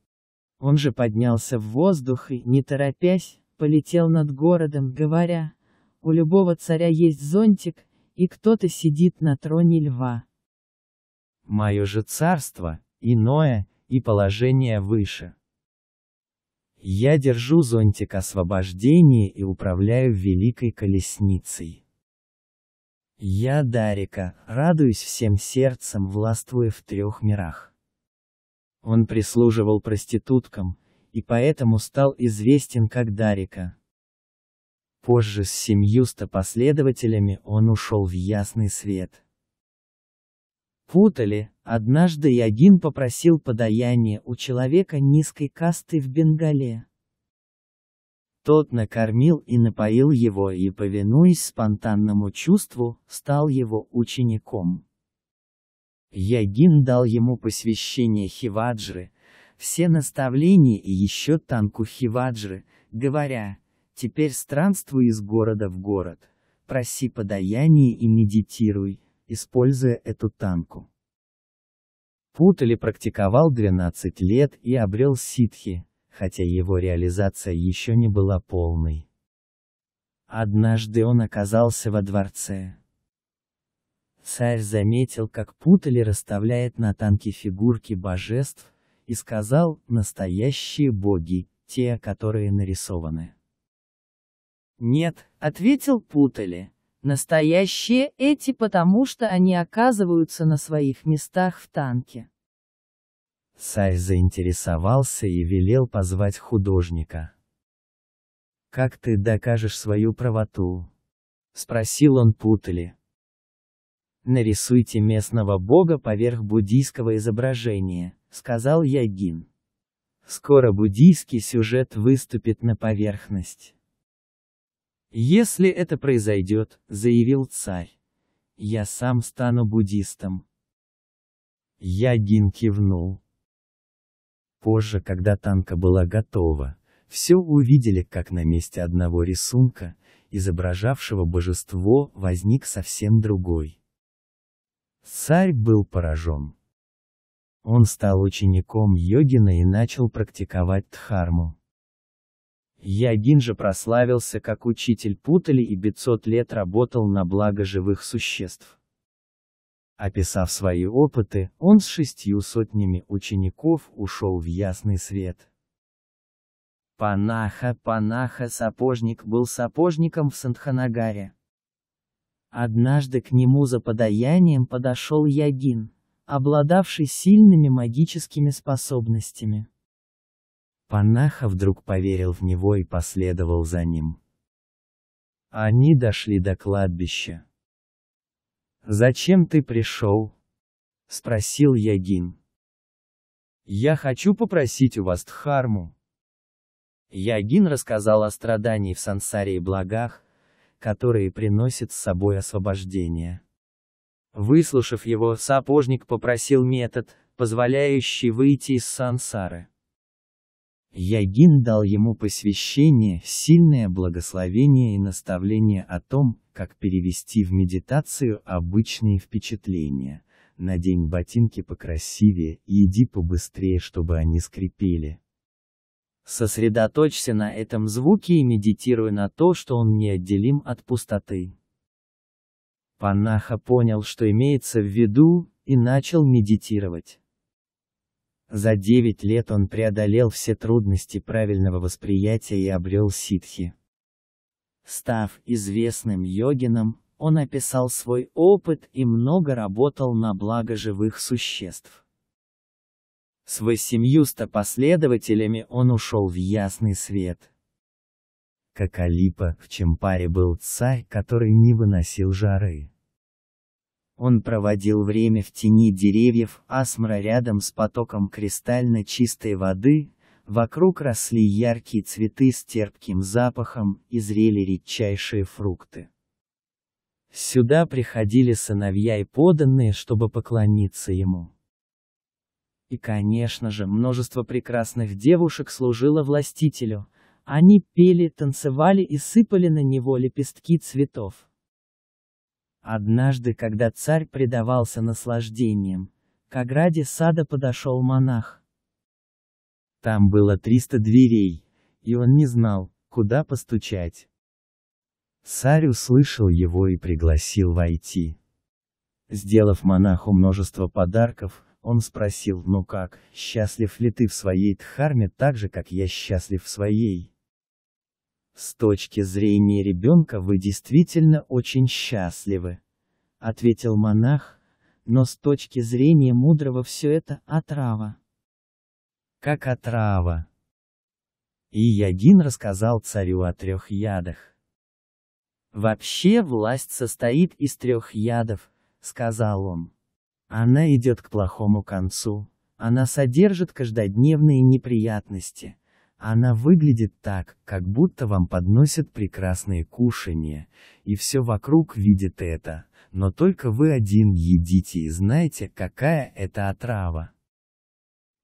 Он же поднялся в воздух и, не торопясь, полетел над городом, говоря, «У любого царя есть зонтик, и кто-то сидит на троне льва». Мое же царство, иное, и положение выше. Я держу зонтик освобождения и управляю великой колесницей. Я, Дарика, радуюсь всем сердцем, властвуя в трех мирах. Он прислуживал проституткам, и поэтому стал известен как Дарика. Позже с семьюста последователями он ушел в ясный свет. Путали, однажды Ягин попросил подаяние у человека низкой касты в Бенгале. Тот накормил и напоил его и, повинуясь спонтанному чувству, стал его учеником. Ягин дал ему посвящение Хиваджры, все наставления и еще танку Хиваджры, говоря, «Теперь странствуй из города в город, проси подаяние и медитируй, используя эту танку». Путали практиковал 12 лет и обрел ситхи, хотя его реализация еще не была полной. Однажды он оказался во дворце. Царь заметил, как Путали расставляет на танке фигурки божеств, и сказал, настоящие боги, те, которые нарисованы. Нет, ответил Путали, настоящие эти потому, что они оказываются на своих местах в танке. Царь заинтересовался и велел позвать художника. «Как ты докажешь свою правоту?» — спросил он Путали. «Нарисуйте местного бога поверх буддийского изображения», — сказал Ягин. «Скоро буддийский сюжет выступит на поверхность». «Если это произойдет», — заявил царь, — «я сам стану буддистом». Ягин кивнул. Позже, когда танка была готова, все увидели, как на месте одного рисунка, изображавшего божество, возник совсем другой. Царь был поражен. Он стал учеником йогина и начал практиковать дхарму. Ягин же прославился как учитель Путали и 500 лет работал на благо живых существ. Описав свои опыты, он с шестью сотнями учеников ушел в ясный свет. Панаха Панаха Сапожник был сапожником в Сандханагаре. Однажды к нему за подаянием подошел Ягин, обладавший сильными магическими способностями. Панаха вдруг поверил в него и последовал за ним. Они дошли до кладбища. «Зачем ты пришел?» — спросил Ягин. «Я хочу попросить у вас дхарму». Ягин рассказал о страдании в сансаре и благах, которые приносят с собой освобождение. Выслушав его, сапожник попросил метод, позволяющий выйти из сансары. Ягин дал ему посвящение, сильное благословение и наставление о том, как перевести в медитацию обычные впечатления. Надень ботинки покрасивее и иди побыстрее, чтобы они скрипели. Сосредоточься на этом звуке и медитируй на то, что он неотделим от пустоты. Панаха понял, что имеется в виду, и начал медитировать. За девять лет он преодолел все трудности правильного восприятия и обрел ситхи. Став известным йогином, он описал свой опыт и много работал на благо живых существ. С восемьюста последователями он ушел в ясный свет. Как Алипа в Чемпаре был царь, который не выносил жары. Он проводил время в тени деревьев Асмра рядом с потоком кристально чистой воды, вокруг росли яркие цветы с терпким запахом и зрели редчайшие фрукты. Сюда приходили сыновья и поданные, чтобы поклониться ему. И, конечно же, множество прекрасных девушек служило властителю. Они пели, танцевали и сыпали на него лепестки цветов. Однажды, когда царь предавался наслаждениям, к ограде сада подошел монах. Там было 300 дверей, и он не знал, куда постучать. Царь услышал его и пригласил войти. Сделав монаху множество подарков, он спросил, ну как, счастлив ли ты в своей дхарме так же, как я счастлив в своей? С точки зрения ребенка вы действительно очень счастливы, ответил монах, но с точки зрения мудрого все это отрава. Как отрава. И Ягин рассказал царю о трех ядах. «Вообще власть состоит из трех ядов», — сказал он. «Она идет к плохому концу, она содержит каждодневные неприятности, она выглядит так, как будто вам подносят прекрасные кушанья, и все вокруг видит это, но только вы один едите и знаете, какая это отрава.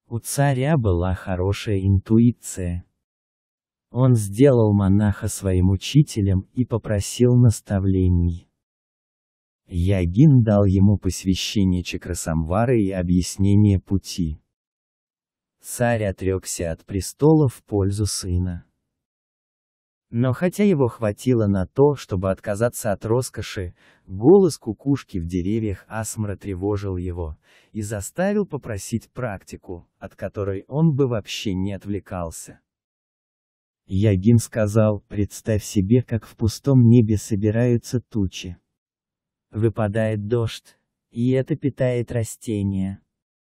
У царя была хорошая интуиция. Он сделал монаха своим учителем и попросил наставлений. Ягин дал ему посвящение Чакрасамвары и объяснение пути. Царь отрекся от престола в пользу сына. Но хотя его хватило на то, чтобы отказаться от роскоши, голос кукушки в деревьях Асмра тревожил его и заставил попросить практику, от которой он бы вообще не отвлекался. Ягин сказал, представь себе, как в пустом небе собираются тучи. Выпадает дождь, и это питает растения.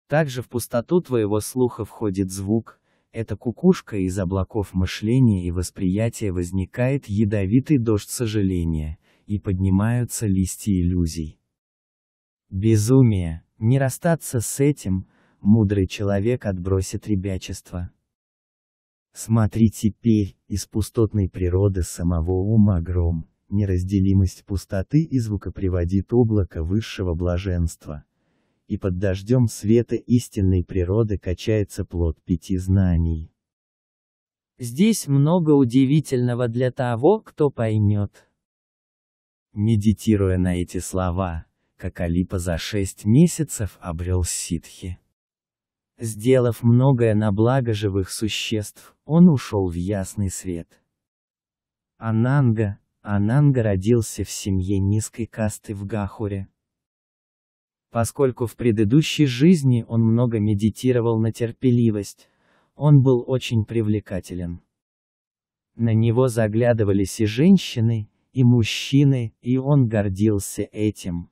Также в пустоту твоего слуха входит звук, эта кукушка из облаков мышления и восприятия возникает ядовитый дождь сожаления, и поднимаются листья иллюзий. Безумие, не расстаться с этим, мудрый человек отбросит ребячество. Смотри теперь, из пустотной природы самого ума гром, неразделимость пустоты и звука приводит облако высшего блаженства, и под дождем света истинной природы качается плод пяти знаний. Здесь много удивительного для того, кто поймет. Медитируя на эти слова, Кокалипа за шесть месяцев обрел ситхи. Сделав многое на благо живых существ, он ушел в ясный свет. Ананга, Ананга родился в семье низкой касты в Гахуре. Поскольку в предыдущей жизни он много медитировал на терпеливость, он был очень привлекателен. На него заглядывались и женщины, и мужчины, и он гордился этим.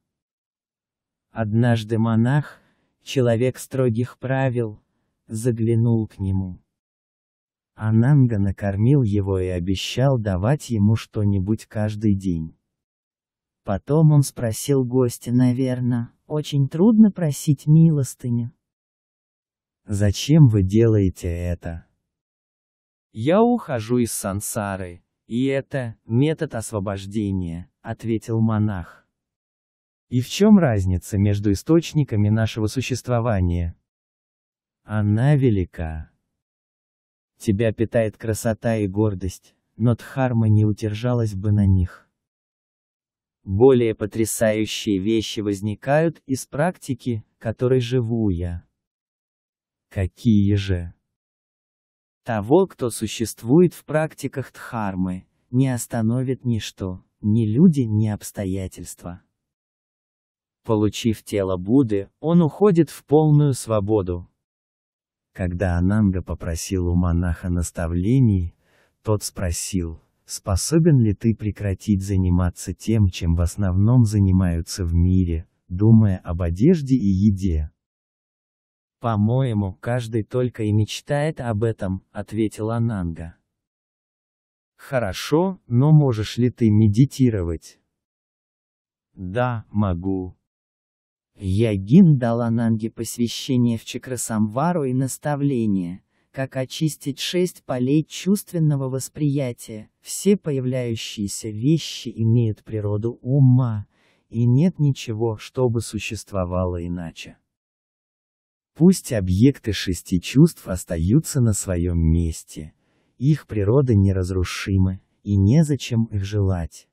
Однажды монах, человек строгих правил, заглянул к нему. Ананга накормил его и обещал давать ему что-нибудь каждый день. Потом он спросил гостя, наверное, очень трудно просить милостыню. «Зачем вы делаете это?» «Я ухожу из сансары, и это метод освобождения», — ответил монах. «И в чем разница между источниками нашего существования?» «Она велика. Тебя питает красота и гордость, но Дхарма не удержалась бы на них». Более потрясающие вещи возникают из практики, которой живу я. Какие же? Того, кто существует в практиках Дхармы, не остановит ничто, ни люди, ни обстоятельства. Получив тело Будды, он уходит в полную свободу. Когда Ананга попросил у монаха наставлений, тот спросил, Способен ли ты прекратить заниматься тем, чем в основном занимаются в мире, думая об одежде и еде? По-моему, каждый только и мечтает об этом, ответила Нанга. Хорошо, но можешь ли ты медитировать? Да, могу. Ягин дала Нанге посвящение в Чакрасамвару и наставление, как очистить шесть полей чувственного восприятия. Все появляющиеся вещи имеют природу ума, и нет ничего, чтобы существовало иначе. Пусть объекты шести чувств остаются на своем месте, их природа неразрушима, и незачем их желать.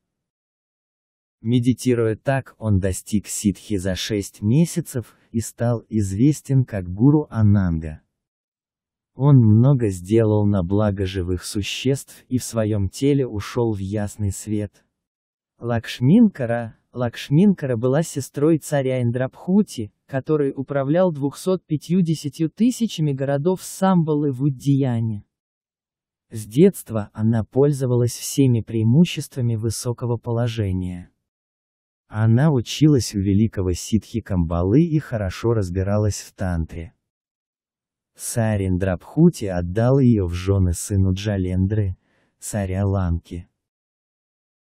Медитируя так, он достиг ситхи за шесть месяцев и стал известен как гуру Ананга. Он много сделал на благо живых существ и в своем теле ушел в ясный свет. Лакшминкара, Лакшминкара была сестрой царя Индрабхути, который управлял 250 тысячами городов Самбалы в Уддияне. С детства она пользовалась всеми преимуществами высокого положения. Она училась у великого ситхи Камбалы и хорошо разбиралась в тантре. Сариндрабхути отдал ее в жены сыну Джалендры, царя Ланки.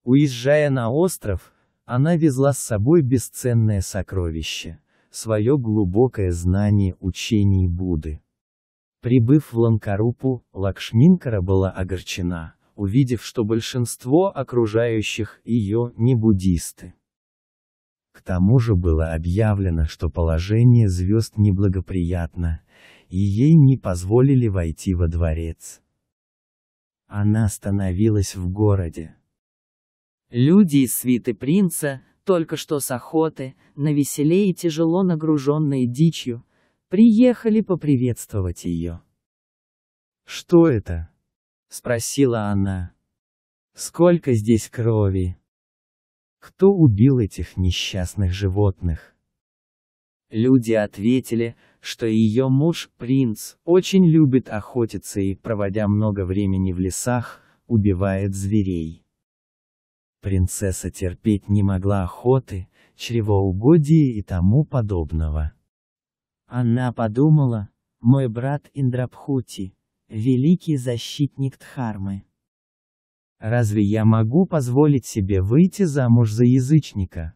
Уезжая на остров, она везла с собой бесценное сокровище, свое глубокое знание учений Будды. Прибыв в Ланкарупу, Лакшминкара была огорчена, увидев, что большинство окружающих ее не буддисты. К тому же было объявлено, что положение звезд неблагоприятно, и ей не позволили войти во дворец. Она остановилась в городе. Люди из свиты принца, только что с охоты, навеселее и тяжело нагруженные дичью, приехали поприветствовать ее. «Что это?» — спросила она. «Сколько здесь крови?» Кто убил этих несчастных животных? Люди ответили, что ее муж, принц, очень любит охотиться и, проводя много времени в лесах, убивает зверей. Принцесса терпеть не могла охоты, чревоугодия и тому подобного. Она подумала, мой брат Индрабхути, великий защитник Дхармы. Разве я могу позволить себе выйти замуж за язычника?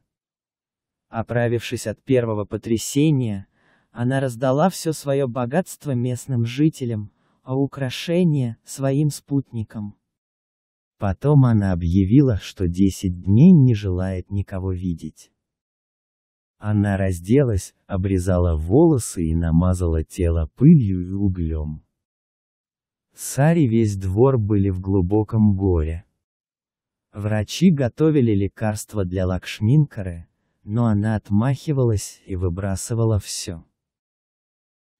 Оправившись от первого потрясения, она раздала все свое богатство местным жителям, а украшения – своим спутникам. Потом она объявила, что десять дней не желает никого видеть. Она разделась, обрезала волосы и намазала тело пылью и углем. Сари весь двор были в глубоком горе. Врачи готовили лекарства для Лакшминкары, но она отмахивалась и выбрасывала все.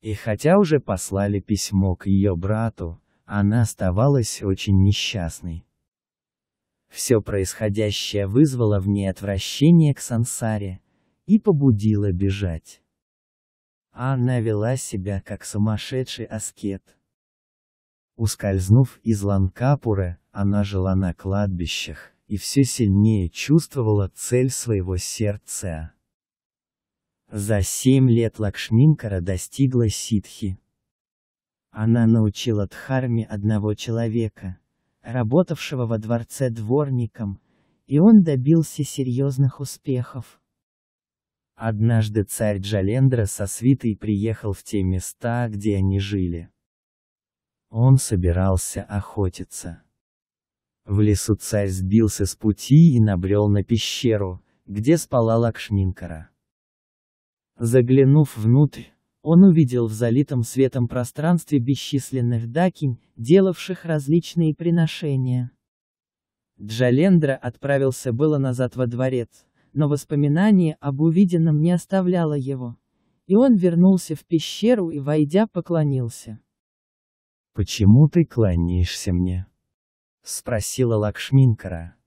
И хотя уже послали письмо к ее брату, она оставалась очень несчастной. Все происходящее вызвало в ней отвращение к сансаре и побудило бежать. А она вела себя как сумасшедший аскет. Ускользнув из Ланкапуры, она жила на кладбищах, и все сильнее чувствовала цель своего сердца. За семь лет Лакшминкара достигла ситхи. Она научила Дхарме одного человека, работавшего во дворце дворником, и он добился серьезных успехов. Однажды царь Джалендра со свитой приехал в те места, где они жили. Он собирался охотиться. В лесу царь сбился с пути и набрел на пещеру, где спала Лакшминкара. Заглянув внутрь, он увидел в залитом светом пространстве бесчисленных дакинь, делавших различные приношения. Джалендра отправился было назад во дворец, но воспоминание об увиденном не оставляло его. И он вернулся в пещеру и, войдя, поклонился. «Почему ты клонишься мне?» — спросила Лакшминкара.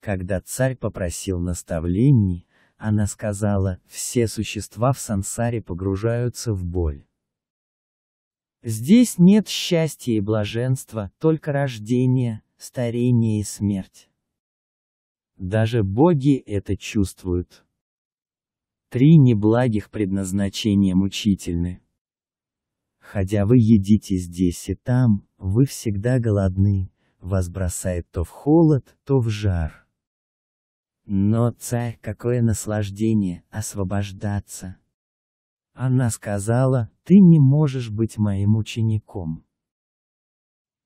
Когда царь попросил наставлений, она сказала, все существа в сансаре погружаются в боль. Здесь нет счастья и блаженства, только рождение, старение и смерть. Даже боги это чувствуют. Три неблагих предназначения мучительны. Хотя вы едите здесь и там, вы всегда голодны, вас бросает то в холод, то в жар. Но, царь, какое наслаждение освобождаться! Она сказала, ты не можешь быть моим учеником.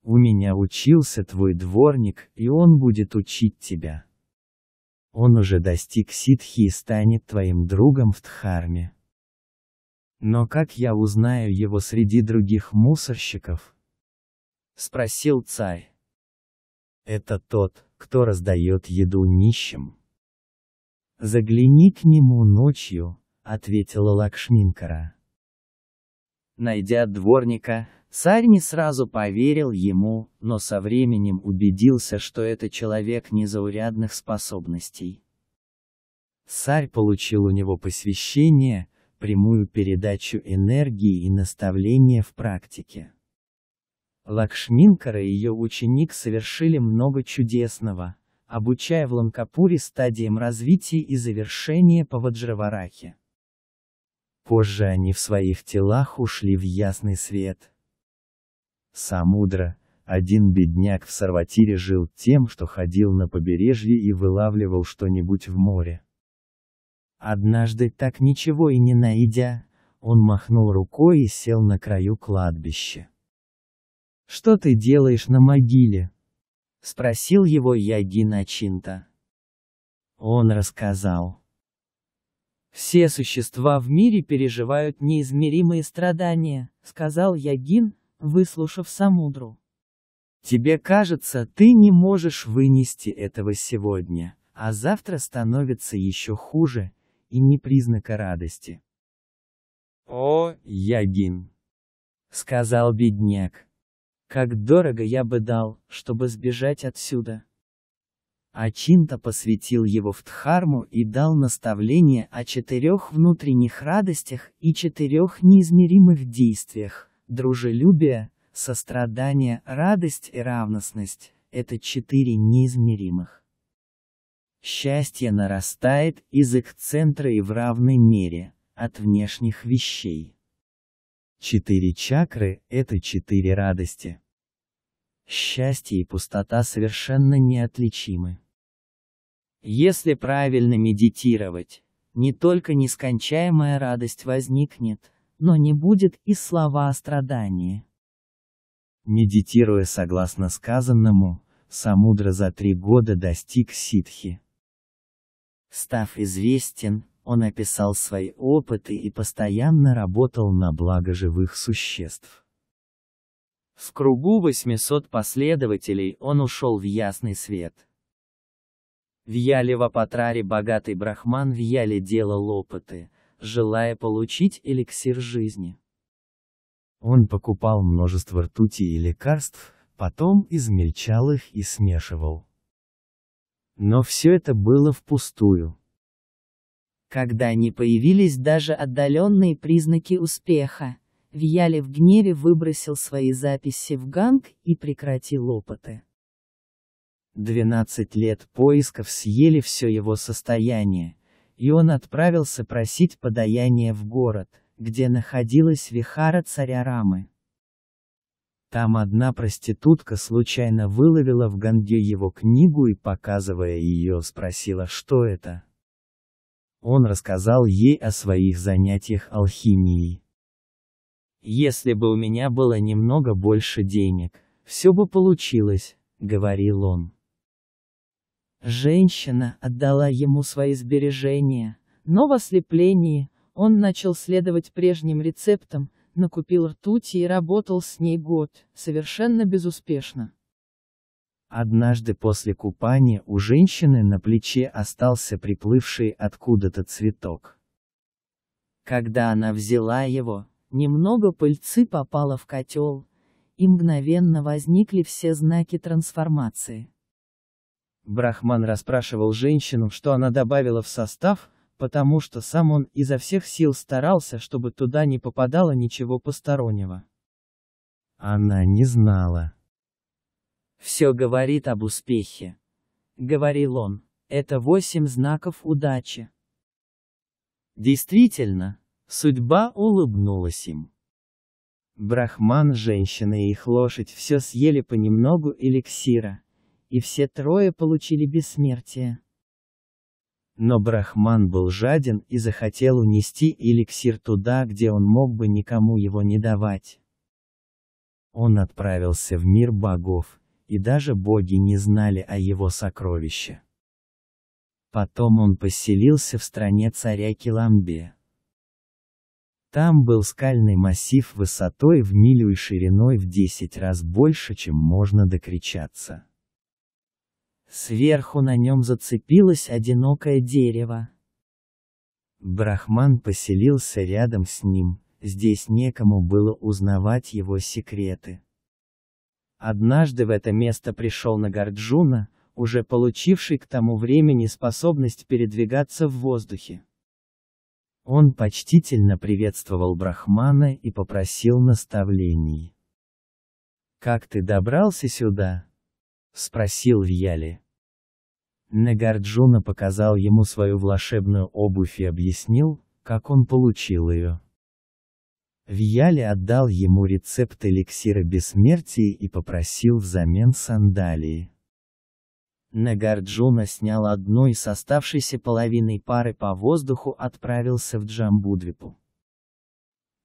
У меня учился твой дворник, и он будет учить тебя. Он уже достиг ситхи и станет твоим другом в Дхарме. Но как я узнаю его среди других мусорщиков? Спросил царь. Это тот, кто раздает еду нищим. Загляни к нему ночью, ответила Лакшминкара. Найдя дворника, царь не сразу поверил ему, но со временем убедился, что это человек незаурядных способностей. Царь получил у него посвящение, прямую передачу энергии и наставления в практике. Лакшминкара и ее ученик совершили много чудесного, обучая в Ланкапуре стадиям развития и завершения по Ваджраварахе. Позже они в своих телах ушли в ясный свет. Самудра, один бедняк в Сарватире жил тем, что ходил на побережье и вылавливал что-нибудь в море. Однажды, так ничего и не найдя, он махнул рукой и сел на краю кладбища. «Что ты делаешь на могиле?» — спросил его Ягина Чинта. Он рассказал. «Все существа в мире переживают неизмеримые страдания», — сказал Ягин, выслушав Самудру. «Тебе кажется, ты не можешь вынести этого сегодня, а завтра становится еще хуже, и не признака радости». «О, Ягин!» — сказал бедняк. Как дорого я бы дал, чтобы сбежать отсюда. Ачинта посвятил его в Дхарму и дал наставление о четырех внутренних радостях и четырех неизмеримых действиях – дружелюбие, сострадание, радость и равностность – это четыре неизмеримых. Счастье нарастает из их центра и в равной мере, от внешних вещей. Четыре чакры – это четыре радости. Счастье и пустота совершенно неотличимы. Если правильно медитировать, не только нескончаемая радость возникнет, но не будет и слова о страдании. Медитируя согласно сказанному, Самудра за три года достиг ситхи. Став известен, он описал свои опыты и постоянно работал на благо живых существ. В кругу 800 последователей он ушел в ясный свет. В Яле Вапатраре богатый брахман в Яле делал опыты, желая получить эликсир жизни. Он покупал множество ртути и лекарств, потом измельчал их и смешивал. Но все это было впустую. Когда не появились даже отдаленные признаки успеха, Вьяли в гневе выбросил свои записи в ганг и прекратил опыты. 12 лет поисков съели все его состояние, и он отправился просить подаяние в город, где находилась вихара царя Рамы. Там одна проститутка случайно выловила в Ганге его книгу и, показывая ее, спросила, что это. Он рассказал ей о своих занятиях алхимией. «Если бы у меня было немного больше денег, все бы получилось», — говорил он. Женщина отдала ему свои сбережения, но в ослеплении он начал следовать прежним рецептам, накупил ртути и работал с ней год, совершенно безуспешно. Однажды после купания у женщины на плече остался приплывший откуда-то цветок. Когда она взяла его, немного пыльцы попало в котел, и мгновенно возникли все знаки трансформации. Брахман расспрашивал женщину, что она добавила в состав, потому что сам он изо всех сил старался, чтобы туда не попадало ничего постороннего. Она не знала. Все говорит об успехе. Говорил он, это восемь знаков удачи. Действительно, судьба улыбнулась им. Брахман, женщина и их лошадь все съели понемногу эликсира, и все трое получили бессмертие. Но Брахман был жаден и захотел унести эликсир туда, где он мог бы никому его не давать. Он отправился в мир богов, и даже боги не знали о его сокровище. Потом он поселился в стране царя Киламбе. Там был скальный массив высотой в милю и шириной в 10 раз больше, чем можно докричаться. Сверху на нем зацепилось одинокое дерево. Брахман поселился рядом с ним, здесь некому было узнавать его секреты. Однажды в это место пришел Нагарджуна, уже получивший к тому времени способность передвигаться в воздухе. Он почтительно приветствовал Брахмана и попросил наставлений. «Как ты добрался сюда?» — спросил Вьяли. Нагарджуна показал ему свою волшебную обувь и объяснил, как он получил ее. Вияли отдал ему рецепт эликсира бессмертия и попросил взамен сандалии. Нагарджуна снял одну из оставшейся половиной пары по воздуху отправился в Джамбудвипу.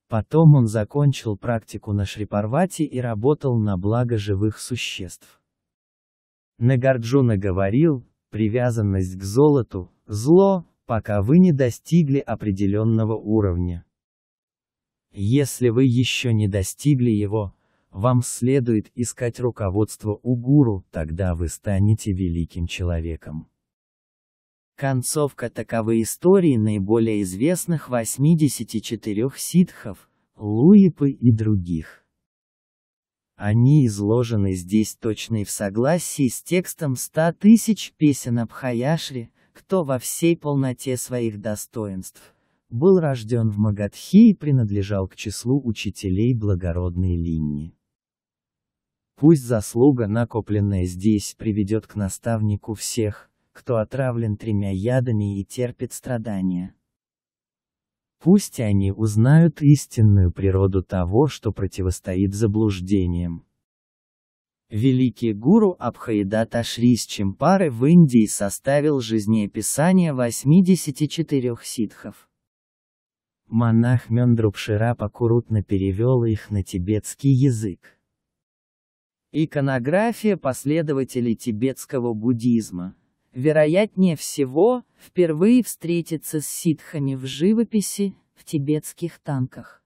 Потом он закончил практику на Шрипарвати и работал на благо живых существ. Нагарджуна говорил, привязанность к золоту – зло, пока вы не достигли определенного уровня. Если вы еще не достигли его, вам следует искать руководство у гуру, тогда вы станете великим человеком. Концовка таковой истории наиболее известных 84 ситхов, Луипы и других. Они изложены здесь точно и в согласии с текстом 100 тысяч песен Абхаяшри, кто во всей полноте своих достоинств был рожден в Магадхи и принадлежал к числу учителей благородной линии. Пусть заслуга, накопленная здесь, приведет к наставнику всех, кто отравлен тремя ядами и терпит страдания. Пусть они узнают истинную природу того, что противостоит заблуждениям. Великий гуру Абхаидата Шри с Чемпары в Индии составил жизнеописание 84 ситхов. Монах Мёндрупшира покурутно перевел их на тибетский язык. Иконография последователей тибетского буддизма, вероятнее всего, впервые встретится с ситхами в живописи, в тибетских танках.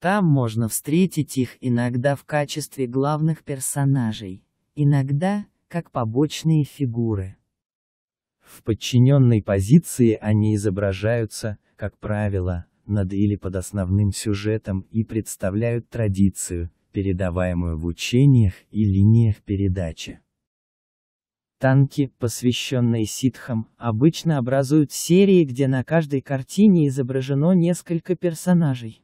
Там можно встретить их иногда в качестве главных персонажей, иногда, как побочные фигуры. В подчиненной позиции они изображаются, как правило, над или под основным сюжетом и представляют традицию, передаваемую в учениях и линиях передачи. Танки, посвященные ситхам, обычно образуют серии, где на каждой картине изображено несколько персонажей.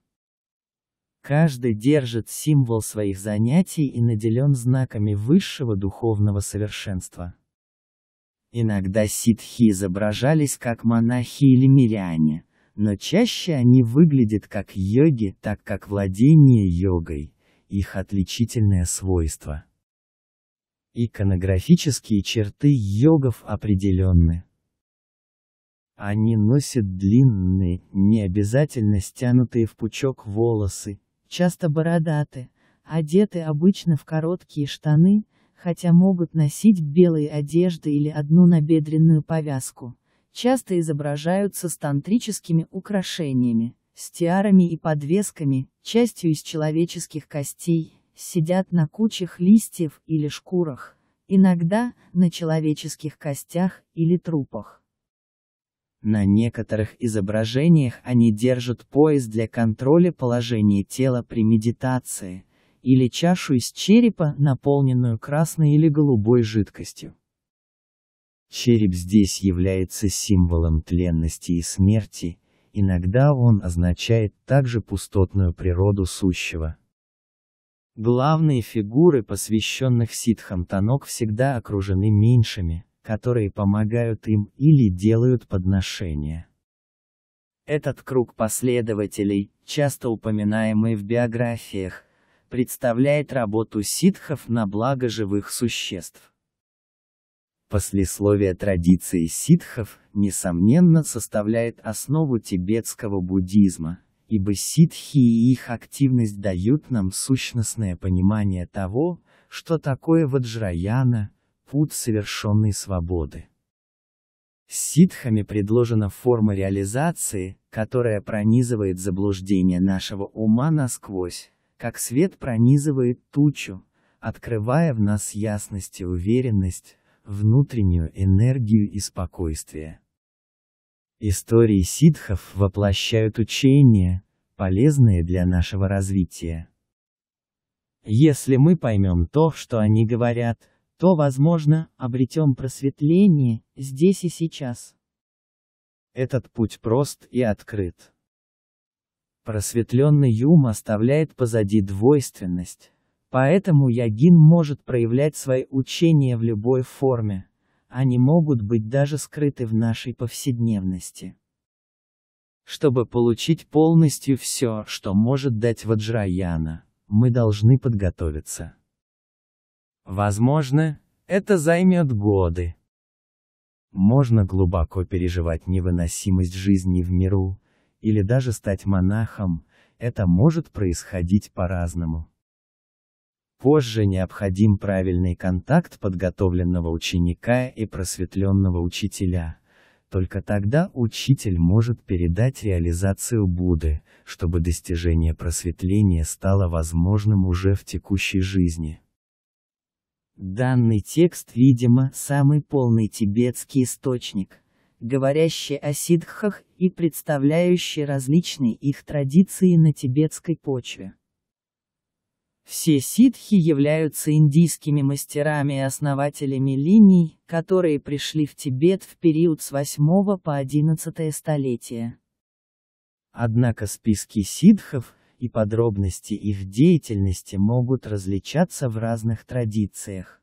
Каждый держит символ своих занятий и наделен знаками высшего духовного совершенства. Иногда ситхи изображались как монахи или миряне, но чаще они выглядят как йоги, так как владение йогой – их отличительное свойство. Иконографические черты йогов определенны. Они носят длинные, не обязательно стянутые в пучок волосы, часто бородаты, одеты обычно в короткие штаны, хотя могут носить белые одежды или одну набедренную повязку, часто изображаются с тантрическими украшениями, с тиарами и подвесками, частью из человеческих костей, сидят на кучах листьев или шкурах, иногда на человеческих костях или трупах. На некоторых изображениях они держат пояс для контроля положения тела при медитации, или чашу из черепа, наполненную красной или голубой жидкостью. Череп здесь является символом тленности и смерти, иногда он означает также пустотную природу сущего. Главные фигуры, посвященных ситхам танок, всегда окружены меньшими, которые помогают им или делают подношения. Этот круг последователей, часто упоминаемый в биографиях, представляет работу ситхов на благо живых существ. Послесловие традиции ситхов, несомненно, составляет основу тибетского буддизма, ибо ситхи и их активность дают нам сущностное понимание того, что такое ваджраяна, путь совершенной свободы. Ситхами предложена форма реализации, которая пронизывает заблуждение нашего ума насквозь, как свет пронизывает тучу, открывая в нас ясность и уверенность, внутреннюю энергию и спокойствие. Истории ситхов воплощают учения, полезные для нашего развития. Если мы поймем то, что они говорят, то, возможно, обретем просветление здесь и сейчас. Этот путь прост и открыт. Просветленный ум оставляет позади двойственность. Поэтому ягин может проявлять свои учения в любой форме. Они могут быть даже скрыты в нашей повседневности. Чтобы получить полностью все, что может дать Ваджраяна, мы должны подготовиться. Возможно, это займет годы. Можно глубоко переживать невыносимость жизни в миру, или даже стать монахом, это может происходить по-разному. Позже необходим правильный контакт подготовленного ученика и просветленного учителя. Только тогда учитель может передать реализацию Будды, чтобы достижение просветления стало возможным уже в текущей жизни. Данный текст, видимо, самый полный тибетский источник говорящий о ситхах и представляющий различные их традиции на тибетской почве. Все ситхи являются индийскими мастерами и основателями линий, которые пришли в Тибет в период с 8 по 11 столетия. Однако списки ситхов и подробности их деятельности могут различаться в разных традициях.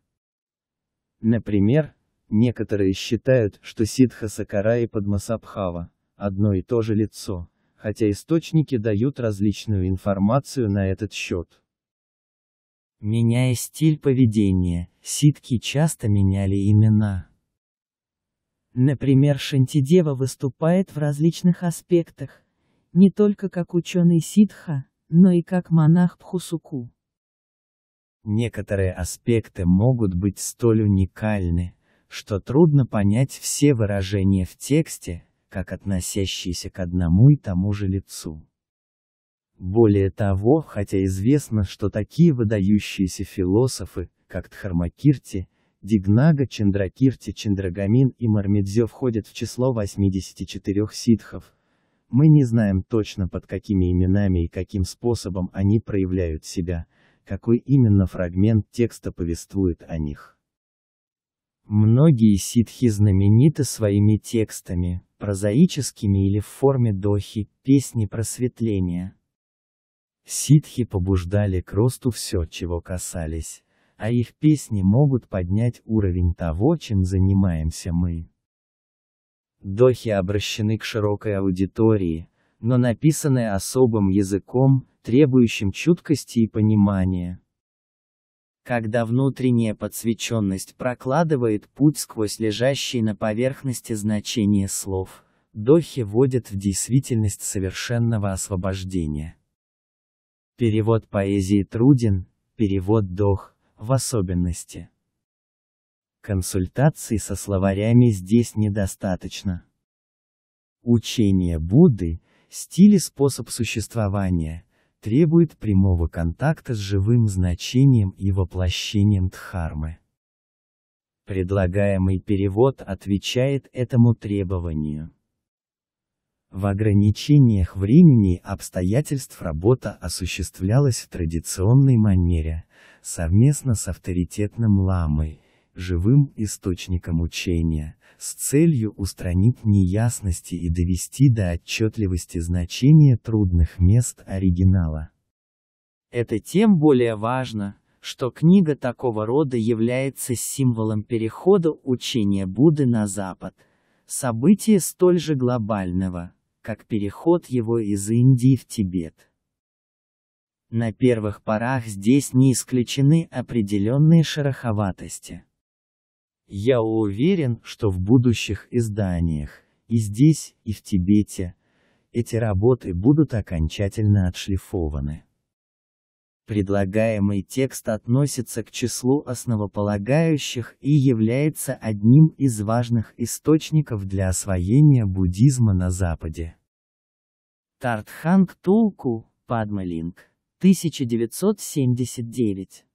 Например, Некоторые считают, что ситха Сакара и Падмасабхава – одно и то же лицо, хотя источники дают различную информацию на этот счет. Меняя стиль поведения, ситки часто меняли имена. Например, Шантидева выступает в различных аспектах, не только как ученый ситха, но и как монах Пхусуку. Некоторые аспекты могут быть столь уникальны, что трудно понять все выражения в тексте, как относящиеся к одному и тому же лицу. Более того, хотя известно, что такие выдающиеся философы, как Тхармакирти, Дигнага Чандракирти Чандрагамин и Мармидзё входят в число 84 ситхов, мы не знаем точно под какими именами и каким способом они проявляют себя, какой именно фрагмент текста повествует о них. Многие ситхи знамениты своими текстами, прозаическими или в форме дохи, песни просветления. Ситхи побуждали к росту все, чего касались, а их песни могут поднять уровень того, чем занимаемся мы. Дохи обращены к широкой аудитории, но написанные особым языком, требующим чуткости и понимания когда внутренняя подсвеченность прокладывает путь сквозь лежащие на поверхности значения слов. Дохи вводят в действительность совершенного освобождения. Перевод поэзии труден, перевод дох, в особенности. Консультации со словарями здесь недостаточно. Учение Будды, стиль и способ существования – требует прямого контакта с живым значением и воплощением Дхармы. Предлагаемый перевод отвечает этому требованию. В ограничениях времени обстоятельств работа осуществлялась в традиционной манере, совместно с авторитетным ламой, живым источником учения, с целью устранить неясности и довести до отчетливости значения трудных мест оригинала. Это тем более важно, что книга такого рода является символом перехода учения Будды на Запад, событие столь же глобального, как переход его из Индии в Тибет. На первых порах здесь не исключены определенные шероховатости – я уверен, что в будущих изданиях, и здесь, и в Тибете, эти работы будут окончательно отшлифованы. Предлагаемый текст относится к числу основополагающих и является одним из важных источников для освоения буддизма на Западе. Тартханг Тулку, Падмалинг, 1979